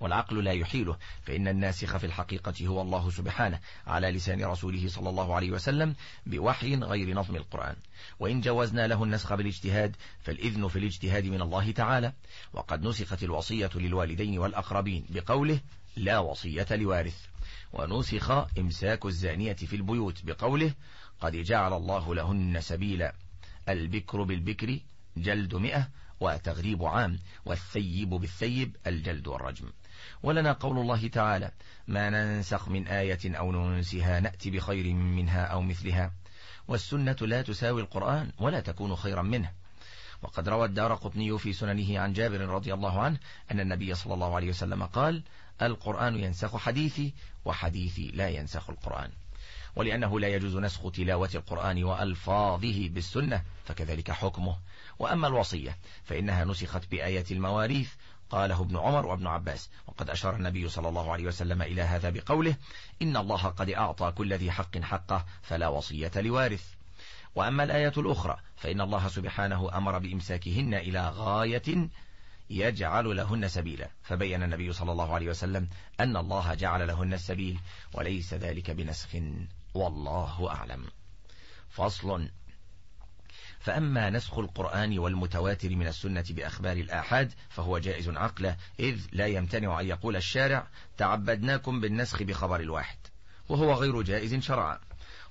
والعقل لا يحيله فإن الناسخ في الحقيقة هو الله سبحانه على لسان رسوله صلى الله عليه وسلم بوحي غير نظم القرآن وإن جوزنا له النسخ بالاجتهاد فالإذن في الاجتهاد من الله تعالى وقد نسخت الوصية للوالدين والأقربين بقوله لا وصية لوارث ونسخ إمساك الزانية في البيوت بقوله قد جعل الله لهن سبيلا البكر بالبكر جلد مئة وتغريب عام والثيب بالثيب الجلد والرجم ولنا قول الله تعالى ما ننسخ من آية أو ننسها نأتي بخير منها أو مثلها والسنة لا تساوي القرآن ولا تكون خيرا منه وقد روى الدار قطني في سننه عن جابر رضي الله عنه أن النبي صلى الله عليه وسلم قال القرآن ينسخ حديثي وحديثي لا ينسخ القرآن ولأنه لا يجوز نسخ تلاوة القرآن وألفاظه بالسنة فكذلك حكمه وأما الوصية فإنها نسخت بآية المواريث قاله ابن عمر وابن عباس وقد أشار النبي صلى الله عليه وسلم إلى هذا بقوله إن الله قد أعطى كل ذي حق حقه فلا وصية لوارث وأما الآية الأخرى فإن الله سبحانه أمر بإمساكهن إلى غاية يجعل لهن سبيلا فبين النبي صلى الله عليه وسلم أن الله جعل لهن السبيل وليس ذلك بنسخ والله أعلم فصل فأما نسخ القرآن والمتواتر من السنة بأخبار الآحاد فهو جائز عقله إذ لا يمتنع أن يقول الشارع تعبدناكم بالنسخ بخبر الواحد وهو غير جائز شرعا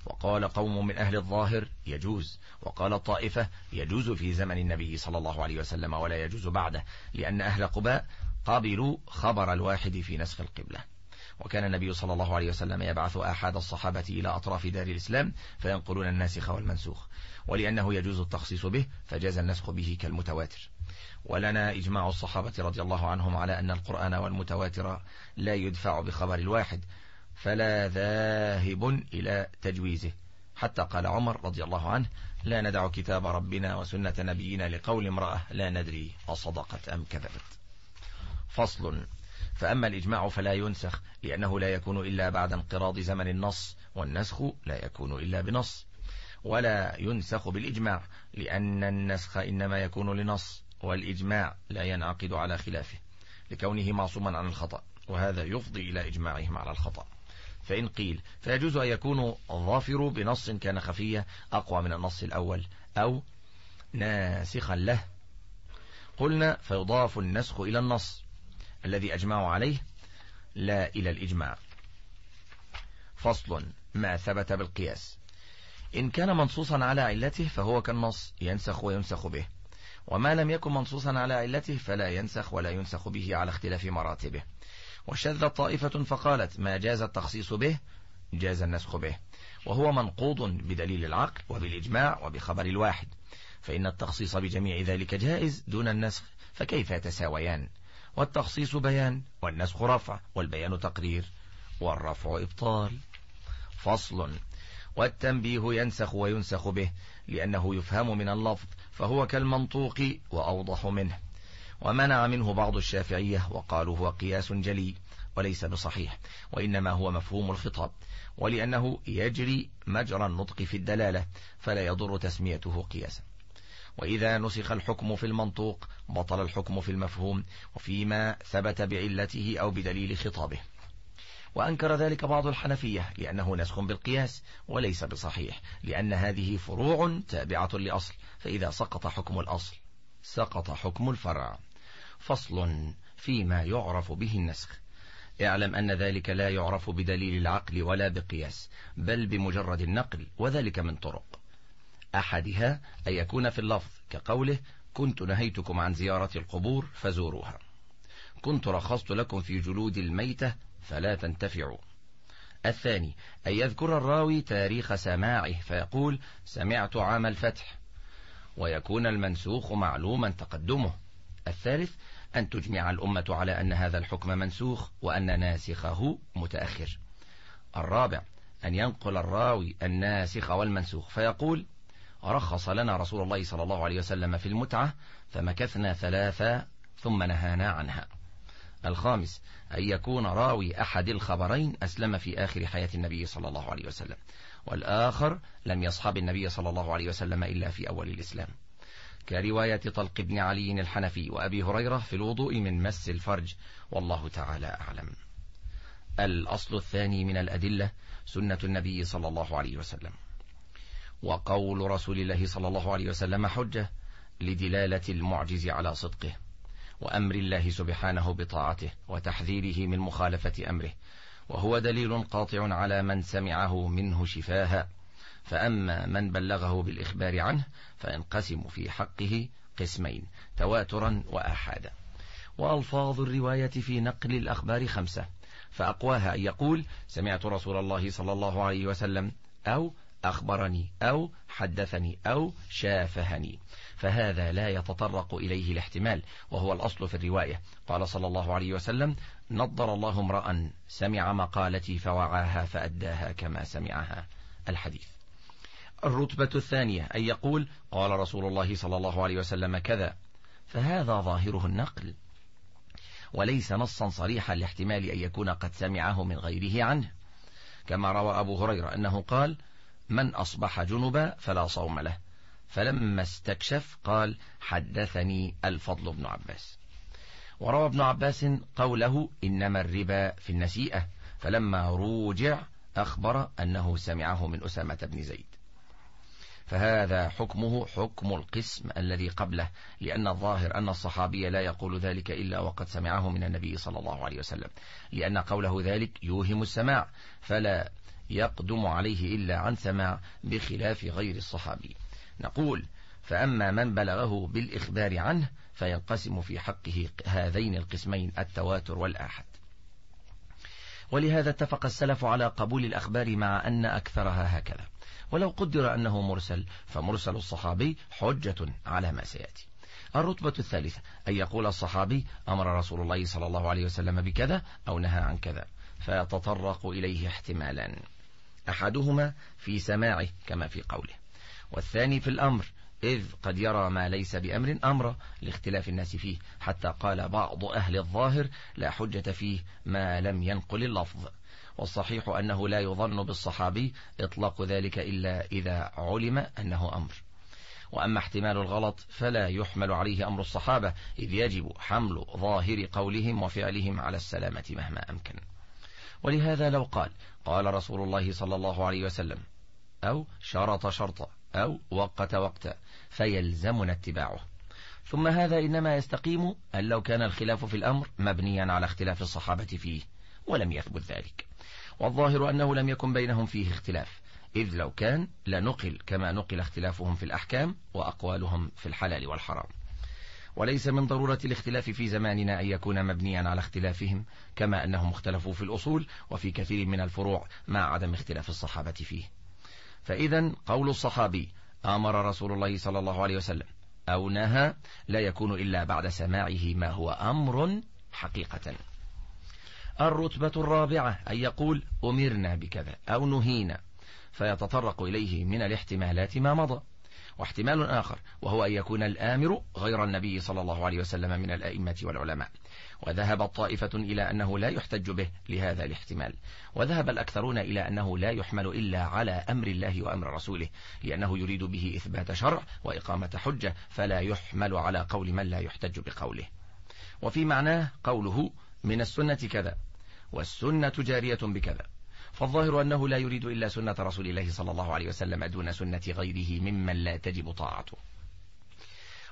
وقال قوم من أهل الظاهر يجوز وقال طائفة يجوز في زمن النبي صلى الله عليه وسلم ولا يجوز بعده لأن أهل قباء قبلوا خبر الواحد في نسخ القبلة وكان النبي صلى الله عليه وسلم يبعث أحد الصحابة إلى أطراف دار الإسلام فينقلون الناسخ والمنسوخ ولأنه يجوز التخصيص به فجاز النسخ به كالمتواتر ولنا إجماع الصحابة رضي الله عنهم على أن القرآن والمتواتر لا يدفع بخبر الواحد فلا ذاهب إلى تجويزه حتى قال عمر رضي الله عنه لا ندع كتاب ربنا وسنة نبينا لقول امرأة لا ندري أصدقت أم كذبت فصل فأما الإجماع فلا ينسخ لأنه لا يكون إلا بعد انقراض زمن النص والنسخ لا يكون إلا بنص ولا ينسخ بالإجماع لأن النسخ إنما يكون لنص والإجماع لا ينعقد على خلافه لكونه معصوما عن الخطأ وهذا يفضي إلى إجماعهم على الخطأ فإن قيل فيجوز أن يكون ظافر بنص كان خفية أقوى من النص الأول أو ناسخا له قلنا فيضاف النسخ إلى النص الذي أجمعوا عليه لا إلى الإجماع فصل ما ثبت بالقياس إن كان منصوصا على علته فهو كالنص ينسخ وينسخ به وما لم يكن منصوصا على علته فلا ينسخ ولا ينسخ به على اختلاف مراتبه وشذ طائفة فقالت ما جاز التخصيص به جاز النسخ به وهو منقوض بدليل العقل وبالإجماع وبخبر الواحد فإن التخصيص بجميع ذلك جائز دون النسخ فكيف يتساويان والتخصيص بيان والنسخ رفع والبيان تقرير والرفع إبطال فصل والتنبيه ينسخ وينسخ به لأنه يفهم من اللفظ فهو كالمنطوق وأوضح منه ومنع منه بعض الشافعية وقالوا هو قياس جلي وليس بصحيح وإنما هو مفهوم الخطاب ولأنه يجري مجرى النطق في الدلالة فلا يضر تسميته قياسا وإذا نسخ الحكم في المنطوق بطل الحكم في المفهوم وفيما ثبت بعلته أو بدليل خطابه وأنكر ذلك بعض الحنفية لأنه نسخ بالقياس وليس بصحيح لأن هذه فروع تابعة لأصل فإذا سقط حكم الأصل سقط حكم الفرع فصل فيما يعرف به النسخ اعلم أن ذلك لا يعرف بدليل العقل ولا بقياس بل بمجرد النقل وذلك من طرق أحدها أن يكون في اللفظ كقوله كنت نهيتكم عن زيارة القبور فزوروها كنت رخصت لكم في جلود الميتة فلا تنتفعوا الثاني أن يذكر الراوي تاريخ سماعه فيقول سمعت عام الفتح ويكون المنسوخ معلوما تقدمه الثالث أن تجمع الأمة على أن هذا الحكم منسوخ وأن ناسخه متأخر الرابع أن ينقل الراوي الناسخ والمنسوخ فيقول رخص لنا رسول الله صلى الله عليه وسلم في المتعة فمكثنا ثلاثة ثم نهانا عنها الخامس أن يكون راوي أحد الخبرين أسلم في آخر حياة النبي صلى الله عليه وسلم والآخر لم يصحب النبي صلى الله عليه وسلم إلا في أول الإسلام كرواية طلق بن علي الحنفي وأبي هريرة في الوضوء من مس الفرج والله تعالى أعلم الأصل الثاني من الأدلة سنة النبي صلى الله عليه وسلم وقول رسول الله صلى الله عليه وسلم حجة لدلالة المعجز على صدقه وأمر الله سبحانه بطاعته وتحذيره من مخالفة أمره وهو دليل قاطع على من سمعه منه شفاها فأما من بلغه بالإخبار عنه فينقسم في حقه قسمين تواترا وآحادا وألفاظ الرواية في نقل الأخبار خمسة فأقواها أن يقول سمعت رسول الله صلى الله عليه وسلم أو أخبرني أو حدثني أو شافهني فهذا لا يتطرق إليه الاحتمال وهو الأصل في الرواية قال صلى الله عليه وسلم نضر الله امرأ سمع مقالتي فوعاها فأداها كما سمعها الحديث الرتبة الثانية أن يقول قال رسول الله صلى الله عليه وسلم كذا فهذا ظاهره النقل وليس نصا صريحا لاحتمال أن يكون قد سمعه من غيره عنه كما روى أبو هريرة أنه قال من أصبح جنبا فلا صوم له فلما استكشف قال حدثني الفضل بن عباس وروى ابن عباس قوله إنما الربا في النسيئة فلما روجع أخبر أنه سمعه من أسامة بن زيد فهذا حكمه حكم القسم الذي قبله لأن الظاهر أن الصحابي لا يقول ذلك إلا وقد سمعه من النبي صلى الله عليه وسلم لأن قوله ذلك يوهم السماع فلا يقدم عليه إلا عن سماع بخلاف غير الصحابي نقول فأما من بلغه بالإخبار عنه فينقسم في حقه هذين القسمين التواتر والآحد ولهذا اتفق السلف على قبول الأخبار مع أن أكثرها هكذا ولو قدر أنه مرسل فمرسل الصحابي حجة على ما سيأتي الرتبة الثالثة أن يقول الصحابي أمر رسول الله صلى الله عليه وسلم بكذا أو نهى عن كذا فيتطرق إليه احتمالا أحدهما في سماعه كما في قوله والثاني في الأمر إذ قد يرى ما ليس بأمر أمر لاختلاف الناس فيه حتى قال بعض أهل الظاهر لا حجة فيه ما لم ينقل اللفظ والصحيح أنه لا يظن بالصحابي إطلاق ذلك إلا إذا علم أنه أمر وأما احتمال الغلط فلا يحمل عليه أمر الصحابة إذ يجب حمل ظاهر قولهم وفعلهم على السلامة مهما أمكن ولهذا لو قال قال رسول الله صلى الله عليه وسلم أو شرط شرطا أو وقت وقتا فيلزمنا اتباعه ثم هذا إنما يستقيم أن لو كان الخلاف في الأمر مبنيا على اختلاف الصحابة فيه ولم يثبت ذلك والظاهر أنه لم يكن بينهم فيه اختلاف إذ لو كان لنقل كما نقل اختلافهم في الأحكام وأقوالهم في الحلال والحرام وليس من ضرورة الاختلاف في زماننا أن يكون مبنيا على اختلافهم كما أنهم اختلفوا في الأصول وفي كثير من الفروع مع عدم اختلاف الصحابة فيه فإذا قول الصحابي أمر رسول الله صلى الله عليه وسلم أو نهى لا يكون إلا بعد سماعه ما هو أمر حقيقة الرتبة الرابعة أن يقول أمرنا بكذا أو نهينا فيتطرق إليه من الاحتمالات ما مضى واحتمال آخر وهو أن يكون الآمر غير النبي صلى الله عليه وسلم من الأئمة والعلماء وذهب طائفة إلى أنه لا يحتج به لهذا الاحتمال وذهب الأكثرون إلى أنه لا يحمل إلا على أمر الله وأمر رسوله لأنه يريد به إثبات شرع وإقامة حجة فلا يحمل على قول من لا يحتج بقوله وفي معناه قوله من السنة كذا والسنة جارية بكذا فالظاهر أنه لا يريد إلا سنة رسول الله صلى الله عليه وسلم دون سنة غيره ممن لا تجب طاعته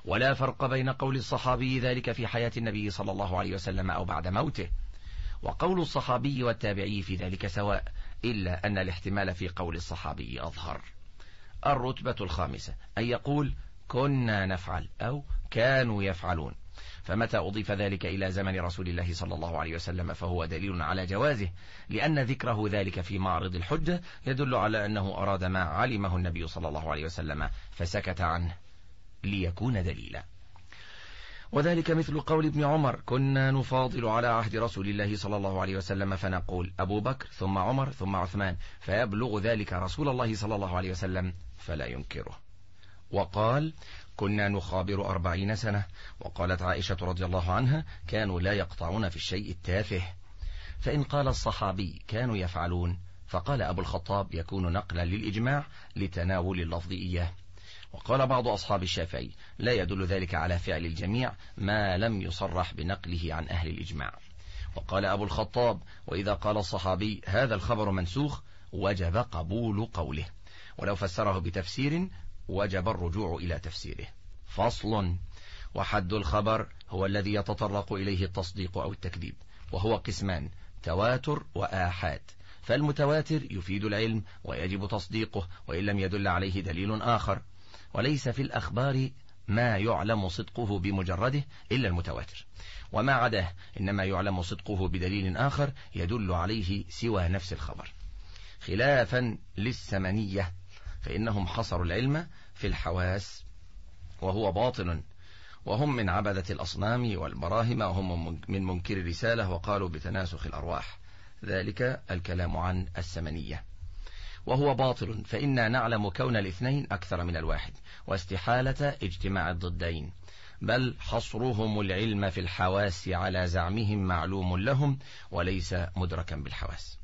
ولا فرق بين قول الصحابي ذلك في حياة النبي صلى الله عليه وسلم أو بعد موته وقول الصحابي والتابعي في ذلك سواء إلا أن الاحتمال في قول الصحابي أظهر الرتبة الخامسة أن يقول كنا نفعل أو كانوا يفعلون فمتى أضيف ذلك إلى زمن رسول الله صلى الله عليه وسلم فهو دليل على جوازه لأن ذكره ذلك في معرض الحجة يدل على أنه أراد ما علمه النبي صلى الله عليه وسلم فسكت عنه ليكون دليلا وذلك مثل قول ابن عمر كنا نفاضل على عهد رسول الله صلى الله عليه وسلم فنقول أبو بكر ثم عمر ثم عثمان فيبلغ ذلك رسول الله صلى الله عليه وسلم فلا ينكره وقال كنا نخابر أربعين سنة وقالت عائشة رضي الله عنها كانوا لا يقطعون في الشيء التافه فإن قال الصحابي كانوا يفعلون فقال أبو الخطاب يكون نقلا للإجماع لتناول اللفظ إياه وقال بعض أصحاب الشافعي لا يدل ذلك على فعل الجميع ما لم يصرح بنقله عن أهل الإجماع وقال أبو الخطاب وإذا قال الصحابي هذا الخبر منسوخ وجب قبول قوله ولو فسره بتفسير وجب الرجوع إلى تفسيره فصل وحد الخبر هو الذي يتطرق إليه التصديق أو التكذيب وهو قسمان تواتر وآحاد فالمتواتر يفيد العلم ويجب تصديقه وإن لم يدل عليه دليل آخر وليس في الأخبار ما يعلم صدقه بمجرده إلا المتواتر وما عداه إنما يعلم صدقه بدليل آخر يدل عليه سوى نفس الخبر خلافا للسمنية فإنهم حصروا العلم في الحواس وهو باطل وهم من عبدة الأصنام والبراهم وهم من منكر الرسالة وقالوا بتناسخ الأرواح ذلك الكلام عن السمنية وهو باطل فإنا نعلم كون الاثنين أكثر من الواحد واستحالة اجتماع الضدين بل حصرهم العلم في الحواس على زعمهم معلوم لهم وليس مدركا بالحواس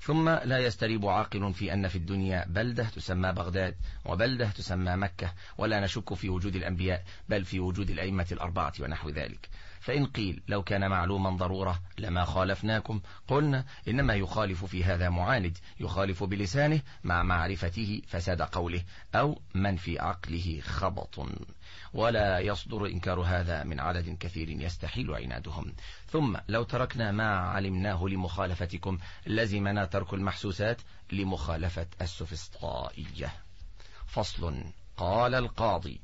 ثم لا يستريب عاقل في أن في الدنيا بلدة تسمى بغداد وبلدة تسمى مكة ولا نشك في وجود الأنبياء بل في وجود الأئمة الأربعة ونحو ذلك فإن قيل لو كان معلوما ضرورة لما خالفناكم قلنا إنما يخالف في هذا معاند يخالف بلسانه مع معرفته فساد قوله أو من في عقله خبط ولا يصدر إنكار هذا من عدد كثير يستحيل عنادهم ثم لو تركنا ما علمناه لمخالفتكم لزمنا ترك المحسوسات لمخالفة السفسطائية فصل قال القاضي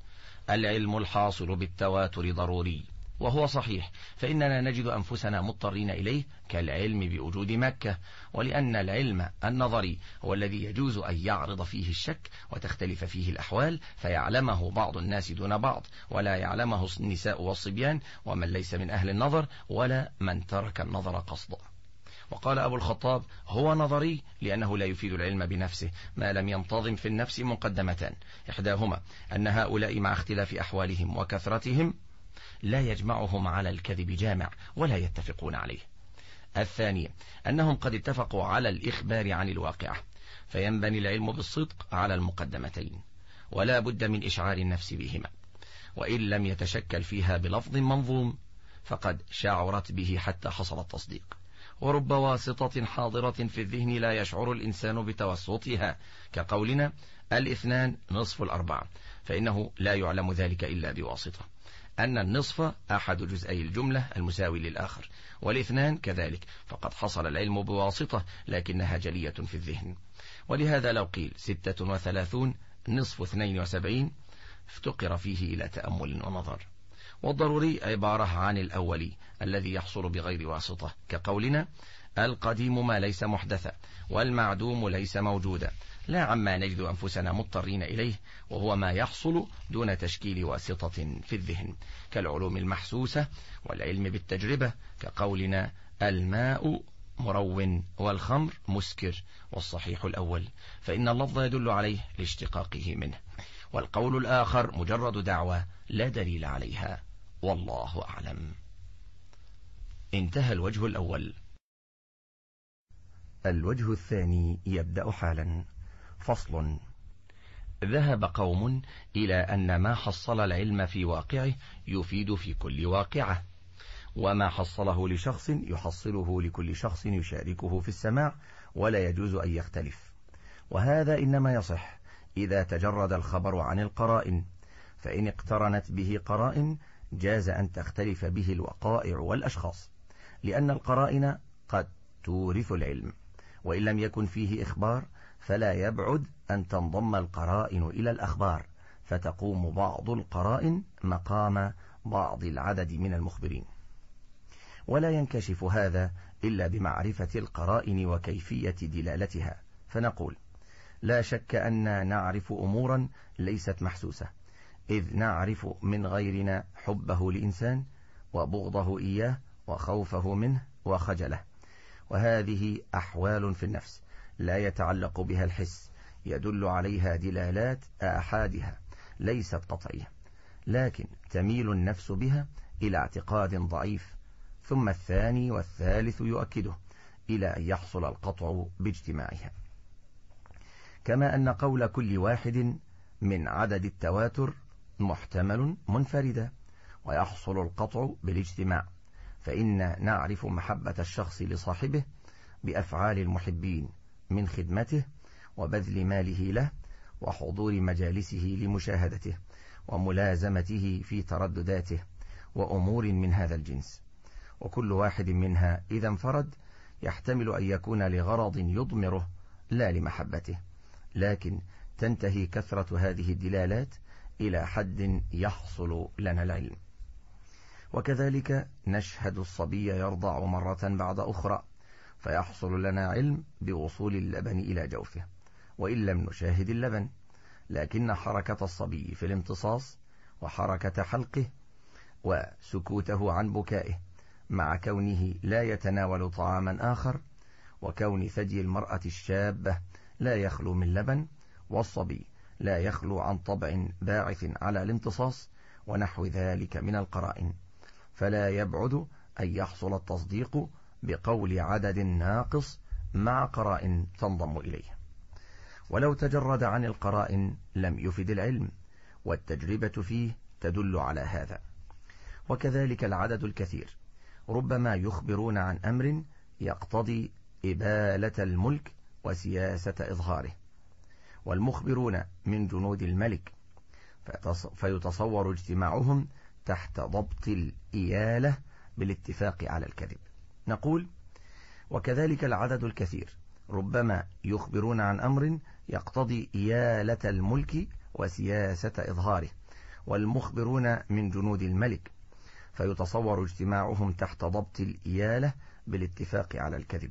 العلم الحاصل بالتواتر ضروري وهو صحيح فإننا نجد أنفسنا مضطرين إليه كالعلم بوجود مكة ولأن العلم النظري هو الذي يجوز أن يعرض فيه الشك وتختلف فيه الأحوال فيعلمه بعض الناس دون بعض ولا يعلمه النساء والصبيان ومن ليس من أهل النظر ولا من ترك النظر قصدا وقال أبو الخطاب هو نظري لأنه لا يفيد العلم بنفسه ما لم ينتظم في النفس مقدمتان إحداهما أن هؤلاء مع اختلاف أحوالهم وكثرتهم لا يجمعهم على الكذب جامع ولا يتفقون عليه الثاني أنهم قد اتفقوا على الإخبار عن الواقعة فينبني العلم بالصدق على المقدمتين ولا بد من إشعار النفس بهما وإن لم يتشكل فيها بلفظ منظوم فقد شعرت به حتى حصل التصديق ورب واسطة حاضرة في الذهن لا يشعر الإنسان بتوسطها كقولنا الاثنان نصف الأربعة فإنه لا يعلم ذلك إلا بواسطة أن النصف أحد جزئي الجملة المساوي للآخر والاثنان كذلك فقد حصل العلم بواسطة لكنها جلية في الذهن ولهذا لو قيل ستة وثلاثون نصف اثنين وسبعين افتقر فيه إلى تأمل ونظر والضروري عبارة عن الأولي الذي يحصل بغير واسطة كقولنا القديم ما ليس محدثا والمعدوم ليس موجودا لا عما نجد أنفسنا مضطرين إليه وهو ما يحصل دون تشكيل واسطة في الذهن كالعلوم المحسوسة والعلم بالتجربة كقولنا الماء مرو والخمر مسكر والصحيح الأول فإن اللفظ يدل عليه لاشتقاقه منه والقول الآخر مجرد دعوة لا دليل عليها والله أعلم انتهى الوجه الأول الوجه الثاني يبدأ حالا فصل ذهب قوم إلى أن ما حصل العلم في واقعه يفيد في كل واقعة وما حصله لشخص يحصله لكل شخص يشاركه في السماع ولا يجوز أن يختلف وهذا إنما يصح إذا تجرد الخبر عن القرائن فإن اقترنت به قرائن جاز أن تختلف به الوقائع والأشخاص لأن القرائن قد تورث العلم وإن لم يكن فيه إخبار فلا يبعد أن تنضم القرائن إلى الأخبار فتقوم بعض القرائن مقام بعض العدد من المخبرين ولا ينكشف هذا إلا بمعرفة القرائن وكيفية دلالتها فنقول لا شك أن نعرف أمورا ليست محسوسة إذ نعرف من غيرنا حبه لإنسان وبغضه إياه وخوفه منه وخجله وهذه أحوال في النفس لا يتعلق بها الحس يدل عليها دلالات آحادها ليست قطعية لكن تميل النفس بها إلى اعتقاد ضعيف ثم الثاني والثالث يؤكده إلى أن يحصل القطع باجتماعها كما أن قول كل واحد من عدد التواتر محتمل منفردا ويحصل القطع بالاجتماع فإن نعرف محبة الشخص لصاحبه بأفعال المحبين من خدمته وبذل ماله له وحضور مجالسه لمشاهدته وملازمته في تردداته وأمور من هذا الجنس وكل واحد منها إذا انفرد يحتمل أن يكون لغرض يضمره لا لمحبته لكن تنتهي كثرة هذه الدلالات إلى حد يحصل لنا العلم وكذلك نشهد الصبي يرضع مرة بعد أخرى فيحصل لنا علم بوصول اللبن إلى جوفه وإن لم نشاهد اللبن لكن حركة الصبي في الامتصاص وحركة حلقه وسكوته عن بكائه مع كونه لا يتناول طعاما آخر وكون ثدي المرأة الشابة لا يخلو من لبن والصبي لا يخلو عن طبع باعث على الامتصاص ونحو ذلك من القرائن فلا يبعد أن يحصل التصديق بقول عدد ناقص مع قرائن تنضم إليه ولو تجرد عن القرائن لم يفد العلم والتجربة فيه تدل على هذا وكذلك العدد الكثير ربما يخبرون عن أمر يقتضي إبالة الملك وسياسة إظهاره والمخبرون من جنود الملك فيتصور اجتماعهم تحت ضبط الإيالة بالاتفاق على الكذب نقول وكذلك العدد الكثير ربما يخبرون عن أمر يقتضي إيالة الملك وسياسة إظهاره والمخبرون من جنود الملك فيتصور اجتماعهم تحت ضبط الإيالة بالاتفاق على الكذب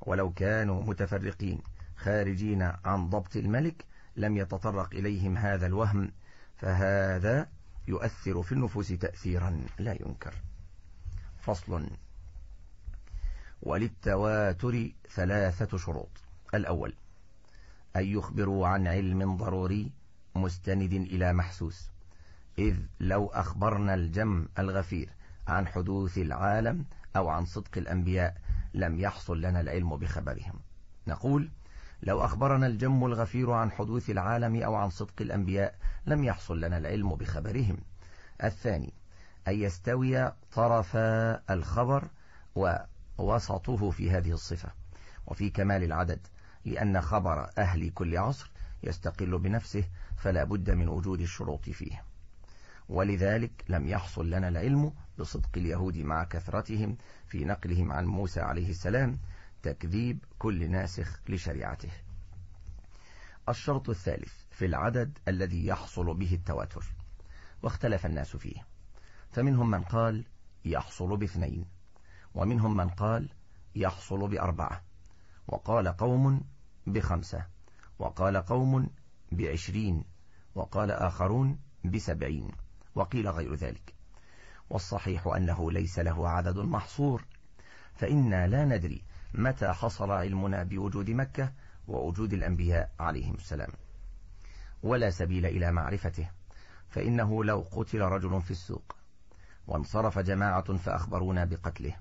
ولو كانوا متفرقين خارجين عن ضبط الملك لم يتطرق إليهم هذا الوهم فهذا يؤثر في النفوس تأثيرا لا ينكر فصل وللتواتر ثلاثة شروط الأول أن يخبروا عن علم ضروري مستند إلى محسوس إذ لو أخبرنا الجم الغفير عن حدوث العالم أو عن صدق الأنبياء لم يحصل لنا العلم بخبرهم نقول لو أخبرنا الجم الغفير عن حدوث العالم أو عن صدق الأنبياء لم يحصل لنا العلم بخبرهم الثاني أن يستوي طرفا الخبر و وسطه في هذه الصفة وفي كمال العدد لأن خبر أهل كل عصر يستقل بنفسه فلا بد من وجود الشروط فيه ولذلك لم يحصل لنا العلم بصدق اليهود مع كثرتهم في نقلهم عن موسى عليه السلام تكذيب كل ناسخ لشريعته الشرط الثالث في العدد الذي يحصل به التواتر واختلف الناس فيه فمنهم من قال يحصل باثنين ومنهم من قال يحصل بأربعة وقال قوم بخمسة وقال قوم بعشرين وقال آخرون بسبعين وقيل غير ذلك والصحيح أنه ليس له عدد محصور فإنا لا ندري متى حصل علمنا بوجود مكة ووجود الأنبياء عليهم السلام ولا سبيل إلى معرفته فإنه لو قتل رجل في السوق وانصرف جماعة فأخبرونا بقتله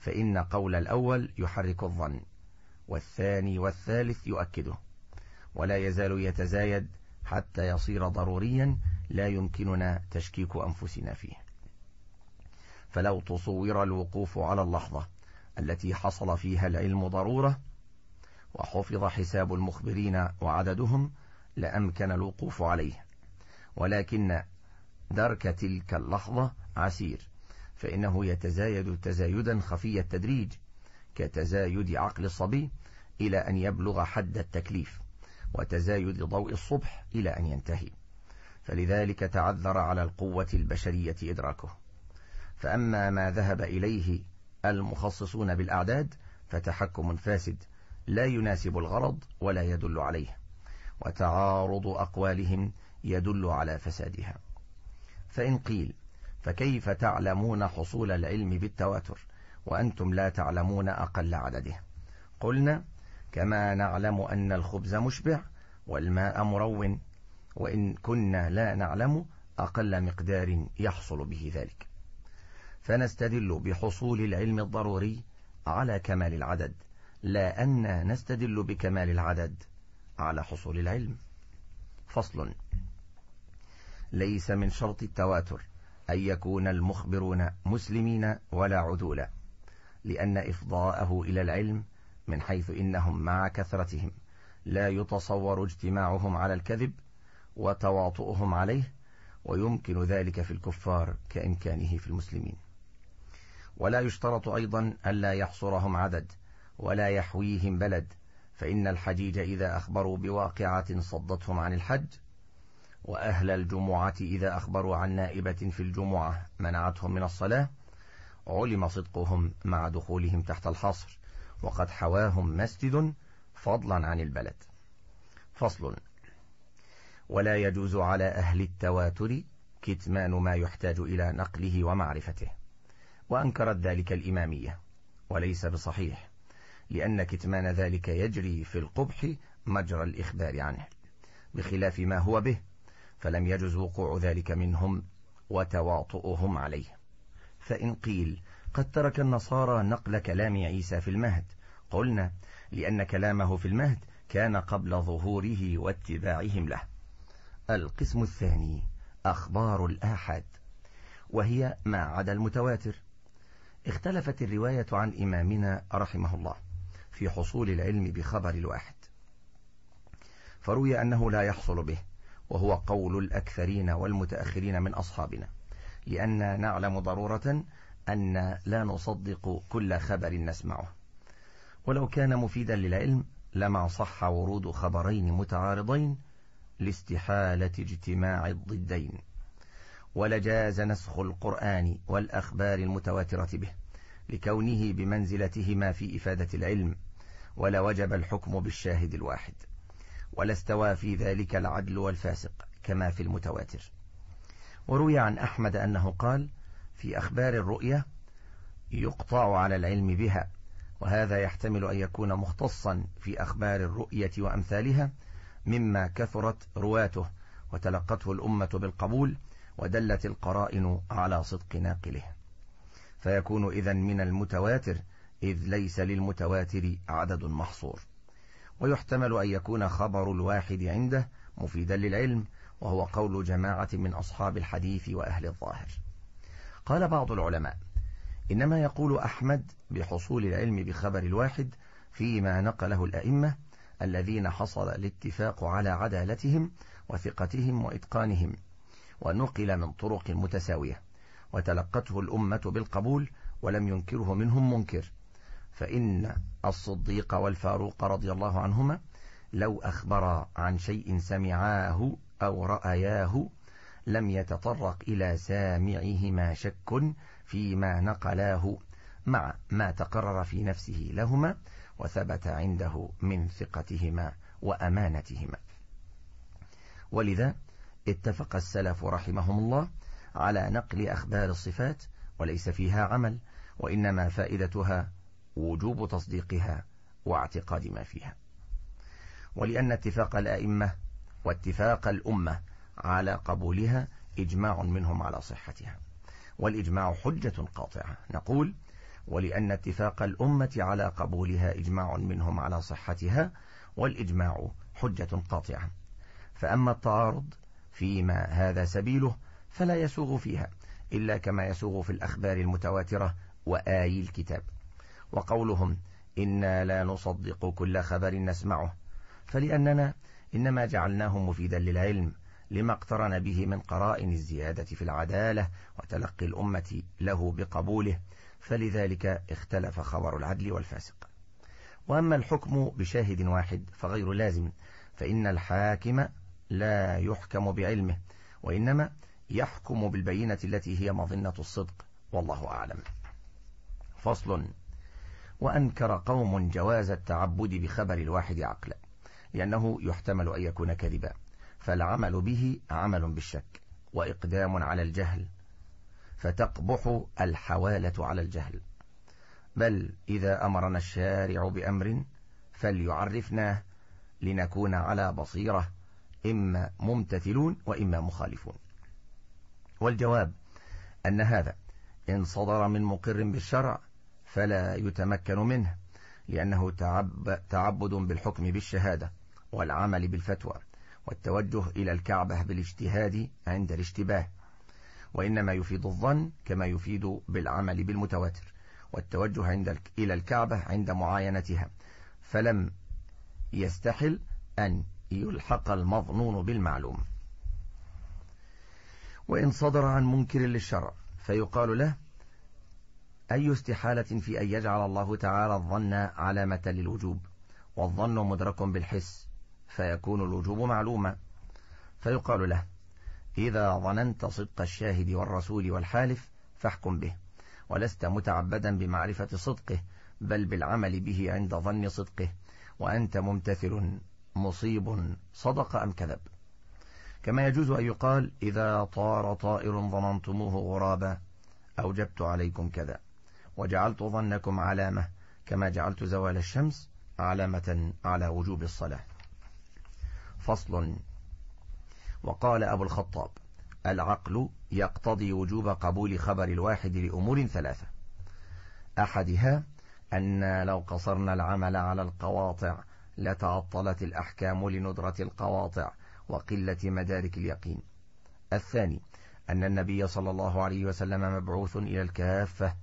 فإن قول الأول يحرك الظن والثاني والثالث يؤكده ولا يزال يتزايد حتى يصير ضروريا لا يمكننا تشكيك أنفسنا فيه فلو تصور الوقوف على اللحظة التي حصل فيها العلم ضرورة وحفظ حساب المخبرين وعددهم لأمكن الوقوف عليه ولكن درك تلك اللحظة عسير فإنه يتزايد تزايدا خفي التدريج كتزايد عقل الصبي إلى أن يبلغ حد التكليف وتزايد ضوء الصبح إلى أن ينتهي فلذلك تعذر على القوة البشرية إدراكه فأما ما ذهب إليه المخصصون بالأعداد فتحكم فاسد لا يناسب الغرض ولا يدل عليه وتعارض أقوالهم يدل على فسادها فإن قيل فكيف تعلمون حصول العلم بالتواتر وأنتم لا تعلمون أقل عدده قلنا كما نعلم أن الخبز مشبع والماء مرون وإن كنا لا نعلم أقل مقدار يحصل به ذلك فنستدل بحصول العلم الضروري على كمال العدد لا أن نستدل بكمال العدد على حصول العلم فصل ليس من شرط التواتر أن يكون المخبرون مسلمين ولا عدولا لأن إفضاءه إلى العلم من حيث إنهم مع كثرتهم لا يتصور اجتماعهم على الكذب وتواطؤهم عليه ويمكن ذلك في الكفار كإمكانه في المسلمين ولا يشترط أيضا ألا يحصرهم عدد ولا يحويهم بلد فإن الحجيج إذا أخبروا بواقعة صدتهم عن الحج وأهل الجمعة إذا أخبروا عن نائبة في الجمعة منعتهم من الصلاة علم صدقهم مع دخولهم تحت الحصر وقد حواهم مسجد فضلا عن البلد فصل ولا يجوز على أهل التواتر كتمان ما يحتاج إلى نقله ومعرفته وأنكرت ذلك الإمامية وليس بصحيح لأن كتمان ذلك يجري في القبح مجرى الإخبار عنه بخلاف ما هو به فلم يجز وقوع ذلك منهم وتواطؤهم عليه فإن قيل قد ترك النصارى نقل كلام عيسى في المهد قلنا لأن كلامه في المهد كان قبل ظهوره واتباعهم له القسم الثاني أخبار الآحاد وهي ما عدا المتواتر اختلفت الرواية عن إمامنا رحمه الله في حصول العلم بخبر الواحد فروي أنه لا يحصل به وهو قول الأكثرين والمتأخرين من أصحابنا لأن نعلم ضرورة أن لا نصدق كل خبر نسمعه ولو كان مفيدا للعلم لما صح ورود خبرين متعارضين لاستحالة اجتماع الضدين ولجاز نسخ القرآن والأخبار المتواترة به لكونه بمنزلتهما في إفادة العلم ولوجب الحكم بالشاهد الواحد ولا في ذلك العدل والفاسق كما في المتواتر وروي عن أحمد أنه قال في أخبار الرؤية يقطع على العلم بها وهذا يحتمل أن يكون مختصا في أخبار الرؤية وأمثالها مما كثرت رواته وتلقته الأمة بالقبول ودلت القرائن على صدق ناقله فيكون إذا من المتواتر إذ ليس للمتواتر عدد محصور ويحتمل أن يكون خبر الواحد عنده مفيدا للعلم وهو قول جماعة من أصحاب الحديث وأهل الظاهر قال بعض العلماء إنما يقول أحمد بحصول العلم بخبر الواحد فيما نقله الأئمة الذين حصل الاتفاق على عدالتهم وثقتهم وإتقانهم ونقل من طرق متساوية وتلقته الأمة بالقبول ولم ينكره منهم منكر فإن الصديق والفاروق رضي الله عنهما لو أخبرا عن شيء سمعاه أو رأياه لم يتطرق إلى سامعهما شك فيما نقلاه مع ما تقرر في نفسه لهما وثبت عنده من ثقتهما وأمانتهما ولذا اتفق السلف رحمهم الله على نقل أخبار الصفات وليس فيها عمل وإنما فائدتها وجوب تصديقها واعتقاد ما فيها ولأن اتفاق الأئمة واتفاق الأمة على قبولها إجماع منهم على صحتها والإجماع حجة قاطعة نقول ولأن اتفاق الأمة على قبولها إجماع منهم على صحتها والإجماع حجة قاطعة فأما التعارض فيما هذا سبيله فلا يسوغ فيها إلا كما يسوغ في الأخبار المتواترة وآي الكتاب وقولهم إنا لا نصدق كل خبر نسمعه فلأننا إنما جعلناه مفيدا للعلم لما اقترن به من قرائن الزيادة في العدالة وتلقي الأمة له بقبوله فلذلك اختلف خبر العدل والفاسق وأما الحكم بشاهد واحد فغير لازم فإن الحاكم لا يحكم بعلمه وإنما يحكم بالبينة التي هي مظنة الصدق والله أعلم فصل وأنكر قوم جواز التعبد بخبر الواحد عقلا لأنه يحتمل أن يكون كذبا فالعمل به عمل بالشك وإقدام على الجهل فتقبح الحوالة على الجهل بل إذا أمرنا الشارع بأمر فليعرفناه لنكون على بصيرة إما ممتثلون وإما مخالفون والجواب أن هذا إن صدر من مقر بالشرع فلا يتمكن منه لأنه تعب تعبد بالحكم بالشهادة والعمل بالفتوى والتوجه إلى الكعبة بالاجتهاد عند الاشتباه وإنما يفيد الظن كما يفيد بالعمل بالمتواتر والتوجه عند إلى الكعبة عند معاينتها فلم يستحل أن يلحق المظنون بالمعلوم وإن صدر عن منكر للشرع فيقال له أي استحالة في أن يجعل الله تعالى الظن علامة للوجوب والظن مدرك بالحس فيكون الوجوب معلوما فيقال له إذا ظننت صدق الشاهد والرسول والحالف فاحكم به ولست متعبدا بمعرفة صدقه بل بالعمل به عند ظن صدقه وأنت ممتثل مصيب صدق أم كذب كما يجوز أن يقال إذا طار طائر ظننتموه غرابا أوجبت عليكم كذا وجعلت ظنكم علامة كما جعلت زوال الشمس علامة على وجوب الصلاة فصل وقال أبو الخطاب العقل يقتضي وجوب قبول خبر الواحد لأمور ثلاثة أحدها أن لو قصرنا العمل على القواطع لتعطلت الأحكام لندرة القواطع وقلة مدارك اليقين الثاني أن النبي صلى الله عليه وسلم مبعوث إلى الكافة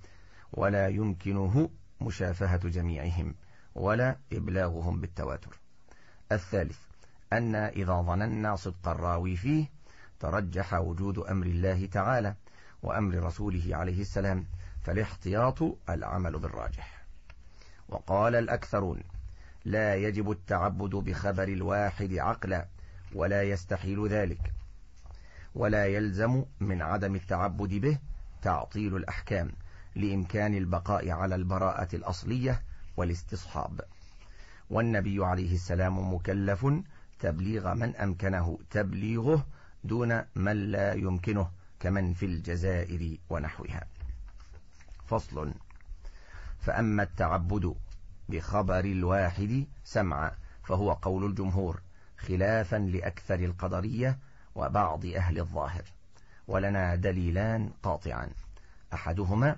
ولا يمكنه مشافهة جميعهم ولا إبلاغهم بالتواتر الثالث أن إذا ظننا صدق الراوي فيه ترجح وجود أمر الله تعالى وأمر رسوله عليه السلام فالاحتياط العمل بالراجح وقال الأكثرون لا يجب التعبد بخبر الواحد عقلا ولا يستحيل ذلك ولا يلزم من عدم التعبد به تعطيل الأحكام لإمكان البقاء على البراءة الأصلية والاستصحاب والنبي عليه السلام مكلف تبليغ من أمكنه تبليغه دون من لا يمكنه كمن في الجزائر ونحوها فصل فأما التعبد بخبر الواحد سمع فهو قول الجمهور خلافا لأكثر القدرية وبعض أهل الظاهر ولنا دليلان قاطعان أحدهما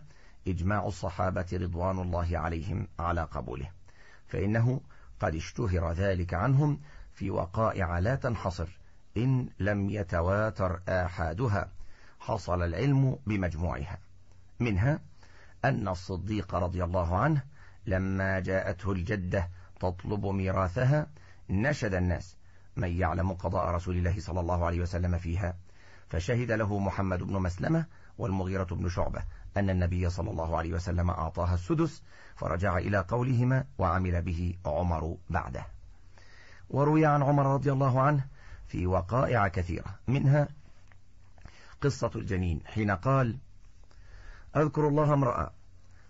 إجماع الصحابة رضوان الله عليهم على قبوله فإنه قد اشتهر ذلك عنهم في وقائع لا تنحصر إن لم يتواتر آحادها حصل العلم بمجموعها منها أن الصديق رضي الله عنه لما جاءته الجدة تطلب ميراثها نشد الناس من يعلم قضاء رسول الله صلى الله عليه وسلم فيها فشهد له محمد بن مسلمة والمغيرة بن شعبة أن النبي صلى الله عليه وسلم أعطاها السدس فرجع إلى قولهما وعمل به عمر بعده وروي عن عمر رضي الله عنه في وقائع كثيرة منها قصة الجنين حين قال أذكر الله امرأة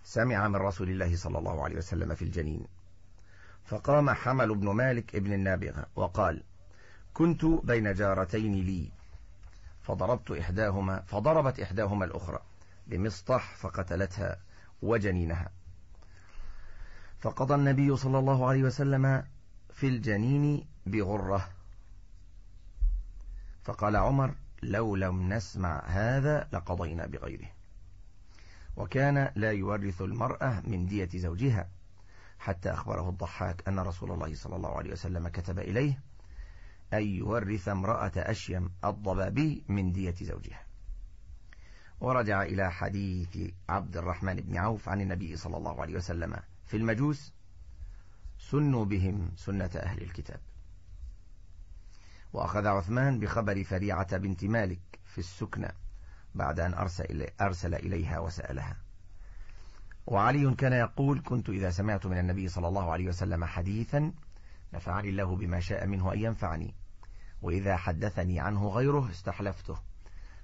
سمع من رسول الله صلى الله عليه وسلم في الجنين فقام حمل بن مالك ابن النابغة وقال كنت بين جارتين لي فضربت إحداهما فضربت إحداهما الأخرى بمسطح فقتلتها وجنينها فقضى النبي صلى الله عليه وسلم في الجنين بغرة فقال عمر لو لم نسمع هذا لقضينا بغيره وكان لا يورث المرأة من دية زوجها حتى أخبره الضحاك أن رسول الله صلى الله عليه وسلم كتب إليه أن يورث امرأة أشيم الضبابي من دية زوجها ورجع إلى حديث عبد الرحمن بن عوف عن النبي صلى الله عليه وسلم في المجوس سنوا بهم سنة أهل الكتاب وأخذ عثمان بخبر فريعة بنت مالك في السكنة بعد أن أرسل إليها وسألها وعلي كان يقول كنت إذا سمعت من النبي صلى الله عليه وسلم حديثا نفعني الله بما شاء منه أن ينفعني وإذا حدثني عنه غيره استحلفته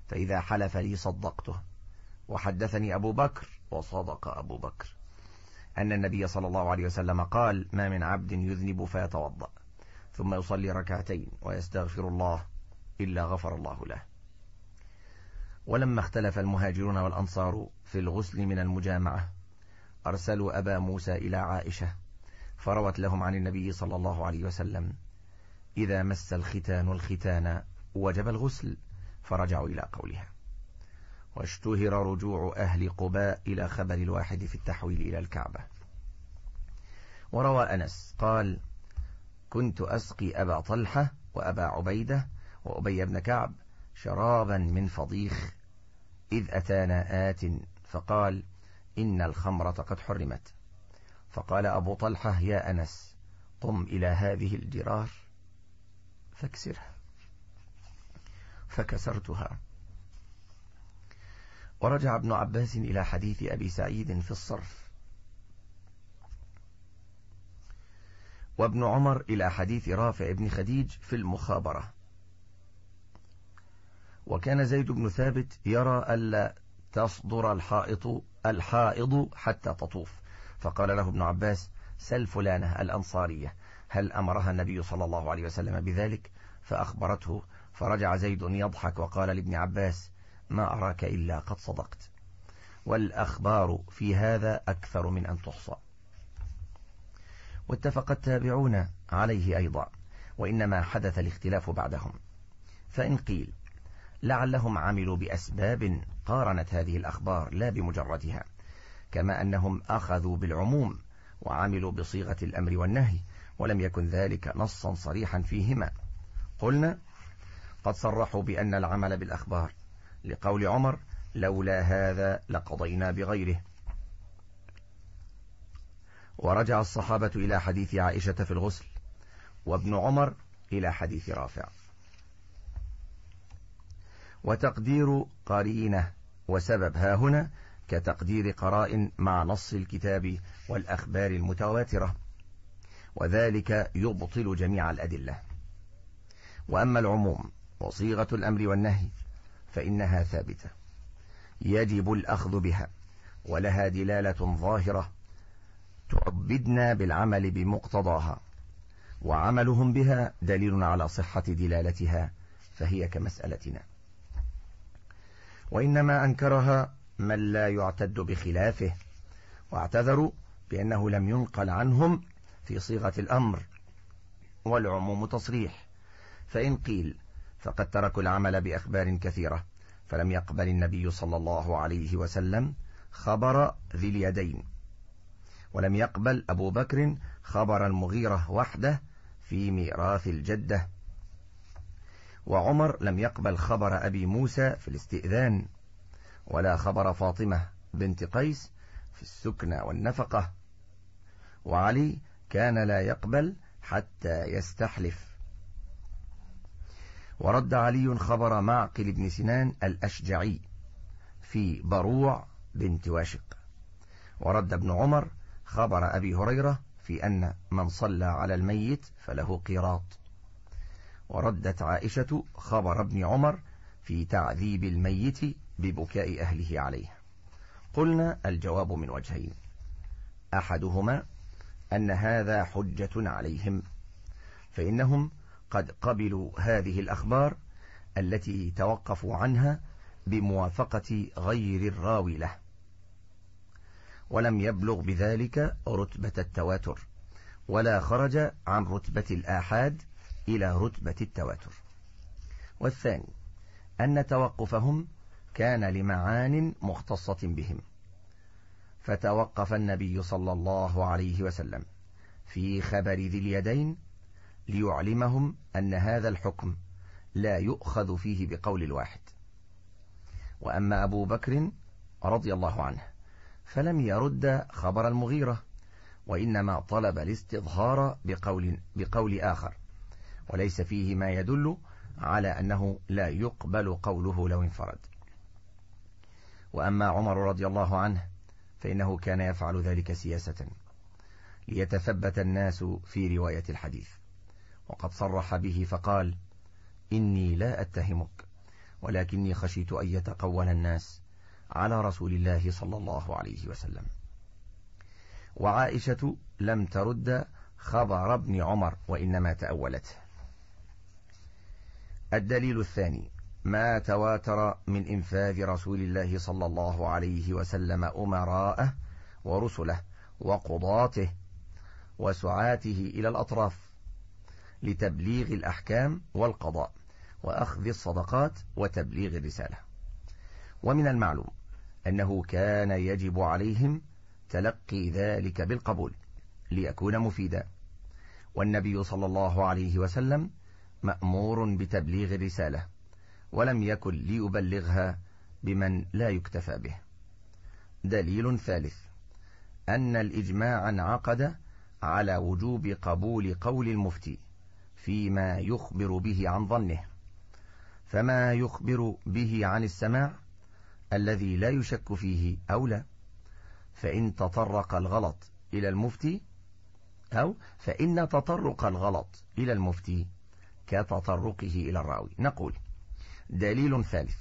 فإذا حلف لي صدقته وحدثني أبو بكر وصدق أبو بكر أن النبي صلى الله عليه وسلم قال ما من عبد يذنب فيتوضأ ثم يصلي ركعتين ويستغفر الله إلا غفر الله له ولما اختلف المهاجرون والأنصار في الغسل من المجامعة أرسلوا أبا موسى إلى عائشة فروت لهم عن النبي صلى الله عليه وسلم إذا مس الختان الختان وجب الغسل فرجعوا إلى قولها واشتهر رجوع أهل قباء إلى خبر الواحد في التحويل إلى الكعبة وروى أنس قال كنت أسقي أبا طلحة وأبا عبيدة وأبي بن كعب شرابا من فضيخ إذ أتانا آت فقال إن الخمرة قد حرمت فقال أبو طلحة يا أنس قم إلى هذه الجرار فاكسرها فكسرتها ورجع ابن عباس إلى حديث أبي سعيد في الصرف وابن عمر إلى حديث رافع بن خديج في المخابرة وكان زيد بن ثابت يرى ألا تصدر الحائط الحائض حتى تطوف فقال له ابن عباس سل فلانة الأنصارية هل أمرها النبي صلى الله عليه وسلم بذلك فأخبرته فرجع زيد يضحك وقال لابن عباس ما أراك إلا قد صدقت والأخبار في هذا أكثر من أن تحصى واتفق التابعون عليه أيضا وإنما حدث الاختلاف بعدهم فإن قيل لعلهم عملوا بأسباب قارنت هذه الأخبار لا بمجردها كما أنهم أخذوا بالعموم وعملوا بصيغة الأمر والنهي ولم يكن ذلك نصا صريحا فيهما قلنا قد صرحوا بأن العمل بالأخبار لقول عمر لولا هذا لقضينا بغيره ورجع الصحابة إلى حديث عائشة في الغسل وابن عمر إلى حديث رافع وتقدير قرينة وسبب ها هنا كتقدير قراء مع نص الكتاب والأخبار المتواترة وذلك يبطل جميع الأدلة وأما العموم وصيغة الأمر والنهي فإنها ثابتة يجب الأخذ بها ولها دلالة ظاهرة تعبدنا بالعمل بمقتضاها وعملهم بها دليل على صحة دلالتها فهي كمسألتنا وإنما أنكرها من لا يعتد بخلافه واعتذروا بأنه لم ينقل عنهم في صيغة الأمر والعموم تصريح فإن قيل فقد تركوا العمل بأخبار كثيرة فلم يقبل النبي صلى الله عليه وسلم خبر ذي اليدين ولم يقبل أبو بكر خبر المغيرة وحده في ميراث الجدة وعمر لم يقبل خبر أبي موسى في الاستئذان ولا خبر فاطمة بنت قيس في السكنى والنفقة وعلي كان لا يقبل حتى يستحلف ورد علي خبر معقل بن سنان الأشجعي في بروع بنت واشق ورد ابن عمر خبر أبي هريرة في أن من صلى على الميت فله قيراط وردت عائشة خبر ابن عمر في تعذيب الميت ببكاء أهله عليه قلنا الجواب من وجهين أحدهما أن هذا حجة عليهم فإنهم قد قبلوا هذه الأخبار التي توقفوا عنها بموافقة غير الراوي له ولم يبلغ بذلك رتبة التواتر ولا خرج عن رتبة الآحاد إلى رتبة التواتر والثاني أن توقفهم كان لمعان مختصة بهم فتوقف النبي صلى الله عليه وسلم في خبر ذي اليدين ليعلمهم أن هذا الحكم لا يؤخذ فيه بقول الواحد وأما أبو بكر رضي الله عنه فلم يرد خبر المغيرة وإنما طلب الاستظهار بقول, بقول آخر وليس فيه ما يدل على أنه لا يقبل قوله لو انفرد وأما عمر رضي الله عنه فإنه كان يفعل ذلك سياسة ليتثبت الناس في رواية الحديث وقد صرح به فقال إني لا أتهمك ولكني خشيت أن يتقول الناس على رسول الله صلى الله عليه وسلم وعائشة لم ترد خبر ابن عمر وإنما تأولته الدليل الثاني ما تواتر من إنفاذ رسول الله صلى الله عليه وسلم أمراءه ورسله وقضاته وسعاته إلى الأطراف لتبليغ الأحكام والقضاء وأخذ الصدقات وتبليغ الرسالة ومن المعلوم أنه كان يجب عليهم تلقي ذلك بالقبول ليكون مفيدا والنبي صلى الله عليه وسلم مأمور بتبليغ الرسالة ولم يكن ليبلغها بمن لا يكتفى به دليل ثالث أن الإجماع انعقد على وجوب قبول قول المفتي فيما يخبر به عن ظنه فما يخبر به عن السماع الذي لا يشك فيه أو لا فإن تطرق الغلط إلى المفتي أو فإن تطرق الغلط إلى المفتي كتطرقه إلى الراوي نقول دليل ثالث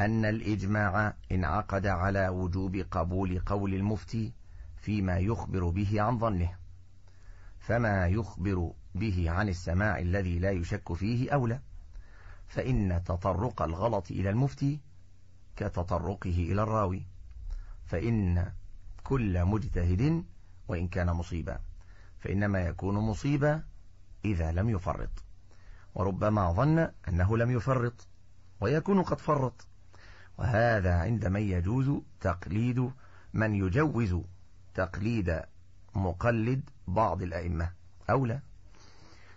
أن الإجماع انعقد على وجوب قبول قول المفتي فيما يخبر به عن ظنه فما يخبر به عن السماع الذي لا يشك فيه أولى فإن تطرق الغلط إلى المفتي كتطرقه إلى الراوي فإن كل مجتهد وإن كان مصيبا فإنما يكون مصيبا إذا لم يفرط وربما ظن أنه لم يفرط ويكون قد فرط وهذا عند من يجوز تقليد من يجوز تقليد مقلد بعض الأئمة أولى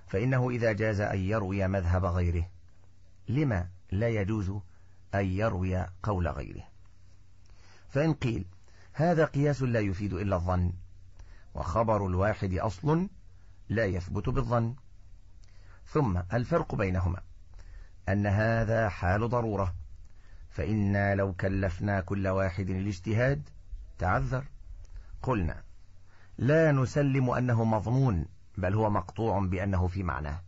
فإنه إذا جاز أن يروي مذهب غيره لما لا يجوز أن يروي قول غيره فإن قيل هذا قياس لا يفيد إلا الظن وخبر الواحد أصل لا يثبت بالظن ثم الفرق بينهما أن هذا حال ضرورة فإنا لو كلفنا كل واحد الاجتهاد تعذر قلنا لا نسلم أنه مضمون بل هو مقطوع بأنه في معناه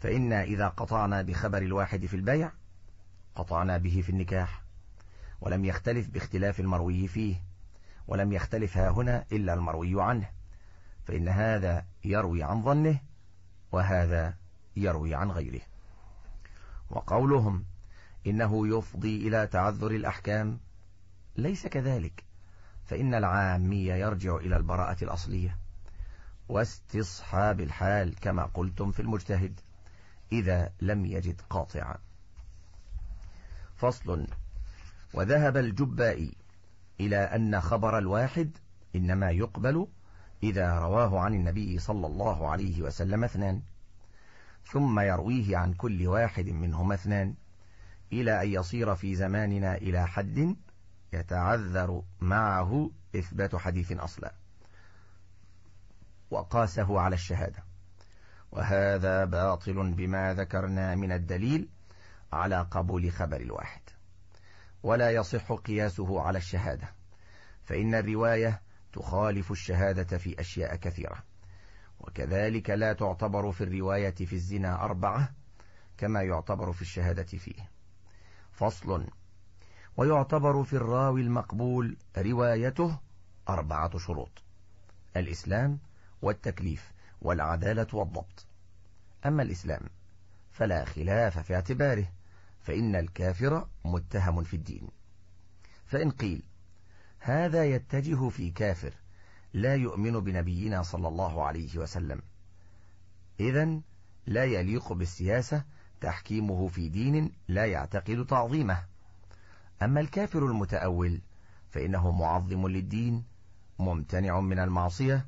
فإنا إذا قطعنا بخبر الواحد في البيع قطعنا به في النكاح ولم يختلف باختلاف المروي فيه ولم يختلف ها هنا إلا المروي عنه فإن هذا يروي عن ظنه وهذا يروي عن غيره وقولهم إنه يفضي إلى تعذر الأحكام ليس كذلك فإن العامي يرجع إلى البراءة الأصلية واستصحاب الحال كما قلتم في المجتهد إذا لم يجد قاطعا فصل وذهب الجبائي إلى أن خبر الواحد إنما يقبل إذا رواه عن النبي صلى الله عليه وسلم اثنان ثم يرويه عن كل واحد منهما اثنان إلى أن يصير في زماننا إلى حد يتعذر معه إثبات حديث أصلا وقاسه على الشهادة وهذا باطل بما ذكرنا من الدليل على قبول خبر الواحد ولا يصح قياسه على الشهادة فإن الرواية تخالف الشهادة في أشياء كثيرة وكذلك لا تعتبر في الرواية في الزنا أربعة كما يعتبر في الشهادة فيه فصل ويعتبر في الراوي المقبول روايته أربعة شروط الإسلام والتكليف والعدالة والضبط أما الإسلام فلا خلاف في اعتباره فإن الكافر متهم في الدين فإن قيل هذا يتجه في كافر لا يؤمن بنبينا صلى الله عليه وسلم إذا لا يليق بالسياسة تحكيمه في دين لا يعتقد تعظيمه أما الكافر المتأول فإنه معظم للدين ممتنع من المعصية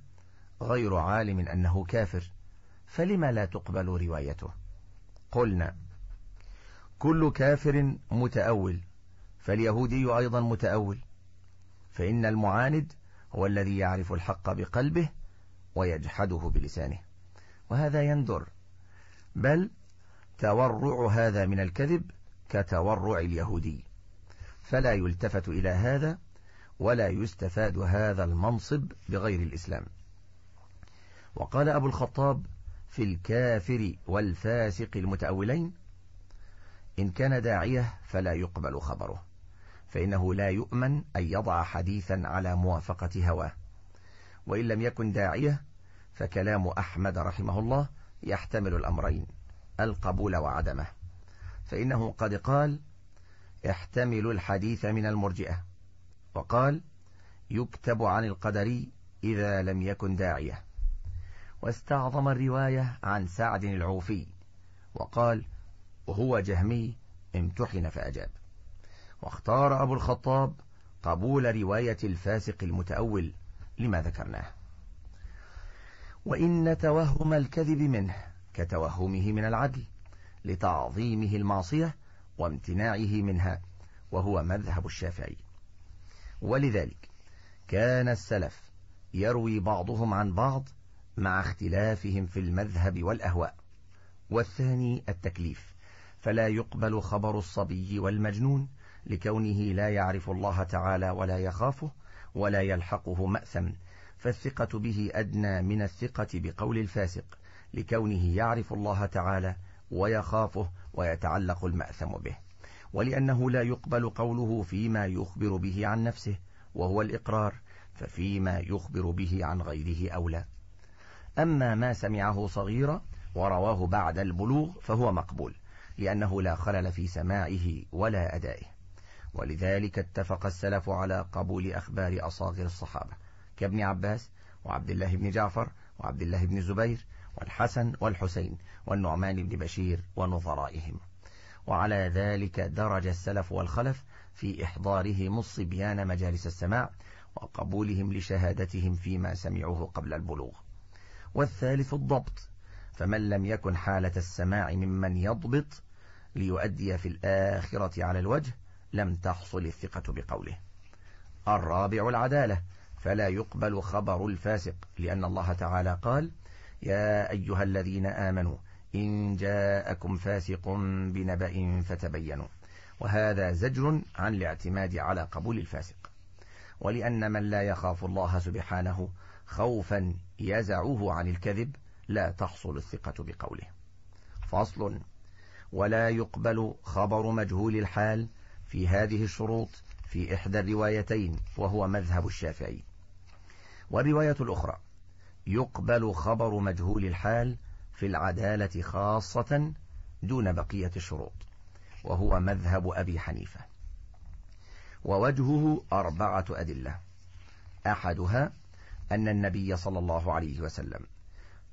غير عالم أنه كافر فلما لا تقبل روايته قلنا كل كافر متأول فاليهودي أيضا متأول فإن المعاند هو الذي يعرف الحق بقلبه ويجحده بلسانه وهذا يندر بل تورع هذا من الكذب كتورع اليهودي فلا يلتفت إلى هذا ولا يستفاد هذا المنصب بغير الإسلام وقال أبو الخطاب في الكافر والفاسق المتأولين إن كان داعية فلا يقبل خبره فإنه لا يؤمن أن يضع حديثا على موافقة هواه وإن لم يكن داعية فكلام أحمد رحمه الله يحتمل الأمرين القبول وعدمه فإنه قد قال احتملوا الحديث من المرجئة وقال يكتب عن القدري إذا لم يكن داعية واستعظم الرواية عن سعد العوفي وقال وهو جهمي امتحن فأجاب واختار أبو الخطاب قبول رواية الفاسق المتأول لما ذكرناه وإن توهم الكذب منه كتوهمه من العدل لتعظيمه المعصية وامتناعه منها وهو مذهب الشافعي ولذلك كان السلف يروي بعضهم عن بعض مع اختلافهم في المذهب والأهواء والثاني التكليف فلا يقبل خبر الصبي والمجنون لكونه لا يعرف الله تعالى ولا يخافه ولا يلحقه مأثم فالثقة به أدنى من الثقة بقول الفاسق لكونه يعرف الله تعالى ويخافه ويتعلق المأثم به ولأنه لا يقبل قوله فيما يخبر به عن نفسه وهو الإقرار ففيما يخبر به عن غيره أولى أما ما سمعه صغيرا ورواه بعد البلوغ فهو مقبول لأنه لا خلل في سماعه ولا أدائه ولذلك اتفق السلف على قبول أخبار أصاغر الصحابة كابن عباس وعبد الله بن جعفر وعبد الله بن الزبير والحسن والحسين والنعمان بن بشير ونظرائهم وعلى ذلك درج السلف والخلف في إحضارهم الصبيان مجالس السماع وقبولهم لشهادتهم فيما سمعوه قبل البلوغ والثالث الضبط فمن لم يكن حالة السماع ممن يضبط ليؤدي في الآخرة على الوجه لم تحصل الثقة بقوله الرابع العدالة فلا يقبل خبر الفاسق لأن الله تعالى قال يا أيها الذين آمنوا إن جاءكم فاسق بنبأ فتبينوا وهذا زجر عن الاعتماد على قبول الفاسق ولأن من لا يخاف الله سبحانه خوفا يزعه عن الكذب لا تحصل الثقة بقوله فصل ولا يقبل خبر مجهول الحال في هذه الشروط في إحدى الروايتين وهو مذهب الشافعي والرواية الأخرى يقبل خبر مجهول الحال في العدالة خاصة دون بقية الشروط وهو مذهب أبي حنيفة ووجهه أربعة أدلة أحدها أن النبي صلى الله عليه وسلم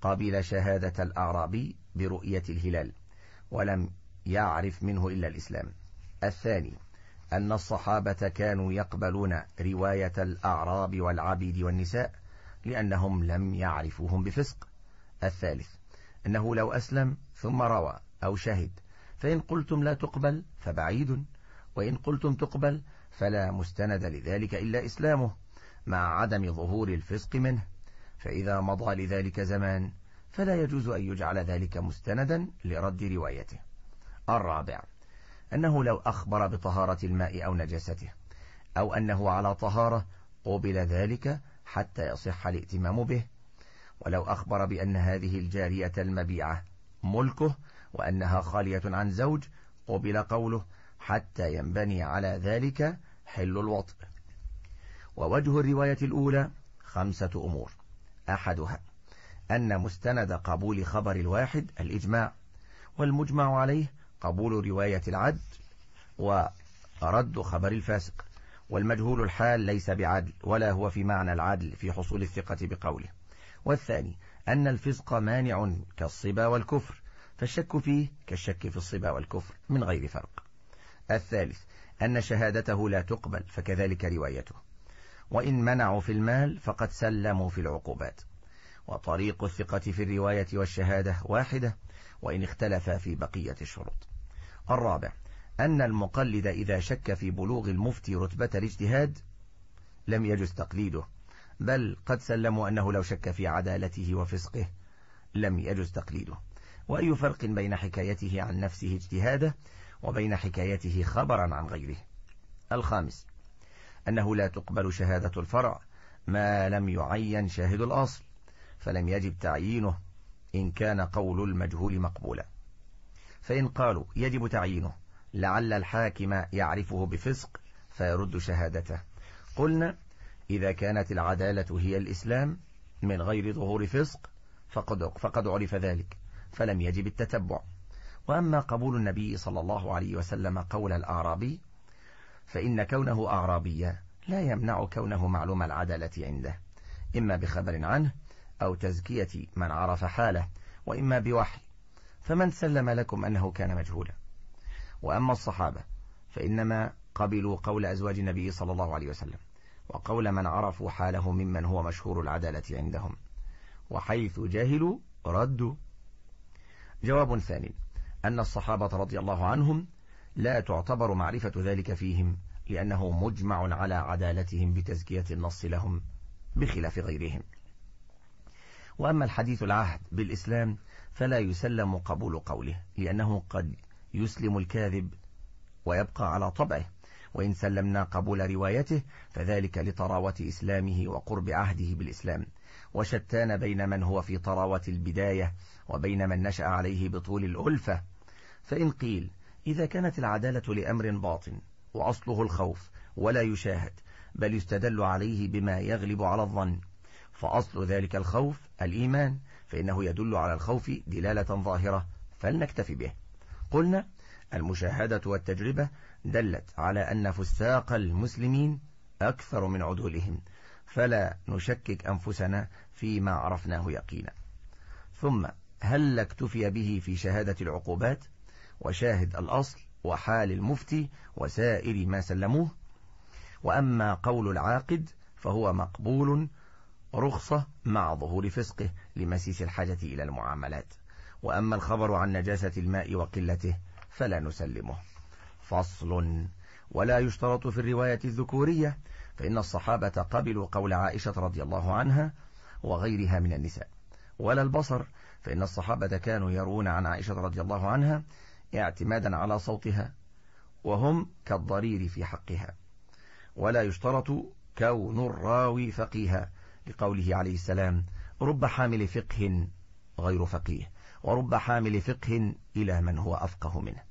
قبل شهادة الأعرابي برؤية الهلال ولم يعرف منه إلا الإسلام الثاني أن الصحابة كانوا يقبلون رواية الأعراب والعبيد والنساء لأنهم لم يعرفوهم بفسق الثالث أنه لو أسلم ثم روى أو شهد فإن قلتم لا تقبل فبعيد وإن قلتم تقبل فلا مستند لذلك إلا إسلامه مع عدم ظهور الفسق منه فإذا مضى لذلك زمان فلا يجوز أن يجعل ذلك مستندا لرد روايته الرابع أنه لو أخبر بطهارة الماء أو نجسته أو أنه على طهارة قبل ذلك حتى يصح الائتمام به ولو أخبر بأن هذه الجارية المبيعة ملكه وأنها خالية عن زوج قبل قوله حتى ينبني على ذلك حل الوطئ ووجه الرواية الأولى خمسة أمور أحدها أن مستند قبول خبر الواحد الإجماع والمجمع عليه قبول رواية العدل ورد خبر الفاسق والمجهول الحال ليس بعدل ولا هو في معنى العدل في حصول الثقة بقوله والثاني أن الفسق مانع كالصبا والكفر فالشك فيه كالشك في الصبا والكفر من غير فرق الثالث أن شهادته لا تقبل فكذلك روايته وإن منعوا في المال فقد سلموا في العقوبات وطريق الثقة في الرواية والشهادة واحدة وإن اختلف في بقية الشروط الرابع أن المقلد إذا شك في بلوغ المفتي رتبة الاجتهاد لم يجز تقليده بل قد سلموا أنه لو شك في عدالته وفسقه لم يجز تقليده وأي فرق بين حكايته عن نفسه اجتهاده وبين حكايته خبرا عن غيره الخامس أنه لا تقبل شهادة الفرع ما لم يعين شاهد الأصل فلم يجب تعيينه إن كان قول المجهول مقبولا فإن قالوا يجب تعيينه لعل الحاكم يعرفه بفسق فيرد شهادته قلنا إذا كانت العدالة هي الإسلام من غير ظهور فسق فقد, فقد عرف ذلك فلم يجب التتبع وأما قبول النبي صلى الله عليه وسلم قول الأعرابي فإن كونه أعرابيا لا يمنع كونه معلوم العدالة عنده إما بخبر عنه أو تزكية من عرف حاله وإما بوحي فمن سلم لكم أنه كان مجهولا وأما الصحابة فإنما قبلوا قول أزواج النبي صلى الله عليه وسلم وقول من عرفوا حاله ممن هو مشهور العدالة عندهم وحيث جهلوا ردوا جواب ثاني أن الصحابة رضي الله عنهم لا تعتبر معرفة ذلك فيهم لأنه مجمع على عدالتهم بتزكية النص لهم بخلاف غيرهم وأما الحديث العهد بالإسلام فلا يسلم قبول قوله لأنه قد يسلم الكاذب ويبقى على طبعه وإن سلمنا قبول روايته فذلك لطراوة إسلامه وقرب عهده بالإسلام وشتان بين من هو في طراوة البداية وبين من نشأ عليه بطول الألفة فإن قيل إذا كانت العدالة لأمر باطن وأصله الخوف ولا يشاهد بل يستدل عليه بما يغلب على الظن فأصل ذلك الخوف الإيمان فإنه يدل على الخوف دلالة ظاهرة فلنكتفي به قلنا المشاهدة والتجربة دلت على أن فساق المسلمين أكثر من عدولهم فلا نشكك أنفسنا فيما عرفناه يقينا ثم هل اكتفي به في شهادة العقوبات وشاهد الأصل وحال المفتي وسائر ما سلموه وأما قول العاقد فهو مقبول رخصة مع ظهور فسقه لمسيس الحاجة إلى المعاملات وأما الخبر عن نجاسة الماء وقلته فلا نسلمه فصل ولا يشترط في الرواية الذكورية فإن الصحابة قبلوا قول عائشة رضي الله عنها وغيرها من النساء ولا البصر فإن الصحابة كانوا يرون عن عائشة رضي الله عنها اعتمادا على صوتها وهم كالضرير في حقها ولا يشترط كون الراوي فقيها لقوله عليه السلام رب حامل فقه غير فقيه ورب حامل فقه إلى من هو أفقه منه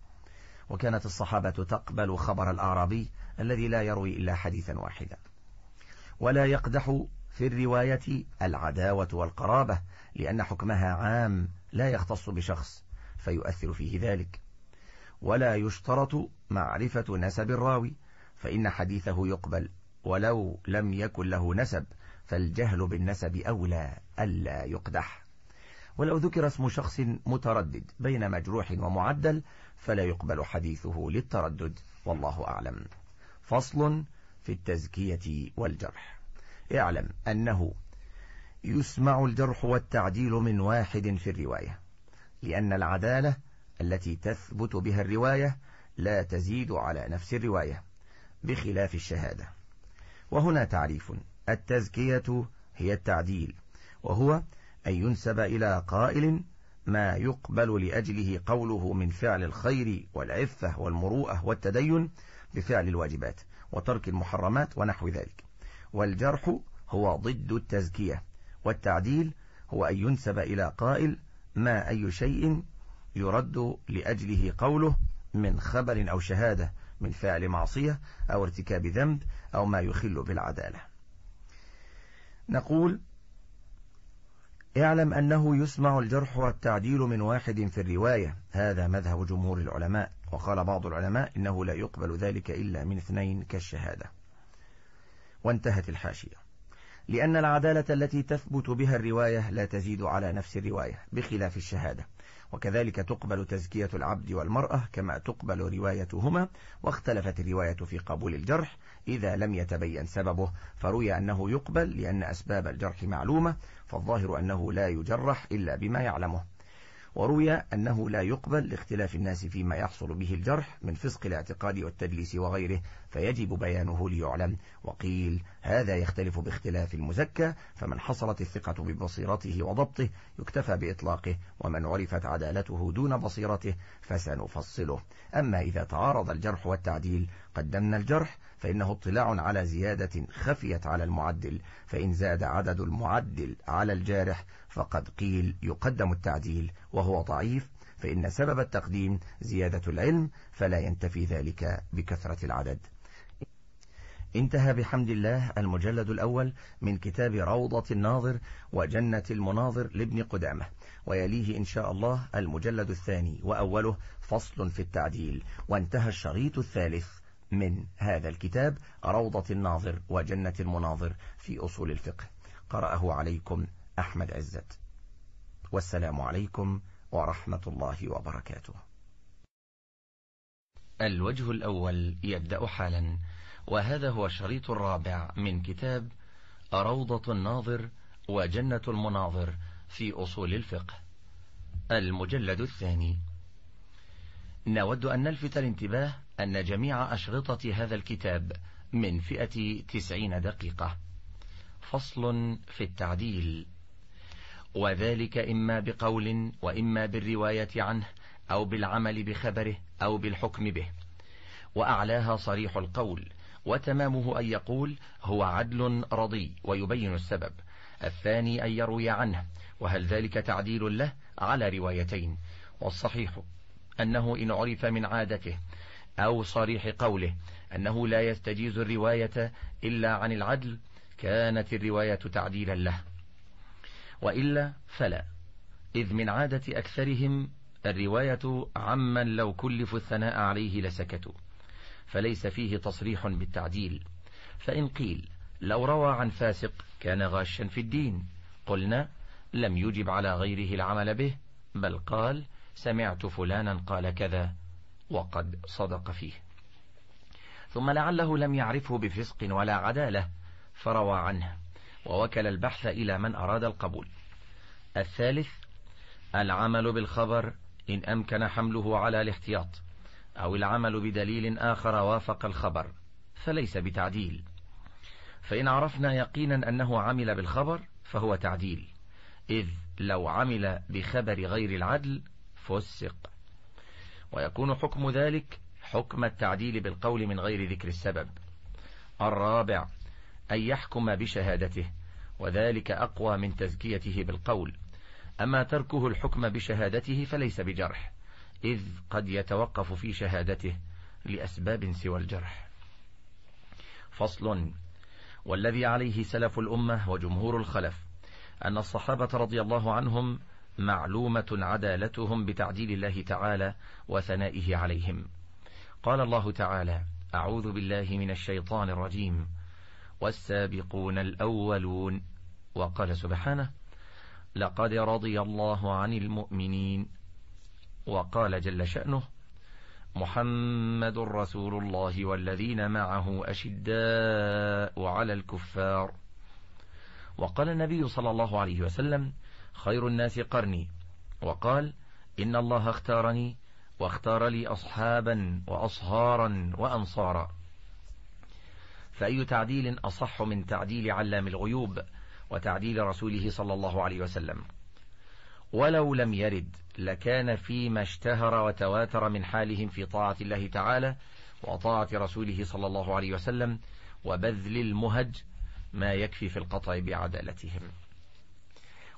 وكانت الصحابة تقبل خبر الأعرابي الذي لا يروي إلا حديثا واحدا ولا يقدح في الرواية العداوة والقرابة لأن حكمها عام لا يختص بشخص فيؤثر فيه ذلك ولا يشترط معرفة نسب الراوي فإن حديثه يقبل ولو لم يكن له نسب فالجهل بالنسب أولى ألا يقدح ولو ذكر اسم شخص متردد بين مجروح ومعدل فلا يقبل حديثه للتردد والله أعلم فصل في التزكية والجرح اعلم أنه يسمع الجرح والتعديل من واحد في الرواية لأن العدالة التي تثبت بها الرواية لا تزيد على نفس الرواية بخلاف الشهادة وهنا تعريف التزكية هي التعديل وهو أن ينسب إلى قائل ما يقبل لأجله قوله من فعل الخير والعفة والمروءة والتدين بفعل الواجبات وترك المحرمات ونحو ذلك والجرح هو ضد التزكية والتعديل هو أن ينسب إلى قائل ما أي شيء يرد لأجله قوله من خبر أو شهادة من فعل معصية أو ارتكاب ذنب أو ما يخل بالعدالة نقول اعلم أنه يسمع الجرح والتعديل من واحد في الرواية هذا مذهب جمهور العلماء وقال بعض العلماء إنه لا يقبل ذلك إلا من اثنين كالشهادة وانتهت الحاشية لأن العدالة التي تثبت بها الرواية لا تزيد على نفس الرواية بخلاف الشهادة وكذلك تقبل تزكية العبد والمرأة كما تقبل روايتهما واختلفت الرواية في قبول الجرح إذا لم يتبين سببه فروي أنه يقبل لأن أسباب الجرح معلومة فالظاهر أنه لا يجرح إلا بما يعلمه وروي أنه لا يقبل لاختلاف الناس فيما يحصل به الجرح من فسق الاعتقاد والتدليس وغيره فيجب بيانه ليعلم وقيل هذا يختلف باختلاف المزكى فمن حصلت الثقة ببصيرته وضبطه يكتفى بإطلاقه ومن عرفت عدالته دون بصيرته فسنفصله أما إذا تعارض الجرح والتعديل قدمنا الجرح فإنه اطلاع على زيادة خفيت على المعدل فإن زاد عدد المعدل على الجارح فقد قيل يقدم التعديل وهو ضعيف فإن سبب التقديم زيادة العلم فلا ينتفي ذلك بكثرة العدد انتهى بحمد الله المجلد الأول من كتاب روضة الناظر وجنة المناظر لابن قدامة ويليه إن شاء الله المجلد الثاني وأوله فصل في التعديل وانتهى الشريط الثالث من هذا الكتاب روضة الناظر وجنة المناظر في أصول الفقه قرأه عليكم أحمد عزت والسلام عليكم ورحمة الله وبركاته الوجه الأول يبدأ حالا وهذا هو الشريط الرابع من كتاب روضة الناظر وجنة المناظر في أصول الفقه المجلد الثاني نود أن نلفت الانتباه أن جميع أشرطة هذا الكتاب من فئة تسعين دقيقة فصل في التعديل وذلك إما بقول وإما بالرواية عنه أو بالعمل بخبره أو بالحكم به وأعلاها صريح القول وتمامه أن يقول هو عدل رضي ويبين السبب الثاني أن يروي عنه وهل ذلك تعديل له على روايتين والصحيح أنه إن عرف من عادته أو صريح قوله أنه لا يستجيز الرواية إلا عن العدل كانت الرواية تعديلا له وإلا فلا إذ من عادة أكثرهم الرواية عمن لو كلف الثناء عليه لسكتوا فليس فيه تصريح بالتعديل فإن قيل لو روى عن فاسق كان غاشا في الدين قلنا لم يجب على غيره العمل به بل قال سمعت فلانا قال كذا وقد صدق فيه ثم لعله لم يعرفه بفسق ولا عدالة فروى عنه ووكل البحث إلى من أراد القبول الثالث العمل بالخبر إن أمكن حمله على الاحتياط أو العمل بدليل آخر وافق الخبر فليس بتعديل فإن عرفنا يقينا أنه عمل بالخبر فهو تعديل إذ لو عمل بخبر غير العدل فسق ويكون حكم ذلك حكم التعديل بالقول من غير ذكر السبب الرابع أن يحكم بشهادته وذلك أقوى من تزكيته بالقول أما تركه الحكم بشهادته فليس بجرح إذ قد يتوقف في شهادته لأسباب سوى الجرح فصل والذي عليه سلف الأمة وجمهور الخلف أن الصحابة رضي الله عنهم معلومة عدالتهم بتعديل الله تعالى وثنائه عليهم قال الله تعالى أعوذ بالله من الشيطان الرجيم والسابقون الأولون وقال سبحانه لقد رضي الله عن المؤمنين وقال جل شأنه محمد رسول الله والذين معه أشداء على الكفار وقال النبي صلى الله عليه وسلم خير الناس قرني وقال إن الله اختارني واختار لي أصحابا وأصهارا وأنصارا فأي تعديل أصح من تعديل علام الغيوب وتعديل رسوله صلى الله عليه وسلم ولو لم يرد لكان فيما اشتهر وتواتر من حالهم في طاعة الله تعالى وطاعة رسوله صلى الله عليه وسلم وبذل المهج ما يكفي في القطع بعدالتهم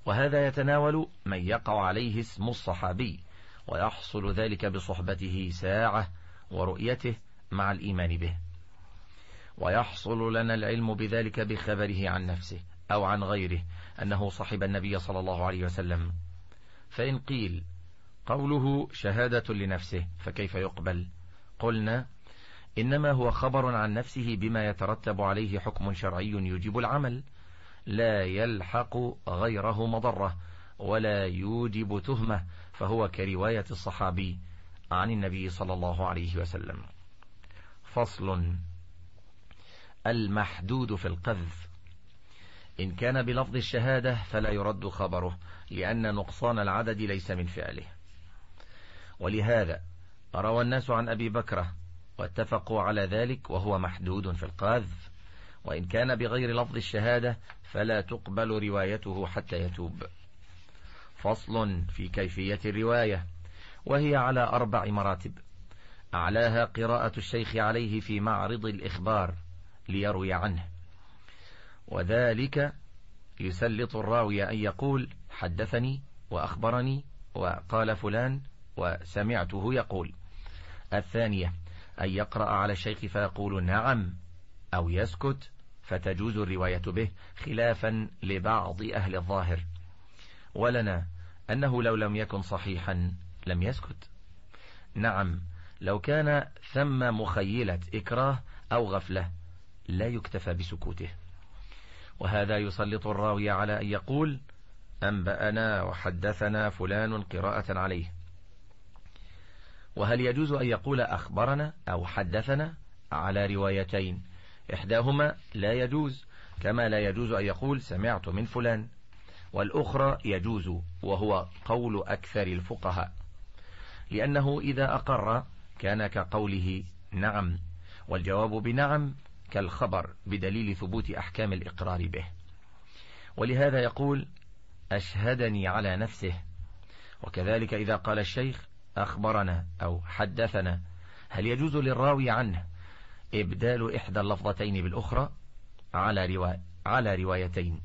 وهذا يتناول من يقع عليه اسم الصحابي ويحصل ذلك بصحبته ساعة ورؤيته مع الإيمان به ويحصل لنا العلم بذلك بخبره عن نفسه أو عن غيره أنه صحب النبي صلى الله عليه وسلم فإن قيل قوله شهادة لنفسه فكيف يقبل قلنا إنما هو خبر عن نفسه بما يترتب عليه حكم شرعي يجب العمل لا يلحق غيره مضرة ولا يوجب تهمة فهو كرواية الصحابي عن النبي صلى الله عليه وسلم فصل المحدود في القذف إن كان بلفظ الشهادة فلا يرد خبره لأن نقصان العدد ليس من فعله ولهذا روى الناس عن أبي بكرة واتفقوا على ذلك وهو محدود في القاذف وإن كان بغير لفظ الشهادة فلا تقبل روايته حتى يتوب فصل في كيفية الرواية وهي على أربع مراتب أعلاها قراءة الشيخ عليه في معرض الإخبار ليروي عنه وذلك يسلط الراوي أن يقول حدثني وأخبرني وقال فلان وسمعته يقول الثانية أن يقرأ على الشيخ فيقول نعم أو يسكت فتجوز الرواية به خلافا لبعض أهل الظاهر ولنا أنه لو لم يكن صحيحا لم يسكت نعم لو كان ثم مخيلة إكراه أو غفلة لا يكتفى بسكوته وهذا يسلط الراوي على أن يقول أنبأنا وحدثنا فلان قراءة عليه وهل يجوز أن يقول أخبرنا أو حدثنا على روايتين إحداهما لا يجوز كما لا يجوز أن يقول سمعت من فلان والأخرى يجوز وهو قول أكثر الفقهاء لأنه إذا أقر كان كقوله نعم والجواب بنعم كالخبر بدليل ثبوت أحكام الإقرار به ولهذا يقول أشهدني على نفسه وكذلك إذا قال الشيخ أخبرنا أو حدثنا هل يجوز للراوي عنه إبدال إحدى اللفظتين بالأخرى على, روا... على روايتين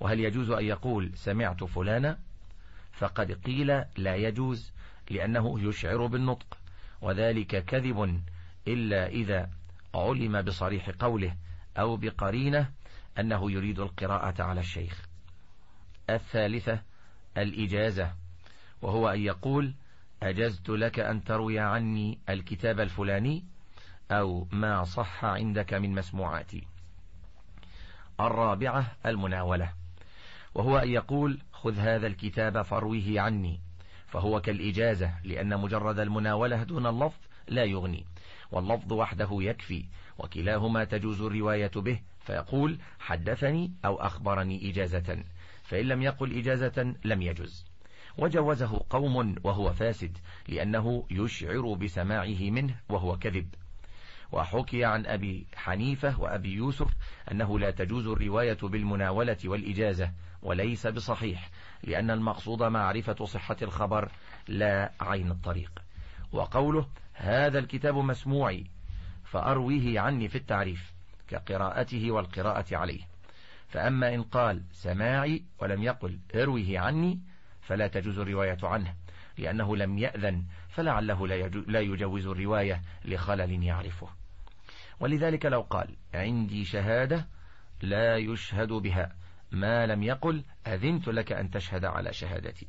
وهل يجوز أن يقول سمعت فلانا فقد قيل لا يجوز لأنه يشعر بالنطق وذلك كذب إلا إذا علم بصريح قوله أو بقرينة أنه يريد القراءة على الشيخ الثالثة الإجازة وهو أن يقول أجزت لك أن تروي عني الكتاب الفلاني أو ما صح عندك من مسموعاتي الرابعة المناولة وهو أن يقول خذ هذا الكتاب فارويه عني فهو كالإجازة لأن مجرد المناولة دون اللفظ لا يغني واللفظ وحده يكفي وكلاهما تجوز الرواية به فيقول حدثني أو أخبرني إجازة فإن لم يقل إجازة لم يجز وجوزه قوم وهو فاسد لأنه يشعر بسماعه منه وهو كذب وحكي عن أبي حنيفة وأبي يوسف أنه لا تجوز الرواية بالمناولة والإجازة وليس بصحيح لأن المقصود معرفة صحة الخبر لا عين الطريق وقوله هذا الكتاب مسموعي فأرويه عني في التعريف كقراءته والقراءة عليه فأما إن قال سماعي ولم يقل ارويه عني فلا تجوز الرواية عنه لأنه لم يأذن فلعله لا يجوز الرواية لخلل يعرفه ولذلك لو قال عندي شهادة لا يشهد بها ما لم يقل أذنت لك أن تشهد على شهادتي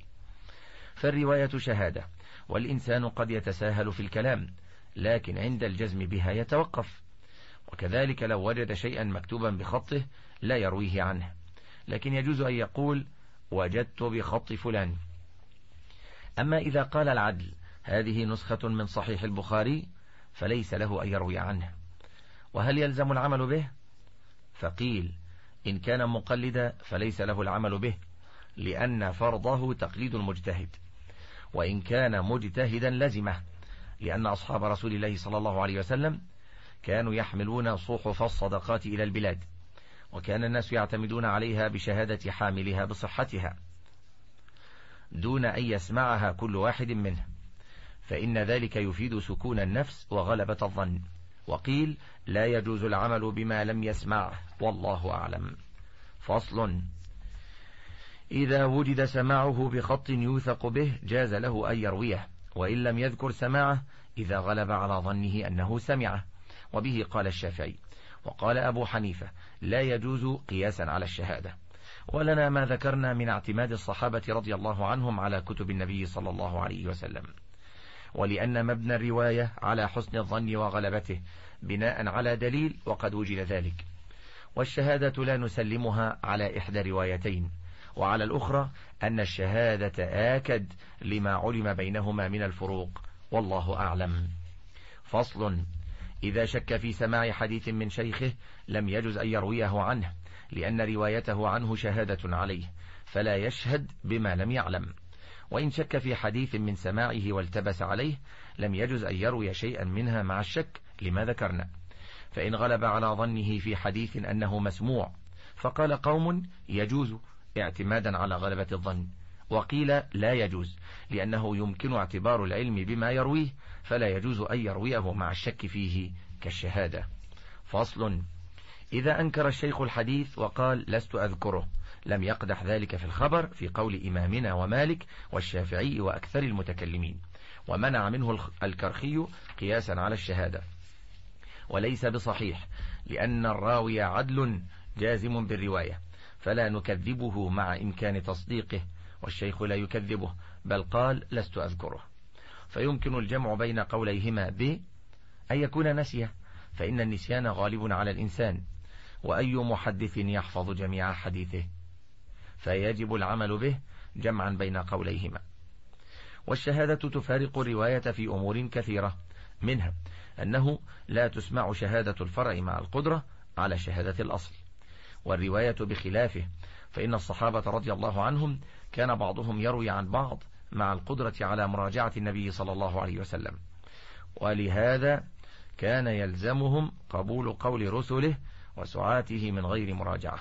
فالرواية شهادة والإنسان قد يتساهل في الكلام لكن عند الجزم بها يتوقف وكذلك لو وجد شيئا مكتوبا بخطه لا يرويه عنه لكن يجوز أن يقول وجدت بخط فلان أما إذا قال العدل هذه نسخة من صحيح البخاري فليس له أن يروي عنه وهل يلزم العمل به؟ فقيل إن كان مقلدا فليس له العمل به لأن فرضه تقليد المجتهد وإن كان مجتهدا لزمه لأن أصحاب رسول الله صلى الله عليه وسلم كانوا يحملون صحف الصدقات إلى البلاد وكان الناس يعتمدون عليها بشهادة حاملها بصحتها دون أن يسمعها كل واحد منه فإن ذلك يفيد سكون النفس وغلبة الظن وقيل لا يجوز العمل بما لم يسمعه والله أعلم فصل إذا وجد سماعه بخط يوثق به جاز له أن يرويه وإن لم يذكر سماعه إذا غلب على ظنه أنه سمعه وبه قال الشافعي وقال أبو حنيفة لا يجوز قياسا على الشهادة ولنا ما ذكرنا من اعتماد الصحابة رضي الله عنهم على كتب النبي صلى الله عليه وسلم ولأن مبنى الرواية على حسن الظن وغلبته بناء على دليل وقد وجد ذلك والشهادة لا نسلمها على إحدى روايتين وعلى الأخرى أن الشهادة آكد لما علم بينهما من الفروق والله أعلم فصل إذا شك في سماع حديث من شيخه لم يجز أن يرويه عنه لأن روايته عنه شهادة عليه فلا يشهد بما لم يعلم وإن شك في حديث من سماعه والتبس عليه لم يجز أن يروي شيئا منها مع الشك لما ذكرنا فإن غلب على ظنه في حديث أنه مسموع فقال قوم يجوز اعتمادا على غلبة الظن وقيل لا يجوز لأنه يمكن اعتبار العلم بما يرويه فلا يجوز أن يرويه مع الشك فيه كالشهادة فصل إذا أنكر الشيخ الحديث وقال لست أذكره لم يقدح ذلك في الخبر في قول إمامنا ومالك والشافعي وأكثر المتكلمين ومنع منه الكرخي قياسا على الشهادة وليس بصحيح لأن الراوي عدل جازم بالرواية فلا نكذبه مع إمكان تصديقه والشيخ لا يكذبه بل قال لست أذكره فيمكن الجمع بين قوليهما ب أن يكون نسيه فإن النسيان غالب على الإنسان وأي محدث يحفظ جميع حديثه فيجب العمل به جمعا بين قوليهما والشهادة تفارق الرواية في أمور كثيرة منها أنه لا تسمع شهادة الفرع مع القدرة على شهادة الأصل والرواية بخلافه فإن الصحابة رضي الله عنهم كان بعضهم يروي عن بعض مع القدرة على مراجعة النبي صلى الله عليه وسلم ولهذا كان يلزمهم قبول قول رسله وسعاته من غير مراجعة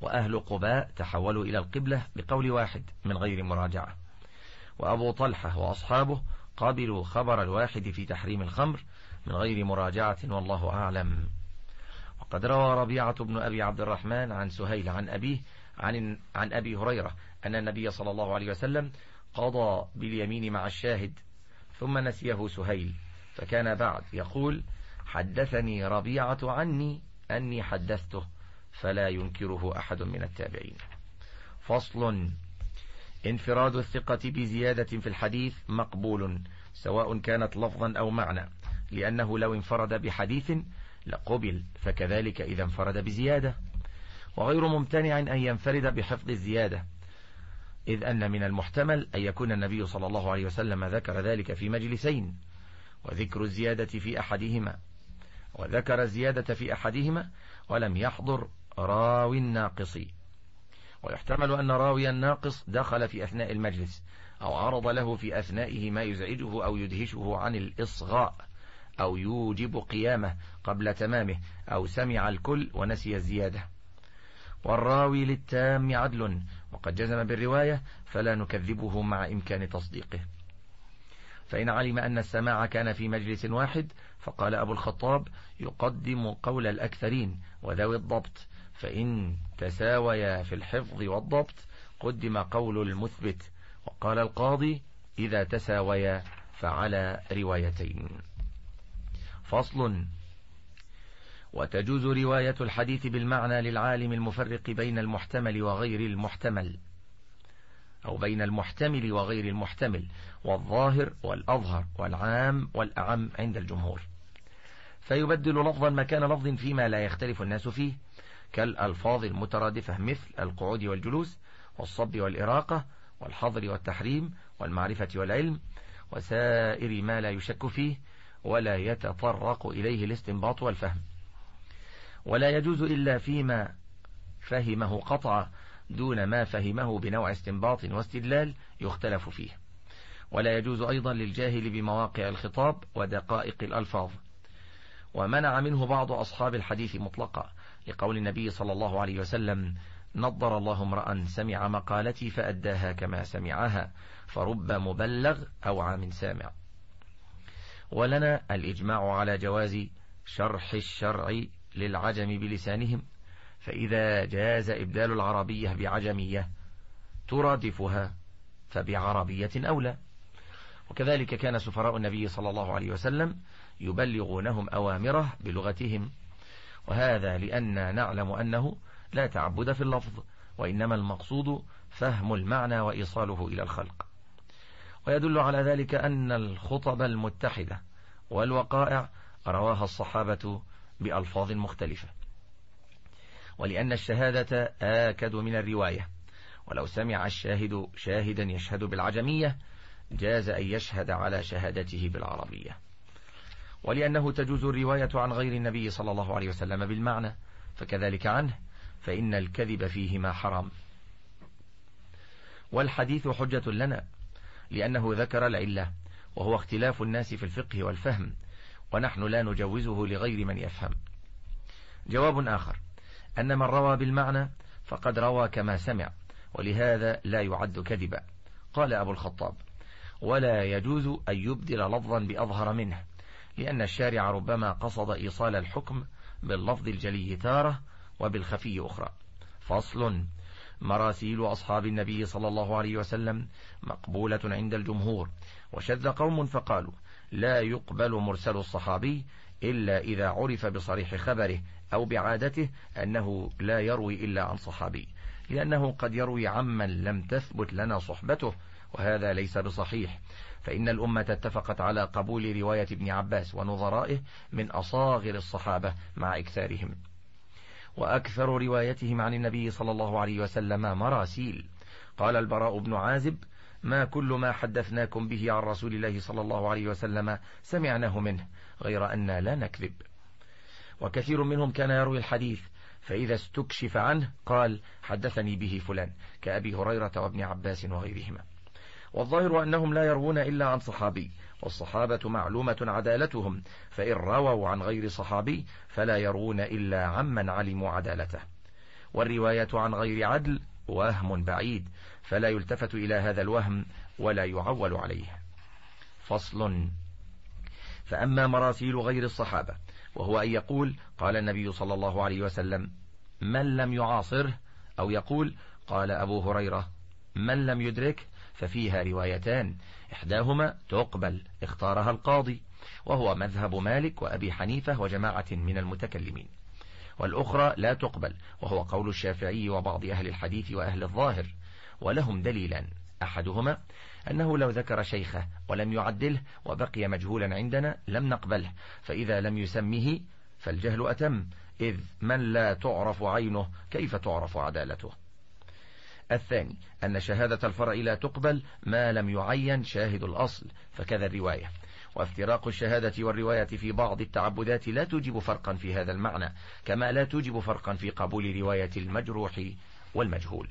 وأهل قباء تحولوا إلى القبلة بقول واحد من غير مراجعة وأبو طلحة وأصحابه قبلوا خبر الواحد في تحريم الخمر من غير مراجعة والله أعلم قد روى ربيعة بن أبي عبد الرحمن عن سهيل عن أبيه عن, عن أبي هريرة أن النبي صلى الله عليه وسلم قضى باليمين مع الشاهد ثم نسيه سهيل فكان بعد يقول حدثني ربيعة عني أني حدثته فلا ينكره أحد من التابعين فصل انفراد الثقة بزيادة في الحديث مقبول سواء كانت لفظا أو معنى لأنه لو انفرد بحديث لقبل فكذلك إذا انفرد بزيادة وغير ممتنع أن ينفرد بحفظ الزيادة إذ أن من المحتمل أن يكون النبي صلى الله عليه وسلم ذكر ذلك في مجلسين وذكر الزيادة في أحدهما وذكر الزيادة في أحدهما ولم يحضر راوي الناقص ويحتمل أن راوي الناقص دخل في أثناء المجلس أو عرض له في أثنائه ما يزعجه أو يدهشه عن الإصغاء أو يوجب قيامه قبل تمامه أو سمع الكل ونسي الزيادة والراوي للتام عدل وقد جزم بالرواية فلا نكذبه مع إمكان تصديقه فإن علم أن السماع كان في مجلس واحد فقال أبو الخطاب يقدم قول الأكثرين وذوي الضبط فإن تساويا في الحفظ والضبط قدم قول المثبت وقال القاضي إذا تساويا فعلى روايتين فصل وتجوز رواية الحديث بالمعنى للعالم المفرق بين المحتمل وغير المحتمل أو بين المحتمل وغير المحتمل والظاهر والأظهر والعام والأعم عند الجمهور فيبدل لفظا مكان لفظ فيما لا يختلف الناس فيه كالألفاظ المترادفة مثل القعود والجلوس والصب والإراقة والحظر والتحريم والمعرفة والعلم وسائر ما لا يشك فيه ولا يتطرق إليه الاستنباط والفهم ولا يجوز إلا فيما فهمه قطع دون ما فهمه بنوع استنباط واستدلال يختلف فيه ولا يجوز أيضا للجاهل بمواقع الخطاب ودقائق الألفاظ ومنع منه بعض أصحاب الحديث مطلقا لقول النبي صلى الله عليه وسلم نضر الله امرأ سمع مقالتي فأداها كما سمعها فرب مبلغ أوعى من سامع ولنا الإجماع على جواز شرح الشرع للعجم بلسانهم فإذا جاز إبدال العربية بعجمية ترادفها فبعربية أولى وكذلك كان سفراء النبي صلى الله عليه وسلم يبلغونهم أوامره بلغتهم وهذا لأن نعلم أنه لا تعبد في اللفظ وإنما المقصود فهم المعنى وإيصاله إلى الخلق ويدل على ذلك أن الخطب المتحدة والوقائع رواها الصحابة بألفاظ مختلفة ولأن الشهادة آكد من الرواية ولو سمع الشاهد شاهدا يشهد بالعجمية جاز أن يشهد على شهادته بالعربية ولأنه تجوز الرواية عن غير النبي صلى الله عليه وسلم بالمعنى فكذلك عنه فإن الكذب فيهما حرام والحديث حجة لنا لأنه ذكر العلة وهو اختلاف الناس في الفقه والفهم ونحن لا نجوزه لغير من يفهم جواب آخر أن من روى بالمعنى فقد روى كما سمع ولهذا لا يعد كذبا قال أبو الخطاب ولا يجوز أن يبدل لفظا بأظهر منه لأن الشارع ربما قصد إيصال الحكم باللفظ الجلي تارة وبالخفي أخرى فصل مراسيل أصحاب النبي صلى الله عليه وسلم مقبولة عند الجمهور وشذ قوم فقالوا لا يقبل مرسل الصحابي إلا إذا عرف بصريح خبره أو بعادته أنه لا يروي إلا عن صحابي لأنه قد يروي عمن لم تثبت لنا صحبته وهذا ليس بصحيح فإن الأمة اتفقت على قبول رواية ابن عباس ونظرائه من أصاغر الصحابة مع إكثارهم وأكثر روايتهم عن النبي صلى الله عليه وسلم مراسيل قال البراء بن عازب ما كل ما حدثناكم به عن رسول الله صلى الله عليه وسلم سمعناه منه غير أن لا نكذب وكثير منهم كان يروي الحديث فإذا استكشف عنه قال حدثني به فلان كأبي هريرة وابن عباس وغيرهما والظاهر أنهم لا يروون إلا عن صحابي والصحابة معلومة عدالتهم فإن رووا عن غير صحابي فلا يرون إلا عمن علموا عدالته والرواية عن غير عدل وهم بعيد فلا يلتفت إلى هذا الوهم ولا يعول عليه فصل فأما مراسيل غير الصحابة وهو أن يقول قال النبي صلى الله عليه وسلم من لم يعاصره أو يقول قال أبو هريرة من لم يدرك ففيها روايتان إحداهما تقبل اختارها القاضي وهو مذهب مالك وأبي حنيفة وجماعة من المتكلمين والأخرى لا تقبل وهو قول الشافعي وبعض أهل الحديث وأهل الظاهر ولهم دليلان أحدهما أنه لو ذكر شيخه ولم يعدله وبقي مجهولا عندنا لم نقبله فإذا لم يسمه فالجهل أتم إذ من لا تعرف عينه كيف تعرف عدالته الثاني أن شهادة الفرع لا تقبل ما لم يعين شاهد الأصل فكذا الرواية وافتراق الشهادة والرواية في بعض التعبدات لا توجب فرقا في هذا المعنى كما لا توجب فرقا في قبول رواية المجروح والمجهول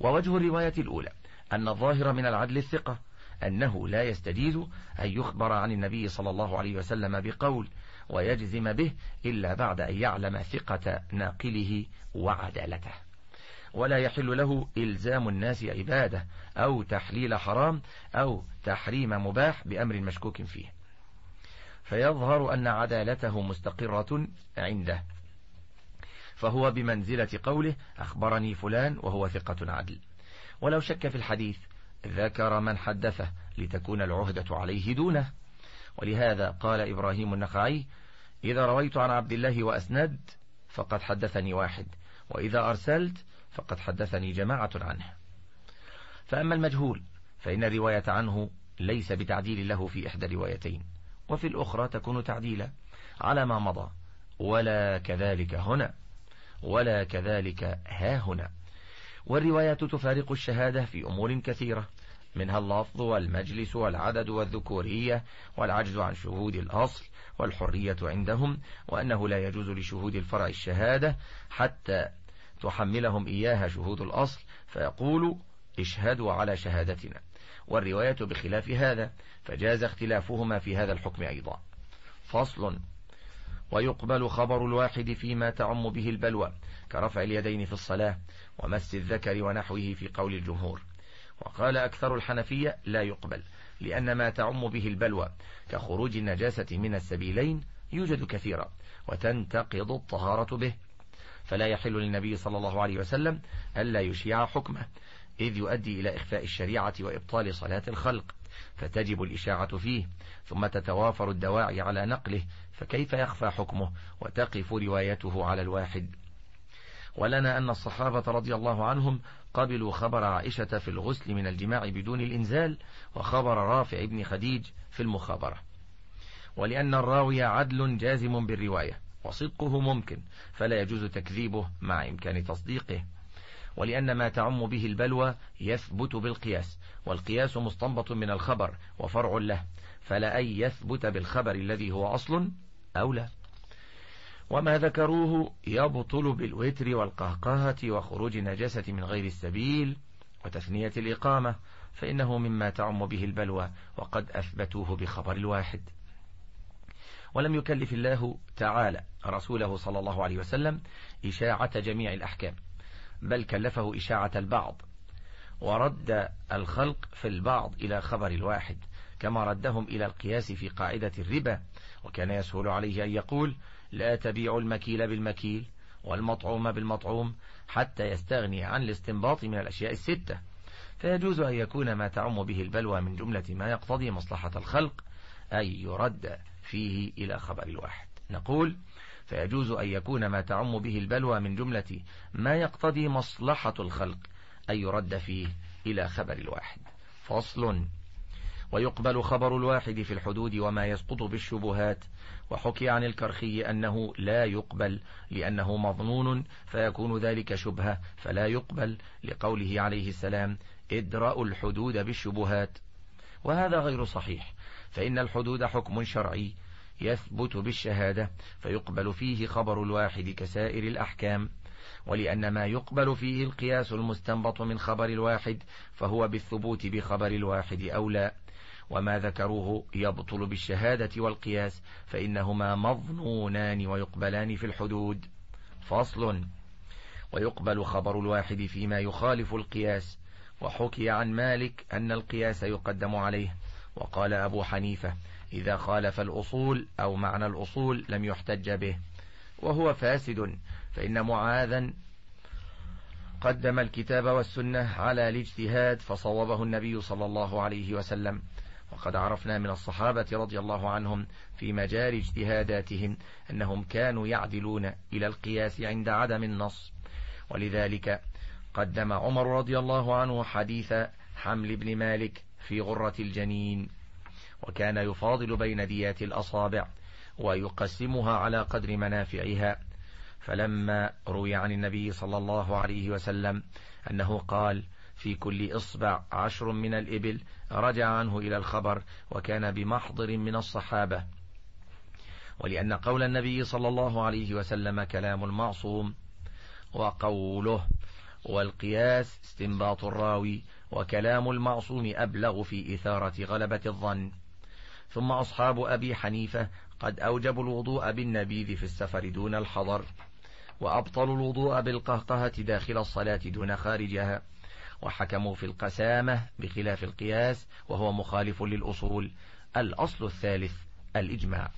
ووجه الرواية الأولى أن الظاهر من العدل الثقة أنه لا يستجيز أن يخبر عن النبي صلى الله عليه وسلم بقول ويجزم به إلا بعد أن يعلم ثقة ناقله وعدالته ولا يحل له إلزام الناس عبادة أو تحليل حرام أو تحريم مباح بأمر مشكوك فيه فيظهر أن عدالته مستقرة عنده فهو بمنزلة قوله أخبرني فلان وهو ثقة عدل ولو شك في الحديث ذكر من حدثه لتكون العهدة عليه دونه ولهذا قال إبراهيم النخعي إذا رويت عن عبد الله وأسند فقد حدثني واحد وإذا أرسلت فقد حدثني جماعة عنه فأما المجهول فإن الرواية عنه ليس بتعديل له في إحدى روايتين وفي الأخرى تكون تعديلا على ما مضى ولا كذلك هنا ولا كذلك ها هنا والروايات تفارق الشهادة في أمور كثيرة منها اللفظ والمجلس والعدد والذكورية والعجز عن شهود الأصل والحرية عندهم وأنه لا يجوز لشهود الفرع الشهادة حتى تحملهم إياها شهود الأصل فيقول اشهدوا على شهادتنا والرواية بخلاف هذا فجاز اختلافهما في هذا الحكم أيضا فصل ويقبل خبر الواحد فيما تعم به البلوى كرفع اليدين في الصلاة ومس الذكر ونحوه في قول الجمهور وقال أكثر الحنفية لا يقبل لأن ما تعم به البلوى كخروج النجاسة من السبيلين يوجد كثيرا وتنتقض الطهارة به فلا يحل للنبي صلى الله عليه وسلم ألا يشيع حكمه إذ يؤدي إلى إخفاء الشريعة وإبطال صلاة الخلق فتجب الإشاعة فيه ثم تتوافر الدواعي على نقله فكيف يخفى حكمه وتقف روايته على الواحد ولنا أن الصحابة رضي الله عنهم قبلوا خبر عائشة في الغسل من الجماع بدون الإنزال وخبر رافع بن خديج في المخابرة ولأن الراوي عدل جازم بالرواية وصدقه ممكن فلا يجوز تكذيبه مع إمكان تصديقه ولأن ما تعم به البلوى يثبت بالقياس والقياس مستنبط من الخبر وفرع له فلا أي يثبت بالخبر الذي هو أصل أو لا وما ذكروه يبطل بالوتر والقهقهة وخروج نجاسة من غير السبيل وتثنية الإقامة فإنه مما تعم به البلوى وقد أثبتوه بخبر الواحد ولم يكلف الله تعالى رسوله صلى الله عليه وسلم إشاعة جميع الأحكام بل كلفه إشاعة البعض ورد الخلق في البعض إلى خبر الواحد كما ردهم إلى القياس في قاعدة الربا وكان يسهل عليه أن يقول لا تبيع المكيل بالمكيل والمطعوم بالمطعوم حتى يستغني عن الاستنباط من الأشياء الستة فيجوز أن يكون ما تعم به البلوى من جملة ما يقتضي مصلحة الخلق أي يرد فيه إلى خبر الواحد نقول فيجوز أن يكون ما تعم به البلوى من جملة ما يقتضي مصلحة الخلق أن يرد فيه إلى خبر الواحد فصل ويقبل خبر الواحد في الحدود وما يسقط بالشبهات وحكي عن الكرخي أنه لا يقبل لأنه مظنون فيكون ذلك شبهة فلا يقبل لقوله عليه السلام ادرأوا الحدود بالشبهات وهذا غير صحيح فإن الحدود حكم شرعي يثبت بالشهادة فيقبل فيه خبر الواحد كسائر الأحكام ولأن ما يقبل فيه القياس المستنبط من خبر الواحد فهو بالثبوت بخبر الواحد أولى وما ذكروه يبطل بالشهادة والقياس فإنهما مظنونان ويقبلان في الحدود فصل ويقبل خبر الواحد فيما يخالف القياس وحكي عن مالك أن القياس يقدم عليه وقال أبو حنيفة إذا خالف الأصول أو معنى الأصول لم يحتج به وهو فاسد فإن معاذا قدم الكتاب والسنة على الاجتهاد فصوبه النبي صلى الله عليه وسلم وقد عرفنا من الصحابة رضي الله عنهم في مجال اجتهاداتهم أنهم كانوا يعدلون إلى القياس عند عدم النص ولذلك قدم عمر رضي الله عنه حديث حمل بن مالك في غرة الجنين وكان يفاضل بين ديات الأصابع ويقسمها على قدر منافعها فلما روي عن النبي صلى الله عليه وسلم أنه قال في كل إصبع عشر من الإبل رجع عنه إلى الخبر وكان بمحضر من الصحابة ولأن قول النبي صلى الله عليه وسلم كلام المعصوم وقوله والقياس استنباط الراوي وكلام المعصوم أبلغ في إثارة غلبة الظن ثم أصحاب أبي حنيفة قد أوجبوا الوضوء بالنبيذ في السفر دون الحضر وأبطلوا الوضوء بالقهقهة داخل الصلاة دون خارجها وحكموا في القسامة بخلاف القياس وهو مخالف للأصول الأصل الثالث الإجماع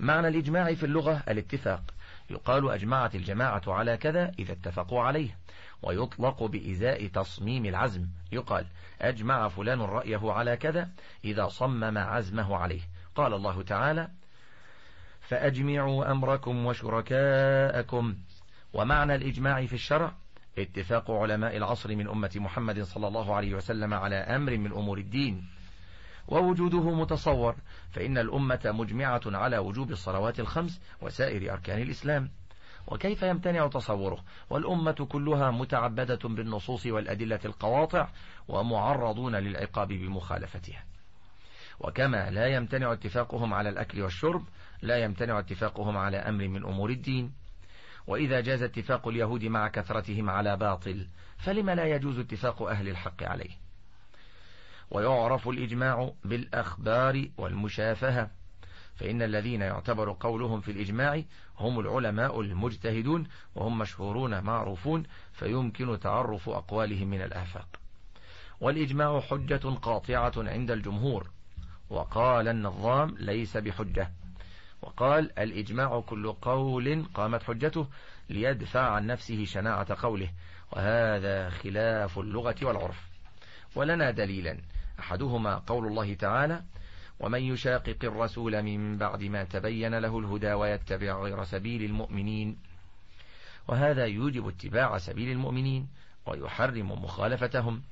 معنى الإجماع في اللغة الاتفاق يقال أجمعت الجماعة على كذا إذا اتفقوا عليه ويطلق بإزاء تصميم العزم يقال أجمع فلان رأيه على كذا إذا صمم عزمه عليه قال الله تعالى فأجمعوا أمركم وشركاءكم ومعنى الإجماع في الشرع اتفاق علماء العصر من أمة محمد صلى الله عليه وسلم على أمر من أمور الدين ووجوده متصور فإن الأمة مجمعة على وجوب الصلوات الخمس وسائر أركان الإسلام وكيف يمتنع تصوره والأمة كلها متعبدة بالنصوص والأدلة القواطع ومعرضون للعقاب بمخالفتها وكما لا يمتنع اتفاقهم على الأكل والشرب لا يمتنع اتفاقهم على أمر من أمور الدين وإذا جاز اتفاق اليهود مع كثرتهم على باطل فلما لا يجوز اتفاق أهل الحق عليه ويعرف الإجماع بالأخبار والمشافهة فإن الذين يعتبر قولهم في الإجماع هم العلماء المجتهدون وهم مشهورون معروفون فيمكن تعرف أقوالهم من الآفاق والإجماع حجة قاطعة عند الجمهور وقال النظام ليس بحجة وقال الإجماع كل قول قامت حجته ليدفع عن نفسه شناعة قوله وهذا خلاف اللغة والعرف ولنا دليلا أحدهما قول الله تعالى ومن يشاقق الرسول من بعد ما تبين له الهدى ويتبع غير سبيل المؤمنين وهذا يوجب اتباع سبيل المؤمنين ويحرم مخالفتهم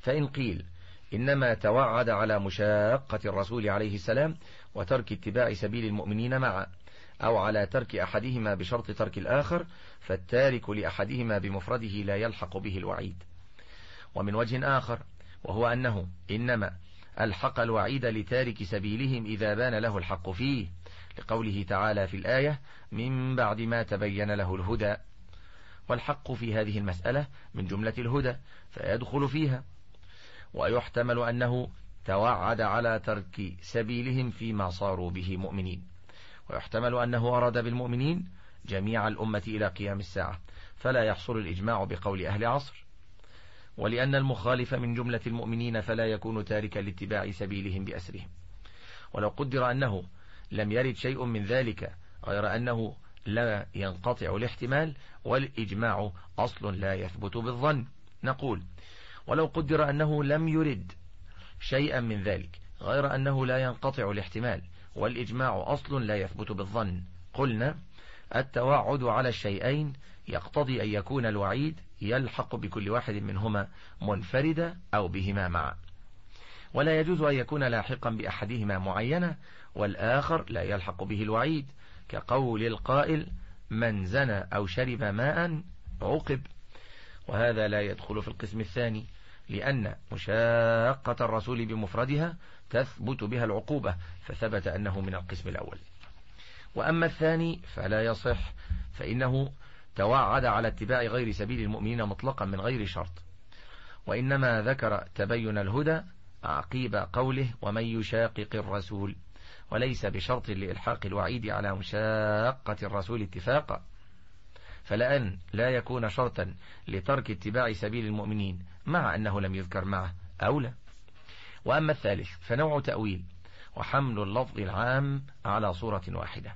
فإن قيل إنما توعد على مشاقة الرسول عليه السلام وترك اتباع سبيل المؤمنين معا أو على ترك أحدهما بشرط ترك الآخر فالتارك لأحدهما بمفرده لا يلحق به الوعيد ومن وجه آخر وهو أنه إنما ألحق الوعيد لتارك سبيلهم إذا بان له الحق فيه لقوله تعالى في الآية من بعد ما تبين له الهدى والحق في هذه المسألة من جملة الهدى فيدخل فيها ويحتمل أنه توعد على ترك سبيلهم فيما صاروا به مؤمنين ويحتمل أنه أراد بالمؤمنين جميع الأمة إلى قيام الساعة فلا يحصل الإجماع بقول أهل عصر ولأن المخالف من جملة المؤمنين فلا يكون تاركا لاتباع سبيلهم بأسرهم ولو قدر أنه لم يرد شيء من ذلك غير أنه لا ينقطع الاحتمال والإجماع أصل لا يثبت بالظن نقول ولو قدر أنه لم يرد شيئا من ذلك غير أنه لا ينقطع الاحتمال والإجماع أصل لا يثبت بالظن قلنا التوعد على الشيئين يقتضي أن يكون الوعيد يلحق بكل واحد منهما منفردة أو بهما معا ولا يجوز أن يكون لاحقا بأحدهما معينة والآخر لا يلحق به الوعيد كقول القائل من زنى أو شرب ماء عوقب وهذا لا يدخل في القسم الثاني لأن مشاقة الرسول بمفردها تثبت بها العقوبة فثبت أنه من القسم الأول وأما الثاني فلا يصح فإنه توعد على اتباع غير سبيل المؤمنين مطلقا من غير شرط وإنما ذكر تبين الهدى عقيب قوله ومن يشاقق الرسول وليس بشرط لإلحاق الوعيد على مشاقة الرسول اتفاقا فلأن لا يكون شرطا لترك اتباع سبيل المؤمنين مع أنه لم يذكر معه أولى وأما الثالث فنوع تأويل وحمل اللفظ العام على صورة واحدة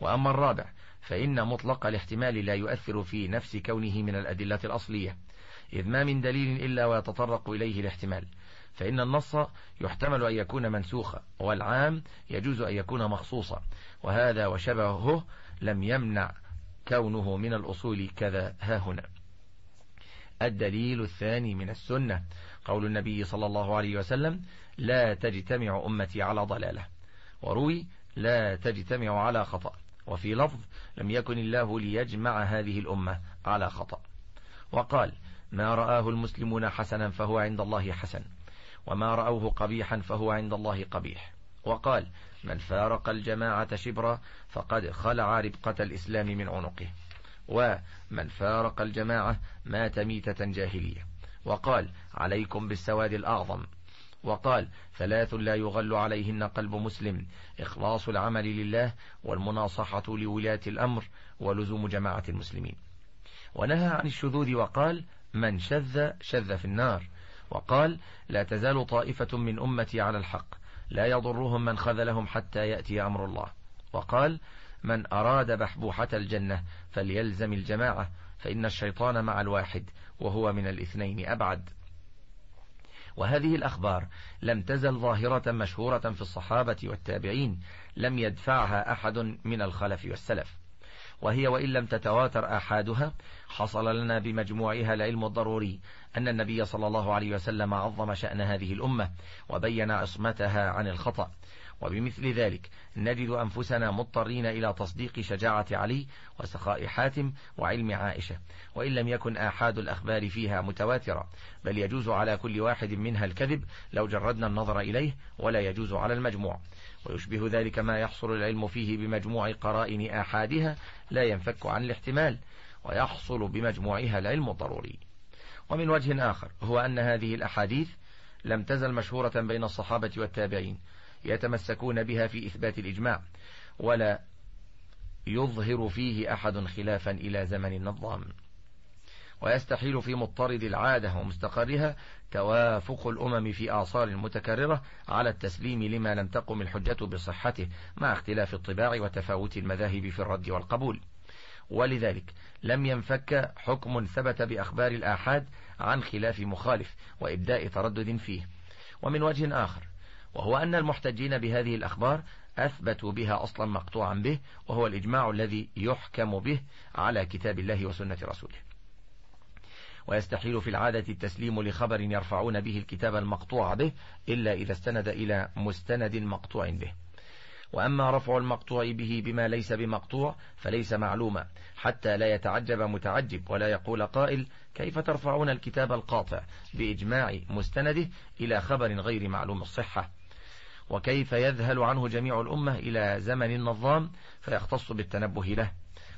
وأما الرابع فإن مطلق الاحتمال لا يؤثر في نفس كونه من الأدلة الأصلية إذ ما من دليل إلا ويتطرق إليه الاحتمال فإن النص يحتمل أن يكون منسوخا والعام يجوز أن يكون مخصوصا وهذا وشبهه لم يمنع كونه من الأصول كذا ها هنا الدليل الثاني من السنة قول النبي صلى الله عليه وسلم لا تجتمع أمتي على ضلالة وروي لا تجتمع على خطأ وفي لفظ لم يكن الله ليجمع هذه الأمة على خطأ وقال ما رآه المسلمون حسنا فهو عند الله حسن وما رأوه قبيحا فهو عند الله قبيح وقال من فارق الجماعة شبرا فقد خلع ربقة الإسلام من عنقه ومن فارق الجماعة مات ميتة جاهلية وقال عليكم بالسواد الأعظم وقال ثلاث لا يغل عليهن قلب مسلم إخلاص العمل لله والمناصحة لولاة الأمر ولزوم جماعة المسلمين ونهى عن الشذوذ وقال من شذ شذ في النار وقال لا تزال طائفة من أمتي على الحق لا يضرهم من خذلهم حتى يأتي أمر الله وقال من أراد بحبوحة الجنة فليلزم الجماعة فإن الشيطان مع الواحد وهو من الاثنين أبعد وهذه الأخبار لم تزل ظاهرة مشهورة في الصحابة والتابعين لم يدفعها أحد من الخلف والسلف وهي وإن لم تتواتر آحادها حصل لنا بمجموعها العلم الضروري أن النبي صلى الله عليه وسلم عظم شأن هذه الأمة وبين عصمتها عن الخطأ وبمثل ذلك نجد أنفسنا مضطرين إلى تصديق شجاعة علي وسخاء حاتم وعلم عائشة وإن لم يكن آحاد الأخبار فيها متواترة بل يجوز على كل واحد منها الكذب لو جردنا النظر إليه ولا يجوز على المجموع ويشبه ذلك ما يحصل العلم فيه بمجموع قرائن آحادها لا ينفك عن الاحتمال ويحصل بمجموعها العلم الضروري ومن وجه آخر هو أن هذه الأحاديث لم تزل مشهورة بين الصحابة والتابعين يتمسكون بها في إثبات الإجماع ولا يظهر فيه أحد خلافا إلى زمن النظام ويستحيل في مضطرد العادة ومستقرها توافق الأمم في أعصار متكررة على التسليم لما لم تقم الحجة بصحته مع اختلاف الطباع وتفاوت المذاهب في الرد والقبول ولذلك لم ينفك حكم ثبت بأخبار الآحاد عن خلاف مخالف وإبداء تردد فيه ومن وجه آخر وهو أن المحتجين بهذه الأخبار أثبتوا بها أصلا مقطوعا به وهو الإجماع الذي يحكم به على كتاب الله وسنة رسوله ويستحيل في العادة التسليم لخبر يرفعون به الكتاب المقطوع به إلا إذا استند إلى مستند مقطوع به وأما رفع المقطوع به بما ليس بمقطوع فليس معلوما حتى لا يتعجب متعجب ولا يقول قائل كيف ترفعون الكتاب القاطع بإجماع مستنده إلى خبر غير معلوم الصحة وكيف يذهل عنه جميع الأمة إلى زمن النظام فيختص بالتنبه له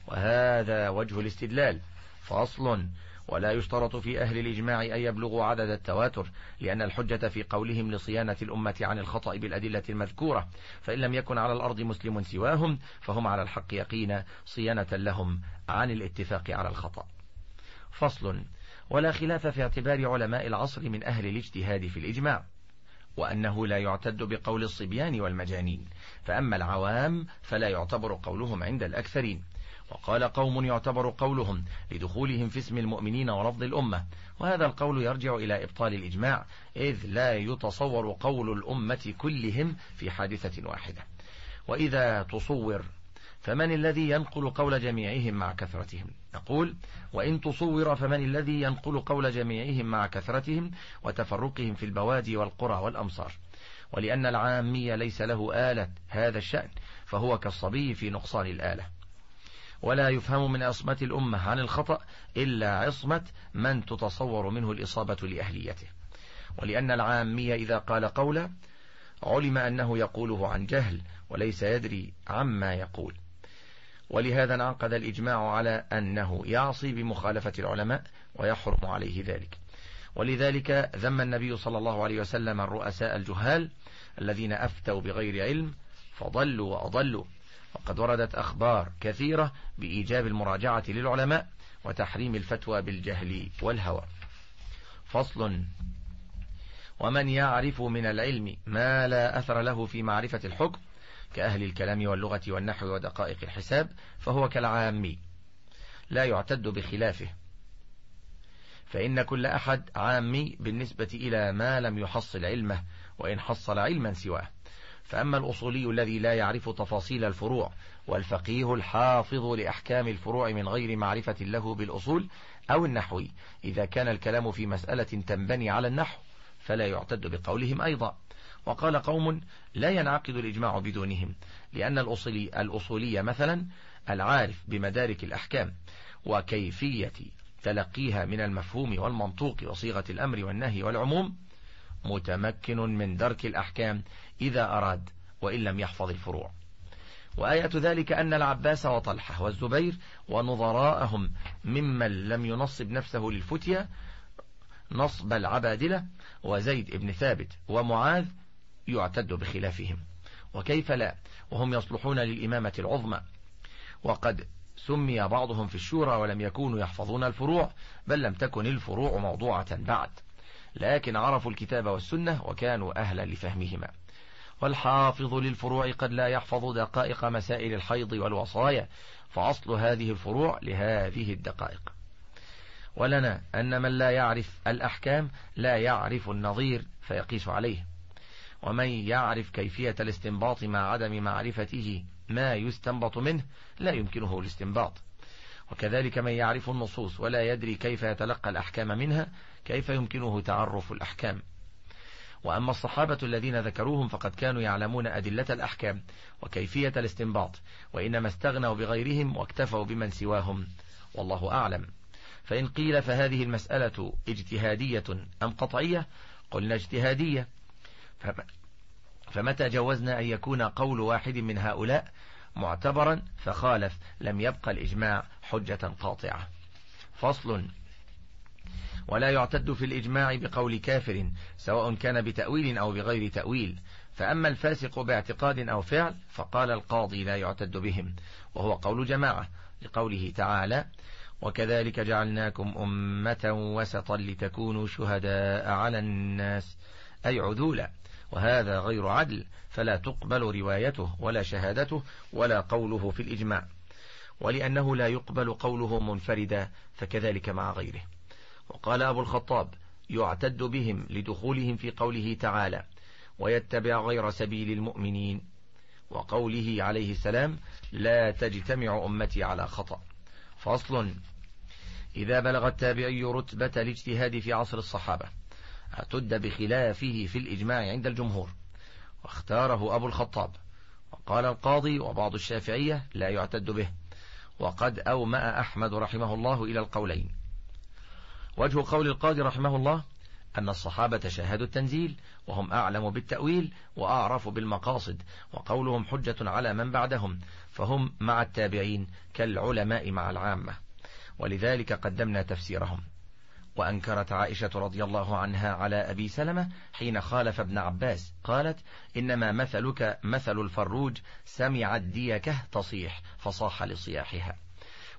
وهذا وجه الاستدلال فأصل ولا يشترط في أهل الإجماع أن يبلغوا عدد التواتر لأن الحجة في قولهم لصيانة الأمة عن الخطأ بالأدلة المذكورة فإن لم يكن على الأرض مسلم سواهم فهم على الحق يقينا صيانة لهم عن الاتفاق على الخطأ فصل ولا خلاف في اعتبار علماء العصر من أهل الاجتهاد في الإجماع وأنه لا يعتد بقول الصبيان والمجانين فأما العوام فلا يعتبر قولهم عند الأكثرين وقال قوم يعتبر قولهم لدخولهم في اسم المؤمنين ورفض الأمة وهذا القول يرجع إلى إبطال الإجماع إذ لا يتصور قول الأمة كلهم في حادثة واحدة وإذا تصور فمن الذي ينقل قول جميعهم مع كثرتهم يقول وإن تصور فمن الذي ينقل قول جميعهم مع كثرتهم وتفرقهم في البوادي والقرى والأمصار ولأن العامي ليس له آلة هذا الشأن فهو كالصبي في نقصان الآلة ولا يفهم من عصمة الأمة عن الخطأ إلا عصمة من تتصور منه الإصابة لأهليته ولأن العامي إذا قال قولا علم أنه يقوله عن جهل وليس يدري عما يقول ولهذا انعقد الإجماع على أنه يعصي بمخالفة العلماء ويحرم عليه ذلك ولذلك ذم النبي صلى الله عليه وسلم الرؤساء الجهال الذين أفتوا بغير علم فضلوا وأضلوا وقد وردت أخبار كثيرة بإيجاب المراجعة للعلماء وتحريم الفتوى بالجهل والهوى فصل ومن يعرف من العلم ما لا أثر له في معرفة الحكم كأهل الكلام واللغة والنحو ودقائق الحساب فهو كالعامي لا يعتد بخلافه فإن كل أحد عامي بالنسبة إلى ما لم يحصل علمه وإن حصل علما سواه فأما الأصولي الذي لا يعرف تفاصيل الفروع والفقيه الحافظ لأحكام الفروع من غير معرفة له بالأصول أو النحوي إذا كان الكلام في مسألة تنبني على النحو فلا يعتد بقولهم أيضا وقال قوم لا ينعقد الإجماع بدونهم لأن الأصلي الأصولي مثلا العارف بمدارك الأحكام وكيفية تلقيها من المفهوم والمنطوق وصيغة الأمر والنهي والعموم متمكن من درك الأحكام إذا أراد وإن لم يحفظ الفروع وآية ذلك أن العباس وطلحة والزبير ونظراءهم ممن لم ينصب نفسه للفتية نصب العبادلة وزيد بن ثابت ومعاذ يعتد بخلافهم وكيف لا وهم يصلحون للإمامة العظمى وقد سمي بعضهم في الشورى ولم يكونوا يحفظون الفروع بل لم تكن الفروع موضوعة بعد لكن عرفوا الكتاب والسنة وكانوا أهلا لفهمهما والحافظ للفروع قد لا يحفظ دقائق مسائل الحيض والوصايا فأصل هذه الفروع لهذه الدقائق ولنا أن من لا يعرف الأحكام لا يعرف النظير فيقيس عليه ومن يعرف كيفية الاستنباط مع عدم معرفته ما يستنبط منه لا يمكنه الاستنباط وكذلك من يعرف النصوص ولا يدري كيف يتلقى الأحكام منها كيف يمكنه تعرف الأحكام وأما الصحابة الذين ذكروهم فقد كانوا يعلمون أدلة الأحكام وكيفية الاستنباط وإنما استغنوا بغيرهم واكتفوا بمن سواهم والله أعلم فإن قيل فهذه المسألة اجتهادية أم قطعية قلنا اجتهادية فمتى جوزنا أن يكون قول واحد من هؤلاء معتبرا فخالف لم يبقى الإجماع حجة قاطعة فصل ولا يعتد في الإجماع بقول كافر سواء كان بتأويل أو بغير تأويل فأما الفاسق باعتقاد أو فعل فقال القاضي لا يعتد بهم وهو قول جماعة لقوله تعالى وكذلك جعلناكم أمة وسطا لتكونوا شهداء على الناس أي عدولا وهذا غير عدل فلا تقبل روايته ولا شهادته ولا قوله في الإجماع ولأنه لا يقبل قوله منفردا فكذلك مع غيره وقال أبو الخطاب يعتد بهم لدخولهم في قوله تعالى ويتبع غير سبيل المؤمنين وقوله عليه السلام لا تجتمع أمتي على خطأ فصل إذا بلغ التابعي رتبة الاجتهاد في عصر الصحابة اعتد بخلافه في الإجماع عند الجمهور واختاره أبو الخطاب وقال القاضي وبعض الشافعية لا يعتد به وقد أومأ أحمد رحمه الله إلى القولين وجه قول القاضي رحمه الله أن الصحابة شاهدوا التنزيل وهم أعلم بالتأويل وأعرف بالمقاصد وقولهم حجة على من بعدهم فهم مع التابعين كالعلماء مع العامة ولذلك قدمنا تفسيرهم وأنكرت عائشة رضي الله عنها على أبي سلمة حين خالف ابن عباس قالت إنما مثلك مثل الفروج سمع الديكه تصيح فصاح لصياحها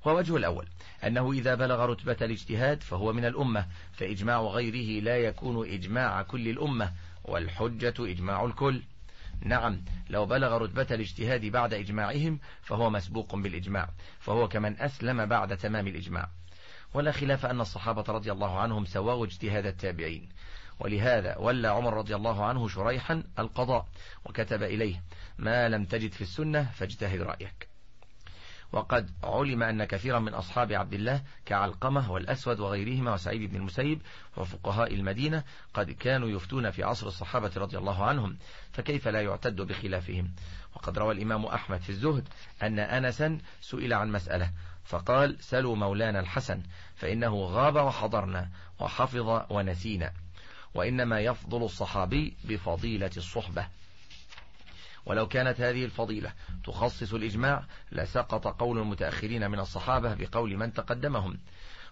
ووجه الأول أنه إذا بلغ رتبة الاجتهاد فهو من الأمة فإجماع غيره لا يكون إجماع كل الأمة والحجة إجماع الكل نعم لو بلغ رتبة الاجتهاد بعد إجماعهم فهو مسبوق بالإجماع فهو كمن أسلم بعد تمام الإجماع ولا خلاف أن الصحابة رضي الله عنهم سواء اجتهاد التابعين ولهذا ولى عمر رضي الله عنه شريحا القضاء وكتب إليه ما لم تجد في السنة فاجتهد رأيك وقد علم أن كثيرا من أصحاب عبد الله كعلقمة والأسود وغيرهما وسعيد بن المسيب وفقهاء المدينة قد كانوا يفتون في عصر الصحابة رضي الله عنهم فكيف لا يعتد بخلافهم وقد روى الإمام أحمد في الزهد أن أنسا سئل عن مسألة فقال سلوا مولانا الحسن فإنه غاب وحضرنا وحفظ ونسينا وإنما يفضل الصحابي بفضيلة الصحبة ولو كانت هذه الفضيلة تخصص الإجماع لسقط قول المتأخرين من الصحابة بقول من تقدمهم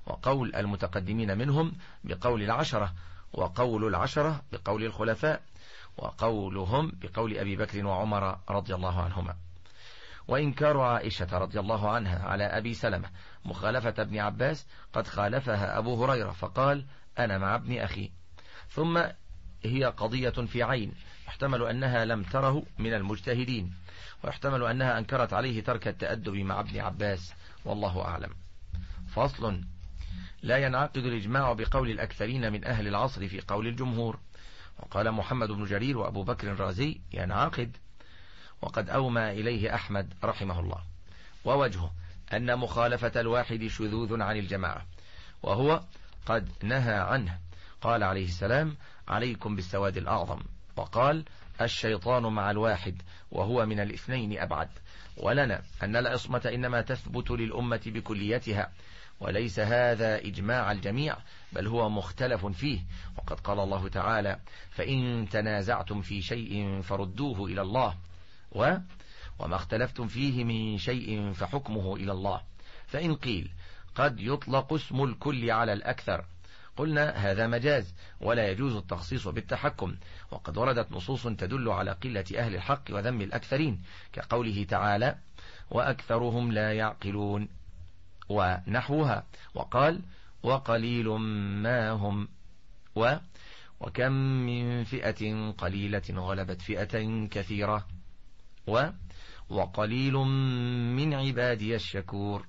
وقول المتقدمين منهم بقول العشرة وقول العشرة بقول الخلفاء وقولهم بقول أبي بكر وعمر رضي الله عنهما وإنكار عائشة رضي الله عنها على أبي سلمة مخالفة ابن عباس قد خالفها أبو هريرة فقال أنا مع ابن أخي ثم هي قضية في عين يحتمل أنها لم تره من المجتهدين ويحتمل أنها أنكرت عليه ترك التأدب مع ابن عباس والله أعلم فصل لا ينعقد الإجماع بقول الأكثرين من أهل العصر في قول الجمهور وقال محمد بن جرير وأبو بكر الرازي ينعقد وقد أومى إليه أحمد رحمه الله ووجهه أن مخالفة الواحد شذوذ عن الجماعة وهو قد نهى عنه قال عليه السلام عليكم بالسواد الأعظم وقال الشيطان مع الواحد وهو من الاثنين أبعد ولنا أن العصمة إنما تثبت للأمة بكليتها وليس هذا إجماع الجميع بل هو مختلف فيه وقد قال الله تعالى فإن تنازعتم في شيء فردوه إلى الله و وما اختلفتم فيه من شيء فحكمه إلى الله فإن قيل قد يطلق اسم الكل على الأكثر قلنا هذا مجاز ولا يجوز التخصيص بالتحكم وقد وردت نصوص تدل على قلة أهل الحق وذم الأكثرين كقوله تعالى وأكثرهم لا يعقلون ونحوها وقال وقليل ما هم و وكم من فئة قليلة غلبت فئة كثيرة و وقليل من عبادي الشكور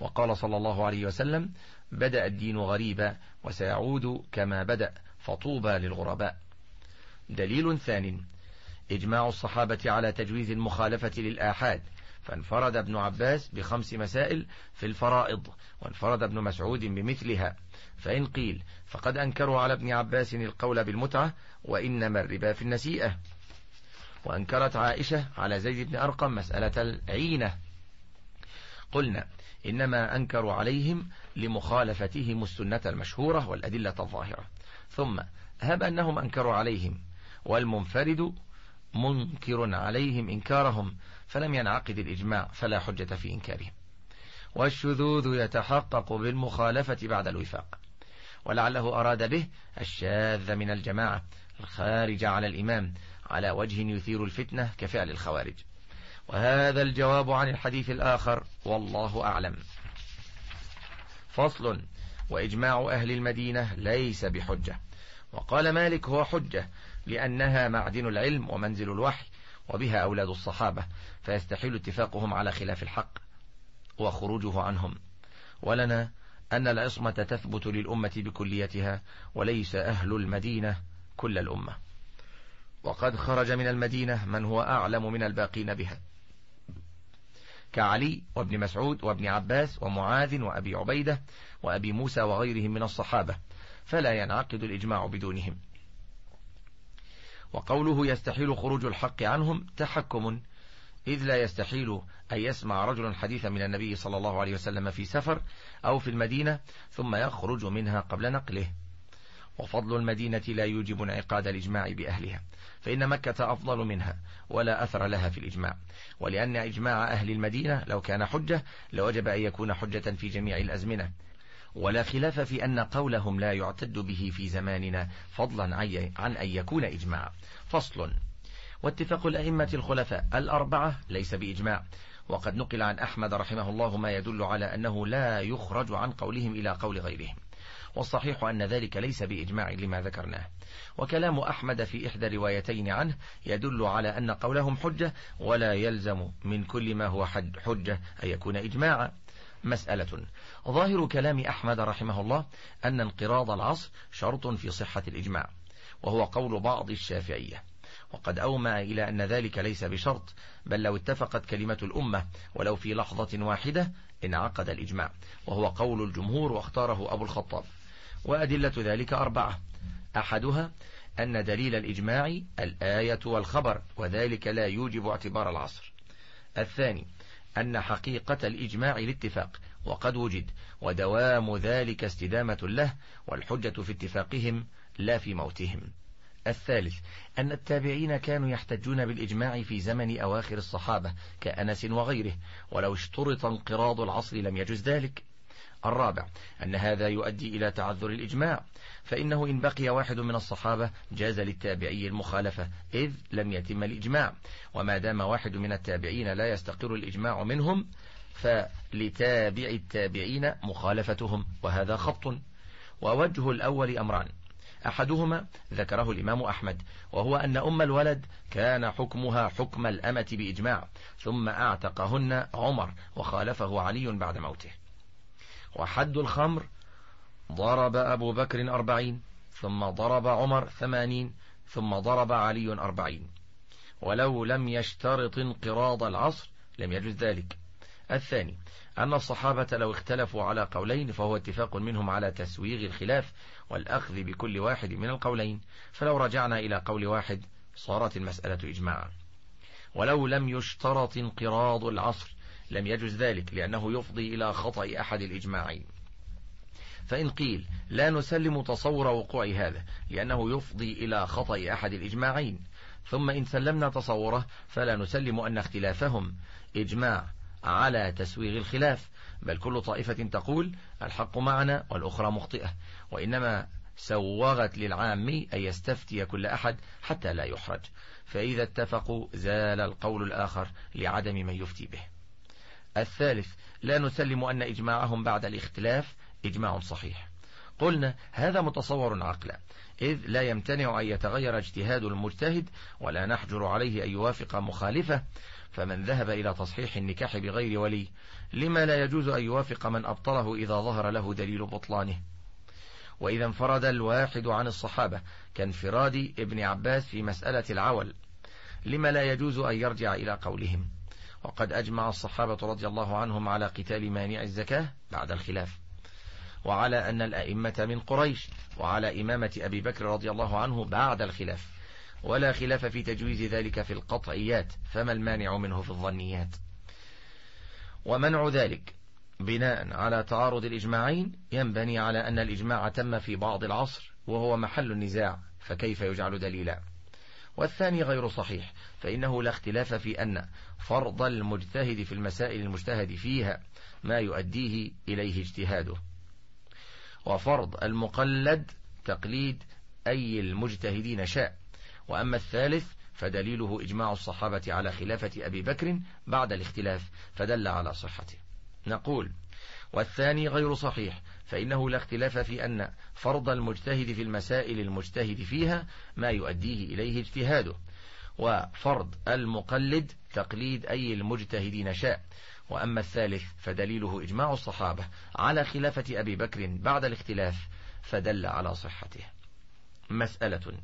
وقال صلى الله عليه وسلم بدأ الدين غريبا وسيعود كما بدأ فطوبى للغرباء دليل ثان إجماع الصحابة على تجويز المخالفة للآحاد فانفرد ابن عباس بخمس مسائل في الفرائض وانفرد ابن مسعود بمثلها فإن قيل فقد أنكروا على ابن عباس القول بالمتعة وإنما الربا في النسيئة وأنكرت عائشة على زيد بن أرقم مسألة العينة قلنا إنما أنكروا عليهم لمخالفتهم السنة المشهورة والأدلة الظاهرة ثم هب أنهم أنكروا عليهم والمنفرد منكر عليهم إنكارهم فلم ينعقد الإجماع فلا حجة في إنكارهم والشذوذ يتحقق بالمخالفة بعد الوفاق ولعله أراد به الشاذ من الجماعة الخارج على الإمام على وجه يثير الفتنة كفعل الخوارج وهذا الجواب عن الحديث الآخر والله أعلم فصل وإجماع أهل المدينة ليس بحجة وقال مالك هو حجة لأنها معدن العلم ومنزل الوحي وبها أولاد الصحابة فيستحيل اتفاقهم على خلاف الحق وخروجه عنهم ولنا أن العصمة تثبت للأمة بكليتها وليس أهل المدينة كل الأمة وقد خرج من المدينة من هو أعلم من الباقين بها كعلي وابن مسعود وابن عباس ومعاذ وأبي عبيدة وأبي موسى وغيرهم من الصحابة فلا ينعقد الإجماع بدونهم وقوله يستحيل خروج الحق عنهم تحكم إذ لا يستحيل أن يسمع رجل حديثا من النبي صلى الله عليه وسلم في سفر أو في المدينة ثم يخرج منها قبل نقله وفضل المدينة لا يوجب انعقاد الإجماع بأهلها فإن مكة أفضل منها ولا أثر لها في الإجماع ولأن إجماع أهل المدينة لو كان حجة لوجب أن يكون حجة في جميع الأزمنة ولا خلاف في أن قولهم لا يعتد به في زماننا فضلا عن أن يكون إجماع فصل واتفاق الأئمة الخلفاء الأربعة ليس بإجماع وقد نقل عن أحمد رحمه الله ما يدل على أنه لا يخرج عن قولهم إلى قول غيرهم والصحيح أن ذلك ليس بإجماع لما ذكرناه وكلام أحمد في إحدى روايتين عنه يدل على أن قولهم حجة ولا يلزم من كل ما هو حجة أن يكون إجماعا مسألة ظاهر كلام أحمد رحمه الله أن انقراض العصر شرط في صحة الإجماع وهو قول بعض الشافعية وقد أومى إلى أن ذلك ليس بشرط بل لو اتفقت كلمة الأمة ولو في لحظة واحدة انعقد الإجماع وهو قول الجمهور واختاره أبو الخطاب وأدلة ذلك أربعة أحدها أن دليل الإجماع الآية والخبر وذلك لا يوجب اعتبار العصر الثاني أن حقيقة الإجماع الاتفاق وقد وجد ودوام ذلك استدامة له والحجة في اتفاقهم لا في موتهم الثالث أن التابعين كانوا يحتجون بالإجماع في زمن أواخر الصحابة كأنس وغيره ولو اشترط انقراض العصر لم يجز ذلك الرابع أن هذا يؤدي إلى تعذر الإجماع فإنه إن بقي واحد من الصحابة جاز للتابعي المخالفة إذ لم يتم الإجماع وما دام واحد من التابعين لا يستقر الإجماع منهم فلتابع التابعين مخالفتهم وهذا خط ووجه الأول أمران أحدهما ذكره الإمام أحمد وهو أن أم الولد كان حكمها حكم الأمة بإجماع ثم أعتقهن عمر وخالفه علي بعد موته وحد الخمر ضرب أبو بكر أربعين ثم ضرب عمر ثمانين ثم ضرب علي أربعين ولو لم يشترط انقراض العصر لم يجوز ذلك الثاني أن الصحابة لو اختلفوا على قولين فهو اتفاق منهم على تسويغ الخلاف والأخذ بكل واحد من القولين فلو رجعنا إلى قول واحد صارت المسألة إجماعا ولو لم يشترط انقراض العصر لم يجز ذلك لأنه يفضي إلى خطأ أحد الإجماعين فإن قيل لا نسلم تصور وقوع هذا لأنه يفضي إلى خطأ أحد الإجماعين ثم إن سلمنا تصوره فلا نسلم أن اختلافهم إجماع على تسويغ الخلاف بل كل طائفة تقول الحق معنا والأخرى مخطئة وإنما سوغت للعامي أن يستفتي كل أحد حتى لا يحرج فإذا اتفقوا زال القول الآخر لعدم من يفتي به الثالث لا نسلم أن إجماعهم بعد الاختلاف إجماع صحيح قلنا هذا متصور عقلا إذ لا يمتنع أن يتغير اجتهاد المجتهد ولا نحجر عليه أن يوافق مخالفة فمن ذهب إلى تصحيح النكاح بغير ولي لما لا يجوز أن يوافق من أبطله إذا ظهر له دليل بطلانه وإذا انفرد الواحد عن الصحابة كانفراد ابن عباس في مسألة العول لما لا يجوز أن يرجع إلى قولهم وقد أجمع الصحابة رضي الله عنهم على قتال مانع الزكاة بعد الخلاف وعلى أن الأئمة من قريش وعلى إمامة أبي بكر رضي الله عنه بعد الخلاف ولا خلاف في تجويز ذلك في القطعيات فما المانع منه في الظنيات ومنع ذلك بناء على تعارض الإجماعين ينبني على أن الإجماع تم في بعض العصر وهو محل النزاع فكيف يجعل دليلا والثاني غير صحيح فإنه لا اختلاف في أن فرض المجتهد في المسائل المجتهد فيها ما يؤديه إليه اجتهاده وفرض المقلد تقليد أي المجتهدين شاء وأما الثالث فدليله إجماع الصحابة على خلافة أبي بكر بعد الاختلاف فدل على صحته نقول والثاني غير صحيح فإنه لا اختلاف في أن فرض المجتهد في المسائل المجتهد فيها ما يؤديه إليه اجتهاده وفرض المقلد تقليد أي المجتهدين شاء وأما الثالث فدليله إجماع الصحابة على خلافة أبي بكر بعد الاختلاف فدل على صحته مسألة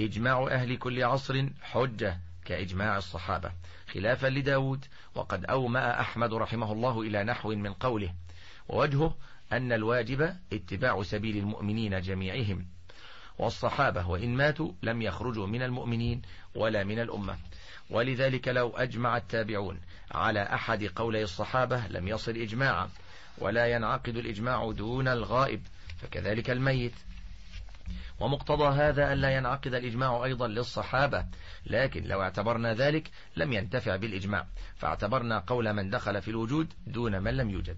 إجماع أهل كل عصر حجة كإجماع الصحابة خلافا لداود وقد أومأ أحمد رحمه الله إلى نحو من قوله ووجهه أن الواجب اتباع سبيل المؤمنين جميعهم والصحابة وإن ماتوا لم يخرجوا من المؤمنين ولا من الأمة ولذلك لو أجمع التابعون على أحد قولي الصحابة لم يصل إجماعا ولا ينعقد الإجماع دون الغائب فكذلك الميت ومقتضى هذا أن لا ينعقد الإجماع أيضا للصحابة لكن لو اعتبرنا ذلك لم ينتفع بالإجماع فاعتبرنا قول من دخل في الوجود دون من لم يوجد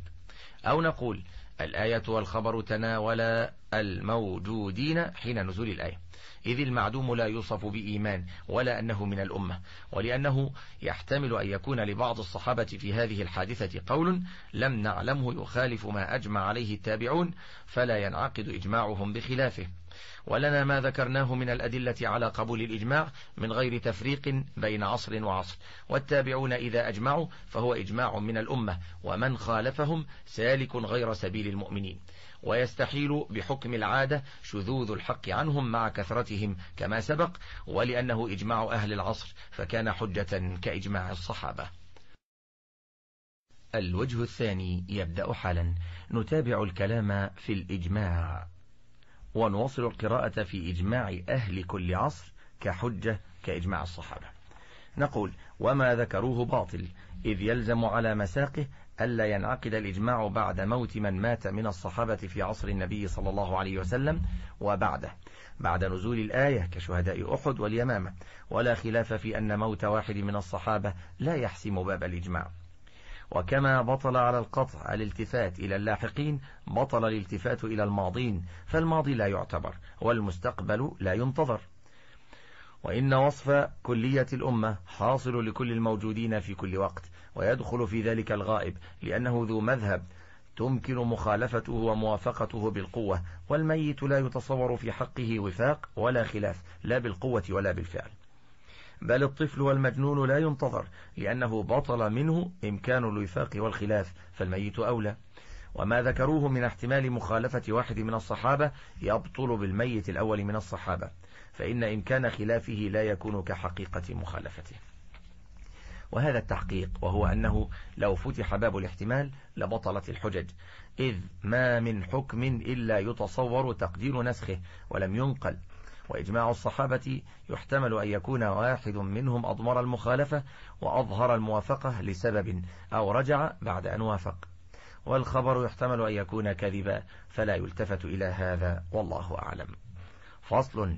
أو نقول الآية والخبر تناولا الموجودين حين نزول الآية إذ المعدوم لا يوصف بإيمان ولا أنه من الأمة ولأنه يحتمل أن يكون لبعض الصحابة في هذه الحادثة قول لم نعلمه يخالف ما أجمع عليه التابعون فلا ينعقد إجماعهم بخلافه ولنا ما ذكرناه من الأدلة على قبول الإجماع من غير تفريق بين عصر وعصر والتابعون إذا أجمعوا فهو إجماع من الأمة ومن خالفهم سالك غير سبيل المؤمنين ويستحيل بحكم العادة شذوذ الحق عنهم مع كثرتهم كما سبق ولأنه إجماع أهل العصر فكان حجة كإجماع الصحابة الوجه الثاني يبدأ حالا نتابع الكلام في الإجماع ونواصل القراءة في إجماع أهل كل عصر كحجة كإجماع الصحابة نقول وما ذكروه باطل إذ يلزم على مساقه ألا ينعقد الإجماع بعد موت من مات من الصحابة في عصر النبي صلى الله عليه وسلم وبعده بعد نزول الآية كشهداء أحد واليمامة ولا خلاف في أن موت واحد من الصحابة لا يحسم باب الإجماع وكما بطل على القطع الالتفات إلى اللاحقين بطل الالتفات إلى الماضين فالماضي لا يعتبر والمستقبل لا ينتظر وإن وصف كلية الأمة حاصل لكل الموجودين في كل وقت ويدخل في ذلك الغائب لأنه ذو مذهب تمكن مخالفته وموافقته بالقوة والميت لا يتصور في حقه وفاق ولا خلاف لا بالقوة ولا بالفعل بل الطفل والمجنون لا ينتظر لأنه بطل منه إمكان الوفاق والخلاف فالميت أولى وما ذكروه من احتمال مخالفة واحد من الصحابة يبطل بالميت الأول من الصحابة فإن إمكان خلافه لا يكون كحقيقة مخالفته وهذا التحقيق وهو أنه لو فتح باب الاحتمال لبطلت الحجج إذ ما من حكم إلا يتصور تقدير نسخه ولم ينقل وإجماع الصحابة يحتمل أن يكون واحد منهم أضمر المخالفة وأظهر الموافقة لسبب أو رجع بعد أن وافق والخبر يحتمل أن يكون كذبا فلا يلتفت إلى هذا والله أعلم فصل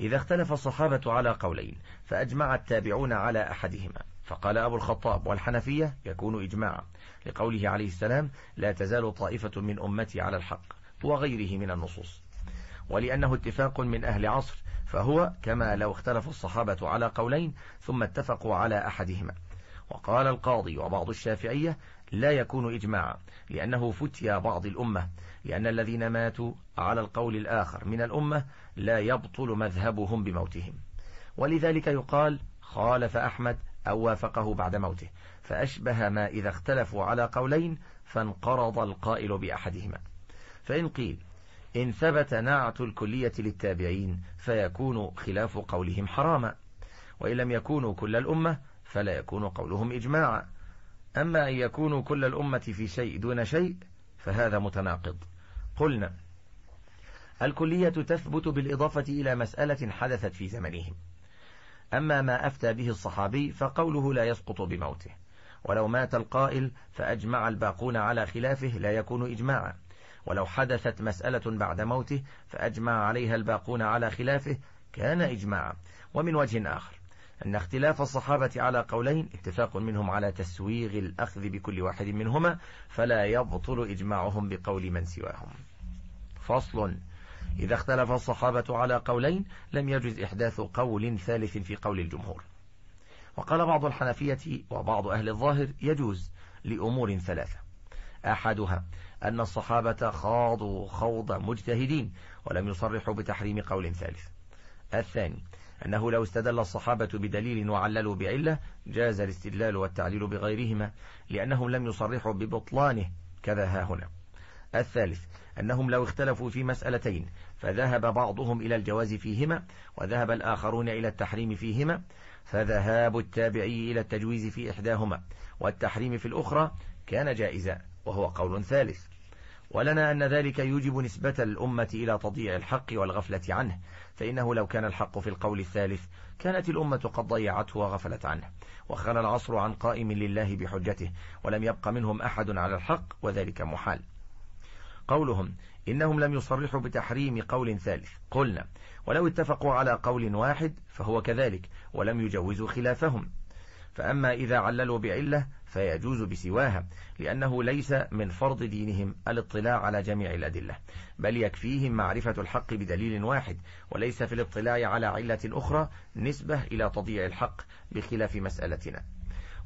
إذا اختلف الصحابة على قولين فأجمع التابعون على أحدهما فقال أبو الخطاب والحنفية يكون إجماعا لقوله عليه السلام لا تزال طائفة من أمتي على الحق وغيره من النصوص ولأنه اتفاق من أهل عصر فهو كما لو اختلف الصحابة على قولين ثم اتفقوا على أحدهما وقال القاضي وبعض الشافعية لا يكون إجماعا لأنه فتيا بعض الأمة لأن الذين ماتوا على القول الآخر من الأمة لا يبطل مذهبهم بموتهم ولذلك يقال خالف أحمد أو وافقه بعد موته فأشبه ما إذا اختلفوا على قولين فانقرض القائل بأحدهما فإن قيل إن ثبت نعت الكلية للتابعين فيكون خلاف قولهم حراما وإن لم يكونوا كل الأمة فلا يكون قولهم إجماعا أما أن يكونوا كل الأمة في شيء دون شيء فهذا متناقض قلنا الكلية تثبت بالإضافة إلى مسألة حدثت في زمنهم أما ما أفتى به الصحابي فقوله لا يسقط بموته ولو مات القائل فأجمع الباقون على خلافه لا يكون إجماعا ولو حدثت مسألة بعد موته فأجمع عليها الباقون على خلافه كان إجماعا ومن وجه آخر أن اختلاف الصحابة على قولين اتفاق منهم على تسويغ الأخذ بكل واحد منهما فلا يبطل إجماعهم بقول من سواهم فصل إذا اختلف الصحابة على قولين لم يجز إحداث قول ثالث في قول الجمهور وقال بعض الحنفية وبعض أهل الظاهر يجوز لأمور ثلاثة أحدها أن الصحابة خاضوا خوض مجتهدين ولم يصرحوا بتحريم قول ثالث الثاني أنه لو استدل الصحابة بدليل وعللوا بعلة جاز الاستدلال والتعليل بغيرهما لأنهم لم يصرحوا ببطلانه كذا ها هنا الثالث أنهم لو اختلفوا في مسألتين فذهب بعضهم إلى الجواز فيهما وذهب الآخرون إلى التحريم فيهما فذهاب التابعي إلى التجويز في إحداهما والتحريم في الأخرى كان جائزا وهو قول ثالث ولنا أن ذلك يوجب نسبة الأمة إلى تضييع الحق والغفلة عنه فإنه لو كان الحق في القول الثالث كانت الأمة قد ضيعته وغفلت عنه وخل العصر عن قائم لله بحجته ولم يبق منهم أحد على الحق وذلك محال قولهم إنهم لم يصرحوا بتحريم قول ثالث قلنا ولو اتفقوا على قول واحد فهو كذلك ولم يجوزوا خلافهم فأما إذا عللوا بعلة فيجوز بسواها لأنه ليس من فرض دينهم الاطلاع على جميع الأدلة بل يكفيهم معرفة الحق بدليل واحد وليس في الاطلاع على علة أخرى نسبة إلى تضييع الحق بخلاف مسألتنا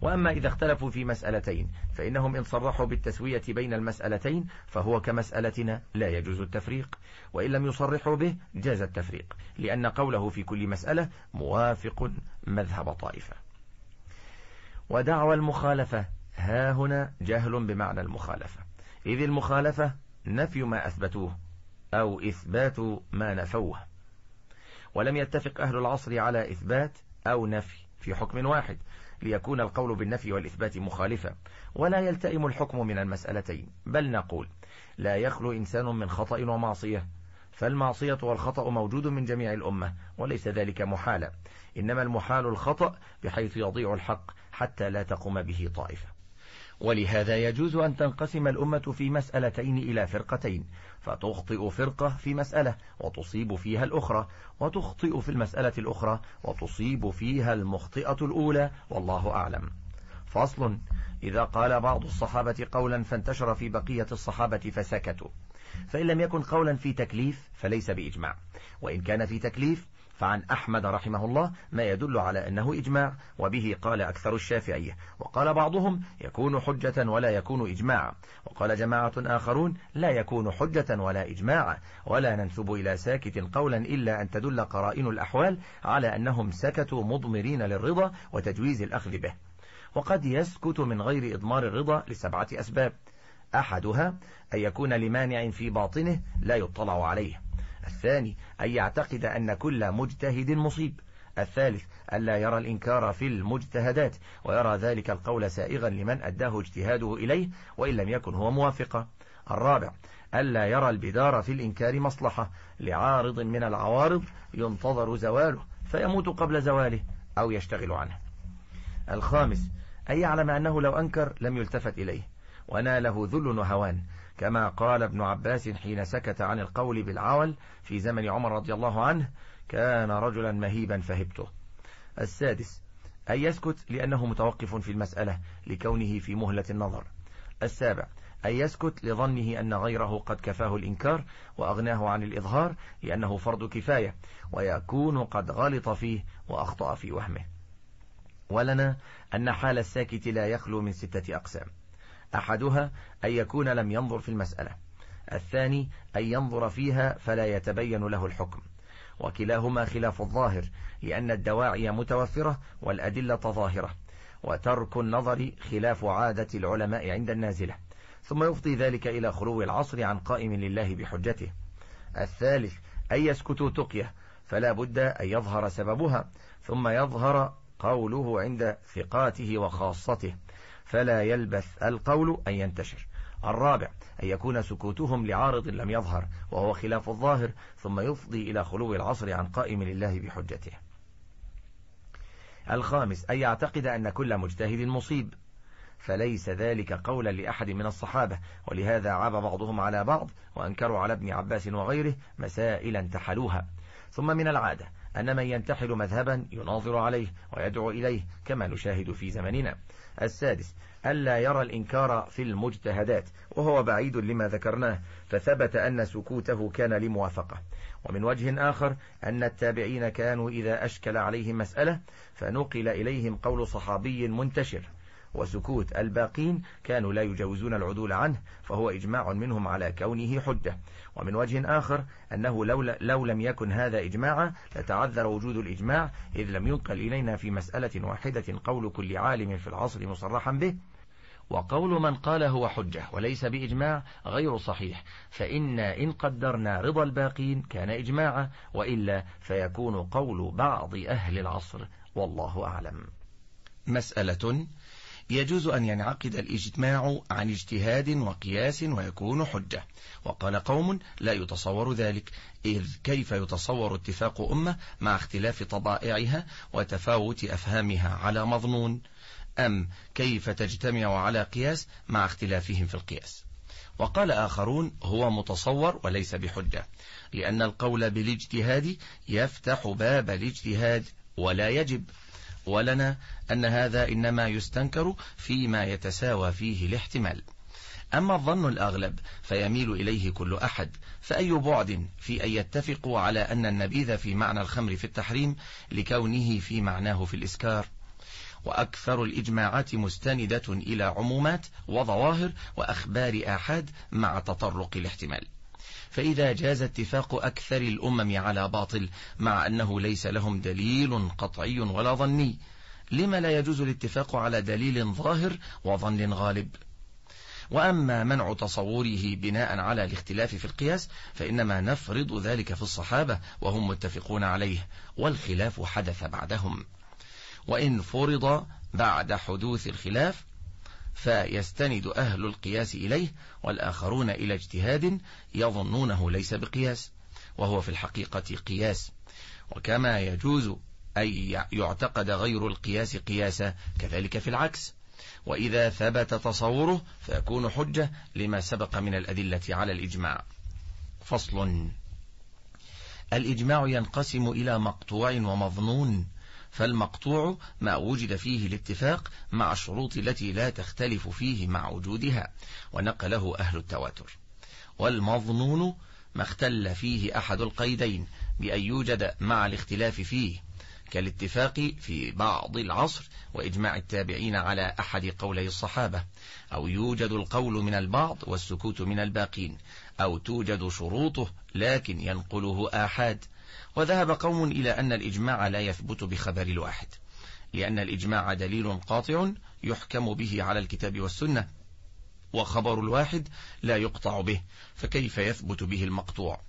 وأما إذا اختلفوا في مسألتين فإنهم إن صرحوا بالتسوية بين المسألتين فهو كمسألتنا لا يجوز التفريق وإن لم يصرحوا به جاز التفريق لأن قوله في كل مسألة موافق مذهب طائفة ودعوى المخالفة ها هنا جهل بمعنى المخالفة إذ المخالفة نفي ما أثبتوه أو إثبات ما نفوه ولم يتفق أهل العصر على إثبات أو نفي في حكم واحد ليكون القول بالنفي والإثبات مخالفة ولا يلتئم الحكم من المسألتين بل نقول لا يخلو إنسان من خطأ ومعصية فالمعصية والخطأ موجود من جميع الأمة وليس ذلك محالا إنما المحال الخطأ بحيث يضيع الحق حتى لا تقوم به طائفة ولهذا يجوز أن تنقسم الأمة في مسألتين إلى فرقتين فتخطئ فرقة في مسألة وتصيب فيها الأخرى وتخطئ في المسألة الأخرى وتصيب فيها المخطئة الأولى والله أعلم فصل إذا قال بعض الصحابة قولا فانتشر في بقية الصحابة فسكتوا فإن لم يكن قولا في تكليف فليس بإجماع وإن كان في تكليف فعن أحمد رحمه الله ما يدل على أنه إجماع وبه قال أكثر الشافعية وقال بعضهم يكون حجة ولا يكون إجماعا وقال جماعة آخرون لا يكون حجة ولا إجماعا ولا ننسب إلى ساكت قولا إلا أن تدل قرائن الأحوال على أنهم سكتوا مضمرين للرضا وتجويز الأخذ به وقد يسكت من غير إضمار الرضا لسبعة أسباب أحدها أن يكون لمانع في باطنه لا يطلع عليه الثاني أن يعتقد أن كل مجتهد مصيب الثالث ألا يرى الإنكار في المجتهدات ويرى ذلك القول سائغا لمن أداه اجتهاده إليه وإن لم يكن هو موافقة الرابع ألا يرى البدار في الإنكار مصلحة لعارض من العوارض ينتظر زواله فيموت قبل زواله أو يشتغل عنه الخامس أن يعلم أنه لو أنكر لم يلتفت إليه وناله ذل وهوان كما قال ابن عباس حين سكت عن القول بالعول في زمن عمر رضي الله عنه كان رجلا مهيبا فهبته السادس أن يسكت لأنه متوقف في المسألة لكونه في مهلة النظر السابع أن يسكت لظنه أن غيره قد كفاه الإنكار وأغناه عن الإظهار لأنه فرض كفاية ويكون قد غلط فيه وأخطأ في وهمه ولنا أن حال الساكت لا يخلو من ستة أقسام أحدها أن يكون لم ينظر في المسألة الثاني أن ينظر فيها فلا يتبين له الحكم وكلاهما خلاف الظاهر لأن الدواعي متوفرة والأدلة ظاهرة وترك النظر خلاف عادة العلماء عند النازلة ثم يفضي ذلك إلى خلو العصر عن قائم لله بحجته الثالث أن يسكتوا تقية فلا بد أن يظهر سببها ثم يظهر قوله عند ثقاته وخاصته فلا يلبث القول أن ينتشر الرابع أن يكون سكوتهم لعارض لم يظهر وهو خلاف الظاهر ثم يفضي إلى خلو العصر عن قائم لله بحجته الخامس أن يعتقد أن كل مجتهد مصيب فليس ذلك قولا لأحد من الصحابة ولهذا عاب بعضهم على بعض وأنكروا على ابن عباس وغيره مسائل انتحلوها ثم من العادة أن من ينتحل مذهبا يناظر عليه ويدعو إليه كما نشاهد في زمننا السادس ألا يرى الإنكار في المجتهدات وهو بعيد لما ذكرناه فثبت أن سكوته كان لموافقة ومن وجه آخر أن التابعين كانوا إذا أشكل عليهم مسألة فنقل إليهم قول صحابي منتشر وسكوت الباقين كانوا لا يجاوزون العدول عنه فهو إجماع منهم على كونه حجة ومن وجه آخر أنه لو, لو لم يكن هذا إجماعا لتعذر وجود الإجماع إذ لم ينقل إلينا في مسألة واحدة قول كل عالم في العصر مصرحا به وقول من قال هو حجة وليس بإجماع غير صحيح فإنا إن قدرنا رضا الباقين كان إجماعا وإلا فيكون قول بعض أهل العصر والله أعلم مسألة يجوز أن ينعقد الإجتماع عن اجتهاد وقياس ويكون حجة وقال قوم لا يتصور ذلك إذ كيف يتصور اتفاق أمة مع اختلاف طبائعها وتفاوت أفهامها على مظنون أم كيف تجتمع على قياس مع اختلافهم في القياس وقال آخرون هو متصور وليس بحجة لأن القول بالاجتهاد يفتح باب الاجتهاد ولا يجب ولنا أن هذا إنما يستنكر فيما يتساوى فيه الاحتمال أما الظن الأغلب فيميل إليه كل أحد فأي بعد في أن يتفقوا على أن النبيذ في معنى الخمر في التحريم لكونه في معناه في الإسكار وأكثر الإجماعات مستندة إلى عمومات وظواهر وأخبار آحاد مع تطرق الاحتمال فإذا جاز اتفاق أكثر الأمم على باطل مع أنه ليس لهم دليل قطعي ولا ظني لما لا يجوز الاتفاق على دليل ظاهر وظن غالب وأما منع تصوره بناء على الاختلاف في القياس فإنما نفرض ذلك في الصحابة وهم متفقون عليه والخلاف حدث بعدهم وإن فرض بعد حدوث الخلاف فيستند أهل القياس إليه والآخرون إلى اجتهاد يظنونه ليس بقياس وهو في الحقيقة قياس وكما يجوز أن يعتقد غير القياس قياسا كذلك في العكس وإذا ثبت تصوره فيكون حجة لما سبق من الأدلة على الإجماع فصل الإجماع ينقسم إلى مقطوع ومظنون فالمقطوع ما وجد فيه الاتفاق مع الشروط التي لا تختلف فيه مع وجودها ونقله أهل التواتر والمظنون ما اختل فيه أحد القيدين بأن يوجد مع الاختلاف فيه كالاتفاق في بعض العصر وإجماع التابعين على أحد قولي الصحابة أو يوجد القول من البعض والسكوت من الباقين أو توجد شروطه لكن ينقله آحاد وذهب قوم إلى أن الإجماع لا يثبت بخبر الواحد لأن الإجماع دليل قاطع يحكم به على الكتاب والسنة وخبر الواحد لا يقطع به فكيف يثبت به المقطوع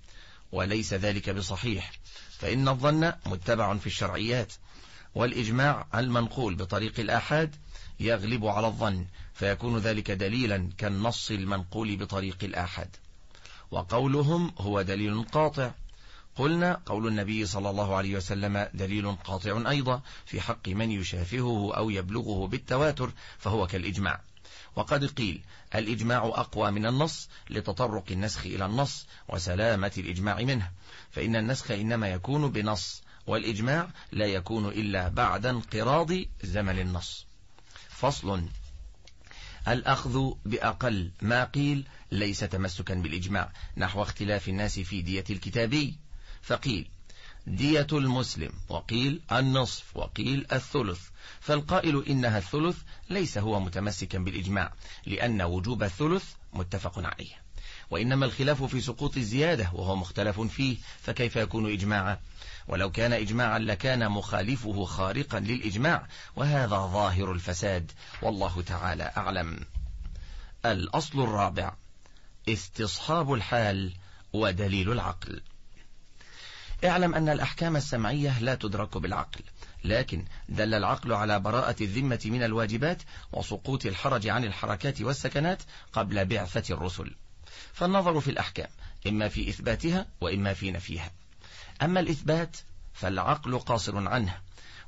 وليس ذلك بصحيح فإن الظن متبع في الشرعيات والإجماع المنقول بطريق الآحاد يغلب على الظن فيكون ذلك دليلا كالنص المنقول بطريق الآحاد وقولهم هو دليل قاطع قلنا قول النبي صلى الله عليه وسلم دليل قاطع أيضا في حق من يشافهه أو يبلغه بالتواتر فهو كالإجماع وقد قيل الإجماع أقوى من النص لتطرق النسخ إلى النص وسلامة الإجماع منه فإن النسخ إنما يكون بنص والإجماع لا يكون إلا بعد انقراض زمن النص فصل الأخذ بأقل ما قيل ليس تمسكا بالإجماع نحو اختلاف الناس في دية الكتابي فقيل دية المسلم وقيل النصف وقيل الثلث فالقائل إنها الثلث ليس هو متمسكا بالإجماع لأن وجوب الثلث متفق عليه وإنما الخلاف في سقوط الزيادة وهو مختلف فيه فكيف يكون إجماعا ولو كان إجماعا لكان مخالفه خارقا للإجماع وهذا ظاهر الفساد والله تعالى أعلم الأصل الرابع استصحاب الحال ودليل العقل اعلم أن الأحكام السمعية لا تدرك بالعقل لكن دل العقل على براءة الذمة من الواجبات وسقوط الحرج عن الحركات والسكنات قبل بعثة الرسل فالنظر في الأحكام إما في إثباتها وإما في نفيها أما الإثبات فالعقل قاصر عنه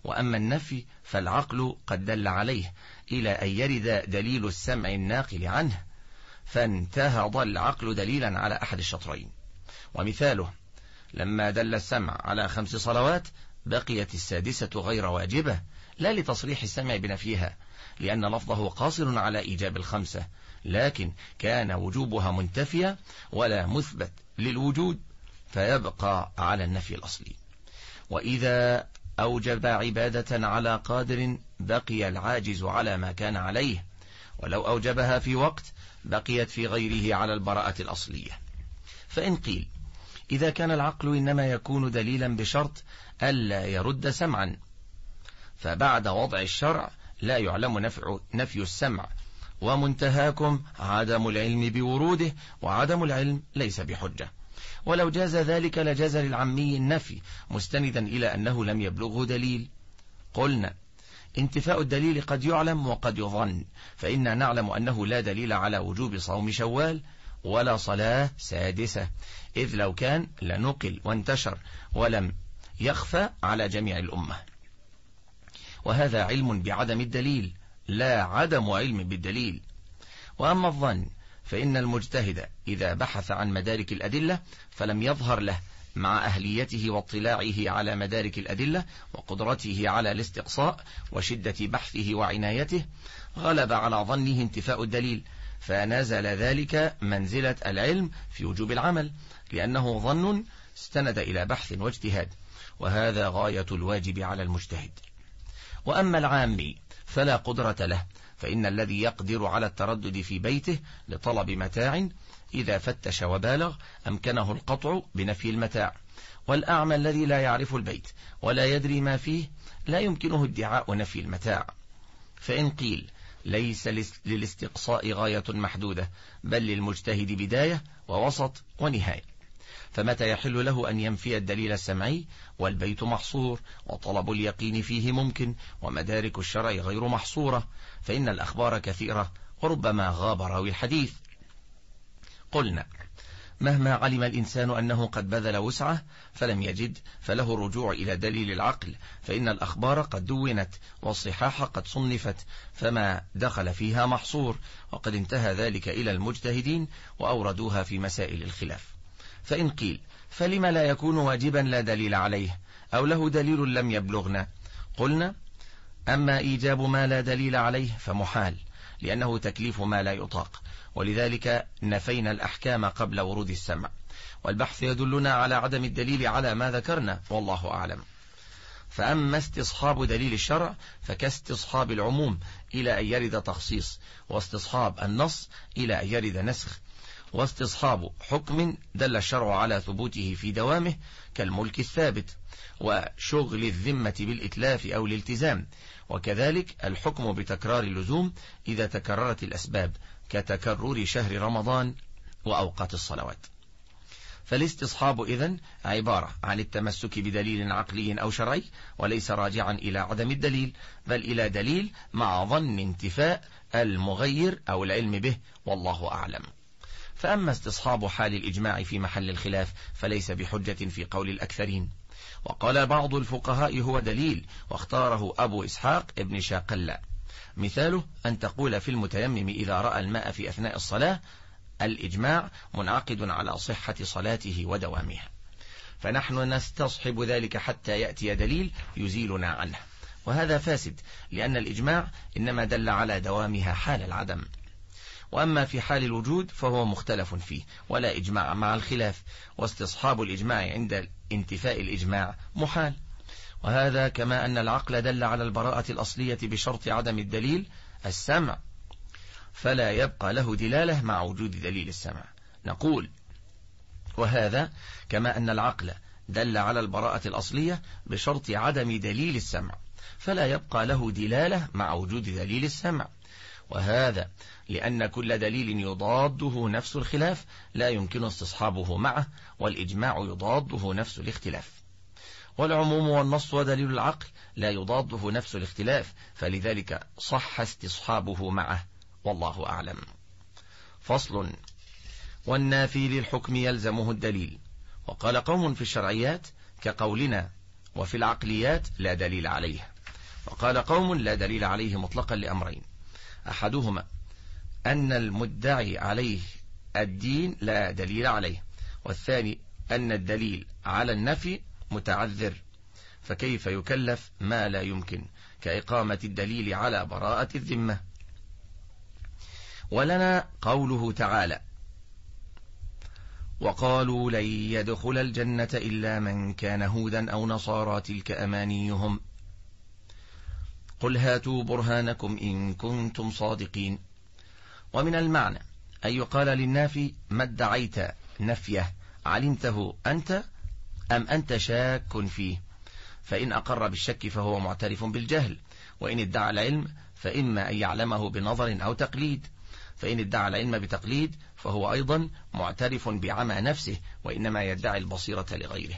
وأما النفي فالعقل قد دل عليه إلى أن يرد دليل السمع الناقل عنه فانتهض العقل دليلا على أحد الشطرين ومثاله لما دل السمع على خمس صلوات بقيت السادسة غير واجبة لا لتصريح السمع بنفيها لأن لفظه قاصر على إيجاب الخمسة لكن كان وجوبها منتفية ولا مثبت للوجود فيبقى على النفي الأصلي وإذا أوجب عبادة على قادر بقي العاجز على ما كان عليه ولو أوجبها في وقت بقيت في غيره على البراءة الأصلية فإن قيل إذا كان العقل إنما يكون دليلا بشرط ألا يرد سمعا فبعد وضع الشرع لا يعلم نفع نفي السمع ومنتهاكم عدم العلم بوروده وعدم العلم ليس بحجة ولو جاز ذلك لجاز للعمي النفي مستندا إلى أنه لم يبلغه دليل قلنا انتفاء الدليل قد يعلم وقد يظن فإنا نعلم أنه لا دليل على وجوب صوم شوال ولا صلاة سادسة إذ لو كان لنقل وانتشر ولم يخفى على جميع الأمة وهذا علم بعدم الدليل لا عدم علم بالدليل وأما الظن فإن المجتهد إذا بحث عن مدارك الأدلة فلم يظهر له مع أهليته واطلاعه على مدارك الأدلة وقدرته على الاستقصاء وشدة بحثه وعنايته غلب على ظنه انتفاء الدليل فنزل ذلك منزلة العلم في وجوب العمل لأنه ظن استند إلى بحث واجتهاد وهذا غاية الواجب على المجتهد وأما العامي فلا قدرة له فإن الذي يقدر على التردد في بيته لطلب متاع إذا فتش وبالغ أمكنه القطع بنفي المتاع والأعمى الذي لا يعرف البيت ولا يدري ما فيه لا يمكنه ادعاء نفي المتاع فإن قيل ليس للاستقصاء غاية محدودة بل للمجتهد بداية ووسط ونهاية فمتى يحل له أن ينفي الدليل السمعي والبيت محصور وطلب اليقين فيه ممكن ومدارك الشرع غير محصورة فإن الأخبار كثيرة وربما غاب راوي الحديث قلنا مهما علم الإنسان أنه قد بذل وسعه فلم يجد فله الرجوع إلى دليل العقل فإن الأخبار قد دونت والصحاح قد صنفت فما دخل فيها محصور وقد انتهى ذلك إلى المجتهدين وأوردوها في مسائل الخلاف فإن قيل فلما لا يكون واجبا لا دليل عليه أو له دليل لم يبلغنا قلنا أما إيجاب ما لا دليل عليه فمحال لأنه تكليف ما لا يطاق ولذلك نفينا الأحكام قبل ورود السمع والبحث يدلنا على عدم الدليل على ما ذكرنا والله أعلم فأما استصحاب دليل الشرع فكاستصحاب العموم إلى أن يرد تخصيص واستصحاب النص إلى أن يرد نسخ واستصحاب حكم دل الشرع على ثبوته في دوامه كالملك الثابت وشغل الذمة بالإتلاف أو الالتزام وكذلك الحكم بتكرار اللزوم إذا تكررت الأسباب كتكرر شهر رمضان وأوقات الصلوات فالاستصحاب إذن عبارة عن التمسك بدليل عقلي أو شرعي وليس راجعا إلى عدم الدليل بل إلى دليل مع ظن انتفاء المغير أو العلم به والله أعلم فأما استصحاب حال الإجماع في محل الخلاف فليس بحجة في قول الأكثرين وقال بعض الفقهاء هو دليل واختاره أبو إسحاق ابن شاقلة مثاله أن تقول في المتيمم إذا رأى الماء في أثناء الصلاة الإجماع منعقد على صحة صلاته ودوامها فنحن نستصحب ذلك حتى يأتي دليل يزيلنا عنه وهذا فاسد لأن الإجماع إنما دل على دوامها حال العدم وأما في حال الوجود فهو مختلف فيه ولا إجماع مع الخلاف واستصحاب الإجماع عند انتفاء الإجماع محال وهذا كما أن العقل دل على البراءة الأصلية بشرط عدم الدليل السمع فلا يبقى له دلالة مع وجود دليل السمع نقول وهذا كما أن العقل دل على البراءة الأصلية بشرط عدم دليل السمع فلا يبقى له دلالة مع وجود دليل السمع وهذا لأن كل دليل يضاده نفس الخلاف لا يمكن استصحابه معه والإجماع يضاده نفس الاختلاف والعموم والنص ودليل العقل لا يضاده نفس الاختلاف فلذلك صح استصحابه معه والله أعلم فصل والنافي للحكم يلزمه الدليل وقال قوم في الشرعيات كقولنا وفي العقليات لا دليل عليه وقال قوم لا دليل عليه مطلقا لأمرين أحدهما أن المدعي عليه الدين لا دليل عليه والثاني أن الدليل على النفي متعذر فكيف يكلف ما لا يمكن كإقامة الدليل على براءة الذمة ولنا قوله تعالى وقالوا لن يدخل الجنة إلا من كان هودا أو نصارى تلك أمانيهم قل هاتوا برهانكم إن كنتم صادقين ومن المعنى أن يقال للنافي ما ادعيت نفيه علمته أنت أم أنت شاك فيه فإن أقر بالشك فهو معترف بالجهل وإن ادعى العلم فإما أن يعلمه بنظر أو تقليد فإن ادعى العلم بتقليد فهو أيضا معترف بعمى نفسه وإنما يدعي البصيرة لغيره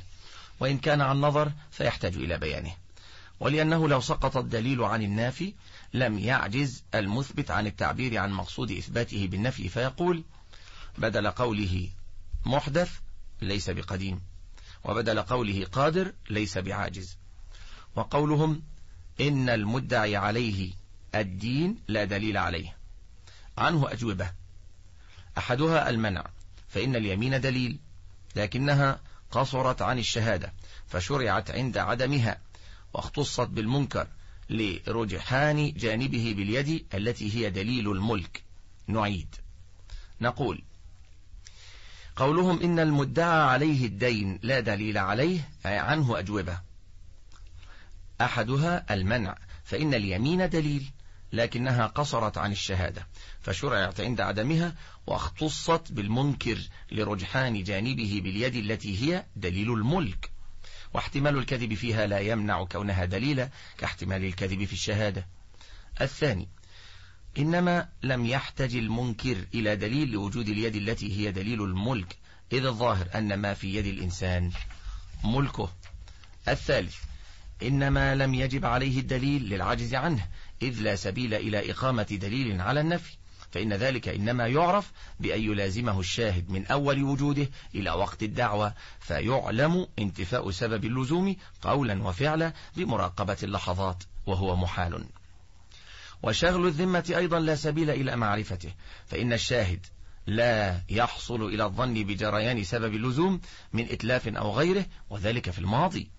وإن كان عن نظر فيحتاج إلى بيانه ولأنه لو سقط الدليل عن النافي لم يعجز المثبت عن التعبير عن مقصود إثباته بالنفي فيقول بدل قوله محدث ليس بقديم وبدل قوله قادر ليس بعاجز وقولهم إن المدعي عليه الدين لا دليل عليه عنه أجوبة أحدها المنع فإن اليمين دليل لكنها قصرت عن الشهادة فشرعت عند عدمها واختصت بالمنكر لرجحان جانبه باليد التي هي دليل الملك نعيد نقول قولهم إن المدعى عليه الدين لا دليل عليه عنه أجوبة أحدها المنع فإن اليمين دليل لكنها قصرت عن الشهادة فشرعت عند عدمها واختصت بالمنكر لرجحان جانبه باليد التي هي دليل الملك واحتمال الكذب فيها لا يمنع كونها دليلة كاحتمال الكذب في الشهادة الثاني إنما لم يحتج المنكر إلى دليل لوجود اليد التي هي دليل الملك إذ الظاهر أن ما في يد الإنسان ملكه الثالث إنما لم يجب عليه الدليل للعجز عنه إذ لا سبيل إلى إقامة دليل على النفي فإن ذلك إنما يعرف بأن يلازمه الشاهد من أول وجوده إلى وقت الدعوة فيعلم انتفاء سبب اللزوم قولا وفعلا بمراقبة اللحظات وهو محال وشغل الذمة أيضا لا سبيل إلى معرفته فإن الشاهد لا يحصل إلى الظن بجريان سبب اللزوم من إتلاف أو غيره وذلك في الماضي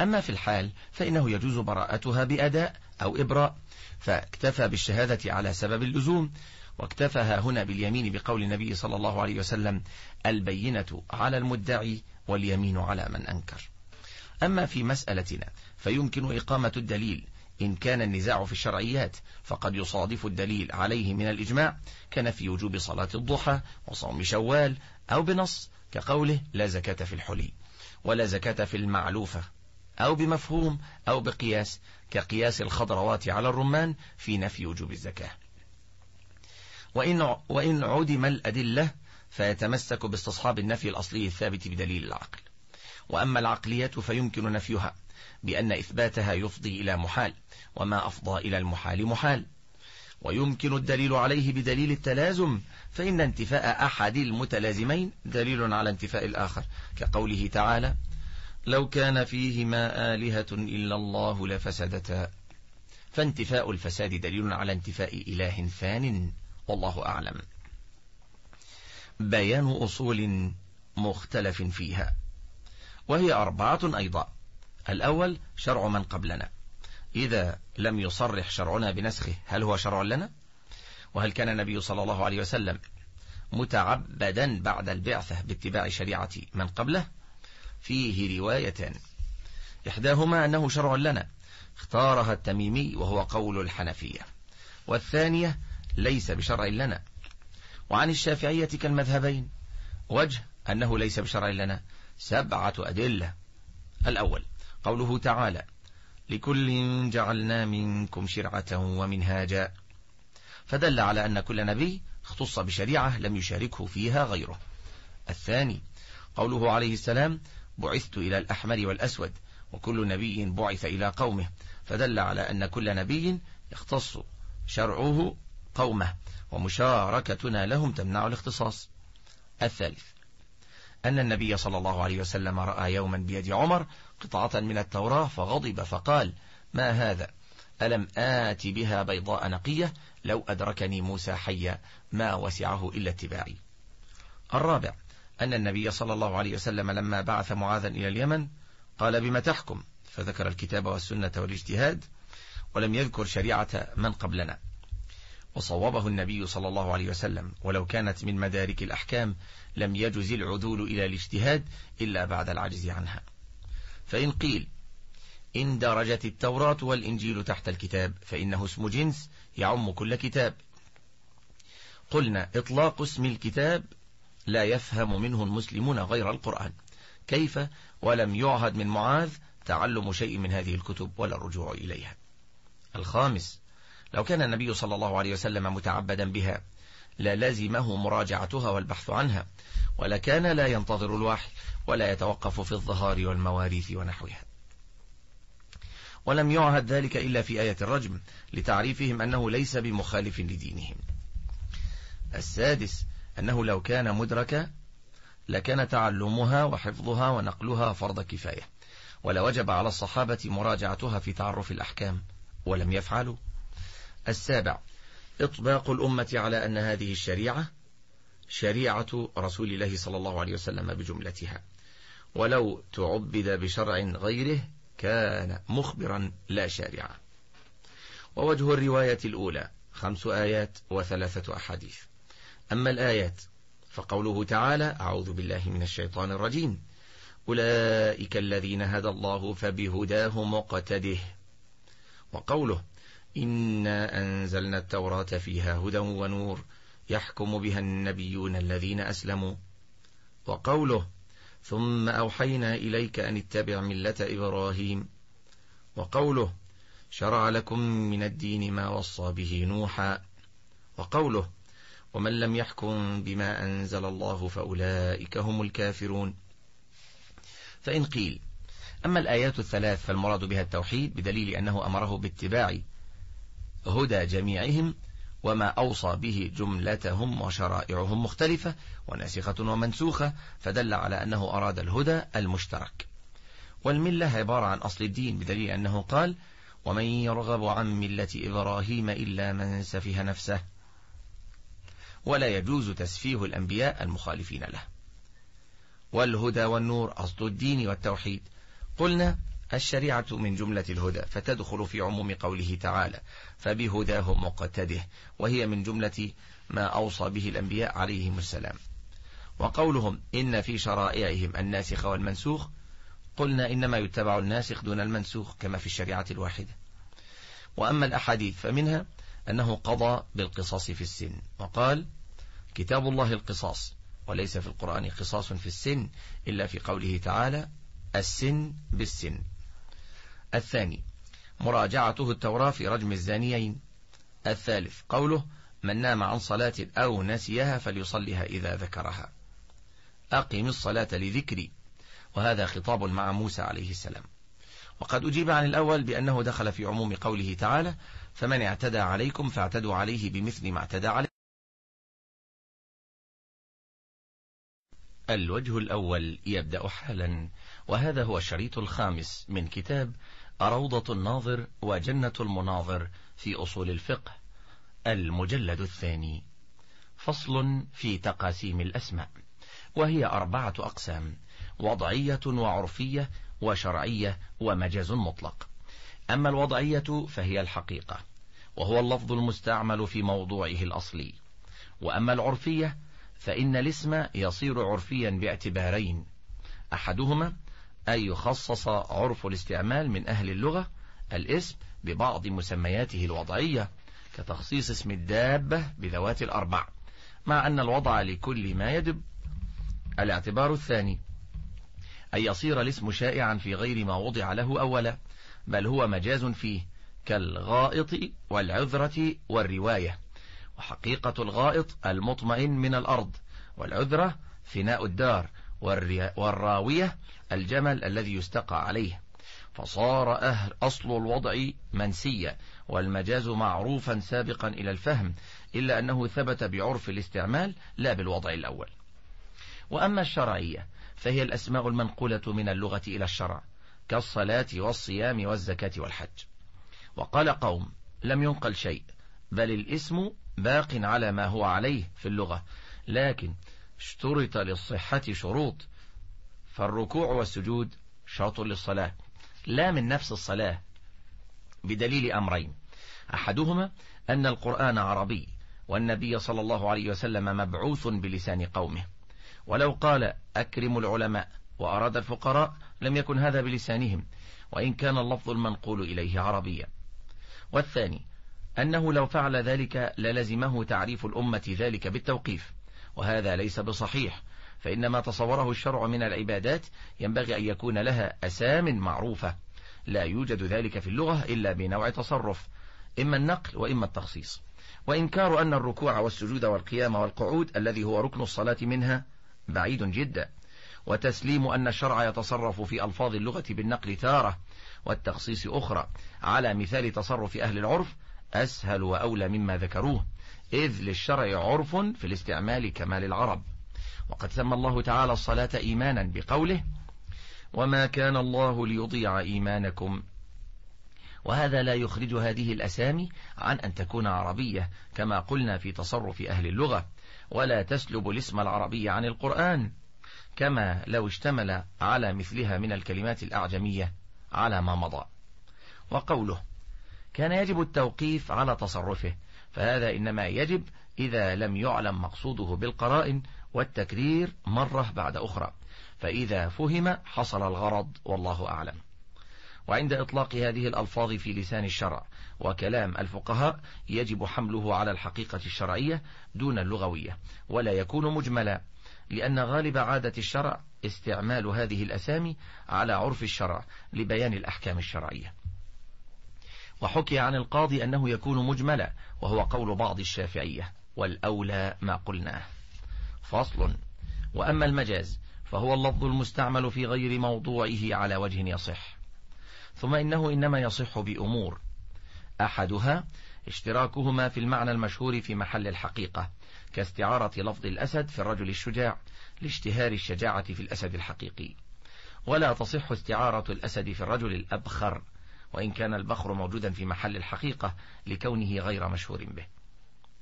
أما في الحال فإنه يجوز براءتها بأداء أو إبراء فاكتفى بالشهادة على سبب اللزوم واكتفى هنا باليمين بقول النبي صلى الله عليه وسلم البينة على المدعي واليمين على من أنكر أما في مسألتنا فيمكن إقامة الدليل إن كان النزاع في الشرعيات فقد يصادف الدليل عليه من الإجماع كنفي وجوب صلاة الضحى وصوم شوال أو بنص كقوله لا زكاة في الحلي ولا زكاة في المعلوفة أو بمفهوم أو بقياس كقياس الخضروات على الرمان في نفي وجوب الزكاة وإن, وإن عدم الأدلة فيتمسك باستصحاب النفي الأصلي الثابت بدليل العقل وأما العقلية فيمكن نفيها بأن إثباتها يفضي إلى محال وما أفضى إلى المحال محال ويمكن الدليل عليه بدليل التلازم فإن انتفاء أحد المتلازمين دليل على انتفاء الآخر كقوله تعالى لو كان فيهما آلهة إلا الله لفسدتا فانتفاء الفساد دليل على انتفاء إله ثان والله أعلم بيان أصول مختلف فيها وهي أربعة أيضا الأول شرع من قبلنا إذا لم يصرح شرعنا بنسخه هل هو شرع لنا؟ وهل كان النبي صلى الله عليه وسلم متعبدا بعد البعثة باتباع شريعة من قبله فيه روايتان إحداهما أنه شرع لنا اختارها التميمي وهو قول الحنفية والثانية ليس بشرع لنا وعن الشافعية كالمذهبين وجه أنه ليس بشرع لنا سبعة أدلة الأول قوله تعالى لكل جعلنا منكم شرعة ومنهاجا فدل على أن كل نبي اختص بشريعة لم يشاركه فيها غيره الثاني قوله عليه السلام بعثت إلى الأحمر والأسود وكل نبي بعث إلى قومه فدل على أن كل نبي يختص شرعه قومه ومشاركتنا لهم تمنع الاختصاص الثالث أن النبي صلى الله عليه وسلم رأى يوما بيد عمر قطعة من التوراة فغضب فقال ما هذا ألم آت بها بيضاء نقية لو أدركني موسى حيا ما وسعه إلا اتباعي الرابع أن النبي صلى الله عليه وسلم لما بعث معاذا إلى اليمن قال بما تحكم فذكر الكتاب والسنة والاجتهاد ولم يذكر شريعة من قبلنا وصوبه النبي صلى الله عليه وسلم ولو كانت من مدارك الأحكام لم يجز العدول إلى الاجتهاد إلا بعد العجز عنها فإن قيل إن درجت التوراة والإنجيل تحت الكتاب فإنه اسم جنس يعم كل كتاب قلنا إطلاق اسم الكتاب لا يفهم منه المسلمون غير القرآن كيف ولم يعهد من معاذ تعلم شيء من هذه الكتب ولا الرجوع إليها الخامس لو كان النبي صلى الله عليه وسلم متعبدا بها للزمه مراجعتها والبحث عنها ولكان لا ينتظر الوحي ولا يتوقف في الظهار والمواريث ونحوها ولم يعهد ذلك إلا في آية الرجم لتعريفهم أنه ليس بمخالف لدينهم السادس أنه لو كان مدركا لكان تعلمها وحفظها ونقلها فرض كفاية ولوجب على الصحابة مراجعتها في تعرف الأحكام ولم يفعلوا السابع إطباق الأمة على أن هذه الشريعة شريعة رسول الله صلى الله عليه وسلم بجملتها ولو تعبد بشرع غيره كان مخبرا لا شارعا ووجه الرواية الأولى خمس آيات وثلاثة أحاديث أما الآيات فقوله تعالى أعوذ بالله من الشيطان الرجيم أولئك الذين هدى الله فبهداه مقتده وقوله إنا أنزلنا التوراة فيها هدى ونور يحكم بها النبيون الذين أسلموا وقوله ثم أوحينا إليك أن اتبع ملة إبراهيم وقوله شرع لكم من الدين ما وصى به نوحا وقوله ومن لم يحكم بما أنزل الله فأولئك هم الكافرون فإن قيل أما الآيات الثلاث فالمراد بها التوحيد بدليل أنه أمره باتباع هدى جميعهم وما أوصى به جملتهم وشرائعهم مختلفة وناسخة ومنسوخة فدل على أنه أراد الهدى المشترك والملة عبارة عن أصل الدين بدليل أنه قال ومن يرغب عن ملة إبراهيم إلا من سفه نفسه ولا يجوز تسفيه الأنبياء المخالفين له والهدى والنور أصل الدين والتوحيد قلنا الشريعة من جملة الهدى فتدخل في عموم قوله تعالى فبهداه مقتده وهي من جملة ما أوصى به الأنبياء عليهم السلام وقولهم إن في شرائعهم الناسخ والمنسوخ قلنا إنما يتبع الناسخ دون المنسوخ كما في الشريعة الواحدة وأما الأحاديث فمنها أنه قضى بالقصاص في السن وقال كتاب الله القصاص وليس في القرآن قصاص في السن إلا في قوله تعالى السن بالسن الثاني مراجعته التوراة في رجم الزانيين الثالث قوله من نام عن صلاة أو نسيها فليصلها إذا ذكرها أقم الصلاة لذكري وهذا خطاب مع موسى عليه السلام وقد أجيب عن الأول بأنه دخل في عموم قوله تعالى فمن اعتدى عليكم فاعتدوا عليه بمثل ما اعتدى عليه الوجه الأول يبدأ حالا وهذا هو الشريط الخامس من كتاب روضة الناظر وجنة المناظر في أصول الفقه المجلد الثاني فصل في تقاسيم الأسماء وهي أربعة أقسام وضعية وعرفية وشرعية ومجاز مطلق أما الوضعية فهي الحقيقة وهو اللفظ المستعمل في موضوعه الأصلي وأما العرفية فإن الاسم يصير عرفيا باعتبارين أحدهما أي يخصص عرف الاستعمال من أهل اللغة الاسم ببعض مسمياته الوضعية كتخصيص اسم الدابة بذوات الأربع مع أن الوضع لكل ما يدب الاعتبار الثاني أن يصير الاسم شائعا في غير ما وضع له أولا بل هو مجاز فيه كالغائط والعذرة والرواية وحقيقة الغائط المطمئن من الأرض والعذرة فناء الدار والراوية الجمل الذي يستقى عليه فصار أهل أصل الوضع منسيا والمجاز معروفا سابقا إلى الفهم إلا أنه ثبت بعرف الاستعمال لا بالوضع الأول وأما الشرعية فهي الأسماء المنقولة من اللغة إلى الشرع كالصلاة والصيام والزكاة والحج وقال قوم لم ينقل شيء بل الاسم باق على ما هو عليه في اللغة لكن اشترط للصحة شروط فالركوع والسجود شرط للصلاة لا من نفس الصلاة بدليل أمرين أحدهما أن القرآن عربي والنبي صلى الله عليه وسلم مبعوث بلسان قومه ولو قال أكرم العلماء وأراد الفقراء لم يكن هذا بلسانهم وإن كان اللفظ المنقول إليه عربيا والثاني أنه لو فعل ذلك للزمه تعريف الأمة ذلك بالتوقيف وهذا ليس بصحيح فإن ما تصوره الشرع من العبادات ينبغي أن يكون لها أسام معروفة لا يوجد ذلك في اللغة إلا بنوع تصرف إما النقل وإما التخصيص وإنكار أن الركوع والسجود والقيام والقعود الذي هو ركن الصلاة منها بعيد جدا وتسليم أن الشرع يتصرف في ألفاظ اللغة بالنقل تارة والتخصيص أخرى على مثال تصرف أهل العرف أسهل وأولى مما ذكروه إذ للشرع عرف في الاستعمال كما للعرب وقد سمى الله تعالى الصلاة إيمانا بقوله وما كان الله ليضيع إيمانكم وهذا لا يخرج هذه الأسامي عن أن تكون عربية كما قلنا في تصرف أهل اللغة ولا تسلب الاسم العربي عن القرآن كما لو اشتمل على مثلها من الكلمات الأعجمية على ما مضى وقوله كان يجب التوقيف على تصرفه فهذا إنما يجب إذا لم يعلم مقصوده بالقرائن والتكرير مرة بعد أخرى فإذا فهم حصل الغرض والله أعلم وعند إطلاق هذه الألفاظ في لسان الشرع وكلام الفقهاء يجب حمله على الحقيقة الشرعية دون اللغوية ولا يكون مجملا لأن غالب عادة الشرع استعمال هذه الأسامي على عرف الشرع لبيان الأحكام الشرعية وحكي عن القاضي أنه يكون مجملا وهو قول بعض الشافعية والأولى ما قلناه فصل وأما المجاز فهو اللفظ المستعمل في غير موضوعه على وجه يصح ثم إنه إنما يصح بأمور أحدها اشتراكهما في المعنى المشهور في محل الحقيقة كاستعارة لفظ الأسد في الرجل الشجاع لاشتهار الشجاعة في الأسد الحقيقي ولا تصح استعارة الأسد في الرجل الأبخر وإن كان البخر موجودا في محل الحقيقة لكونه غير مشهور به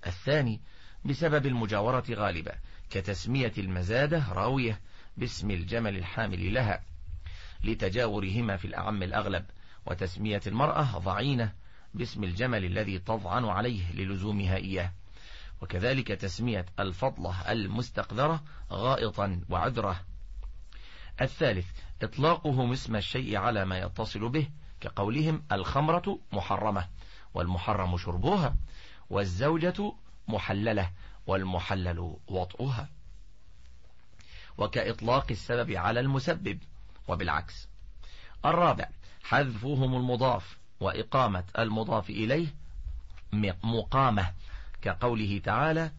الثاني بسبب المجاورة غالبا كتسمية المزادة راوية باسم الجمل الحامل لها لتجاورهما في الأعم الأغلب وتسمية المرأة ضعينة باسم الجمل الذي تضعن عليه للزومها إياه وكذلك تسمية الفضلة المستقذرة غائطا وعذرة الثالث إطلاقهم اسم الشيء على ما يتصل به كقولهم الخمرة محرمة والمحرم شربها والزوجة محللة والمحلل وطئها وكإطلاق السبب على المسبب وبالعكس الرابع حذفهم المضاف وإقامة المضاف إليه مقامة كقوله تعالى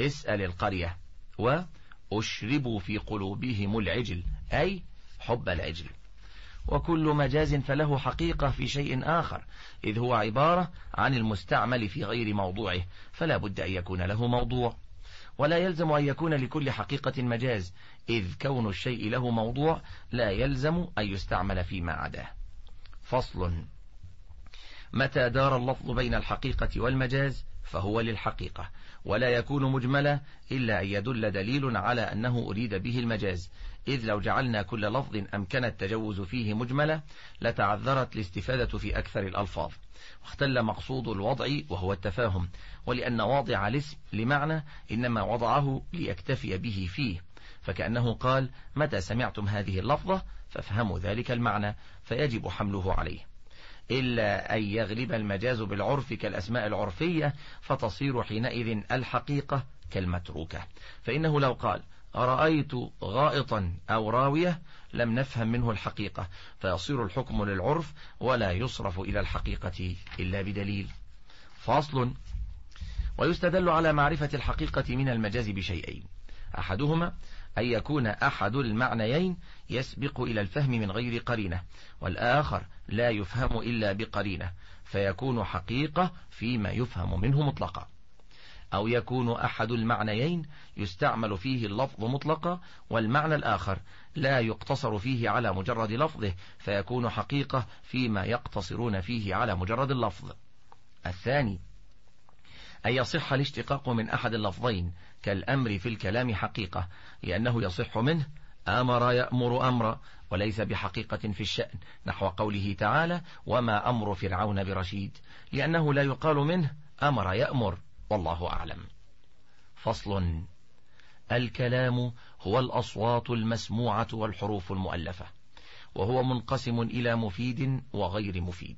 اسأل القرية وأشربوا في قلوبهم العجل أي حب العجل وكل مجاز فله حقيقة في شيء آخر إذ هو عبارة عن المستعمل في غير موضوعه فلا بد أن يكون له موضوع ولا يلزم أن يكون لكل حقيقة مجاز إذ كون الشيء له موضوع لا يلزم أن يستعمل فيما عداه فصل متى دار اللفظ بين الحقيقة والمجاز فهو للحقيقة ولا يكون مجملا إلا أن يدل دليل على أنه أريد به المجاز إذ لو جعلنا كل لفظ أمكن التجوز فيه مجملة لتعذرت الاستفادة في أكثر الألفاظ واختل مقصود الوضع وهو التفاهم ولأن واضع الاسم لمعنى إنما وضعه ليكتفي به فيه فكأنه قال متى سمعتم هذه اللفظة فافهموا ذلك المعنى فيجب حمله عليه إلا أن يغلب المجاز بالعرف كالأسماء العرفية فتصير حينئذ الحقيقة كالمتروكة فإنه لو قال رأيت غائطا أو راوية لم نفهم منه الحقيقة فيصير الحكم للعرف ولا يصرف إلى الحقيقة إلا بدليل فاصل ويستدل على معرفة الحقيقة من المجاز بشيئين أحدهما أن يكون أحد المعنيين يسبق إلى الفهم من غير قرينة والآخر لا يفهم إلا بقرينة فيكون حقيقة فيما يفهم منه مطلقا أو يكون أحد المعنيين يستعمل فيه اللفظ مطلقا والمعنى الآخر لا يقتصر فيه على مجرد لفظه فيكون حقيقة فيما يقتصرون فيه على مجرد اللفظ الثاني أن يصح الاشتقاق من أحد اللفظين كالأمر في الكلام حقيقة لأنه يصح منه أمر يأمر أمرا وليس بحقيقة في الشأن نحو قوله تعالى وما أمر فرعون برشيد لأنه لا يقال منه أمر يأمر والله أعلم فصل الكلام هو الأصوات المسموعة والحروف المؤلفة وهو منقسم إلى مفيد وغير مفيد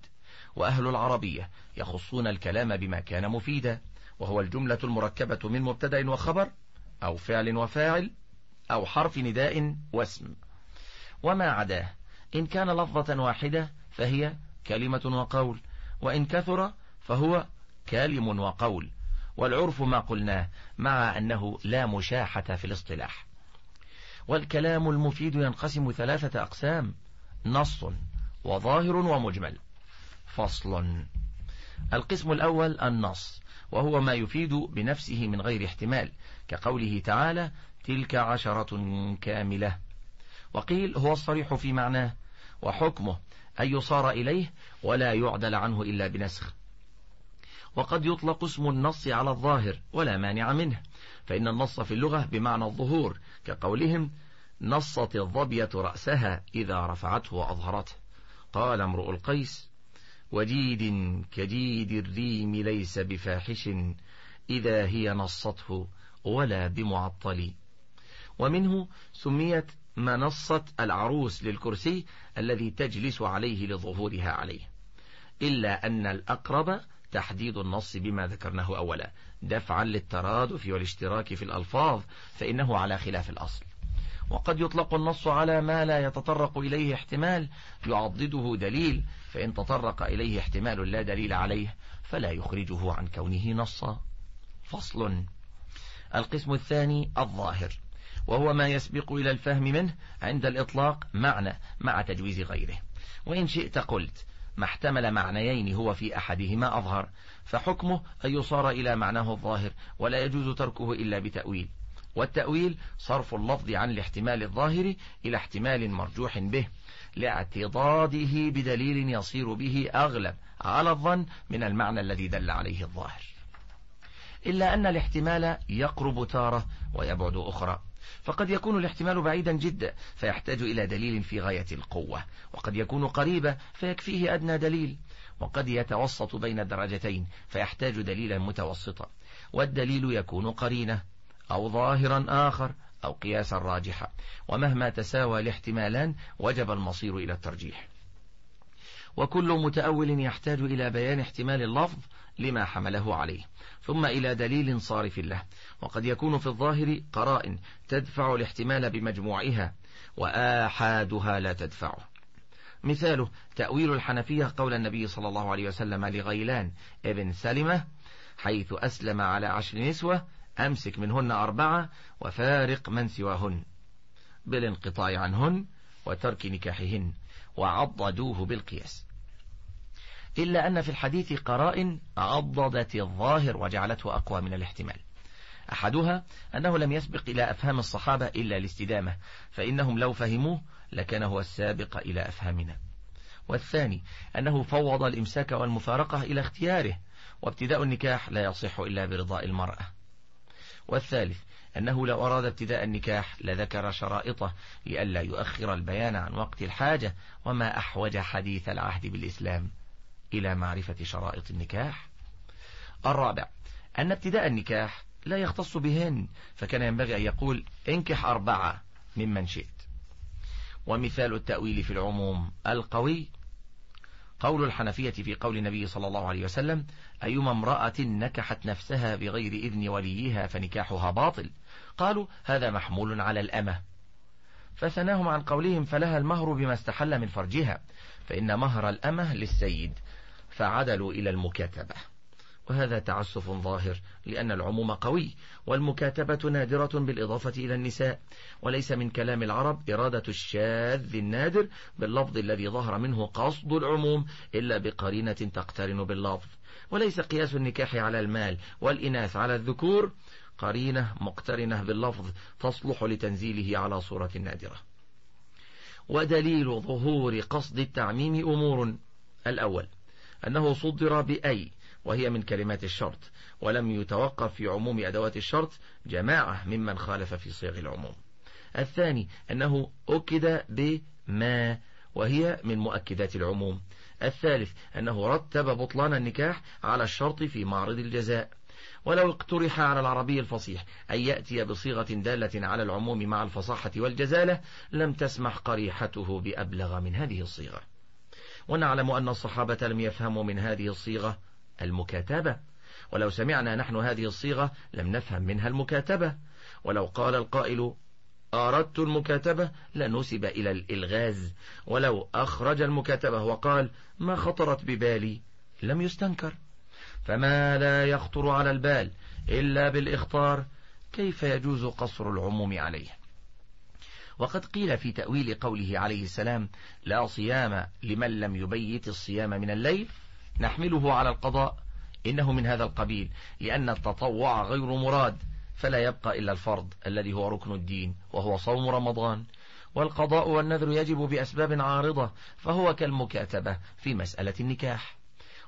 وأهل العربية يخصون الكلام بما كان مفيدا وهو الجملة المركبة من مبتدأ وخبر أو فعل وفاعل أو حرف نداء واسم وما عداه إن كان لفظة واحدة فهي كلمة وقول وإن كثر فهو كالم وقول والعرف ما قلناه مع أنه لا مشاحة في الاصطلاح والكلام المفيد ينقسم ثلاثة أقسام نص وظاهر ومجمل فصل القسم الأول النص وهو ما يفيد بنفسه من غير احتمال كقوله تعالى تلك عشرة كاملة وقيل هو الصريح في معناه وحكمه أن يصار إليه ولا يعدل عنه إلا بنسخ وقد يطلق اسم النص على الظاهر ولا مانع منه فإن النص في اللغة بمعنى الظهور كقولهم نصت الظبية رأسها إذا رفعته وأظهرته قال امرؤ القيس وجيد كجيد الريم ليس بفاحش إذا هي نصته ولا بمعطل ومنه سميت منصة العروس للكرسي الذي تجلس عليه لظهورها عليه إلا أن الأقرب تحديد النص بما ذكرناه أولا دفعا للترادف والاشتراك في الألفاظ فإنه على خلاف الأصل وقد يطلق النص على ما لا يتطرق إليه احتمال يعضده دليل فإن تطرق إليه احتمال لا دليل عليه فلا يخرجه عن كونه نصا فصل القسم الثاني الظاهر وهو ما يسبق إلى الفهم منه عند الإطلاق معنى مع تجويز غيره وإن شئت قلت ما احتمل معنيين هو في أحدهما أظهر فحكمه أن يصار إلى معناه الظاهر ولا يجوز تركه إلا بتأويل والتأويل صرف اللفظ عن الاحتمال الظاهر إلى احتمال مرجوح به لاعتضاده بدليل يصير به أغلب على الظن من المعنى الذي دل عليه الظاهر إلا أن الاحتمال يقرب تارة ويبعد أخرى فقد يكون الاحتمال بعيدا جدا فيحتاج إلى دليل في غاية القوة وقد يكون قريبا فيكفيه أدنى دليل وقد يتوسط بين الدرجتين فيحتاج دليلا متوسطا والدليل يكون قرينة أو ظاهرا آخر أو قياسا راجحا ومهما تساوى الاحتمالان وجب المصير إلى الترجيح وكل متأول يحتاج إلى بيان احتمال اللفظ لما حمله عليه ثم إلى دليل صارف له وقد يكون في الظاهر قرائن تدفع الاحتمال بمجموعها وآحادها لا تدفعه مثاله تأويل الحنفية قول النبي صلى الله عليه وسلم لغيلان ابن سلمة حيث أسلم على عشر نسوة أمسك منهن أربعة وفارق من سواهن بالانقطاع عنهن وترك نكاحهن وعضدوه بالقياس إلا أن في الحديث قرائن عضدت الظاهر وجعلته أقوى من الاحتمال أحدها أنه لم يسبق إلى أفهام الصحابة إلا الاستدامة فإنهم لو فهموه لكان هو السابق إلى أفهامنا والثاني أنه فوض الإمساك والمفارقة إلى اختياره وابتداء النكاح لا يصح إلا برضاء المرأة والثالث أنه لو أراد ابتداء النكاح لذكر شرائطه لئلا يؤخر البيان عن وقت الحاجة وما أحوج حديث العهد بالإسلام إلى معرفة شرائط النكاح الرابع أن ابتداء النكاح لا يختص بهن فكان ينبغي أن يقول انكح أربعة ممن شئت ومثال التأويل في العموم القوي قول الحنفية في قول النبي صلى الله عليه وسلم أيما امرأة نكحت نفسها بغير إذن وليها فنكاحها باطل قالوا هذا محمول على الأمة فثناهم عن قولهم فلها المهر بما استحل من فرجها فإن مهر الأمة للسيد فعدلوا إلى المكاتبة وهذا تعسف ظاهر لأن العموم قوي والمكاتبة نادرة بالإضافة إلى النساء وليس من كلام العرب إرادة الشاذ النادر باللفظ الذي ظهر منه قصد العموم إلا بقرينة تقترن باللفظ وليس قياس النكاح على المال والإناث على الذكور قرينة مقترنة باللفظ تصلح لتنزيله على صورة نادرة ودليل ظهور قصد التعميم أمور الأول أنه صدر بأي وهي من كلمات الشرط ولم يتوقف في عموم أدوات الشرط جماعة ممن خالف في صيغ العموم الثاني أنه أكد بما وهي من مؤكدات العموم الثالث أنه رتب بطلان النكاح على الشرط في معرض الجزاء ولو اقترح على العربي الفصيح أن يأتي بصيغة دالة على العموم مع الفصاحة والجزالة لم تسمح قريحته بأبلغ من هذه الصيغة ونعلم أن الصحابة لم يفهموا من هذه الصيغة المكاتبة ولو سمعنا نحن هذه الصيغة لم نفهم منها المكاتبة ولو قال القائل أردت المكاتبة لنسب إلى الإلغاز ولو أخرج المكاتبة وقال ما خطرت ببالي لم يستنكر فما لا يخطر على البال إلا بالإخطار كيف يجوز قصر العموم عليه وقد قيل في تأويل قوله عليه السلام لا صيام لمن لم يبيت الصيام من الليل نحمله على القضاء إنه من هذا القبيل لأن التطوع غير مراد فلا يبقى إلا الفرض الذي هو ركن الدين وهو صوم رمضان والقضاء والنذر يجب بأسباب عارضة فهو كالمكاتبة في مسألة النكاح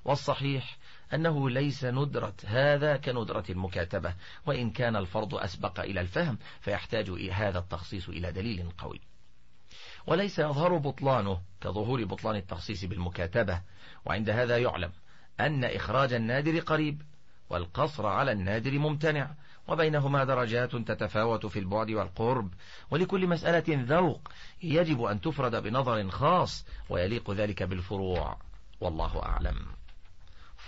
والصحيح أنه ليس ندرة هذا كندرة المكاتبة وإن كان الفرض أسبق إلى الفهم فيحتاج هذا التخصيص إلى دليل قوي وليس يظهر بطلانه كظهور بطلان التخصيص بالمكاتبة وعند هذا يعلم أن إخراج النادر قريب والقصر على النادر ممتنع وبينهما درجات تتفاوت في البعد والقرب ولكل مسألة ذوق يجب أن تفرد بنظر خاص ويليق ذلك بالفروع والله أعلم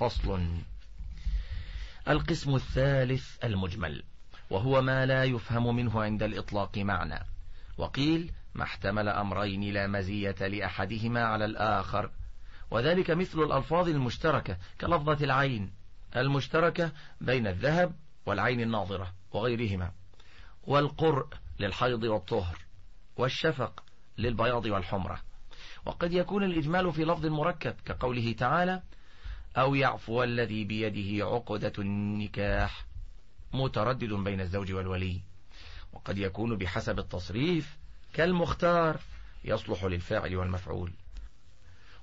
فصل القسم الثالث المجمل وهو ما لا يفهم منه عند الإطلاق معنى وقيل ما احتمل أمرين لا مزية لأحدهما على الآخر وذلك مثل الألفاظ المشتركة كلفظة العين المشتركة بين الذهب والعين الناظرة وغيرهما والقرء للحيض والطهر والشفق للبياض والحمرة وقد يكون الإجمال في لفظ مركب كقوله تعالى أو يعفو الذي بيده عقدة النكاح متردد بين الزوج والولي وقد يكون بحسب التصريف كالمختار يصلح للفاعل والمفعول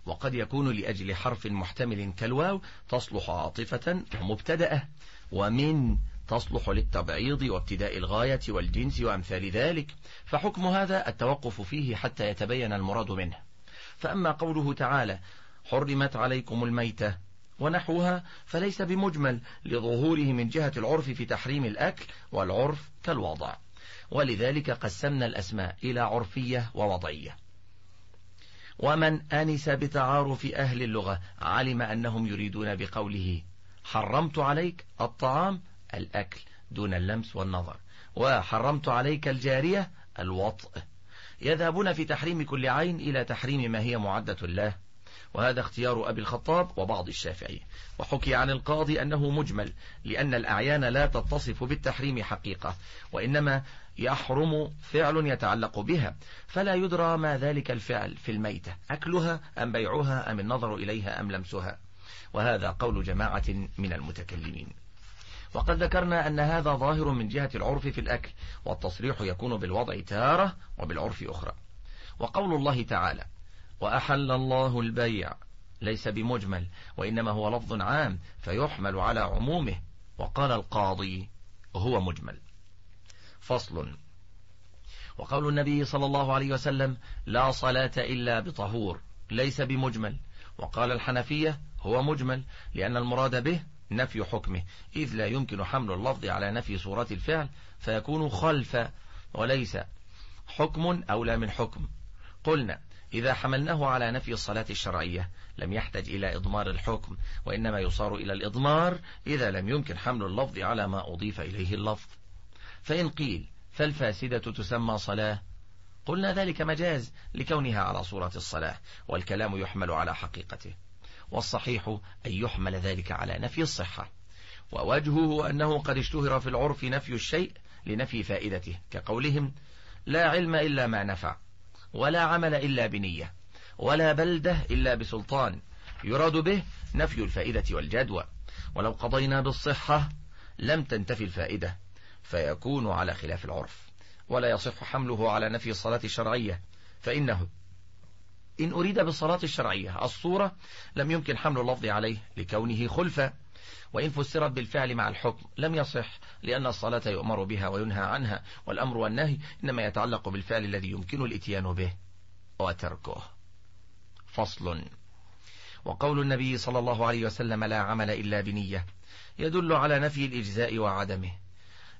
وقد يكون لأجل حرف محتمل كالواو تصلح عاطفة ومبتدأة ومن تصلح للتبعيض وابتداء الغاية والجنس وأمثال ذلك فحكم هذا التوقف فيه حتى يتبين المراد منه فأما قوله تعالى حرمت عليكم الميتة ونحوها فليس بمجمل لظهوره من جهة العرف في تحريم الأكل والعرف كالوضع ولذلك قسمنا الأسماء إلى عرفية ووضعية ومن أنس بتعارف أهل اللغة علم أنهم يريدون بقوله حرمت عليك الطعام الأكل دون اللمس والنظر وحرمت عليك الجارية الوطء يذهبون في تحريم كل عين إلى تحريم ما هي معدة الله وهذا اختيار أبي الخطاب وبعض الشافعية وحكي عن القاضي أنه مجمل لأن الأعيان لا تتصف بالتحريم حقيقة وإنما يحرم فعل يتعلق بها فلا يدرى ما ذلك الفعل في الميتة أكلها أم بيعها أم النظر إليها أم لمسها وهذا قول جماعة من المتكلمين وقد ذكرنا أن هذا ظاهر من جهة العرف في الأكل والتصريح يكون بالوضع تارة وبالعرف أخرى وقول الله تعالى وأحل الله البيع ليس بمجمل وإنما هو لفظ عام فيحمل على عمومه وقال القاضي هو مجمل فصل وقول النبي صلى الله عليه وسلم لا صلاة إلا بطهور ليس بمجمل وقال الحنفية هو مجمل لأن المراد به نفي حكمه إذ لا يمكن حمل اللفظ على نفي صورة الفعل فيكون خلف وليس حكم أولى من حكم قلنا إذا حملناه على نفي الصلاة الشرعية لم يحتج إلى إضمار الحكم وإنما يصار إلى الإضمار إذا لم يمكن حمل اللفظ على ما أضيف إليه اللفظ فإن قيل فالفاسدة تسمى صلاة قلنا ذلك مجاز لكونها على صورة الصلاة والكلام يحمل على حقيقته والصحيح أن يحمل ذلك على نفي الصحة ووجهه أنه قد اشتهر في العرف نفي الشيء لنفي فائدته كقولهم لا علم إلا ما نفع ولا عمل إلا بنية ولا بلدة إلا بسلطان يراد به نفي الفائدة والجدوى ولو قضينا بالصحة لم تنتفي الفائدة فيكون على خلاف العرف ولا يصح حمله على نفي الصلاة الشرعية فإنه إن أريد بالصلاة الشرعية الصورة لم يمكن حمل اللفظ عليه لكونه خلفاً وإن فسرت بالفعل مع الحكم لم يصح لأن الصلاة يؤمر بها وينهى عنها والأمر والنهي إنما يتعلق بالفعل الذي يمكن الاتيان به وتركه فصل وقول النبي صلى الله عليه وسلم لا عمل إلا بنية يدل على نفي الإجزاء وعدمه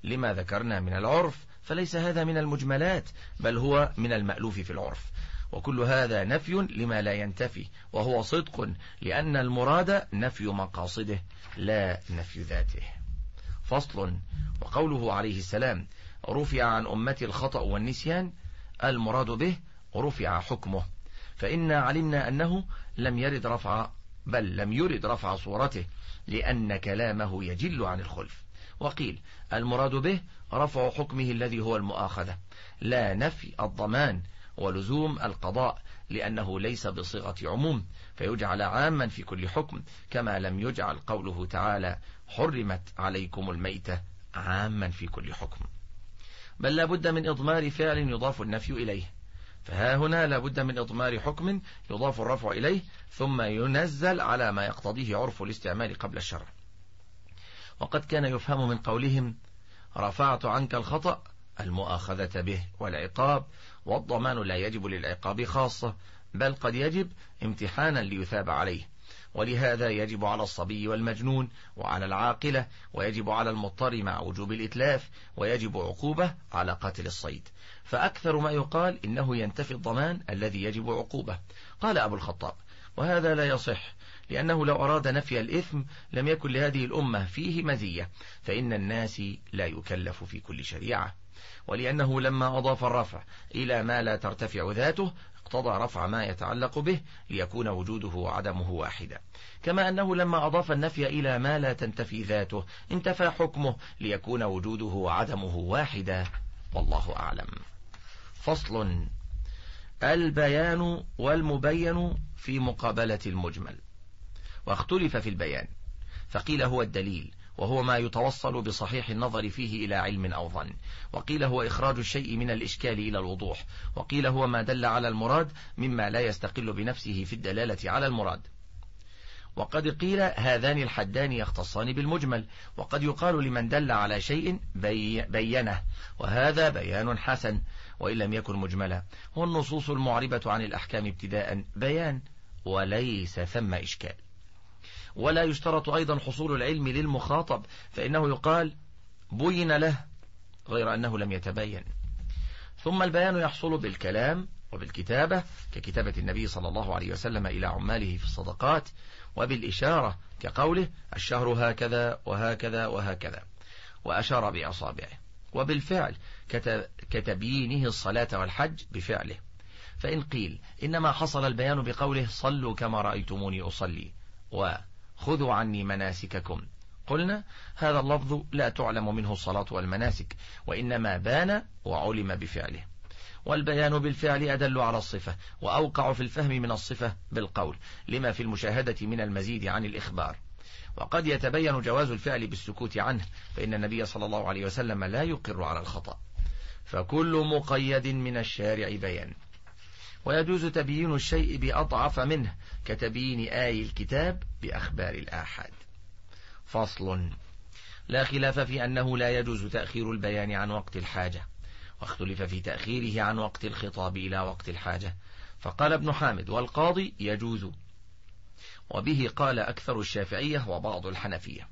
لما ذكرنا من العرف فليس هذا من المجملات بل هو من المألوف في العرف وكل هذا نفي لما لا ينتفي وهو صدق لأن المراد نفي مقاصده لا نفي ذاته فصل وقوله عليه السلام رفع عن أمتي الخطأ والنسيان المراد به رفع حكمه فإنا علمنا أنه لم يرد رفع بل لم يرد رفع صورته لأن كلامه يجل عن الخلف وقيل المراد به رفع حكمه الذي هو المؤاخذة لا نفي الضمان ولزوم القضاء لأنه ليس بصيغة عموم فيجعل عاما في كل حكم كما لم يجعل قوله تعالى حرمت عليكم الميتة عاما في كل حكم بل لابد من إضمار فعل يضاف النفي إليه فها هنا لابد من إضمار حكم يضاف الرفع إليه ثم ينزل على ما يقتضيه عرف الاستعمال قبل الشرع وقد كان يفهم من قولهم رفعت عنك الخطأ المؤاخذة به والعقاب والضمان لا يجب للعقاب خاصة بل قد يجب امتحانا ليثاب عليه ولهذا يجب على الصبي والمجنون وعلى العاقلة ويجب على المضطر مع وجوب الإتلاف ويجب عقوبة على قاتل الصيد فأكثر ما يقال إنه ينتفي الضمان الذي يجب عقوبة قال أبو الخطاب وهذا لا يصح لأنه لو أراد نفي الإثم لم يكن لهذه الأمة فيه مزية فإن الناس لا يكلف في كل شريعة ولأنه لما أضاف الرفع إلى ما لا ترتفع ذاته اقتضى رفع ما يتعلق به ليكون وجوده وعدمه واحدا كما أنه لما أضاف النفي إلى ما لا تنتفي ذاته انتفى حكمه ليكون وجوده وعدمه واحدا والله أعلم فصل البيان والمبين في مقابلة المجمل واختلف في البيان فقيل هو الدليل وهو ما يتوصل بصحيح النظر فيه إلى علم أو ظن وقيل هو إخراج الشيء من الإشكال إلى الوضوح وقيل هو ما دل على المراد مما لا يستقل بنفسه في الدلالة على المراد وقد قيل هذان الحدان يختصان بالمجمل وقد يقال لمن دل على شيء بينه وهذا بيان حسن وإن لم يكن مجملا والنصوص المعربة عن الأحكام ابتداء بيان وليس ثم إشكال ولا يشترط أيضا حصول العلم للمخاطب فإنه يقال بين له غير أنه لم يتبين ثم البيان يحصل بالكلام وبالكتابة ككتابة النبي صلى الله عليه وسلم إلى عماله في الصدقات وبالإشارة كقوله الشهر هكذا وهكذا وهكذا وأشار بأصابعه وبالفعل كتبيينه الصلاة والحج بفعله فإن قيل إنما حصل البيان بقوله صلوا كما رأيتموني أصلي و خذوا عني مناسككم قلنا هذا اللفظ لا تعلم منه الصلاة والمناسك وإنما بان وعلم بفعله والبيان بالفعل أدل على الصفة وأوقع في الفهم من الصفة بالقول لما في المشاهدة من المزيد عن الإخبار وقد يتبين جواز الفعل بالسكوت عنه فإن النبي صلى الله عليه وسلم لا يقر على الخطأ فكل مقيد من الشارع بيان ويجوز تبيين الشيء بأضعف منه كتبيين آي الكتاب بأخبار الآحاد فصل لا خلاف في أنه لا يجوز تأخير البيان عن وقت الحاجة واختلف في تأخيره عن وقت الخطاب إلى وقت الحاجة فقال ابن حامد والقاضي يجوز وبه قال أكثر الشافعية وبعض الحنفية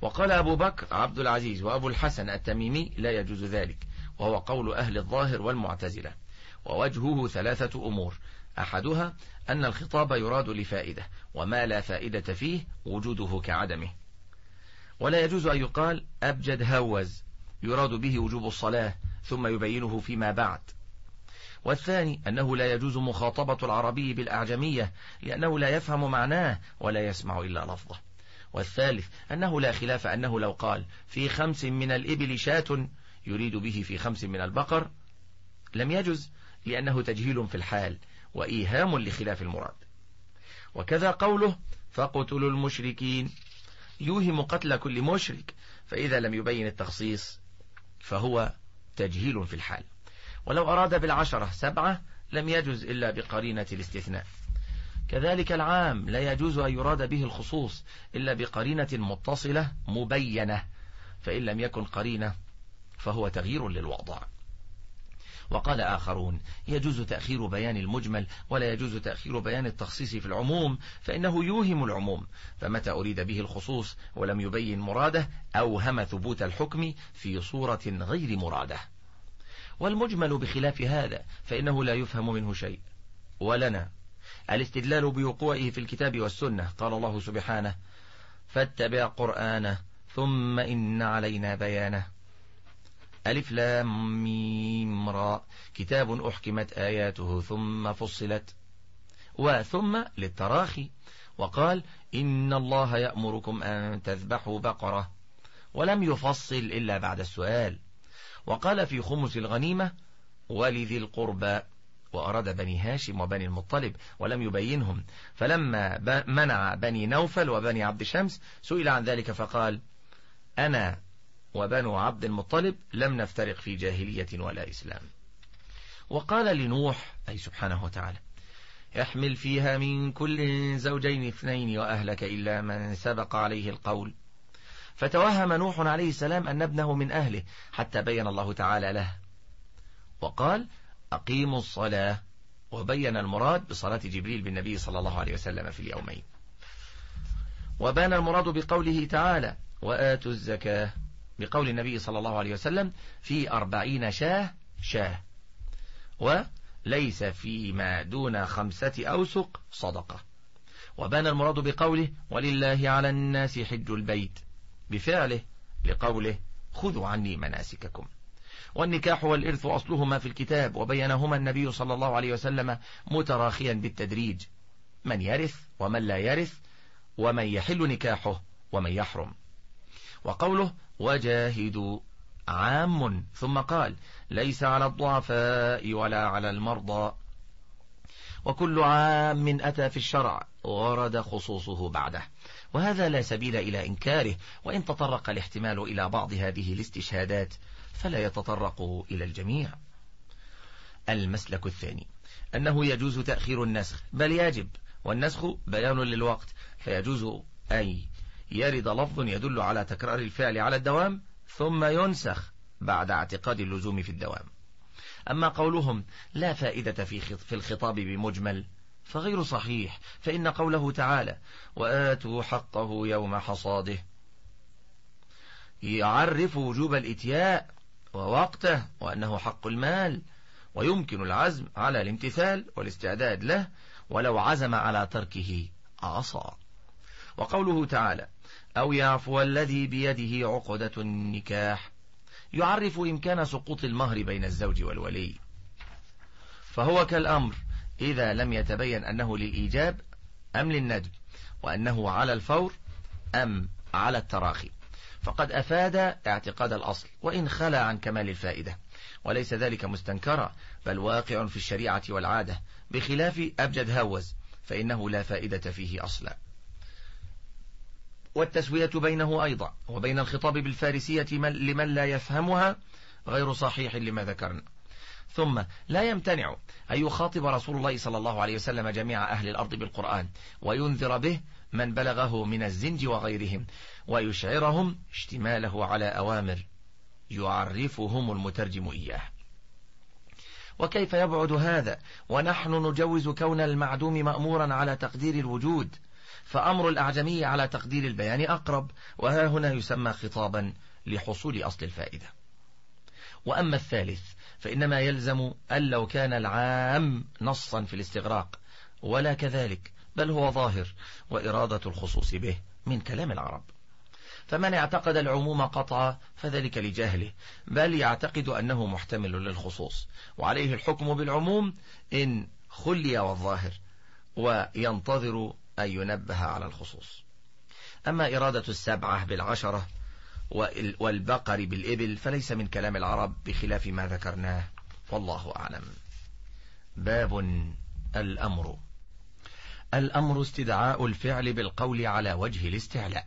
وقال أبو بكر عبد العزيز وأبو الحسن التميمي لا يجوز ذلك وهو قول أهل الظاهر والمعتزلة ووجهه ثلاثة أمور أحدها أن الخطاب يراد لفائدة وما لا فائدة فيه وجوده كعدمه ولا يجوز أن يقال أبجد هوز يراد به وجوب الصلاة ثم يبينه فيما بعد والثاني أنه لا يجوز مخاطبة العربي بالأعجمية لأنه لا يفهم معناه ولا يسمع إلا لفظه والثالث أنه لا خلاف أنه لو قال في خمس من الإبل شاة يريد به في خمس من البقر لم يجز لأنه تجهيل في الحال وإيهام لخلاف المراد وكذا قوله فاقتلوا المشركين يوهم قتل كل مشرك فإذا لم يبين التخصيص فهو تجهيل في الحال ولو أراد بالعشرة سبعة لم يجز إلا بقرينة الاستثناء كذلك العام لا يجوز أن يراد به الخصوص إلا بقرينة متصلة مبينة فإن لم يكن قرينة فهو تغيير للوضع وقال آخرون يجوز تأخير بيان المجمل ولا يجوز تأخير بيان التخصيص في العموم فإنه يوهم العموم فمتى أريد به الخصوص ولم يبين مراده أوهم ثبوت الحكم في صورة غير مراده والمجمل بخلاف هذا فإنه لا يفهم منه شيء ولنا الاستدلال بوقوعه في الكتاب والسنة قال الله سبحانه فاتبع قرآنه ثم إن علينا بيانه ألف لام ميم را كتاب أحكمت آياته ثم فصلت وثم للتراخي وقال إن الله يأمركم أن تذبحوا بقرة ولم يفصل إلا بعد السؤال وقال في خمس الغنيمة ولذي القربى وأراد بني هاشم وبني المطلب ولم يبينهم فلما منع بني نوفل وبني عبد شمس سئل عن ذلك فقال أنا وبنو عبد المطلب لم نفترق في جاهلية ولا إسلام وقال لنوح أي سبحانه وتعالى احمل فيها من كل زوجين اثنين وأهلك إلا من سبق عليه القول فتوهم نوح عليه السلام أن ابنه من أهله حتى بين الله تعالى له وقال أقيموا الصلاة وبين المراد بصلاة جبريل بالنبي صلى الله عليه وسلم في اليومين وبان المراد بقوله تعالى وآتوا الزكاة بقول النبي صلى الله عليه وسلم في أربعين شاه شاه وليس فيما دون خمسة أوسق صدقة وبان المراد بقوله ولله على الناس حج البيت بفعله لقوله خذوا عني مناسككم والنكاح والإرث أصلهما في الكتاب وبينهما النبي صلى الله عليه وسلم متراخيا بالتدريج من يرث ومن لا يرث ومن يحل نكاحه ومن يحرم وقوله وجاهدوا عام ثم قال ليس على الضعفاء ولا على المرضى وكل عام من أتى في الشرع ورد خصوصه بعده وهذا لا سبيل إلى إنكاره وإن تطرق الاحتمال إلى بعض هذه الاستشهادات فلا يتطرق إلى الجميع المسلك الثاني أنه يجوز تأخير النسخ بل يجب والنسخ بيان للوقت فيجوز أي يرد لفظ يدل على تكرار الفعل على الدوام ثم ينسخ بعد اعتقاد اللزوم في الدوام أما قولهم لا فائدة في, في الخطاب بمجمل فغير صحيح فإن قوله تعالى وآتوا حقه يوم حصاده يعرف وجوب الإتياء ووقته وأنه حق المال ويمكن العزم على الامتثال والاستعداد له ولو عزم على تركه عصى وقوله تعالى أو يعفو الذي بيده عقدة النكاح يعرف إمكان سقوط المهر بين الزوج والولي فهو كالأمر إذا لم يتبين أنه للإيجاب أم للندب وأنه على الفور أم على التراخي فقد أفاد اعتقاد الأصل وإن خلى عن كمال الفائدة وليس ذلك مستنكرا بل واقع في الشريعة والعادة بخلاف أبجد هوز فإنه لا فائدة فيه أصلا والتسوية بينه أيضا وبين الخطاب بالفارسية لمن لا يفهمها غير صحيح لما ذكرنا ثم لا يمتنع أن يخاطب رسول الله صلى الله عليه وسلم جميع أهل الأرض بالقرآن وينذر به من بلغه من الزنج وغيرهم ويشعرهم اشتماله على أوامر يعرفهم المترجم إياه وكيف يبعد هذا ونحن نجوز كون المعدوم مأمورا على تقدير الوجود فأمر الأعجمي على تقدير البيان أقرب وها هنا يسمى خطابا لحصول أصل الفائدة وأما الثالث فإنما يلزم أن لو كان العام نصا في الاستغراق ولا كذلك بل هو ظاهر وإرادة الخصوص به من كلام العرب فمن اعتقد العموم قطعا فذلك لجهله بل يعتقد أنه محتمل للخصوص وعليه الحكم بالعموم إن خلي والظاهر وينتظر أن ينبه على الخصوص أما إرادة السبعة بالعشرة والبقر بالإبل فليس من كلام العرب بخلاف ما ذكرناه والله أعلم باب الأمر الأمر استدعاء الفعل بالقول على وجه الاستعلاء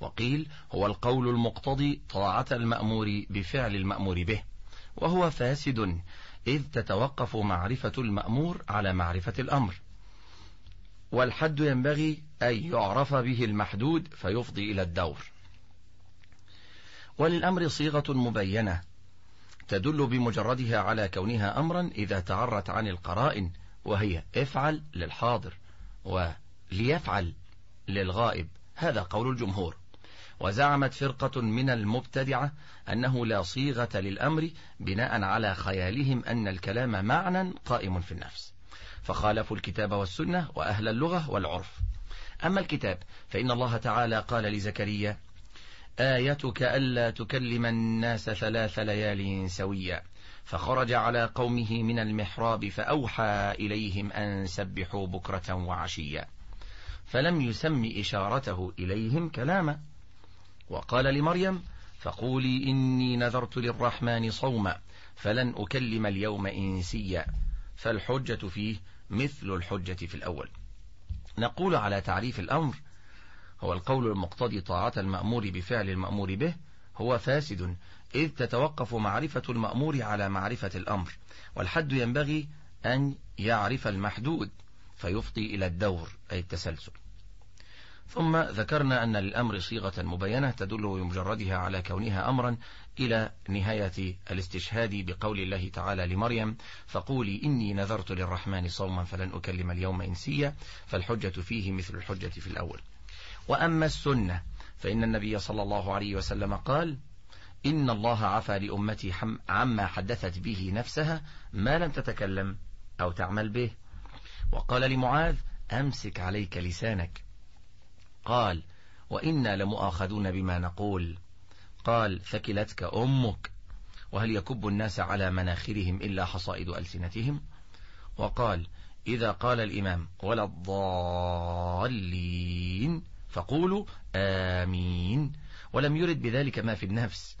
وقيل هو القول المقتضي طاعة المأمور بفعل المأمور به وهو فاسد إذ تتوقف معرفة المأمور على معرفة الأمر والحد ينبغي أن يعرف به المحدود فيفضي إلى الدور وللأمر صيغة مبينة تدل بمجردها على كونها أمرا إذا تعرت عن القرائن وهي افعل للحاضر وليفعل للغائب هذا قول الجمهور وزعمت فرقة من المبتدعة أنه لا صيغة للأمر بناء على خيالهم أن الكلام معنى قائم في النفس فخالفوا الكتاب والسنة وأهل اللغة والعرف أما الكتاب فإن الله تعالى قال لزكريا آيتك ألا تكلم الناس ثلاث ليال سويا فخرج على قومه من المحراب فأوحى إليهم أن سبحوا بكرة وعشيا فلم يسم إشارته إليهم كلاما وقال لمريم فقولي إني نذرت للرحمن صوما فلن أكلم اليوم إنسيا فالحجة فيه مثل الحجة في الأول نقول على تعريف الأمر هو القول المقتضي طاعة المأمور بفعل المأمور به هو فاسد إذ تتوقف معرفة المأمور على معرفة الأمر والحد ينبغي أن يعرف المحدود فيفضي إلى الدور أي التسلسل ثم ذكرنا أن للأمر صيغة مبينة تدل بمجردها على كونها أمرا إلى نهاية الاستشهاد بقول الله تعالى لمريم فقولي إني نذرت للرحمن صوما فلن أكلم اليوم إنسيا فالحجة فيه مثل الحجة في الأول وأما السنة فإن النبي صلى الله عليه وسلم قال إن الله عفى لأمتي عما حدثت به نفسها ما لم تتكلم أو تعمل به وقال لمعاذ أمسك عليك لسانك قال وإنا لمؤاخذون بما نقول قال ثكلتك أمك وهل يكب الناس على مناخرهم إلا حصائد ألسنتهم وقال إذا قال الإمام ولا الضالين فقولوا آمين ولم يرد بذلك ما في النفس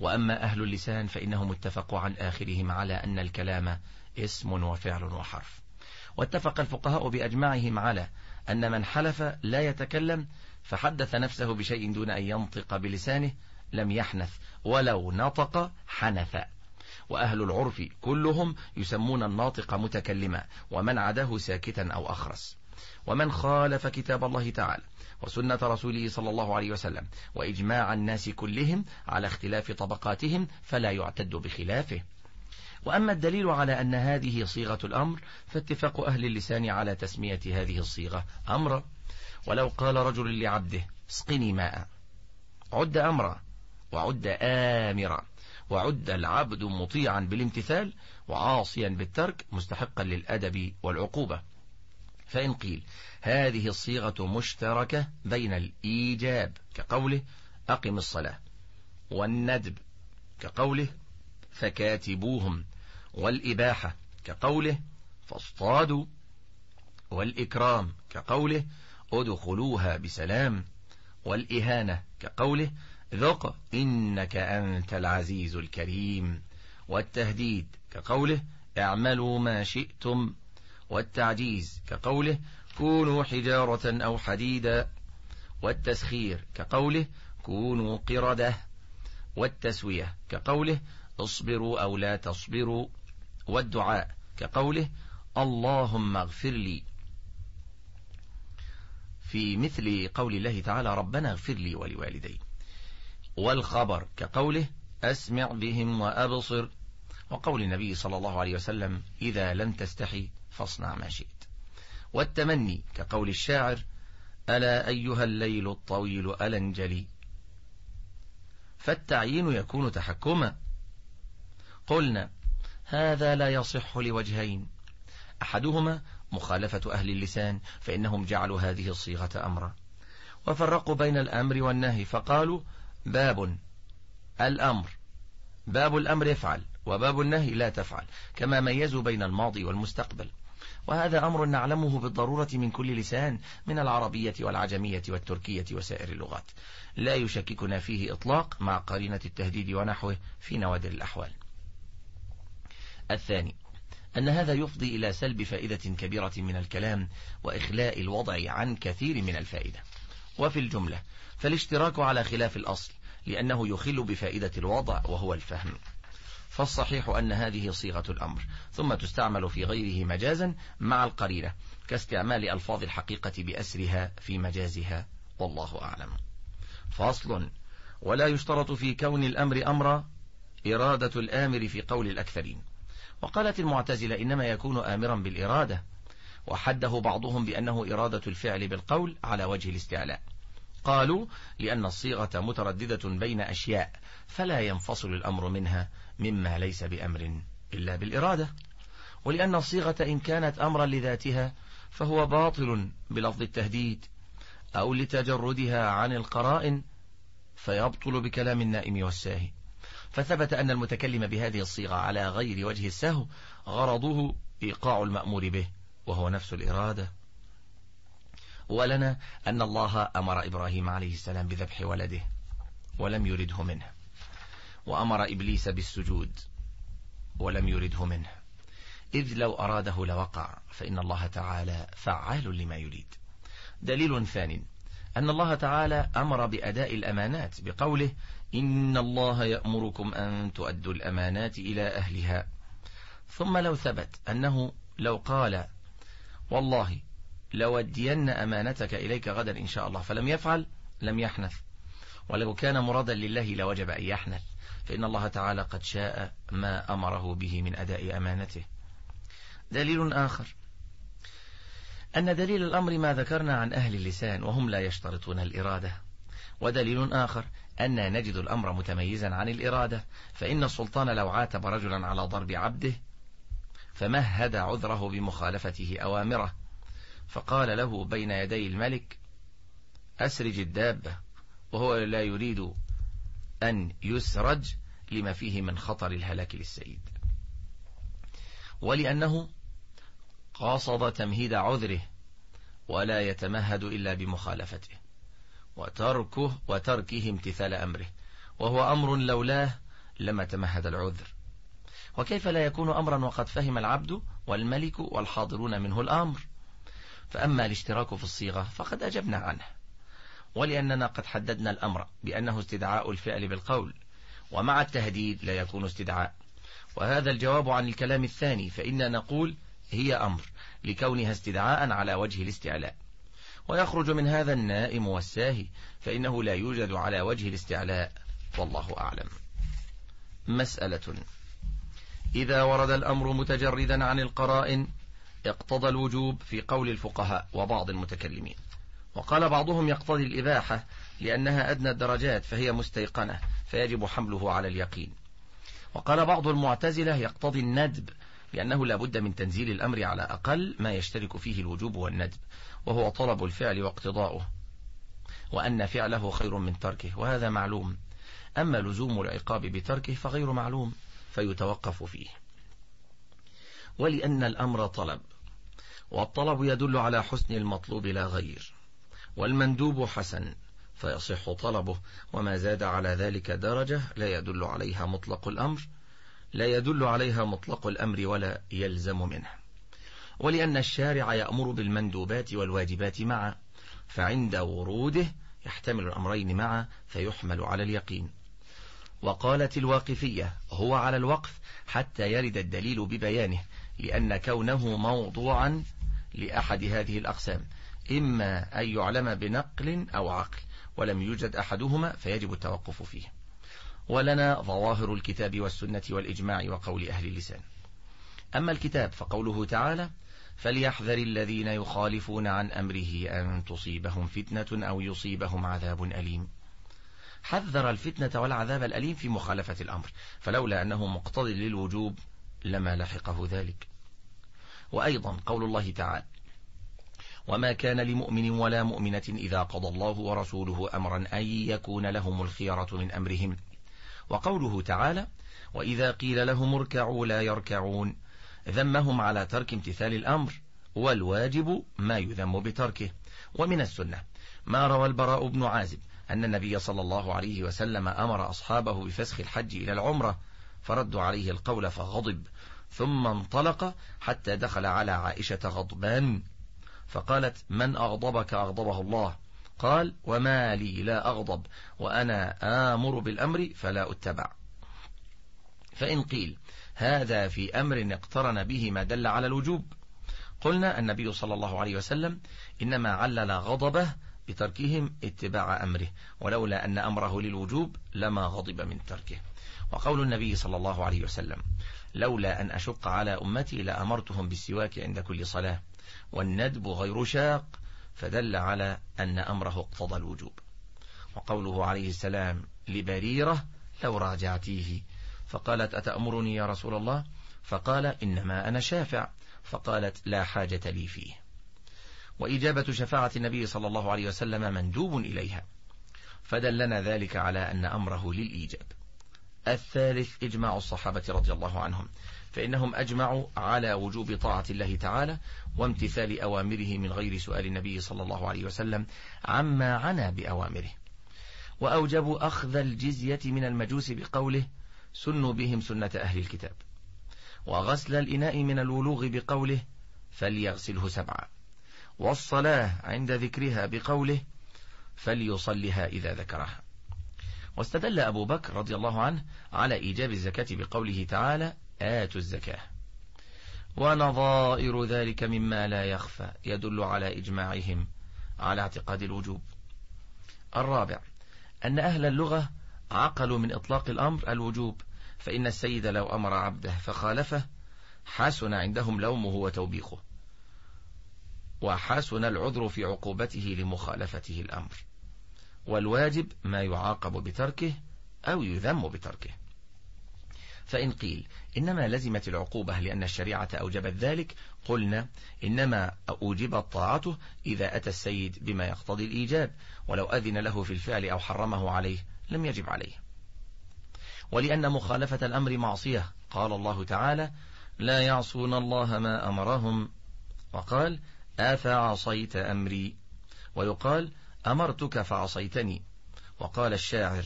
وأما أهل اللسان فإنهم اتفقوا عن آخرهم على أن الكلام اسم وفعل وحرف واتفق الفقهاء بأجمعهم على أن من حلف لا يتكلم فحدث نفسه بشيء دون أن ينطق بلسانه لم يحنث ولو نطق حنث وأهل العرف كلهم يسمون الناطق متكلما ومن عداه ساكتا أو أخرس ومن خالف كتاب الله تعالى وسنة رسوله صلى الله عليه وسلم وإجماع الناس كلهم على اختلاف طبقاتهم فلا يعتد بخلافه وأما الدليل على أن هذه صيغة الأمر فاتفاق أهل اللسان على تسمية هذه الصيغة أمرا ولو قال رجل لعبده اسقني ماء عد أمرا وعد آمرا وعد العبد مطيعا بالامتثال وعاصيا بالترك مستحقا للأدب والعقوبة فإن قيل هذه الصيغة مشتركة بين الإيجاب كقوله أقم الصلاة والندب كقوله فكاتبوهم والإباحة كقوله فاصطادوا والإكرام كقوله ادخلوها بسلام والإهانة كقوله ذق إنك أنت العزيز الكريم والتهديد كقوله اعملوا ما شئتم والتعجيز كقوله كونوا حجارة أو حديدا والتسخير كقوله كونوا قردة والتسوية كقوله اصبروا أو لا تصبروا والدعاء كقوله اللهم اغفر لي في مثل قول الله تعالى ربنا اغفر لي ولوالدي والخبر كقوله أسمع بهم وأبصر وقول النبي صلى الله عليه وسلم إذا لم تستحي فاصنع ما شئت والتمني كقول الشاعر ألا أيها الليل الطويل ألا انجلي فالتعيين يكون تحكما قلنا هذا لا يصح لوجهين أحدهما مخالفة أهل اللسان فإنهم جعلوا هذه الصيغة أمرا وفرقوا بين الأمر والنهي فقالوا باب الأمر باب الأمر افعل وباب النهي لا تفعل كما ميزوا بين الماضي والمستقبل وهذا أمر نعلمه بالضرورة من كل لسان من العربية والعجمية والتركية وسائر اللغات لا يشككنا فيه إطلاق مع قرينة التهديد ونحوه في نوادر الأحوال الثاني أن هذا يفضي إلى سلب فائدة كبيرة من الكلام وإخلاء الوضع عن كثير من الفائدة وفي الجملة فالاشتراك على خلاف الأصل لأنه يخل بفائدة الوضع وهو الفهم فالصحيح أن هذه صيغة الأمر ثم تستعمل في غيره مجازا مع القرينة كاستعمال ألفاظ الحقيقة بأسرها في مجازها والله أعلم فاصل ولا يشترط في كون الأمر أمرا إرادة الآمر في قول الأكثرين وقالت المعتزلة إنما يكون آمرا بالإرادة وحده بعضهم بأنه إرادة الفعل بالقول على وجه الاستعلاء قالوا لأن الصيغة مترددة بين أشياء فلا ينفصل الأمر منها مما ليس بأمر إلا بالإرادة ولأن الصيغة إن كانت أمرا لذاتها فهو باطل بلفظ التهديد أو لتجردها عن القرائن فيبطل بكلام النائم والساهي فثبت أن المتكلم بهذه الصيغة على غير وجه السهو غرضه إيقاع المأمور به وهو نفس الإرادة ولنا أن الله أمر إبراهيم عليه السلام بذبح ولده ولم يرده منه وأمر إبليس بالسجود ولم يرده منه إذ لو أراده لوقع فإن الله تعالى فعال لما يريد دليل ثاني أن الله تعالى أمر بأداء الأمانات بقوله إن الله يأمركم أن تؤدوا الأمانات إلى أهلها ثم لو ثبت أنه لو قال والله لودين أمانتك إليك غدا إن شاء الله فلم يفعل لم يحنث ولو كان مرادا لله لوجب أن يحنث فإن الله تعالى قد شاء ما أمره به من أداء أمانته دليل آخر أن دليل الأمر ما ذكرنا عن أهل اللسان وهم لا يشترطون الإرادة ودليل آخر أن نجد الأمر متميزا عن الإرادة فإن السلطان لو عاتب رجلا على ضرب عبده فمهد عذره بمخالفته أوامره فقال له بين يدي الملك أسرج الدابة وهو لا يريد أن يسرج لما فيه من خطر الهلاك للسيد ولأنه قاصد تمهيد عذره ولا يتمهد إلا بمخالفته وتركه وتركه امتثال أمره وهو أمر لولاه لما تمهد العذر وكيف لا يكون أمرا وقد فهم العبد والملك والحاضرون منه الأمر فأما الاشتراك في الصيغة فقد أجبنا عنه ولأننا قد حددنا الأمر بأنه استدعاء الفعل بالقول ومع التهديد لا يكون استدعاء وهذا الجواب عن الكلام الثاني فإنا نقول هي أمر لكونها استدعاء على وجه الاستعلاء ويخرج من هذا النائم والساهي فإنه لا يوجد على وجه الاستعلاء والله أعلم مسألة إذا ورد الأمر متجردا عن القرائن اقتضى الوجوب في قول الفقهاء وبعض المتكلمين وقال بعضهم يقتضي الإباحة لأنها أدنى الدرجات فهي مستيقنة فيجب حمله على اليقين وقال بعض المعتزلة يقتضي الندب لأنه لا بد من تنزيل الأمر على أقل ما يشترك فيه الوجوب والندب وهو طلب الفعل واقتضاؤه وأن فعله خير من تركه وهذا معلوم أما لزوم العقاب بتركه فغير معلوم فيتوقف فيه ولأن الأمر طلب والطلب يدل على حسن المطلوب لا غير والمندوب حسن فيصح طلبه وما زاد على ذلك درجة لا يدل عليها مطلق الأمر لا يدل عليها مطلق الأمر ولا يلزم منه ولأن الشارع يأمر بالمندوبات والواجبات معا فعند وروده يحتمل الأمرين معا فيحمل على اليقين وقالت الواقفية هو على الوقف حتى يرد الدليل ببيانه لأن كونه موضوعا لأحد هذه الأقسام إما أن يعلم بنقل أو عقل ولم يوجد أحدهما فيجب التوقف فيه ولنا ظواهر الكتاب والسنة والإجماع وقول أهل اللسان أما الكتاب فقوله تعالى فليحذر الذين يخالفون عن أمره أن تصيبهم فتنة أو يصيبهم عذاب أليم حذر الفتنة والعذاب الأليم في مخالفة الأمر فلولا أنه مقتضي للوجوب لما لحقه ذلك وأيضا قول الله تعالى وما كان لمؤمن ولا مؤمنة إذا قضى الله ورسوله أمرا أن يكون لهم الخيرة من أمرهم وقوله تعالى وإذا قيل لهم اركعوا لا يركعون ذمهم على ترك امتثال الأمر والواجب ما يذم بتركه ومن السنة ما روى البراء بن عازب أن النبي صلى الله عليه وسلم أمر أصحابه بفسخ الحج إلى العمرة فردوا عليه القول فغضب ثم انطلق حتى دخل على عائشة غضبان فقالت من أغضبك أغضبه الله قال وما لي لا أغضب وأنا آمر بالأمر فلا أتبع فإن قيل هذا في أمر اقترن به ما دل على الوجوب قلنا النبي صلى الله عليه وسلم إنما علل غضبه بتركهم اتباع أمره ولولا أن أمره للوجوب لما غضب من تركه وقول النبي صلى الله عليه وسلم لولا أن أشق على أمتي لأمرتهم بالسواك عند كل صلاة والندب غير شاق فدل على أن أمره اقتضى الوجوب وقوله عليه السلام لبريرة لو راجعتيه فقالت أتأمرني يا رسول الله فقال إنما أنا شافع فقالت لا حاجة لي فيه وإجابة شفاعة النبي صلى الله عليه وسلم مندوب إليها فدلنا ذلك على أن أمره للإيجاب الثالث إجماع الصحابة رضي الله عنهم فإنهم أجمعوا على وجوب طاعة الله تعالى وامتثال أوامره من غير سؤال النبي صلى الله عليه وسلم عما عنا بأوامره وأوجبوا أخذ الجزية من المجوس بقوله سنوا بهم سنة أهل الكتاب وغسل الإناء من الولوغ بقوله فليغسله سبعا والصلاة عند ذكرها بقوله فليصلها إذا ذكرها واستدل أبو بكر رضي الله عنه على إيجاب الزكاة بقوله تعالى آتوا الزكاة ونظائر ذلك مما لا يخفى يدل على إجماعهم على اعتقاد الوجوب الرابع أن أهل اللغة عقلوا من إطلاق الأمر الوجوب فإن السيد لو أمر عبده فخالفه حسن عندهم لومه وتوبيخه وحسن العذر في عقوبته لمخالفته الأمر والواجب ما يعاقب بتركه أو يذم بتركه فإن قيل إنما لزمت العقوبة لأن الشريعة أوجبت ذلك قلنا إنما أوجبت طاعته إذا أتى السيد بما يقتضي الإيجاب ولو أذن له في الفعل أو حرمه عليه لم يجب عليه ولأن مخالفة الأمر معصية قال الله تعالى لا يعصون الله ما أمرهم وقال أفعصيت أمري ويقال أمرتك فعصيتني وقال الشاعر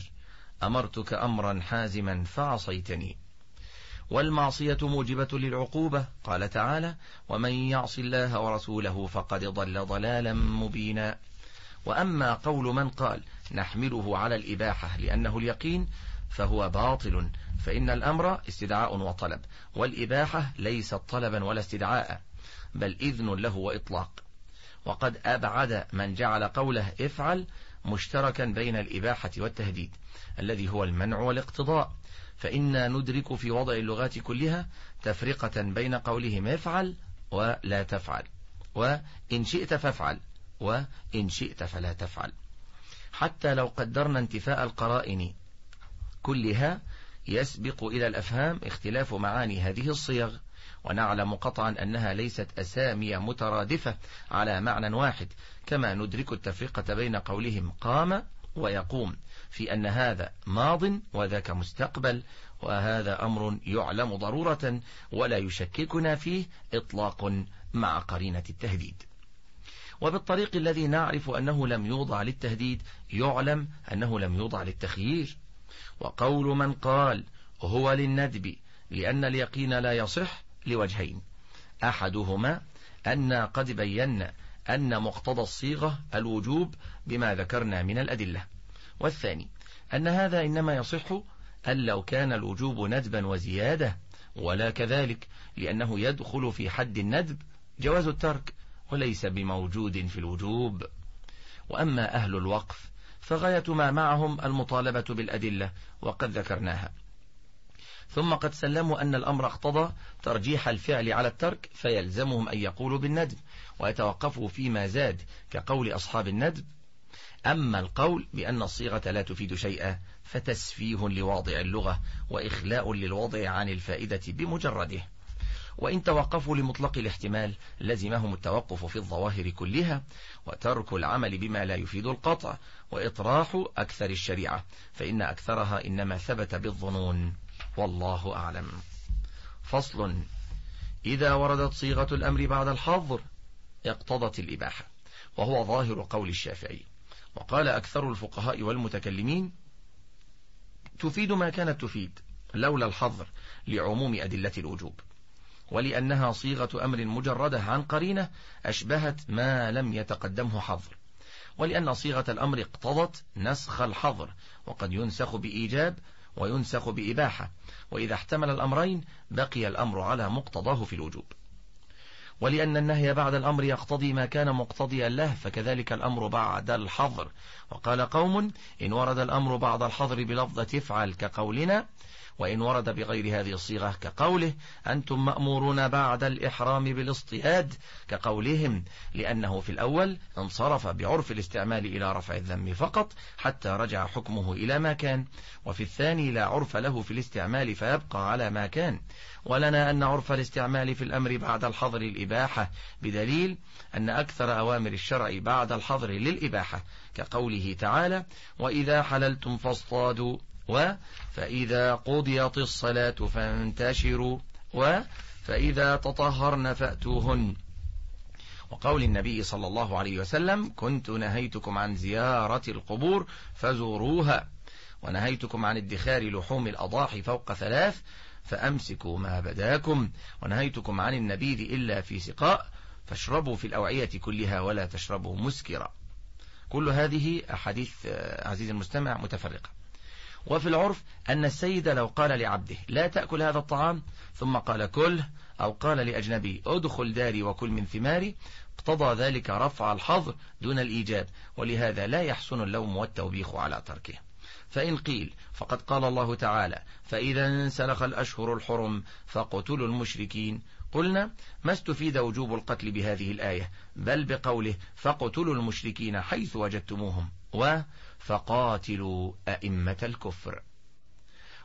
أمرتك أمرا حازما فعصيتني والمعصية موجبة للعقوبة قال تعالى ومن يعص الله ورسوله فقد ضل ضلالا مبينا وأما قول من قال نحمله على الإباحة لأنه اليقين فهو باطل فإن الأمر استدعاء وطلب والإباحة ليست طلبا ولا استدعاء بل إذن له وإطلاق وقد أبعد من جعل قوله افعل مشتركا بين الإباحة والتهديد الذي هو المنع والاقتضاء فإنا ندرك في وضع اللغات كلها تفرقة بين قولهم افعل ولا تفعل وإن شئت فافعل وإن شئت فلا تفعل حتى لو قدرنا انتفاء القرائن كلها يسبق إلى الأفهام اختلاف معاني هذه الصيغ ونعلم قطعا أنها ليست أسامي مترادفة على معنى واحد كما ندرك التفرقة بين قولهم قام ويقوم في أن هذا ماض وذاك مستقبل وهذا أمر يعلم ضرورة ولا يشككنا فيه إطلاق مع قرينة التهديد وبالطريق الذي نعرف أنه لم يوضع للتهديد يعلم أنه لم يوضع للتخيير وقول من قال هو للندب لأن اليقين لا يصح لوجهين أحدهما أن قد بينا أن مقتضى الصيغة الوجوب بما ذكرنا من الأدلة والثاني أن هذا إنما يصح أن لو كان الوجوب ندبا وزيادة ولا كذلك لأنه يدخل في حد الندب جواز الترك وليس بموجود في الوجوب وأما أهل الوقف فغاية ما معهم المطالبة بالأدلة وقد ذكرناها ثم قد سلموا أن الأمر اقتضى ترجيح الفعل على الترك فيلزمهم أن يقولوا بالندب ويتوقفوا فيما زاد كقول أصحاب الندب أما القول بأن الصيغة لا تفيد شيئا فتسفيه لواضع اللغة وإخلاء للوضع عن الفائدة بمجرده وإن توقفوا لمطلق الاحتمال لزمهم التوقف في الظواهر كلها وترك العمل بما لا يفيد القطع وإطراح أكثر الشريعة فإن أكثرها إنما ثبت بالظنون والله أعلم فصل إذا وردت صيغة الأمر بعد الحظر اقتضت الإباحة وهو ظاهر قول الشافعي وقال أكثر الفقهاء والمتكلمين تفيد ما كانت تفيد لولا الحظر لعموم أدلة الوجوب ولأنها صيغة أمر مجردة عن قرينة أشبهت ما لم يتقدمه حظر ولأن صيغة الأمر اقتضت نسخ الحظر وقد ينسخ بإيجاب وينسخ بإباحة وإذا احتمل الأمرين بقي الأمر على مقتضاه في الوجوب ولأن النهي بعد الأمر يقتضي ما كان مقتضيا له فكذلك الأمر بعد الحظر وقال قوم إن ورد الأمر بعد الحظر بلفظة افعل كقولنا وإن ورد بغير هذه الصيغة كقوله أنتم مأمورون بعد الإحرام بالاصطياد كقولهم لأنه في الأول انصرف بعرف الاستعمال إلى رفع الذم فقط حتى رجع حكمه إلى ما كان وفي الثاني لا عرف له في الاستعمال فيبقى على ما كان ولنا أن عرف الاستعمال في الأمر بعد الحظر الإباحة بدليل أن أكثر أوامر الشرع بعد الحظر للإباحة كقوله تعالى وإذا حللتم فاصطادوا و فإذا قضيت الصلاة فانتشروا و فإذا تطهرن فأتوهن وقول النبي صلى الله عليه وسلم كنت نهيتكم عن زيارة القبور فزوروها ونهيتكم عن ادخار لحوم الأضاحي فوق ثلاث فأمسكوا ما بداكم ونهيتكم عن النبيذ إلا في سقاء فاشربوا في الأوعية كلها ولا تشربوا مسكرا كل هذه أحاديث آه، عزيزي المستمع متفرقة وفي العرف أن السيد لو قال لعبده لا تأكل هذا الطعام ثم قال كله أو قال لأجنبي ادخل داري وكل من ثماري اقتضى ذلك رفع الحظر دون الإيجاب ولهذا لا يحسن اللوم والتوبيخ على تركه فإن قيل فقد قال الله تعالى فإذا انسلخ الأشهر الحرم فاقتلوا المشركين قلنا ما استفيد وجوب القتل بهذه الآية بل بقوله فاقتلوا المشركين حيث وجدتموهم و فقاتلوا أئمة الكفر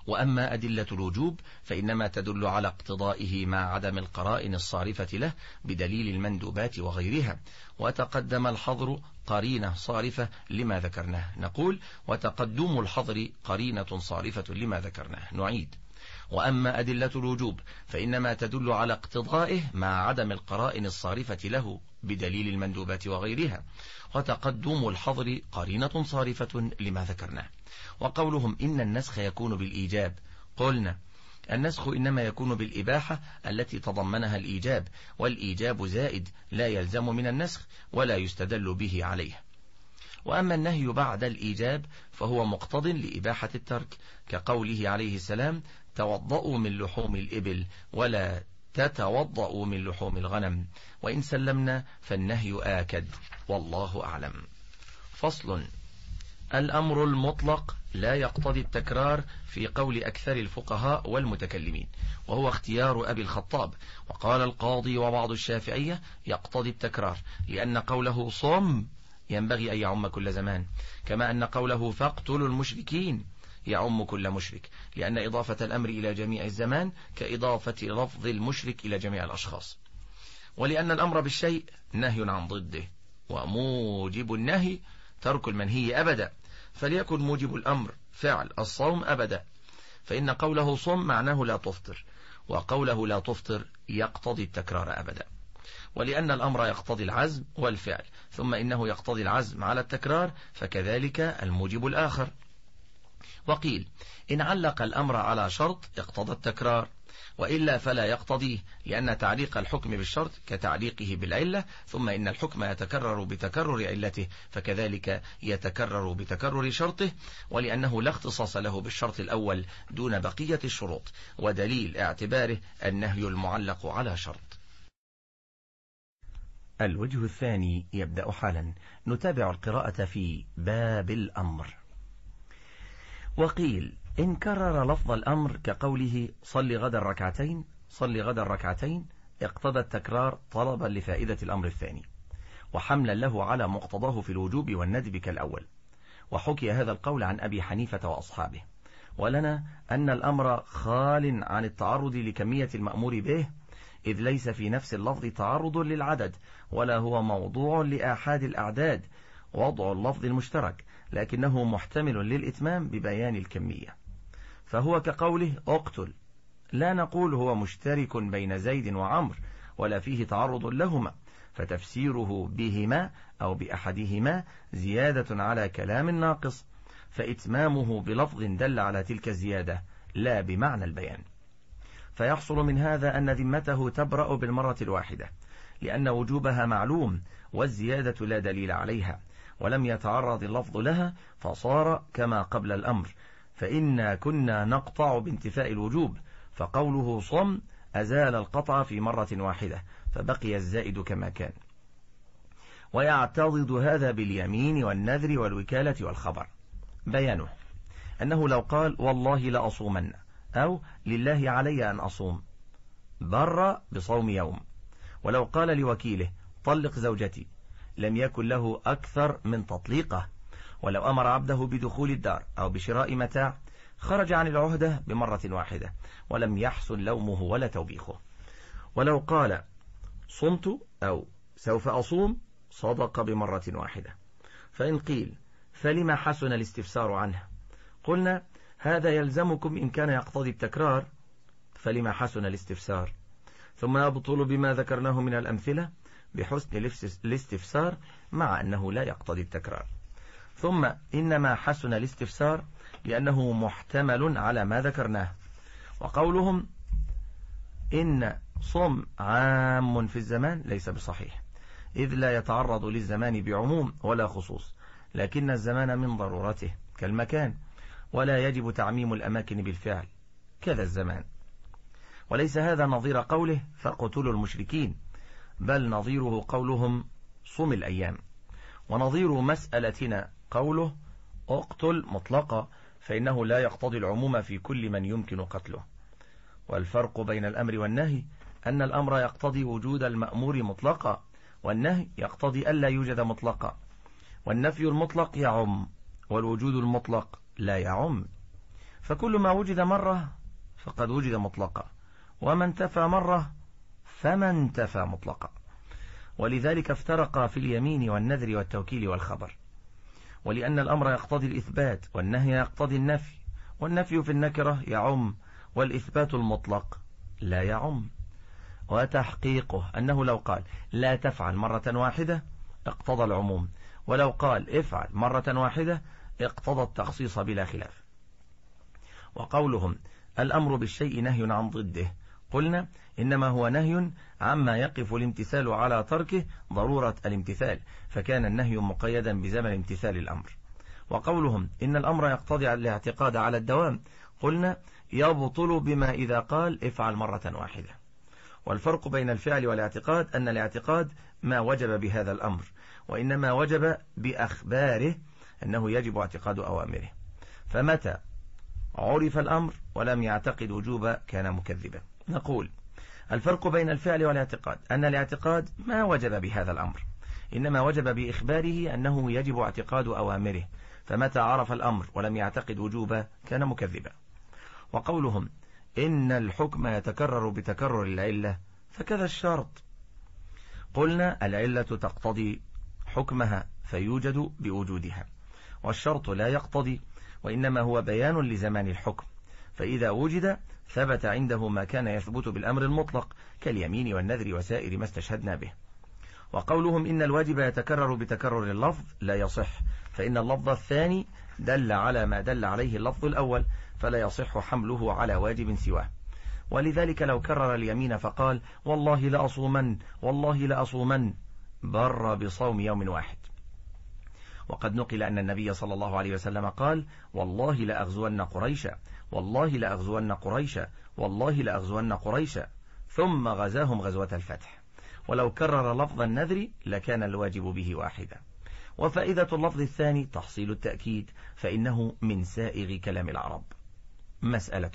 وأما أدلة الوجوب فإنما تدل على اقتضائه مع عدم القرائن الصارفة له بدليل المندوبات وغيرها وتقدم الحظر قرينة صارفة لما ذكرناه نقول وتقدم الحظر قرينة صارفة لما ذكرناه نعيد وأما أدلة الوجوب فإنما تدل على اقتضائه مع عدم القرائن الصارفة له بدليل المندوبات وغيرها وتقدم الحظر قرينة صارفة لما ذكرناه وقولهم إن النسخ يكون بالإيجاب قلنا النسخ إنما يكون بالإباحة التي تضمنها الإيجاب والإيجاب زائد لا يلزم من النسخ ولا يستدل به عليه وأما النهي بعد الإيجاب فهو مقتض لإباحة الترك كقوله عليه السلام توضأوا من لحوم الإبل ولا تتوضأ من لحوم الغنم وإن سلمنا فالنهي آكد والله أعلم فصل الأمر المطلق لا يقتضي التكرار في قول أكثر الفقهاء والمتكلمين وهو اختيار أبي الخطاب وقال القاضي وبعض الشافعية يقتضي التكرار لأن قوله صم ينبغي أن يعم كل زمان كما أن قوله فاقتلوا المشركين يعم كل مشرك لأن إضافة الأمر إلى جميع الزمان كإضافة لفظ المشرك إلى جميع الأشخاص ولأن الأمر بالشيء نهي عن ضده وموجب النهي ترك المنهي أبدا فليكن موجب الأمر فعل الصوم أبدا فإن قوله صم معناه لا تفطر وقوله لا تفطر يقتضي التكرار أبدا ولأن الأمر يقتضي العزم والفعل ثم إنه يقتضي العزم على التكرار فكذلك الموجب الآخر وقيل إن علق الأمر على شرط اقتضى التكرار وإلا فلا يقتضيه لأن تعليق الحكم بالشرط كتعليقه بالعلة ثم إن الحكم يتكرر بتكرر علته فكذلك يتكرر بتكرر شرطه ولأنه لا اختصاص له بالشرط الأول دون بقية الشروط ودليل اعتباره النهي المعلق على شرط الوجه الثاني يبدأ حالا نتابع القراءة في باب الأمر وقيل إن كرر لفظ الأمر كقوله صل غدا ركعتين صل غدا ركعتين اقتضى التكرار طلبا لفائدة الأمر الثاني وحملا له على مقتضاه في الوجوب والندب كالأول وحكي هذا القول عن أبي حنيفة وأصحابه ولنا أن الأمر خال عن التعرض لكمية المأمور به إذ ليس في نفس اللفظ تعرض للعدد ولا هو موضوع لآحاد الأعداد وضع اللفظ المشترك لكنه محتمل للإتمام ببيان الكمية فهو كقوله اقتل لا نقول هو مشترك بين زيد وعمر ولا فيه تعرض لهما فتفسيره بهما أو بأحدهما زيادة على كلام ناقص فإتمامه بلفظ دل على تلك الزيادة لا بمعنى البيان فيحصل من هذا أن ذمته تبرأ بالمرة الواحدة لأن وجوبها معلوم والزيادة لا دليل عليها ولم يتعرض اللفظ لها فصار كما قبل الأمر فإنا كنا نقطع بانتفاء الوجوب فقوله صم أزال القطع في مرة واحدة فبقي الزائد كما كان ويعتضد هذا باليمين والنذر والوكالة والخبر بيانه أنه لو قال والله لأصومن أو لله علي أن أصوم بر بصوم يوم ولو قال لوكيله طلق زوجتي لم يكن له أكثر من تطليقه ولو أمر عبده بدخول الدار أو بشراء متاع خرج عن العهدة بمرة واحدة ولم يحصل لومه ولا توبيخه ولو قال صمت أو سوف أصوم صدق بمرة واحدة فإن قيل فلما حسن الاستفسار عنه قلنا هذا يلزمكم إن كان يقتضي التكرار فلما حسن الاستفسار ثم يبطل بما ذكرناه من الأمثلة بحسن الاستفسار مع أنه لا يقتضي التكرار ثم إنما حسن الاستفسار لأنه محتمل على ما ذكرناه وقولهم إن صم عام في الزمان ليس بصحيح إذ لا يتعرض للزمان بعموم ولا خصوص لكن الزمان من ضرورته كالمكان ولا يجب تعميم الأماكن بالفعل كذا الزمان وليس هذا نظير قوله فاقتلوا المشركين بل نظيره قولهم صم الأيام ونظير مسألتنا قوله اقتل مطلقة فإنه لا يقتضي العموم في كل من يمكن قتله والفرق بين الأمر والنهي أن الأمر يقتضي وجود المأمور مطلقة والنهي يقتضي ألا يوجد مطلقة والنفي المطلق يعم والوجود المطلق لا يعم فكل ما وجد مرة فقد وجد مطلقة وما انتفى مرة فما انتفى مطلقا ولذلك افترقا في اليمين والنذر والتوكيل والخبر ولأن الأمر يقتضي الإثبات والنهي يقتضي النفي والنفي في النكرة يعم والإثبات المطلق لا يعم وتحقيقه أنه لو قال لا تفعل مرة واحدة اقتضى العموم ولو قال افعل مرة واحدة اقتضى التخصيص بلا خلاف وقولهم الأمر بالشيء نهي عن ضده قلنا إنما هو نهي عما يقف الامتثال على تركه ضرورة الامتثال فكان النهي مقيدا بزمن امتثال الأمر وقولهم إن الأمر يقتضي الاعتقاد على الدوام قلنا يبطل بما إذا قال افعل مرة واحدة والفرق بين الفعل والاعتقاد أن الاعتقاد ما وجب بهذا الأمر وإنما وجب بأخباره أنه يجب اعتقاد أوامره فمتى عرف الأمر ولم يعتقد وجوبا كان مكذبا نقول الفرق بين الفعل والاعتقاد أن الاعتقاد ما وجب بهذا الأمر إنما وجب بإخباره أنه يجب اعتقاد أوامره فمتى عرف الأمر ولم يعتقد وجوبه كان مكذبا وقولهم إن الحكم يتكرر بتكرر العلة فكذا الشرط قلنا العلة تقتضي حكمها فيوجد بوجودها والشرط لا يقتضي وإنما هو بيان لزمان الحكم فإذا وجد ثبت عنده ما كان يثبت بالأمر المطلق كاليمين والنذر وسائر ما استشهدنا به وقولهم إن الواجب يتكرر بتكرر اللفظ لا يصح فإن اللفظ الثاني دل على ما دل عليه اللفظ الأول فلا يصح حمله على واجب سواه ولذلك لو كرر اليمين فقال والله لأصومن والله لأصومن بر بصوم يوم واحد وقد نقل أن النبي صلى الله عليه وسلم قال والله لأغزون قريشا والله لأغزون قريشا والله لأغزون قريشا ثم غزاهم غزوة الفتح ولو كرر لفظ النذر لكان الواجب به واحدا وفائدة اللفظ الثاني تحصيل التأكيد فإنه من سائغ كلام العرب مسألة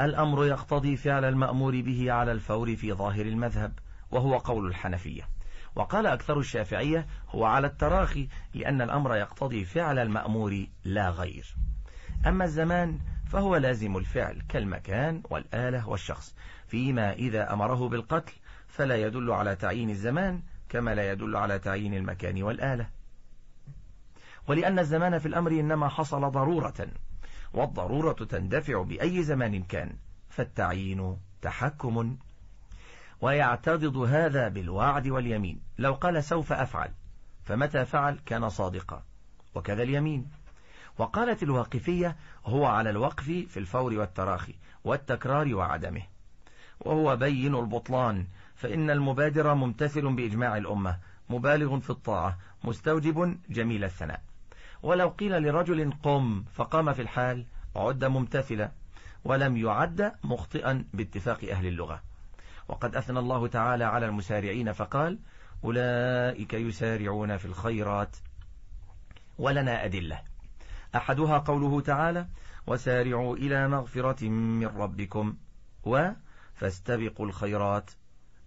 الأمر يقتضي فعل المأمور به على الفور في ظاهر المذهب وهو قول الحنفية وقال أكثر الشافعية هو على التراخي لأن الأمر يقتضي فعل المأمور لا غير أما الزمان فهو لازم الفعل كالمكان والآلة والشخص فيما إذا أمره بالقتل فلا يدل على تعيين الزمان كما لا يدل على تعيين المكان والآلة ولأن الزمان في الأمر إنما حصل ضرورة والضرورة تندفع بأي زمان كان فالتعيين تحكم ويعتضد هذا بالوعد واليمين لو قال سوف أفعل فمتى فعل كان صادقا وكذا اليمين وقالت الواقفية هو على الوقف في الفور والتراخي والتكرار وعدمه وهو بين البطلان فإن المبادر ممتثل بإجماع الأمة مبالغ في الطاعة مستوجب جميل الثناء ولو قيل لرجل قم فقام في الحال عد ممتثلا ولم يعد مخطئا باتفاق أهل اللغة وقد أثنى الله تعالى على المسارعين فقال أولئك يسارعون في الخيرات ولنا أدلة أحدها قوله تعالى وسارعوا إلى مغفرة من ربكم و فاستبقوا الخيرات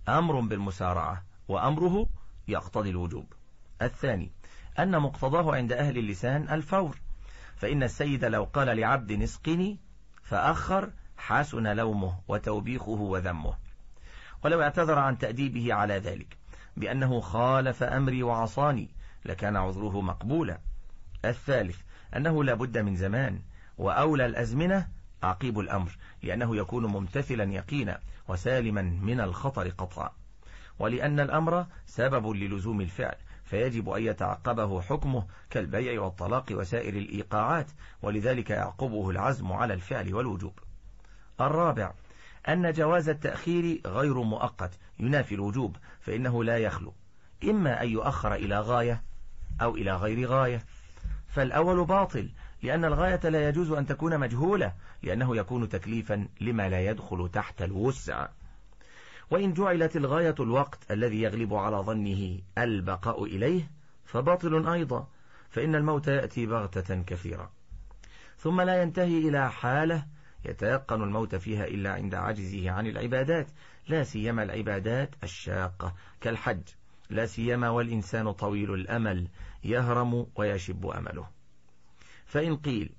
أمر بالمسارعة وأمره يقتضي الوجوب الثاني أن مقتضاه عند أهل اللسان الفور فإن السيد لو قال لعبد اسقني فأخر حسن لومه وتوبيخه وذمه ولو اعتذر عن تأديبه على ذلك بأنه خالف أمري وعصاني لكان عذره مقبولا الثالث أنه لا بد من زمان وأولى الأزمنة عقيب الأمر لأنه يكون ممتثلا يقينا وسالما من الخطر قطعا ولأن الأمر سبب للزوم الفعل فيجب أن يتعقبه حكمه كالبيع والطلاق وسائر الإيقاعات ولذلك يعقبه العزم على الفعل والوجوب الرابع أن جواز التأخير غير مؤقت ينافي الوجوب فإنه لا يخلو إما أن يؤخر إلى غاية أو إلى غير غاية فالأول باطل لأن الغاية لا يجوز أن تكون مجهولة لأنه يكون تكليفا لما لا يدخل تحت الوسع وإن جعلت الغاية الوقت الذي يغلب على ظنه البقاء إليه فباطل أيضا فإن الموت يأتي بغتة كثيرة ثم لا ينتهي إلى حالة يتيقن الموت فيها إلا عند عجزه عن العبادات لا سيما العبادات الشاقة كالحج لا سيما والإنسان طويل الأمل يهرم ويشب أمله فإن قيل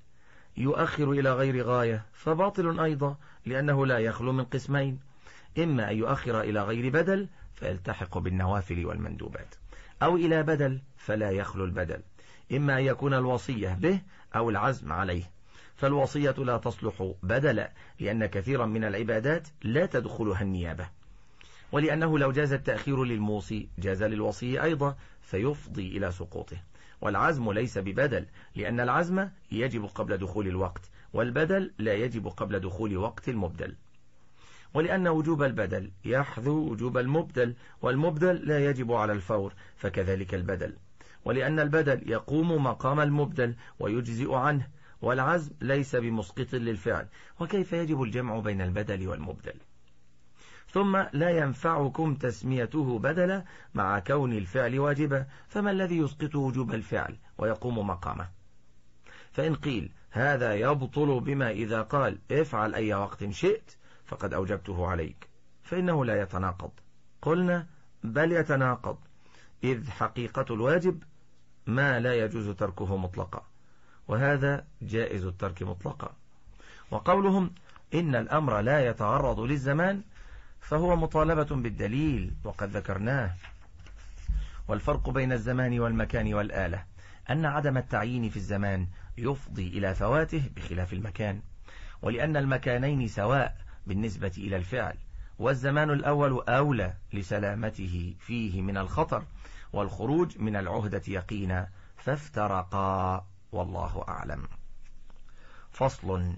يؤخر إلى غير غاية فباطل أيضا لأنه لا يخلو من قسمين إما أن يؤخر إلى غير بدل فيلتحق بالنوافل والمندوبات أو إلى بدل فلا يخلو البدل إما أن يكون الوصية به أو العزم عليه فالوصية لا تصلح بدلا لأن كثيرا من العبادات لا تدخلها النيابة ولأنه لو جاز التأخير للموصي جاز للوصي أيضا فيفضي إلى سقوطه والعزم ليس ببدل لأن العزم يجب قبل دخول الوقت والبدل لا يجب قبل دخول وقت المبدل ولأن وجوب البدل يحذو وجوب المبدل والمبدل لا يجب على الفور فكذلك البدل ولأن البدل يقوم مقام المبدل ويجزئ عنه والعزم ليس بمسقط للفعل وكيف يجب الجمع بين البدل والمبدل ثم لا ينفعكم تسميته بدلا مع كون الفعل واجبا فما الذي يسقط وجوب الفعل ويقوم مقامه فإن قيل هذا يبطل بما إذا قال افعل أي وقت شئت فقد أوجبته عليك فإنه لا يتناقض قلنا بل يتناقض إذ حقيقة الواجب ما لا يجوز تركه مطلقا وهذا جائز الترك مطلقا وقولهم إن الأمر لا يتعرض للزمان فهو مطالبة بالدليل وقد ذكرناه والفرق بين الزمان والمكان والآلة أن عدم التعيين في الزمان يفضي إلى فواته بخلاف المكان ولأن المكانين سواء بالنسبة إلى الفعل والزمان الأول أولى لسلامته فيه من الخطر والخروج من العهدة يقينا فافترقا والله أعلم فصل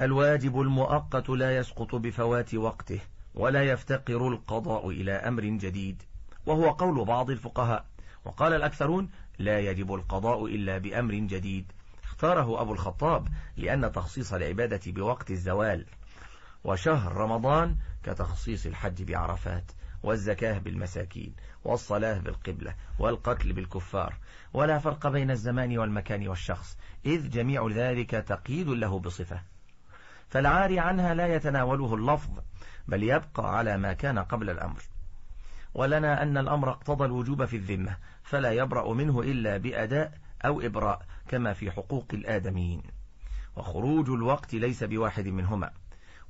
الواجب المؤقت لا يسقط بفوات وقته ولا يفتقر القضاء إلى أمر جديد وهو قول بعض الفقهاء وقال الأكثرون لا يجب القضاء إلا بأمر جديد اختاره أبو الخطاب لأن تخصيص العبادة بوقت الزوال وشهر رمضان كتخصيص الحج بعرفات والزكاة بالمساكين والصلاة بالقبلة والقتل بالكفار ولا فرق بين الزمان والمكان والشخص إذ جميع ذلك تقييد له بصفة فالعاري عنها لا يتناوله اللفظ بل يبقى على ما كان قبل الأمر ولنا أن الأمر اقتضى الوجوب في الذمة فلا يبرأ منه إلا بأداء أو إبراء كما في حقوق الآدميين وخروج الوقت ليس بواحد منهما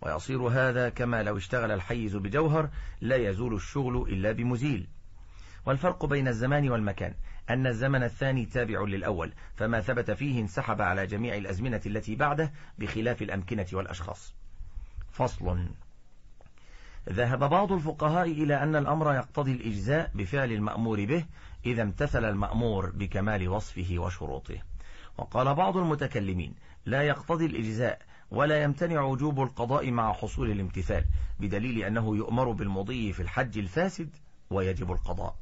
ويصير هذا كما لو اشتغل الحيز بجوهر لا يزول الشغل إلا بمزيل والفرق بين الزمان والمكان أن الزمن الثاني تابع للأول فما ثبت فيه انسحب على جميع الأزمنة التي بعده بخلاف الأمكنة والأشخاص فصل ذهب بعض الفقهاء إلى أن الأمر يقتضي الإجزاء بفعل المأمور به إذا امتثل المأمور بكمال وصفه وشروطه وقال بعض المتكلمين لا يقتضي الإجزاء ولا يمتنع وجوب القضاء مع حصول الامتثال بدليل أنه يؤمر بالمضي في الحج الفاسد ويجب القضاء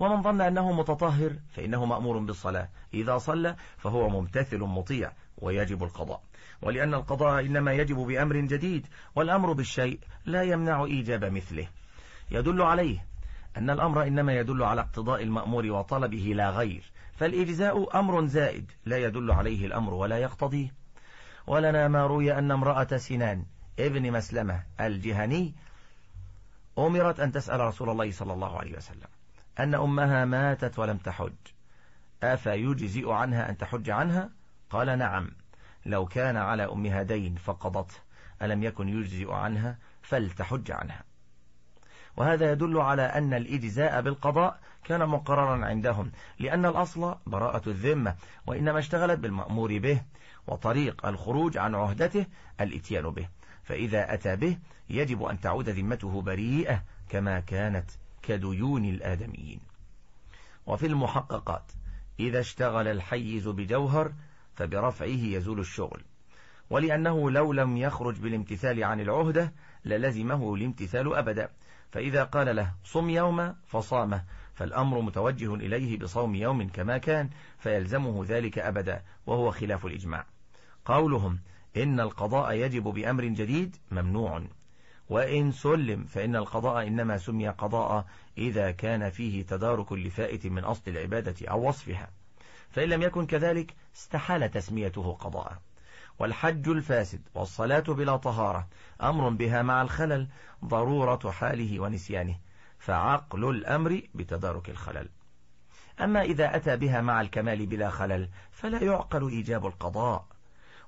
ومن ظن أنه متطهر فإنه مأمور بالصلاة إذا صلى فهو ممتثل مطيع ويجب القضاء ولأن القضاء إنما يجب بأمر جديد والأمر بالشيء لا يمنع إيجاب مثله يدل عليه أن الأمر إنما يدل على اقتضاء المأمور وطلبه لا غير فالإجزاء أمر زائد لا يدل عليه الأمر ولا يقتضيه ولنا ما روي أن امرأة سنان ابن مسلمة الجهني أمرت أن تسأل رسول الله صلى الله عليه وسلم أن أمها ماتت ولم تحج أفيجزئ عنها أن تحج عنها قال نعم لو كان على أمها دين فقضته ألم يكن يجزئ عنها فلتحج عنها وهذا يدل على أن الإجزاء بالقضاء كان مقررا عندهم لأن الأصل براءة الذمة وإنما اشتغلت بالمأمور به وطريق الخروج عن عهدته الاتيان به فإذا أتى به يجب أن تعود ذمته بريئة كما كانت كديون الآدميين وفي المحققات إذا اشتغل الحيز بجوهر فبرفعه يزول الشغل ولأنه لو لم يخرج بالامتثال عن العهدة للزمه الامتثال أبدا فإذا قال له صم يوما فصامه فالأمر متوجه إليه بصوم يوم كما كان فيلزمه ذلك أبدا وهو خلاف الإجماع قولهم إن القضاء يجب بأمر جديد ممنوع وإن سلم فإن القضاء إنما سمي قضاء إذا كان فيه تدارك لفائت من أصل العبادة أو وصفها فإن لم يكن كذلك استحال تسميته قضاء والحج الفاسد والصلاة بلا طهارة أمر بها مع الخلل ضرورة حاله ونسيانه فعقل الأمر بتدارك الخلل أما إذا أتى بها مع الكمال بلا خلل فلا يعقل إيجاب القضاء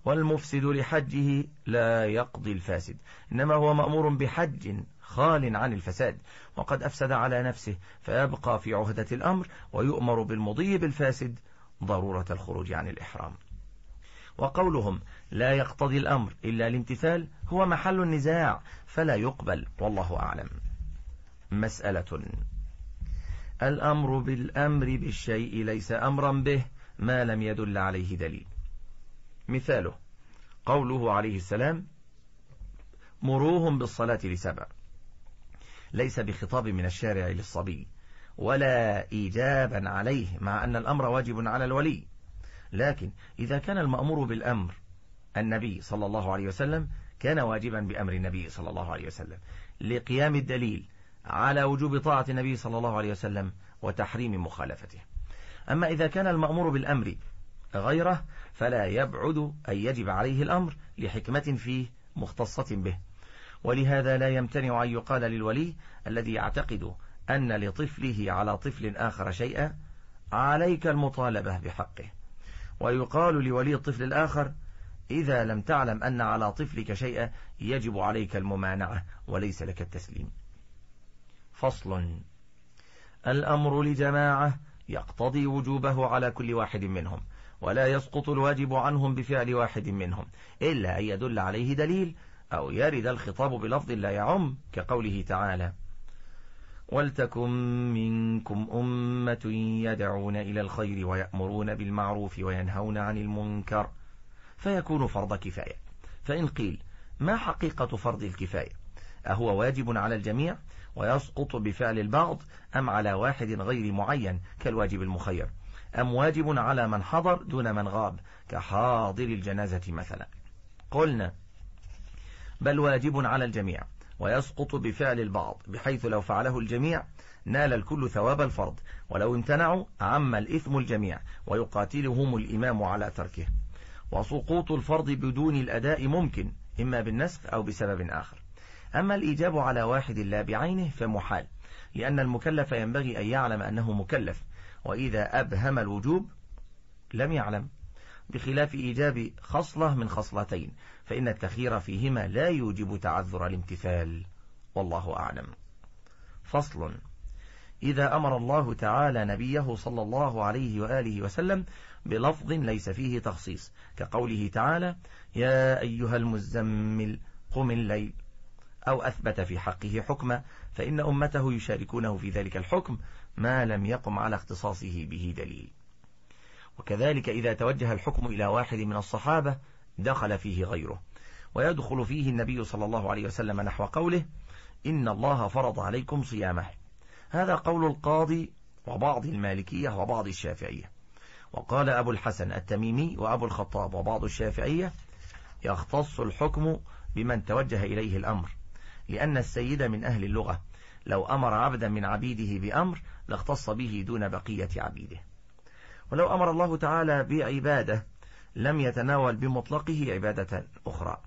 والمفسد لحجه لا يقضي الفاسد إنما هو مأمور بحج خال عن الفساد وقد أفسد على نفسه فيبقى في عهدة الأمر ويؤمر بالمضي بالفاسد ضرورة الخروج عن الإحرام وقولهم لا يقتضي الأمر إلا الامتثال هو محل النزاع فلا يقبل والله أعلم مسألة الأمر بالأمر بالشيء ليس أمرا به ما لم يدل عليه دليل مثاله قوله عليه السلام مروهم بالصلاة لسبع ليس بخطاب من الشارع للصبي ولا إيجابا عليه مع أن الأمر واجب على الولي لكن إذا كان المأمور بالأمر النبي صلى الله عليه وسلم كان واجبا بأمر النبي صلى الله عليه وسلم لقيام الدليل على وجوب طاعة النبي صلى الله عليه وسلم وتحريم مخالفته أما إذا كان المأمور بالأمر غيره فلا يبعد أن يجب عليه الأمر لحكمة فيه مختصة به ولهذا لا يمتنع أن يقال للولي الذي يعتقد أن لطفله على طفل آخر شيئا عليك المطالبة بحقه ويقال لولي الطفل الآخر إذا لم تعلم أن على طفلك شيئا يجب عليك الممانعة وليس لك التسليم فصل الأمر لجماعة يقتضي وجوبه على كل واحد منهم ولا يسقط الواجب عنهم بفعل واحد منهم إلا أن يدل عليه دليل أو يرد الخطاب بلفظ لا يعم كقوله تعالى ولتكن منكم أمة يدعون إلى الخير ويأمرون بالمعروف وينهون عن المنكر فيكون فرض كفاية فإن قيل ما حقيقة فرض الكفاية أهو واجب على الجميع ويسقط بفعل البعض أم على واحد غير معين كالواجب المخير أم واجب على من حضر دون من غاب كحاضر الجنازة مثلا قلنا بل واجب على الجميع ويسقط بفعل البعض بحيث لو فعله الجميع نال الكل ثواب الفرض ولو امتنعوا عم الإثم الجميع ويقاتلهم الإمام على تركه وسقوط الفرض بدون الأداء ممكن إما بالنسخ أو بسبب آخر أما الإيجاب على واحد لا بعينه فمحال لأن المكلف ينبغي أن يعلم أنه مكلف وإذا أبهم الوجوب لم يعلم بخلاف إيجاب خصلة من خصلتين فإن التخيير فيهما لا يوجب تعذر الامتثال والله أعلم فصل إذا أمر الله تعالى نبيه صلى الله عليه وآله وسلم بلفظ ليس فيه تخصيص كقوله تعالى يا أيها المزمل قم الليل أو أثبت في حقه حكما فإن أمته يشاركونه في ذلك الحكم ما لم يقم على اختصاصه به دليل وكذلك إذا توجه الحكم إلى واحد من الصحابة دخل فيه غيره ويدخل فيه النبي صلى الله عليه وسلم نحو قوله إن الله فرض عليكم صيامه هذا قول القاضي وبعض المالكية وبعض الشافعية وقال أبو الحسن التميمي وأبو الخطاب وبعض الشافعية يختص الحكم بمن توجه إليه الأمر لأن السيد من أهل اللغة لو أمر عبدا من عبيده بأمر لاختص به دون بقية عبيده ولو أمر الله تعالى بعبادة لم يتناول بمطلقه عبادة أخرى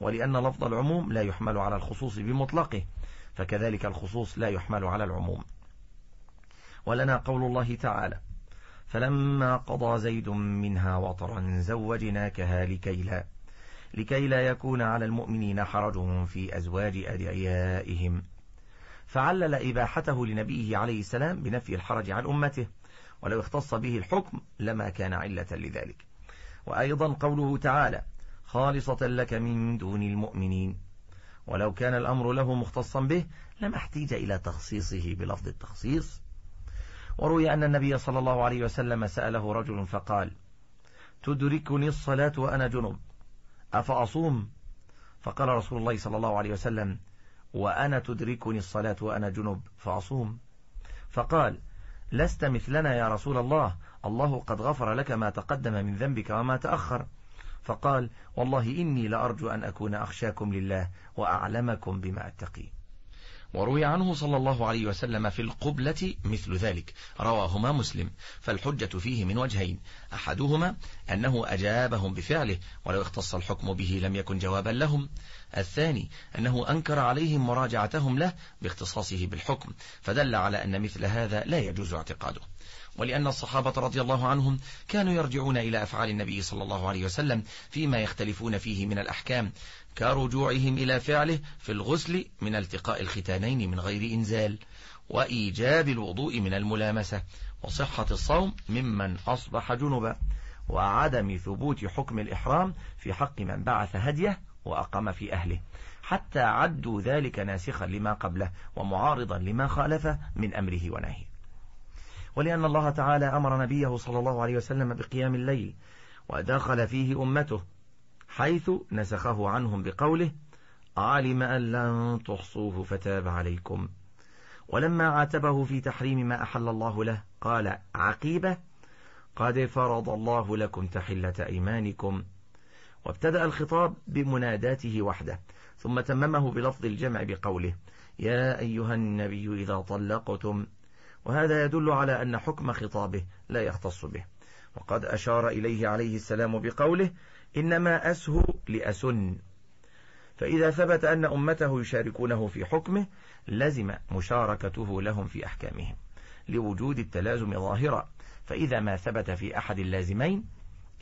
ولأن لفظ العموم لا يحمل على الخصوص بمطلقه فكذلك الخصوص لا يحمل على العموم ولنا قول الله تعالى فلما قضى زيد منها وطرا زوجناكها لكي لا لكي لا يكون على المؤمنين حرج في أزواج أدعيائهم فعلل إباحته لنبيه عليه السلام بنفي الحرج عن أمته ولو اختص به الحكم لما كان علة لذلك وأيضا قوله تعالى خالصة لك من دون المؤمنين ولو كان الأمر له مختصا به لم احتيج إلى تخصيصه بلفظ التخصيص وروي أن النبي صلى الله عليه وسلم سأله رجل فقال تدركني الصلاة وأنا جنب أفأصوم فقال رسول الله صلى الله عليه وسلم وأنا تدركني الصلاة وأنا جنب فأصوم فقال لست مثلنا يا رسول الله الله قد غفر لك ما تقدم من ذنبك وما تأخر فقال والله إني لأرجو أن أكون أخشاكم لله وأعلمكم بما أتقيه وروي عنه صلى الله عليه وسلم في القبلة مثل ذلك رواهما مسلم فالحجة فيه من وجهين أحدهما أنه أجابهم بفعله ولو اختص الحكم به لم يكن جوابا لهم الثاني أنه أنكر عليهم مراجعتهم له باختصاصه بالحكم فدل على أن مثل هذا لا يجوز اعتقاده ولأن الصحابة رضي الله عنهم كانوا يرجعون إلى أفعال النبي صلى الله عليه وسلم فيما يختلفون فيه من الأحكام كرجوعهم إلى فعله في الغسل من التقاء الختانين من غير إنزال وإيجاب الوضوء من الملامسة وصحة الصوم ممن أصبح جنبا وعدم ثبوت حكم الإحرام في حق من بعث هديه وأقام في أهله حتى عدوا ذلك ناسخا لما قبله ومعارضا لما خالفه من أمره ونهيه ولأن الله تعالى أمر نبيه صلى الله عليه وسلم بقيام الليل ودخل فيه أمته حيث نسخه عنهم بقوله علم أن لن تحصوه فتاب عليكم ولما عاتبه في تحريم ما أحل الله له قال عقيبة قد فرض الله لكم تحلة أيمانكم وابتدأ الخطاب بمناداته وحده ثم تممه بلفظ الجمع بقوله يا أيها النبي إذا طلقتم وهذا يدل على أن حكم خطابه لا يختص به وقد أشار إليه عليه السلام بقوله إنما أسهو لأسن فإذا ثبت أن أمته يشاركونه في حكمه لزم مشاركته لهم في أحكامهم لوجود التلازم ظاهرة فإذا ما ثبت في أحد اللازمين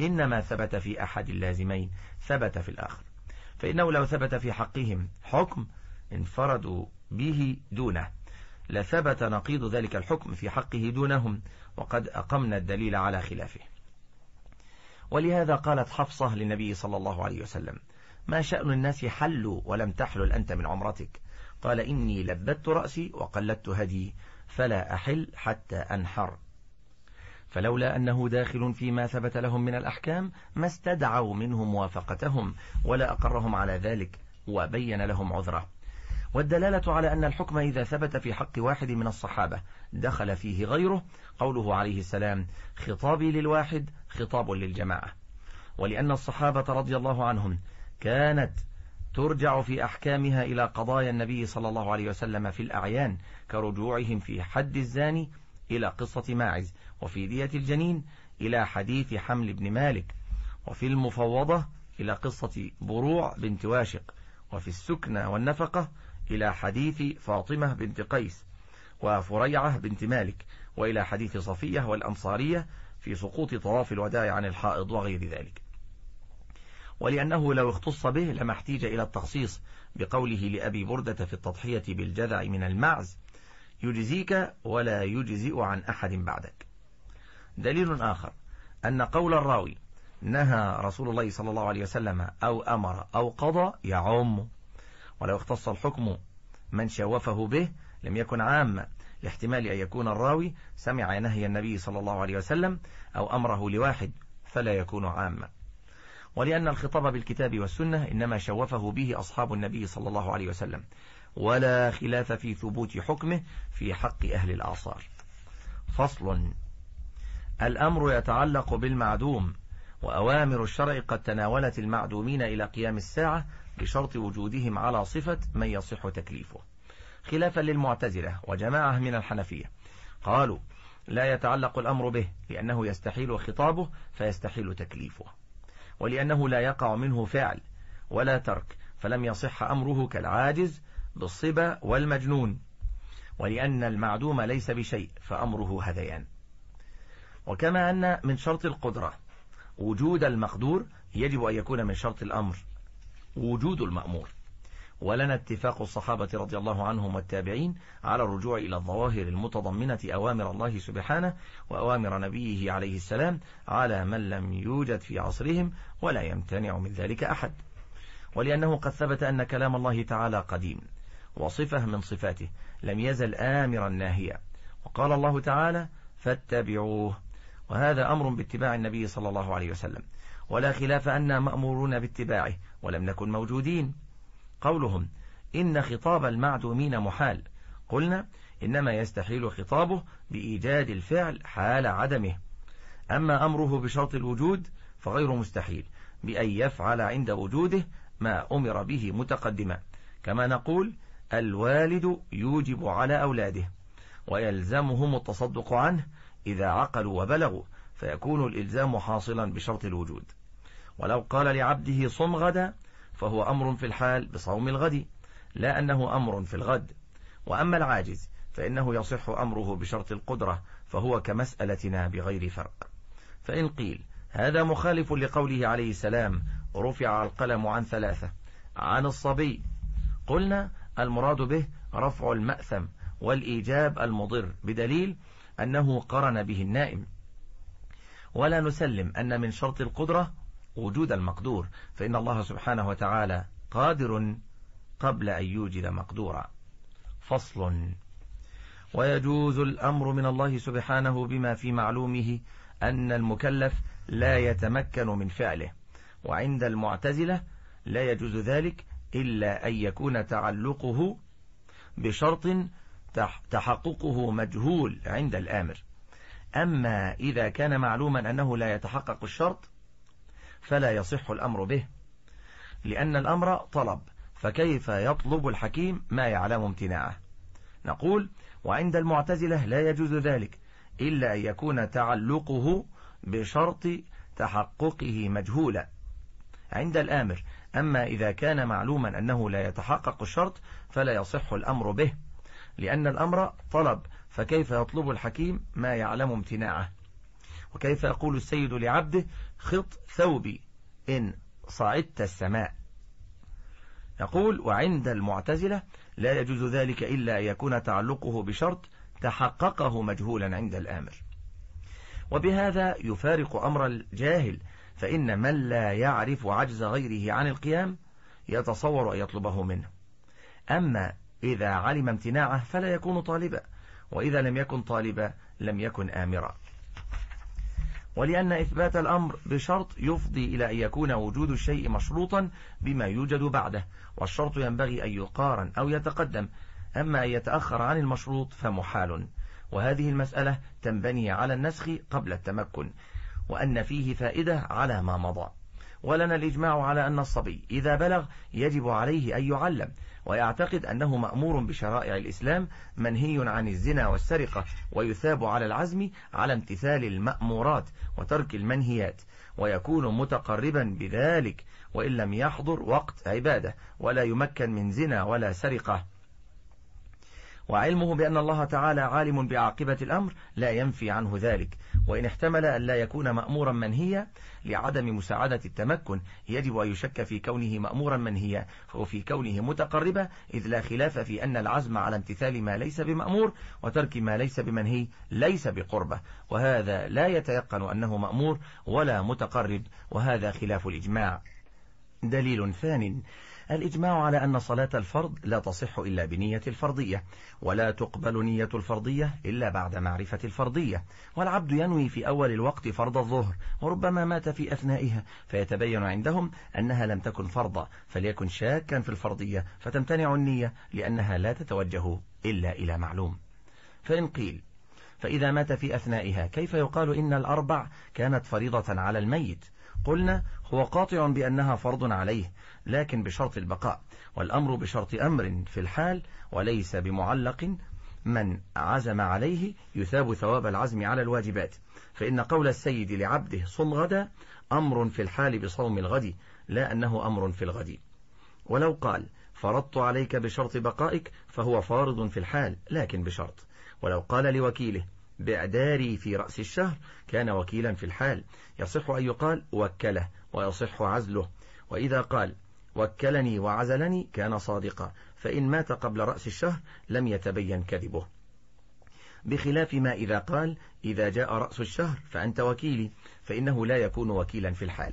إنما ثبت في أحد اللازمين ثبت في الآخر فإنه لو ثبت في حقهم حكم انفردوا به دونه لثبت نقيض ذلك الحكم في حقه دونهم وقد أقمنا الدليل على خلافه ولهذا قالت حفصة للنبي صلى الله عليه وسلم ما شأن الناس حلوا ولم تحلل أنت من عمرتك قال إني لبدت رأسي وقلدت هدي فلا أحل حتى أنحر فلولا أنه داخل فيما ثبت لهم من الأحكام ما استدعوا منه موافقتهم ولا أقرهم على ذلك وبين لهم عذره والدلالة على أن الحكم إذا ثبت في حق واحد من الصحابة دخل فيه غيره قوله عليه السلام خطابي للواحد خطاب للجماعة ولأن الصحابة رضي الله عنهم كانت ترجع في أحكامها إلى قضايا النبي صلى الله عليه وسلم في الأعيان كرجوعهم في حد الزاني إلى قصة ماعز وفي دية الجنين إلى حديث حمل بن مالك وفي المفوضة إلى قصة بروع بنت واشق وفي السكنة والنفقة إلى حديث فاطمة بنت قيس وفريعة بنت مالك وإلى حديث صفية والأنصارية في سقوط طواف الوداع عن الحائض وغير ذلك ولأنه لو اختص به لما احتيج إلى التخصيص بقوله لأبي بردة في التضحية بالجذع من المعز يجزيك ولا يجزئ عن أحد بعدك دليل آخر أن قول الراوي نهى رسول الله صلى الله عليه وسلم أو أمر أو قضى يعم ولو اختص الحكم من شوفه به لم يكن عاما لاحتمال أن يكون الراوي سمع نهي النبي صلى الله عليه وسلم أو أمره لواحد فلا يكون عاما ولأن الخطاب بالكتاب والسنة إنما شوفه به أصحاب النبي صلى الله عليه وسلم ولا خلاف في ثبوت حكمه في حق أهل الأعصار فصل الأمر يتعلق بالمعدوم وأوامر الشرع قد تناولت المعدومين إلى قيام الساعة بشرط وجودهم على صفة من يصح تكليفه خلافا للمعتزلة وجماعة من الحنفية قالوا لا يتعلق الأمر به لأنه يستحيل خطابه فيستحيل تكليفه ولأنه لا يقع منه فعل ولا ترك فلم يصح أمره كالعاجز بالصبا والمجنون ولأن المعدوم ليس بشيء فأمره هذيان وكما أن من شرط القدرة وجود المقدور يجب أن يكون من شرط الأمر وجود المأمور ولنا اتفاق الصحابة رضي الله عنهم والتابعين على الرجوع إلى الظواهر المتضمنة أوامر الله سبحانه وأوامر نبيه عليه السلام على من لم يوجد في عصرهم ولا يمتنع من ذلك أحد ولأنه قد ثبت أن كلام الله تعالى قديم وصفة من صفاته لم يزل آمرا ناهيا وقال الله تعالى فاتبعوه وهذا أمر باتباع النبي صلى الله عليه وسلم ولا خلاف أن مأمورون باتباعه ولم نكن موجودين قولهم إن خطاب المعدومين محال قلنا إنما يستحيل خطابه بإيجاد الفعل حال عدمه أما أمره بشرط الوجود فغير مستحيل بأن يفعل عند وجوده ما أمر به متقدما كما نقول الوالد يوجب على أولاده ويلزمهم التصدق عنه إذا عقلوا وبلغوا فيكون الإلزام حاصلا بشرط الوجود ولو قال لعبده صم غدا فهو أمر في الحال بصوم الغد لا أنه أمر في الغد وأما العاجز فإنه يصح أمره بشرط القدرة فهو كمسألتنا بغير فرق فإن قيل هذا مخالف لقوله عليه السلام رفع القلم عن ثلاثة عن الصبي قلنا المراد به رفع المأثم والإيجاب المضر بدليل أنه قرن به النائم ولا نسلم أن من شرط القدرة وجود المقدور فإن الله سبحانه وتعالى قادر قبل أن يوجد مقدورا فصل ويجوز الأمر من الله سبحانه بما في معلومه أن المكلف لا يتمكن من فعله وعند المعتزلة لا يجوز ذلك إلا أن يكون تعلقه بشرط تحققه مجهول عند الآمر أما إذا كان معلوما أنه لا يتحقق الشرط فلا يصح الأمر به لأن الأمر طلب فكيف يطلب الحكيم ما يعلم امتناعه نقول وعند المعتزلة لا يجوز ذلك إلا أن يكون تعلقه بشرط تحققه مجهولا عند الآمر أما إذا كان معلوما أنه لا يتحقق الشرط فلا يصح الأمر به لأن الأمر طلب فكيف يطلب الحكيم ما يعلم امتناعه وكيف يقول السيد لعبده خط ثوبي إن صعدت السماء يقول وعند المعتزلة لا يجوز ذلك إلا أن يكون تعلقه بشرط تحققه مجهولا عند الآمر وبهذا يفارق أمر الجاهل فإن من لا يعرف عجز غيره عن القيام يتصور أن يطلبه منه أما إذا علم امتناعه فلا يكون طالبا وإذا لم يكن طالبا لم يكن آمرا ولأن إثبات الأمر بشرط يفضي إلى أن يكون وجود الشيء مشروطا بما يوجد بعده والشرط ينبغي أن يقارن أو يتقدم أما أن يتأخر عن المشروط فمحال وهذه المسألة تنبني على النسخ قبل التمكن وأن فيه فائدة على ما مضى ولنا الإجماع على أن الصبي إذا بلغ يجب عليه أن يعلم ويعتقد أنه مأمور بشرائع الإسلام منهي عن الزنا والسرقة ويثاب على العزم على امتثال المأمورات وترك المنهيات ويكون متقربا بذلك وإن لم يحضر وقت عبادة ولا يمكن من زنا ولا سرقة وعلمه بأن الله تعالى عالم بعاقبة الأمر لا ينفي عنه ذلك وإن احتمل أن لا يكون مأمورا منهيا لعدم مساعدة التمكن يجب أن يشك في كونه مأمورا منهيا وفي كونه متقربة إذ لا خلاف في أن العزم على امتثال ما ليس بمأمور وترك ما ليس بمنهي ليس بقربة وهذا لا يتيقن أنه مأمور ولا متقرب وهذا خلاف الإجماع دليل ثان الإجماع على أن صلاة الفرض لا تصح إلا بنية الفرضية ولا تقبل نية الفرضية إلا بعد معرفة الفرضية والعبد ينوي في أول الوقت فرض الظهر وربما مات في أثنائها فيتبين عندهم أنها لم تكن فرضا فليكن شاكا في الفرضية فتمتنع النية لأنها لا تتوجه إلا إلى معلوم فإن قيل فإذا مات في أثنائها كيف يقال إن الأربع كانت فريضة على الميت قلنا هو قاطع بأنها فرض عليه لكن بشرط البقاء والأمر بشرط أمر في الحال وليس بمعلق من عزم عليه يثاب ثواب العزم على الواجبات فإن قول السيد لعبده صم غدا أمر في الحال بصوم الغد لا أنه أمر في الغد ولو قال فرضت عليك بشرط بقائك فهو فارض في الحال لكن بشرط ولو قال لوكيله بعداري في رأس الشهر كان وكيلا في الحال يصح أن يقال وكله ويصح عزله وإذا قال وكلني وعزلني كان صادقا فإن مات قبل رأس الشهر لم يتبين كذبه بخلاف ما إذا قال إذا جاء رأس الشهر فأنت وكيلي فإنه لا يكون وكيلا في الحال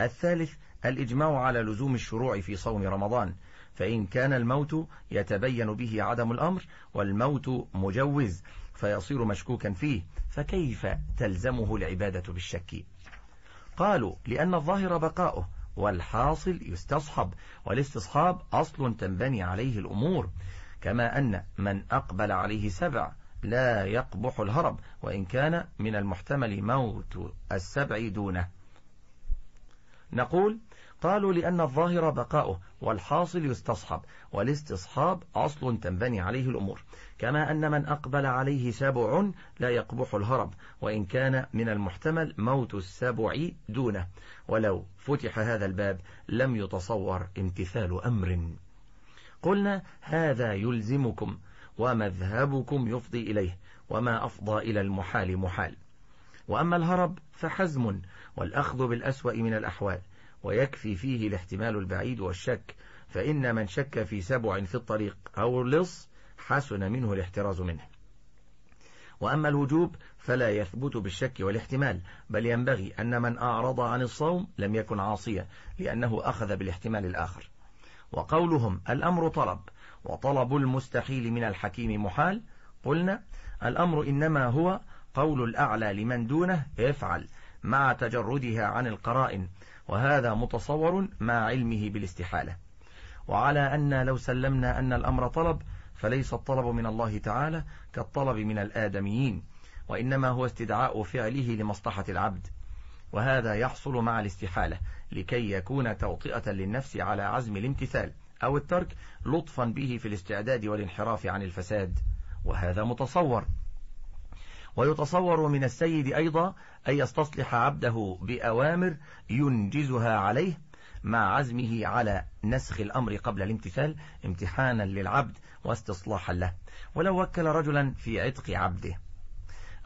الثالث الإجماع على لزوم الشروع في صوم رمضان فإن كان الموت يتبين به عدم الأمر والموت مجوز فيصير مشكوكا فيه فكيف تلزمه العبادة بالشك قالوا لأن الظاهر بقاؤه والحاصل يستصحب والاستصحاب أصل تنبني عليه الأمور كما أن من أقبل عليه سبع لا يقبح الهرب وإن كان من المحتمل موت السبع دونه نقول قالوا لأن الظاهر بقاؤه والحاصل يستصحب والاستصحاب أصل تنبني عليه الأمور كما أن من أقبل عليه سبع لا يقبح الهرب وإن كان من المحتمل موت السبع دونه ولو فتح هذا الباب لم يتصور امتثال أمر قلنا هذا يلزمكم ومذهبكم يفضي إليه وما أفضى إلى المحال محال وأما الهرب فحزم والأخذ بالأسوأ من الأحوال ويكفي فيه الاحتمال البعيد والشك فإن من شك في سبع في الطريق أو لص حسن منه الاحتراز منه وأما الوجوب فلا يثبت بالشك والاحتمال بل ينبغي أن من أعرض عن الصوم لم يكن عاصيا لأنه أخذ بالاحتمال الآخر وقولهم الأمر طلب وطلب المستحيل من الحكيم محال قلنا الأمر إنما هو قول الأعلى لمن دونه افعل مع تجردها عن القرائن وهذا متصور مع علمه بالاستحالة وعلى أن لو سلمنا أن الأمر طلب فليس الطلب من الله تعالى كالطلب من الآدميين وإنما هو استدعاء فعله لمصلحة العبد وهذا يحصل مع الاستحالة لكي يكون توطئة للنفس على عزم الامتثال أو الترك لطفا به في الاستعداد والانحراف عن الفساد وهذا متصور ويتصور من السيد أيضا أن يستصلح عبده بأوامر ينجزها عليه مع عزمه على نسخ الأمر قبل الامتثال امتحانا للعبد واستصلاحا له ولو وكل رجلا في عتق عبده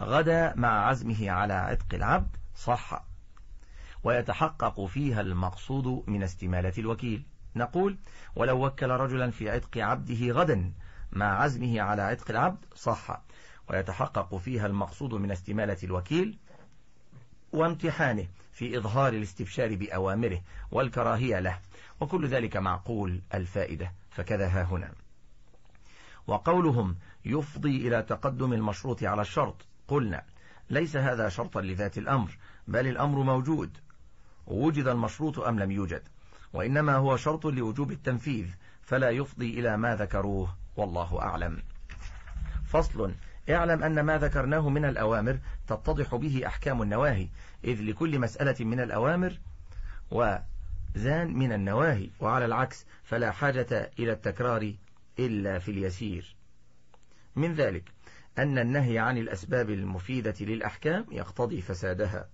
غدا مع عزمه على عتق العبد صح ويتحقق فيها المقصود من استمالة الوكيل نقول ولو وكل رجلا في عتق عبده غدا مع عزمه على عتق العبد صح ويتحقق فيها المقصود من استمالة الوكيل وامتحانه في إظهار الاستبشار بأوامره والكراهية له وكل ذلك معقول الفائدة فكذا ها هنا وقولهم يفضي إلى تقدم المشروط على الشرط قلنا ليس هذا شرطا لذات الأمر بل الأمر موجود وجد المشروط أم لم يوجد وإنما هو شرط لوجوب التنفيذ فلا يفضي إلى ما ذكروه والله أعلم فصل اعلم أن ما ذكرناه من الأوامر تتضح به أحكام النواهي إذ لكل مسألة من الأوامر وزان من النواهي وعلى العكس فلا حاجة إلى التكرار إلا في اليسير من ذلك أن النهي عن الأسباب المفيدة للأحكام يقتضي فسادها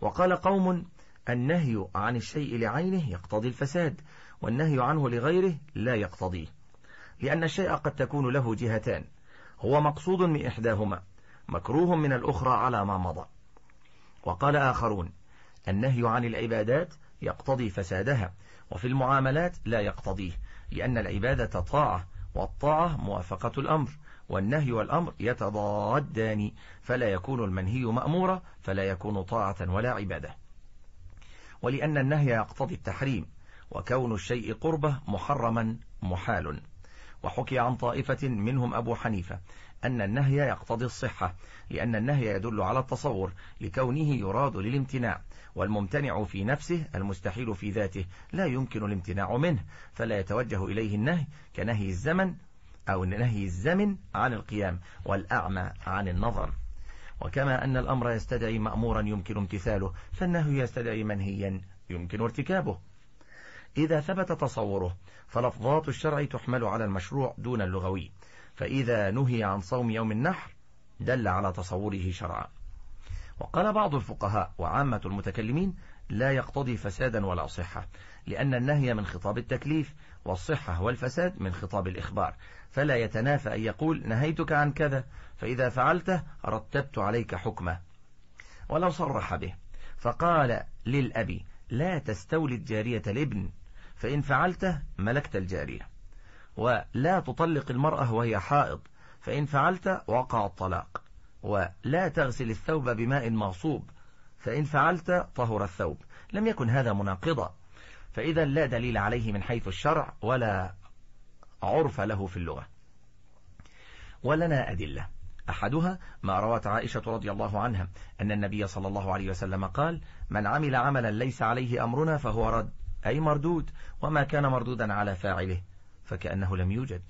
وقال قوم النهي عن الشيء لعينه يقتضي الفساد والنهي عنه لغيره لا يقتضيه لأن الشيء قد تكون له جهتان هو مقصود من إحداهما مكروه من الأخرى على ما مضى وقال آخرون النهي عن العبادات يقتضي فسادها وفي المعاملات لا يقتضيه لأن العبادة طاعة والطاعة موافقة الأمر والنهي والأمر يتضادان فلا يكون المنهي مأمورا فلا يكون طاعة ولا عبادة ولأن النهي يقتضي التحريم وكون الشيء قربه محرما محال وحكي عن طائفة منهم أبو حنيفة أن النهي يقتضي الصحة لأن النهي يدل على التصور لكونه يراد للامتناع والممتنع في نفسه المستحيل في ذاته لا يمكن الامتناع منه فلا يتوجه إليه النهي كنهي الزمن أو نهي الزمن عن القيام والأعمى عن النظر وكما أن الأمر يستدعي مأمورا يمكن امتثاله فالنهي يستدعي منهيا يمكن ارتكابه إذا ثبت تصوره فلفظات الشرع تحمل على المشروع دون اللغوي فإذا نهي عن صوم يوم النحر دل على تصوره شرعا وقال بعض الفقهاء وعامة المتكلمين لا يقتضي فسادا ولا صحة لأن النهي من خطاب التكليف والصحة والفساد من خطاب الإخبار فلا يتنافى أن يقول نهيتك عن كذا فإذا فعلته رتبت عليك حكمه ولو صرح به فقال للأبي لا تستولد جارية الابن فإن فعلته ملكت الجارية ولا تطلق المرأة وهي حائض فإن فعلت وقع الطلاق ولا تغسل الثوب بماء مغصوب فإن فعلت طهر الثوب لم يكن هذا مناقضا فإذا لا دليل عليه من حيث الشرع ولا عرف له في اللغة ولنا أدلة أحدها ما روت عائشة رضي الله عنها أن النبي صلى الله عليه وسلم قال من عمل عملا ليس عليه أمرنا فهو رد أي مردود وما كان مردودا على فاعله فكأنه لم يوجد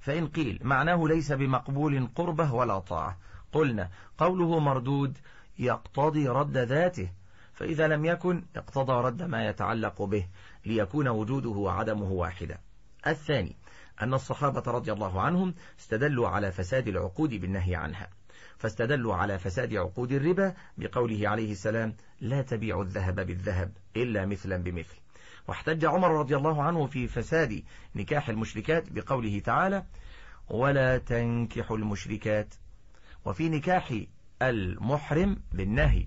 فإن قيل معناه ليس بمقبول قربة ولا طاعة قلنا قوله مردود يقتضي رد ذاته فإذا لم يكن اقتضى رد ما يتعلق به ليكون وجوده وعدمه واحدا الثاني أن الصحابة رضي الله عنهم استدلوا على فساد العقود بالنهي عنها فاستدلوا على فساد عقود الربا بقوله عليه السلام لا تبيع الذهب بالذهب إلا مثلا بمثل واحتج عمر رضي الله عنه في فساد نكاح المشركات بقوله تعالى ولا تنكح المشركات وفي نكاح المحرم بالنهي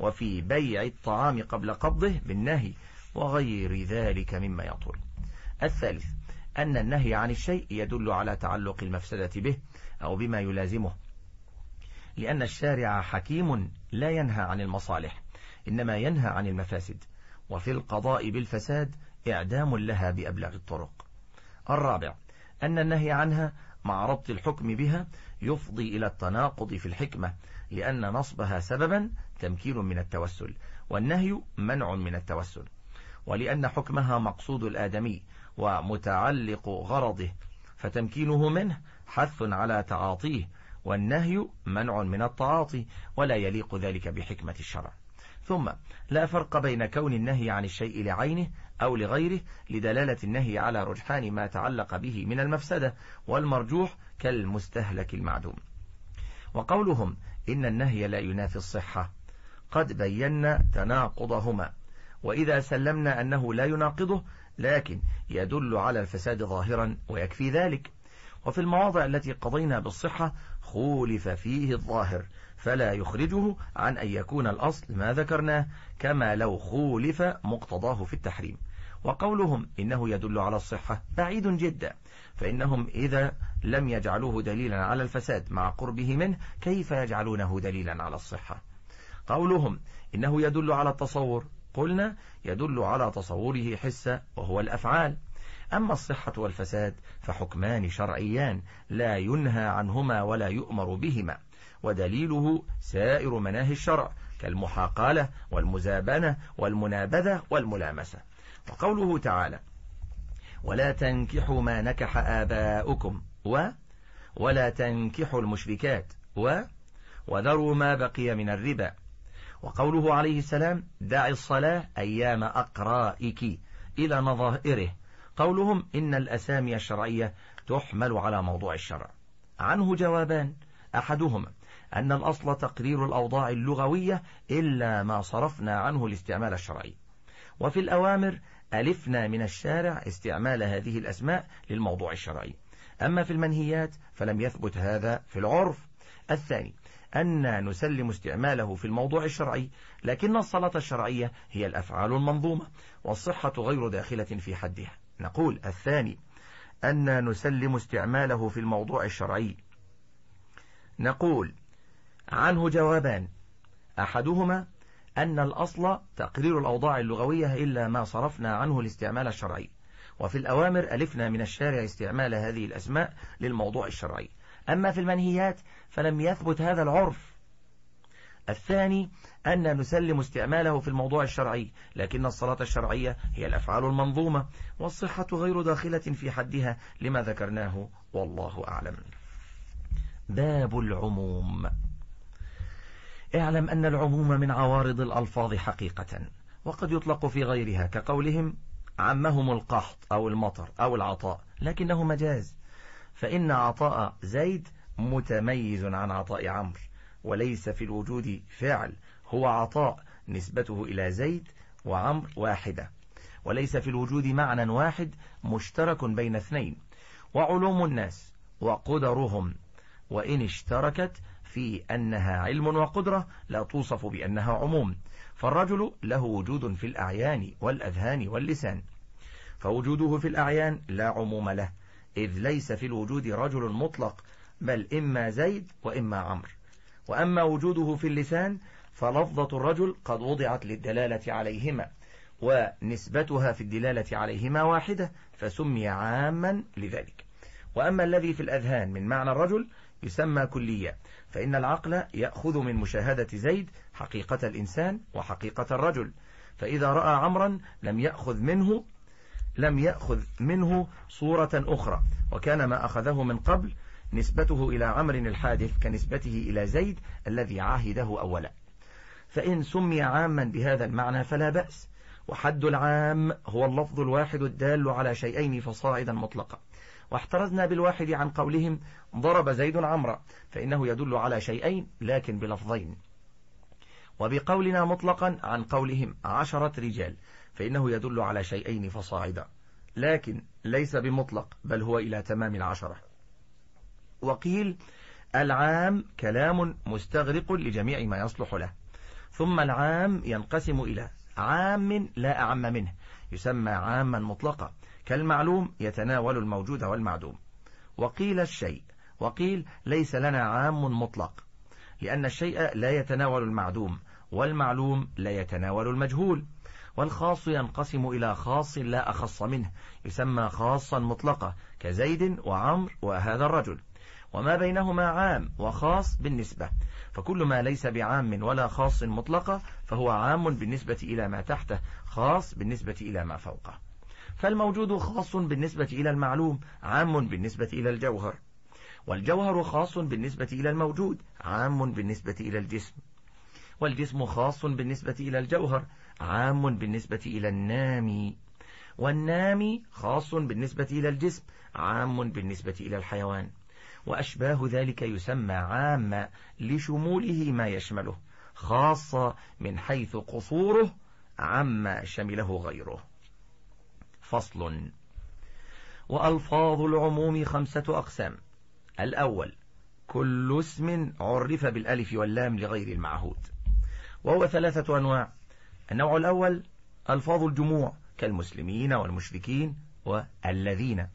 وفي بيع الطعام قبل قبضه بالنهي وغير ذلك مما يطول الثالث أن النهي عن الشيء يدل على تعلق المفسدة به أو بما يلازمه لأن الشارع حكيم لا ينهى عن المصالح إنما ينهى عن المفاسد وفي القضاء بالفساد إعدام لها بأبلغ الطرق الرابع أن النهي عنها مع ربط الحكم بها يفضي إلى التناقض في الحكمة لأن نصبها سببا تمكين من التوسل والنهي منع من التوسل ولأن حكمها مقصود الآدمي ومتعلق غرضه فتمكينه منه حث على تعاطيه والنهي منع من التعاطي ولا يليق ذلك بحكمة الشرع ثم لا فرق بين كون النهي عن الشيء لعينه أو لغيره لدلالة النهي على رجحان ما تعلق به من المفسدة والمرجوح كالمستهلك المعدوم وقولهم إن النهي لا ينافي الصحة قد بينا تناقضهما وإذا سلمنا أنه لا يناقضه لكن يدل على الفساد ظاهرا ويكفي ذلك وفي المواضع التي قضينا بالصحة خولف فيه الظاهر فلا يخرجه عن أن يكون الأصل ما ذكرناه كما لو خولف مقتضاه في التحريم وقولهم إنه يدل على الصحة بعيد جدا فإنهم إذا لم يجعلوه دليلا على الفساد مع قربه منه كيف يجعلونه دليلا على الصحة قولهم إنه يدل على التصور قلنا يدل على تصوره حسة وهو الأفعال أما الصحة والفساد فحكمان شرعيان لا ينهى عنهما ولا يؤمر بهما ودليله سائر مناهي الشرع كالمحاقلة والمزابنة والمنابذة والملامسة وقوله تعالى ولا تنكحوا ما نكح آباؤكم و ولا تنكحوا المشركات و وذروا ما بقي من الربا وقوله عليه السلام دع الصلاة أيام أقرائك إلى نظائره قولهم إن الأسامي الشرعية تحمل على موضوع الشرع عنه جوابان أحدهما أن الأصل تقرير الأوضاع اللغوية إلا ما صرفنا عنه الاستعمال الشرعي وفي الأوامر ألفنا من الشارع استعمال هذه الأسماء للموضوع الشرعي أما في المنهيات فلم يثبت هذا في العرف الثاني أن نسلم استعماله في الموضوع الشرعي لكن الصلاة الشرعية هي الأفعال المنظومة والصحة غير داخلة في حدها نقول الثاني أن نسلم استعماله في الموضوع الشرعي نقول عنه جوابان أحدهما أن الأصل تقرير الأوضاع اللغوية إلا ما صرفنا عنه الاستعمال الشرعي وفي الأوامر ألفنا من الشارع استعمال هذه الأسماء للموضوع الشرعي أما في المنهيات فلم يثبت هذا العرف الثاني أن نسلم استعماله في الموضوع الشرعي لكن الصلاة الشرعية هي الأفعال المنظومة والصحة غير داخلة في حدها لما ذكرناه والله أعلم باب العموم اعلم أن العموم من عوارض الألفاظ حقيقة وقد يطلق في غيرها كقولهم عمهم القحط أو المطر أو العطاء لكنه مجاز فإن عطاء زيد متميز عن عطاء عمرو وليس في الوجود فعل هو عطاء نسبته إلى زيد وعمر واحدة وليس في الوجود معنى واحد مشترك بين اثنين وعلوم الناس وقدرهم وإن اشتركت في أنها علم وقدرة لا توصف بأنها عموم فالرجل له وجود في الأعيان والأذهان واللسان فوجوده في الأعيان لا عموم له إذ ليس في الوجود رجل مطلق بل إما زيد وإما عمرو وأما وجوده في اللسان فلفظة الرجل قد وضعت للدلالة عليهما ونسبتها في الدلالة عليهما واحدة فسمي عاما لذلك وأما الذي في الأذهان من معنى الرجل يسمى كليا فإن العقل يأخذ من مشاهدة زيد حقيقة الإنسان وحقيقة الرجل فإذا رأى عمرا لم يأخذ منه لم يأخذ منه صورة أخرى وكان ما أخذه من قبل نسبته إلى عمر الحادث كنسبته إلى زيد الذي عاهده أولا فإن سمي عاما بهذا المعنى فلا بأس وحد العام هو اللفظ الواحد الدال على شيئين فصاعدا مطلقا واحترزنا بالواحد عن قولهم ضرب زيد عمرا فإنه يدل على شيئين لكن بلفظين وبقولنا مطلقا عن قولهم عشرة رجال فإنه يدل على شيئين فصاعدا لكن ليس بمطلق بل هو إلى تمام العشرة وقيل العام كلام مستغرق لجميع ما يصلح له ثم العام ينقسم إلى عام لا أعم منه يسمى عاما مطلقا كالمعلوم يتناول الموجود والمعدوم وقيل الشيء وقيل ليس لنا عام مطلق لأن الشيء لا يتناول المعدوم والمعلوم لا يتناول المجهول والخاص ينقسم إلى خاص لا أخص منه يسمى خاصا مطلقة كزيد وعمر وهذا الرجل وما بينهما عام وخاص بالنسبة فكل ما ليس بعام ولا خاص مطلقة فهو عام بالنسبة إلى ما تحته خاص بالنسبة إلى ما فوقه فالموجود خاص بالنسبة إلى المعلوم عام بالنسبة إلى الجوهر والجوهر خاص بالنسبة إلى الموجود عام بالنسبة إلى الجسم والجسم خاص بالنسبة إلى الجوهر عام بالنسبة إلى النامي والنامي خاص بالنسبة إلى الجسم عام بالنسبة إلى الحيوان وأشباه ذلك يسمى عام لشموله ما يشمله خاص من حيث قصوره عما شمله غيره فصل وألفاظ العموم خمسة أقسام الأول كل اسم عرف بالألف واللام لغير المعهود وهو ثلاثة أنواع النوع الأول ألفاظ الجموع كالمسلمين والمشركين والذين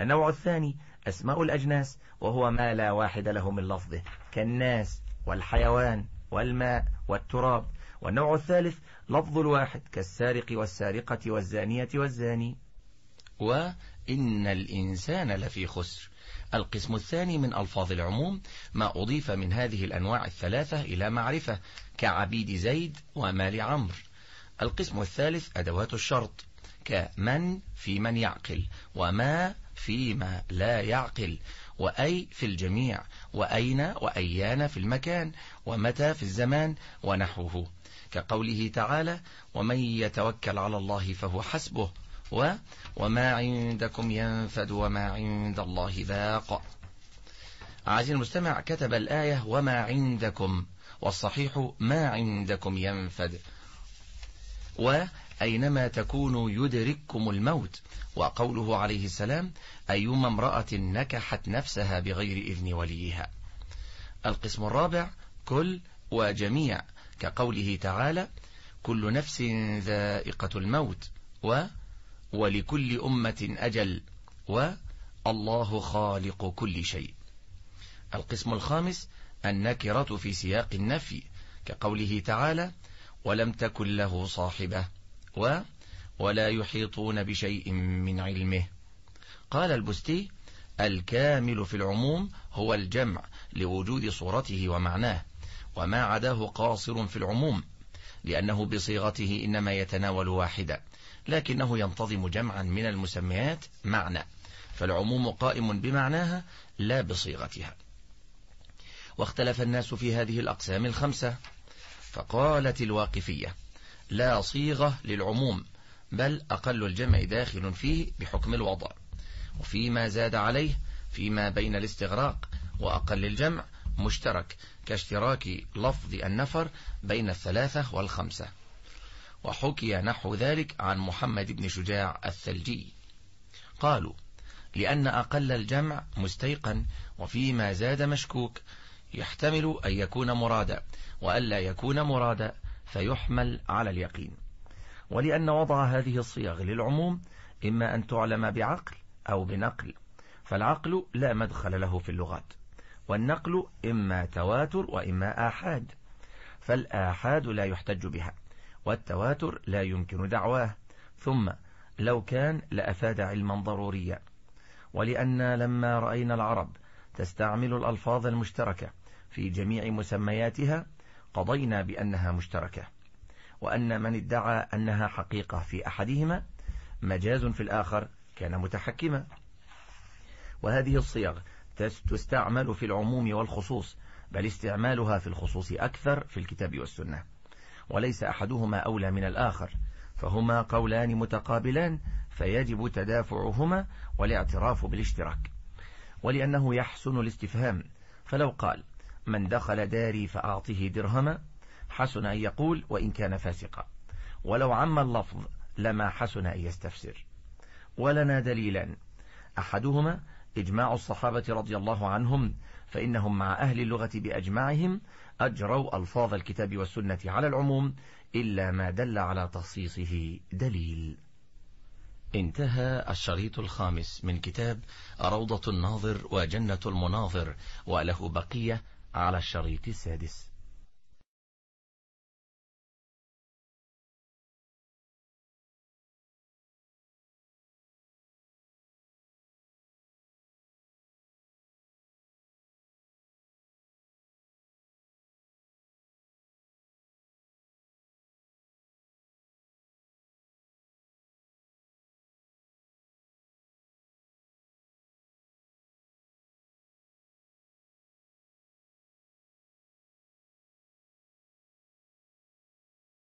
النوع الثاني أسماء الأجناس وهو ما لا واحد له من لفظه كالناس والحيوان والماء والتراب والنوع الثالث لفظ الواحد كالسارق والسارقة والزانية والزاني وإن الإنسان لفي خسر القسم الثاني من ألفاظ العموم ما أضيف من هذه الأنواع الثلاثة إلى معرفة كعبيد زيد ومال عمرو القسم الثالث أدوات الشرط كمن في من يعقل وما فيما لا يعقل وأي في الجميع وأين وأيان في المكان ومتى في الزمان ونحوه كقوله تعالى ومن يتوكل على الله فهو حسبه و وما عندكم ينفد وما عند الله باق عزيزي المستمع كتب الآية وما عندكم والصحيح ما عندكم ينفد وأينما تكونوا يدرككم الموت وقوله عليه السلام أيما امرأة نكحت نفسها بغير إذن وليها القسم الرابع كل وجميع كقوله تعالى كل نفس ذائقة الموت و ولكل أمة أجل و الله خالق كل شيء القسم الخامس النكرة في سياق النفي كقوله تعالى ولم تكن له صاحبة و ولا يحيطون بشيء من علمه قال البستي الكامل في العموم هو الجمع لوجود صورته ومعناه وما عداه قاصر في العموم لأنه بصيغته إنما يتناول واحدة لكنه ينتظم جمعا من المسميات معنى فالعموم قائم بمعناها لا بصيغتها واختلف الناس في هذه الأقسام الخمسة فقالت الواقفية لا صيغة للعموم بل أقل الجمع داخل فيه بحكم الوضع وفيما زاد عليه فيما بين الاستغراق وأقل الجمع مشترك كاشتراك لفظ النفر بين الثلاثة والخمسة وحكي نحو ذلك عن محمد بن شجاع الثلجي قالوا لأن أقل الجمع مستيقن وفيما زاد مشكوك يحتمل أن يكون مرادا وألا يكون مرادا فيحمل على اليقين ولأن وضع هذه الصيغ للعموم إما أن تعلم بعقل أو بنقل فالعقل لا مدخل له في اللغات والنقل إما تواتر وإما آحاد فالآحاد لا يحتج بها والتواتر لا يمكن دعواه ثم لو كان لأفاد علما ضروريا ولأن لما رأينا العرب تستعمل الألفاظ المشتركة في جميع مسمياتها قضينا بأنها مشتركة وأن من ادعى أنها حقيقة في أحدهما مجاز في الآخر كان متحكما وهذه الصيغ تستعمل في العموم والخصوص بل استعمالها في الخصوص أكثر في الكتاب والسنة وليس أحدهما أولى من الآخر فهما قولان متقابلان فيجب تدافعهما والاعتراف بالاشتراك ولأنه يحسن الاستفهام فلو قال من دخل داري فأعطه درهما حسن أن يقول وإن كان فاسقا ولو عم اللفظ لما حسن أن يستفسر ولنا دليلان أحدهما إجماع الصحابة رضي الله عنهم فإنهم مع أهل اللغة بأجمعهم أجروا ألفاظ الكتاب والسنة على العموم إلا ما دل على تخصيصه دليل انتهى الشريط الخامس من كتاب روضة الناظر وجنة المناظر وله بقية على الشريط السادس